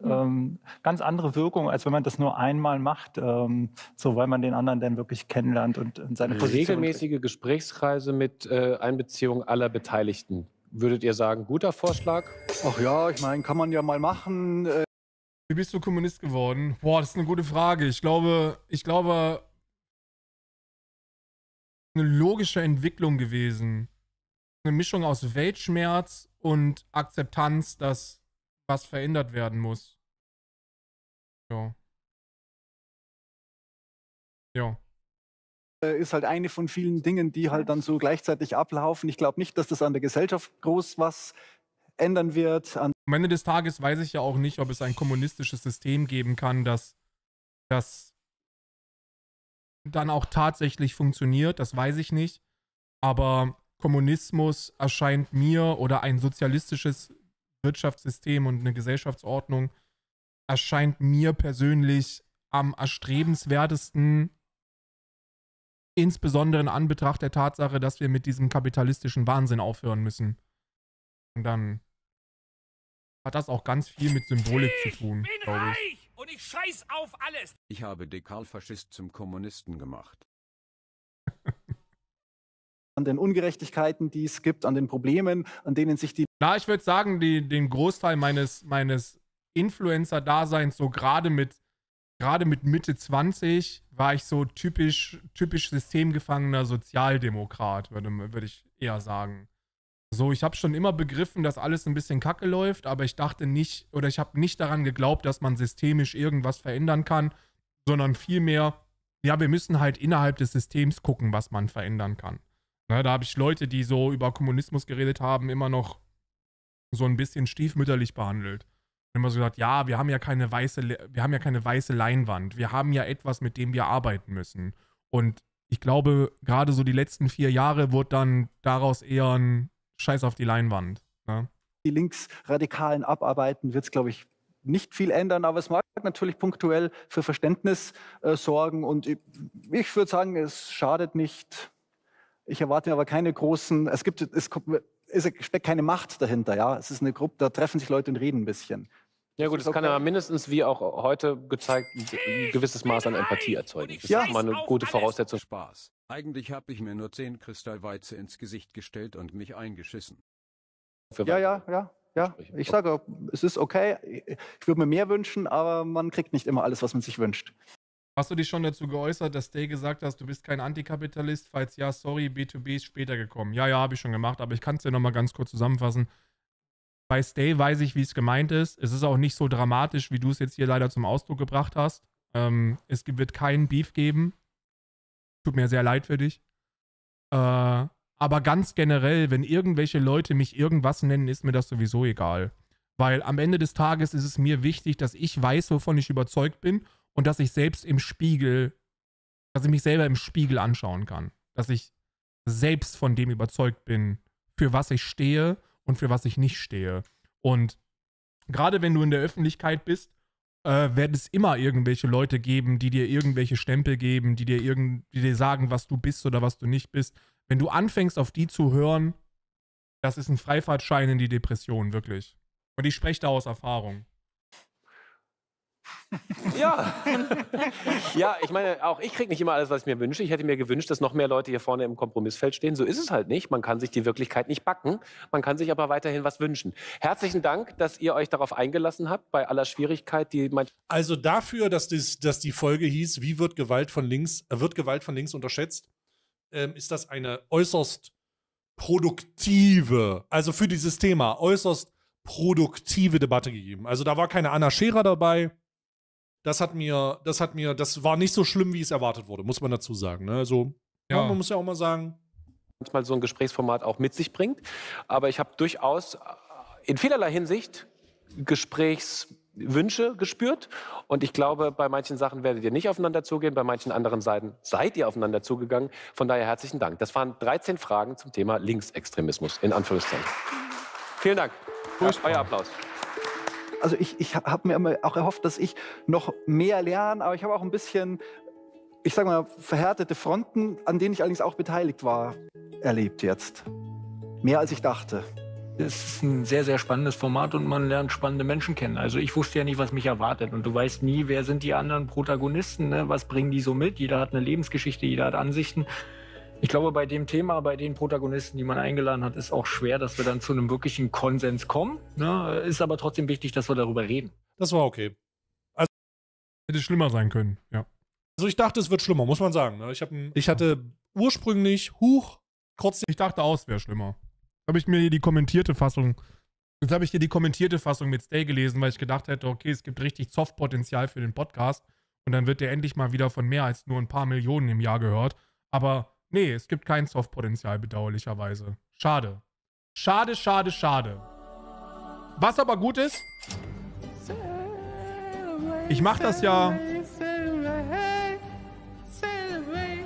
ähm, ganz andere Wirkung, als wenn man das nur einmal macht, ähm, so weil man den anderen dann wirklich kennenlernt und, und seine Position. Regelmäßige trägt. Gesprächskreise mit äh, Einbeziehung aller Beteiligten. Würdet ihr sagen, guter Vorschlag? Ach ja, ich meine, kann man ja mal machen. Äh Wie bist du Kommunist geworden? Boah, das ist eine gute Frage. Ich glaube, ich glaube, eine logische Entwicklung gewesen. Eine Mischung aus Weltschmerz und Akzeptanz, dass was verändert werden muss. Ja. Ja. Äh, ist halt eine von vielen Dingen, die halt dann so gleichzeitig ablaufen. Ich glaube nicht, dass das an der Gesellschaft groß was ändern wird. An Am Ende des Tages weiß ich ja auch nicht, ob es ein kommunistisches System geben kann, das, das dann auch tatsächlich funktioniert. Das weiß ich nicht. Aber Kommunismus erscheint mir oder ein sozialistisches Wirtschaftssystem und eine Gesellschaftsordnung erscheint mir persönlich am erstrebenswertesten, insbesondere in Anbetracht der Tatsache, dass wir mit diesem kapitalistischen Wahnsinn aufhören müssen. Und dann hat das auch ganz viel mit Symbolik ich zu tun, glaube ich. Und ich scheiß auf alles. Ich habe Dekalfaschist zum Kommunisten gemacht. an den Ungerechtigkeiten, die es gibt, an den Problemen, an denen sich die. Na, ich würde sagen, die, den Großteil meines, meines Influencer-Daseins, so gerade mit, mit Mitte 20, war ich so typisch, typisch systemgefangener Sozialdemokrat, würde, würde ich eher sagen. So, ich habe schon immer begriffen, dass alles ein bisschen kacke läuft, aber ich dachte nicht, oder ich habe nicht daran geglaubt, dass man systemisch irgendwas verändern kann, sondern vielmehr, ja, wir müssen halt innerhalb des Systems gucken, was man verändern kann. Ne, da habe ich Leute, die so über Kommunismus geredet haben, immer noch so ein bisschen stiefmütterlich behandelt. Und immer so gesagt, ja, wir haben ja keine weiße, wir haben ja keine weiße Leinwand. Wir haben ja etwas, mit dem wir arbeiten müssen. Und ich glaube, gerade so die letzten vier Jahre wurde dann daraus eher ein Scheiß auf die Leinwand. Ne? Die Linksradikalen abarbeiten wird es, glaube ich, nicht viel ändern, aber es mag natürlich punktuell für Verständnis äh, sorgen. Und ich, ich würde sagen, es schadet nicht, ich erwarte aber keine großen, es gibt, es steckt keine Macht dahinter, ja. Es ist eine Gruppe, da treffen sich Leute und reden ein bisschen. Ja gut, es okay. kann aber mindestens, wie auch heute gezeigt, ein gewisses Maß an Empathie erzeugen. Das ja. ist mal eine gute Voraussetzung. Spaß. Eigentlich habe ich mir nur zehn Kristallweize ins Gesicht gestellt und mich eingeschissen. ja, ja, ja, ja. Ich sage, es ist okay. Ich würde mir mehr wünschen, aber man kriegt nicht immer alles, was man sich wünscht. Hast du dich schon dazu geäußert, dass Day gesagt hast, du bist kein Antikapitalist? Falls ja, sorry, B2B ist später gekommen. Ja, ja, habe ich schon gemacht, aber ich kann es dir nochmal ganz kurz zusammenfassen. Bei Stay weiß ich, wie es gemeint ist. Es ist auch nicht so dramatisch, wie du es jetzt hier leider zum Ausdruck gebracht hast. Ähm, es wird keinen Beef geben. Tut mir sehr leid für dich. Äh, aber ganz generell, wenn irgendwelche Leute mich irgendwas nennen, ist mir das sowieso egal. Weil am Ende des Tages ist es mir wichtig, dass ich weiß, wovon ich überzeugt bin und dass ich selbst im Spiegel, dass ich mich selber im Spiegel anschauen kann. Dass ich selbst von dem überzeugt bin, für was ich stehe und für was ich nicht stehe. Und gerade wenn du in der Öffentlichkeit bist, äh, werden es immer irgendwelche Leute geben, die dir irgendwelche Stempel geben, die dir, irgend, die dir sagen, was du bist oder was du nicht bist. Wenn du anfängst, auf die zu hören, das ist ein Freifahrtschein in die Depression, wirklich. Und ich spreche da aus Erfahrung ja. ja, ich meine, auch ich kriege nicht immer alles, was ich mir wünsche. Ich hätte mir gewünscht, dass noch mehr Leute hier vorne im Kompromissfeld stehen. So ist es halt nicht. Man kann sich die Wirklichkeit nicht backen. Man kann sich aber weiterhin was wünschen. Herzlichen Dank, dass ihr euch darauf eingelassen habt, bei aller Schwierigkeit, die man. Also dafür, dass, dies, dass die Folge hieß, wie wird Gewalt von links, äh, wird Gewalt von links unterschätzt, ähm, ist das eine äußerst produktive, also für dieses Thema äußerst produktive Debatte gegeben. Also da war keine Anna Scherer dabei das hat mir, das hat mir, das war nicht so schlimm, wie es erwartet wurde, muss man dazu sagen. Ne? Also, ja. man muss ja auch mal sagen. Manchmal so ein Gesprächsformat auch mit sich bringt. Aber ich habe durchaus äh, in vielerlei Hinsicht Gesprächswünsche gespürt. Und ich glaube, bei manchen Sachen werdet ihr nicht aufeinander zugehen, bei manchen anderen Seiten seid ihr aufeinander zugegangen. Von daher herzlichen Dank. Das waren 13 Fragen zum Thema Linksextremismus, in Anführungszeichen. Vielen Dank. Ja, euer Applaus also ich, ich habe mir immer auch erhofft, dass ich noch mehr lerne, aber ich habe auch ein bisschen, ich sage mal, verhärtete Fronten, an denen ich allerdings auch beteiligt war, erlebt jetzt. Mehr als ich dachte. Es ist ein sehr, sehr spannendes Format und man lernt spannende Menschen kennen. Also ich wusste ja nicht, was mich erwartet. Und du weißt nie, wer sind die anderen Protagonisten, ne? was bringen die so mit. Jeder hat eine Lebensgeschichte, jeder hat Ansichten. Ich glaube, bei dem Thema, bei den Protagonisten, die man eingeladen hat, ist auch schwer, dass wir dann zu einem wirklichen Konsens kommen. Ne? Ist aber trotzdem wichtig, dass wir darüber reden. Das war okay. Also hätte es schlimmer sein können, ja. Also ich dachte, es wird schlimmer, muss man sagen. Ne? Ich, ein, ich hatte ursprünglich, huch, kurz. Ich dachte auch, es wäre schlimmer. Habe ich mir hier die kommentierte Fassung. Jetzt habe ich hier die kommentierte Fassung mit Stay gelesen, weil ich gedacht hätte, okay, es gibt richtig Softpotenzial für den Podcast. Und dann wird der endlich mal wieder von mehr als nur ein paar Millionen im Jahr gehört. Aber Nee, es gibt kein Softpotenzial, bedauerlicherweise. Schade. Schade, schade, schade. Was aber gut ist, ich mach das ja...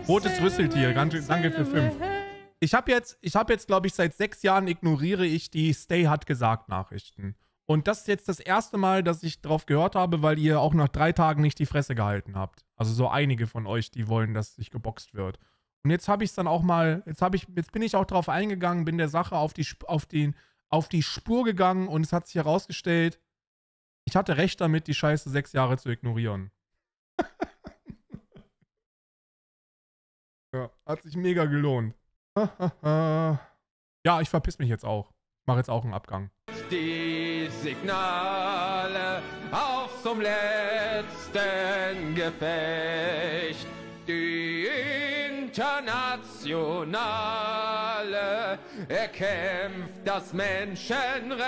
Rotes Rüsseltier, danke für fünf. Ich habe jetzt, ich habe jetzt, glaube ich, seit sechs Jahren ignoriere ich die Stay hat gesagt Nachrichten. Und das ist jetzt das erste Mal, dass ich drauf gehört habe, weil ihr auch nach drei Tagen nicht die Fresse gehalten habt. Also so einige von euch, die wollen, dass ich geboxt wird. Und jetzt habe ich es dann auch mal, jetzt habe ich, jetzt bin ich auch drauf eingegangen, bin der Sache auf die, auf den, auf die Spur gegangen und es hat sich herausgestellt, ich hatte recht damit, die Scheiße sechs Jahre zu ignorieren. ja, hat sich mega gelohnt. ja, ich verpiss mich jetzt auch. Mach jetzt auch einen Abgang. Die Signale auf zum letzten Gefecht. Die internationale. erkämpft das Menschenrecht.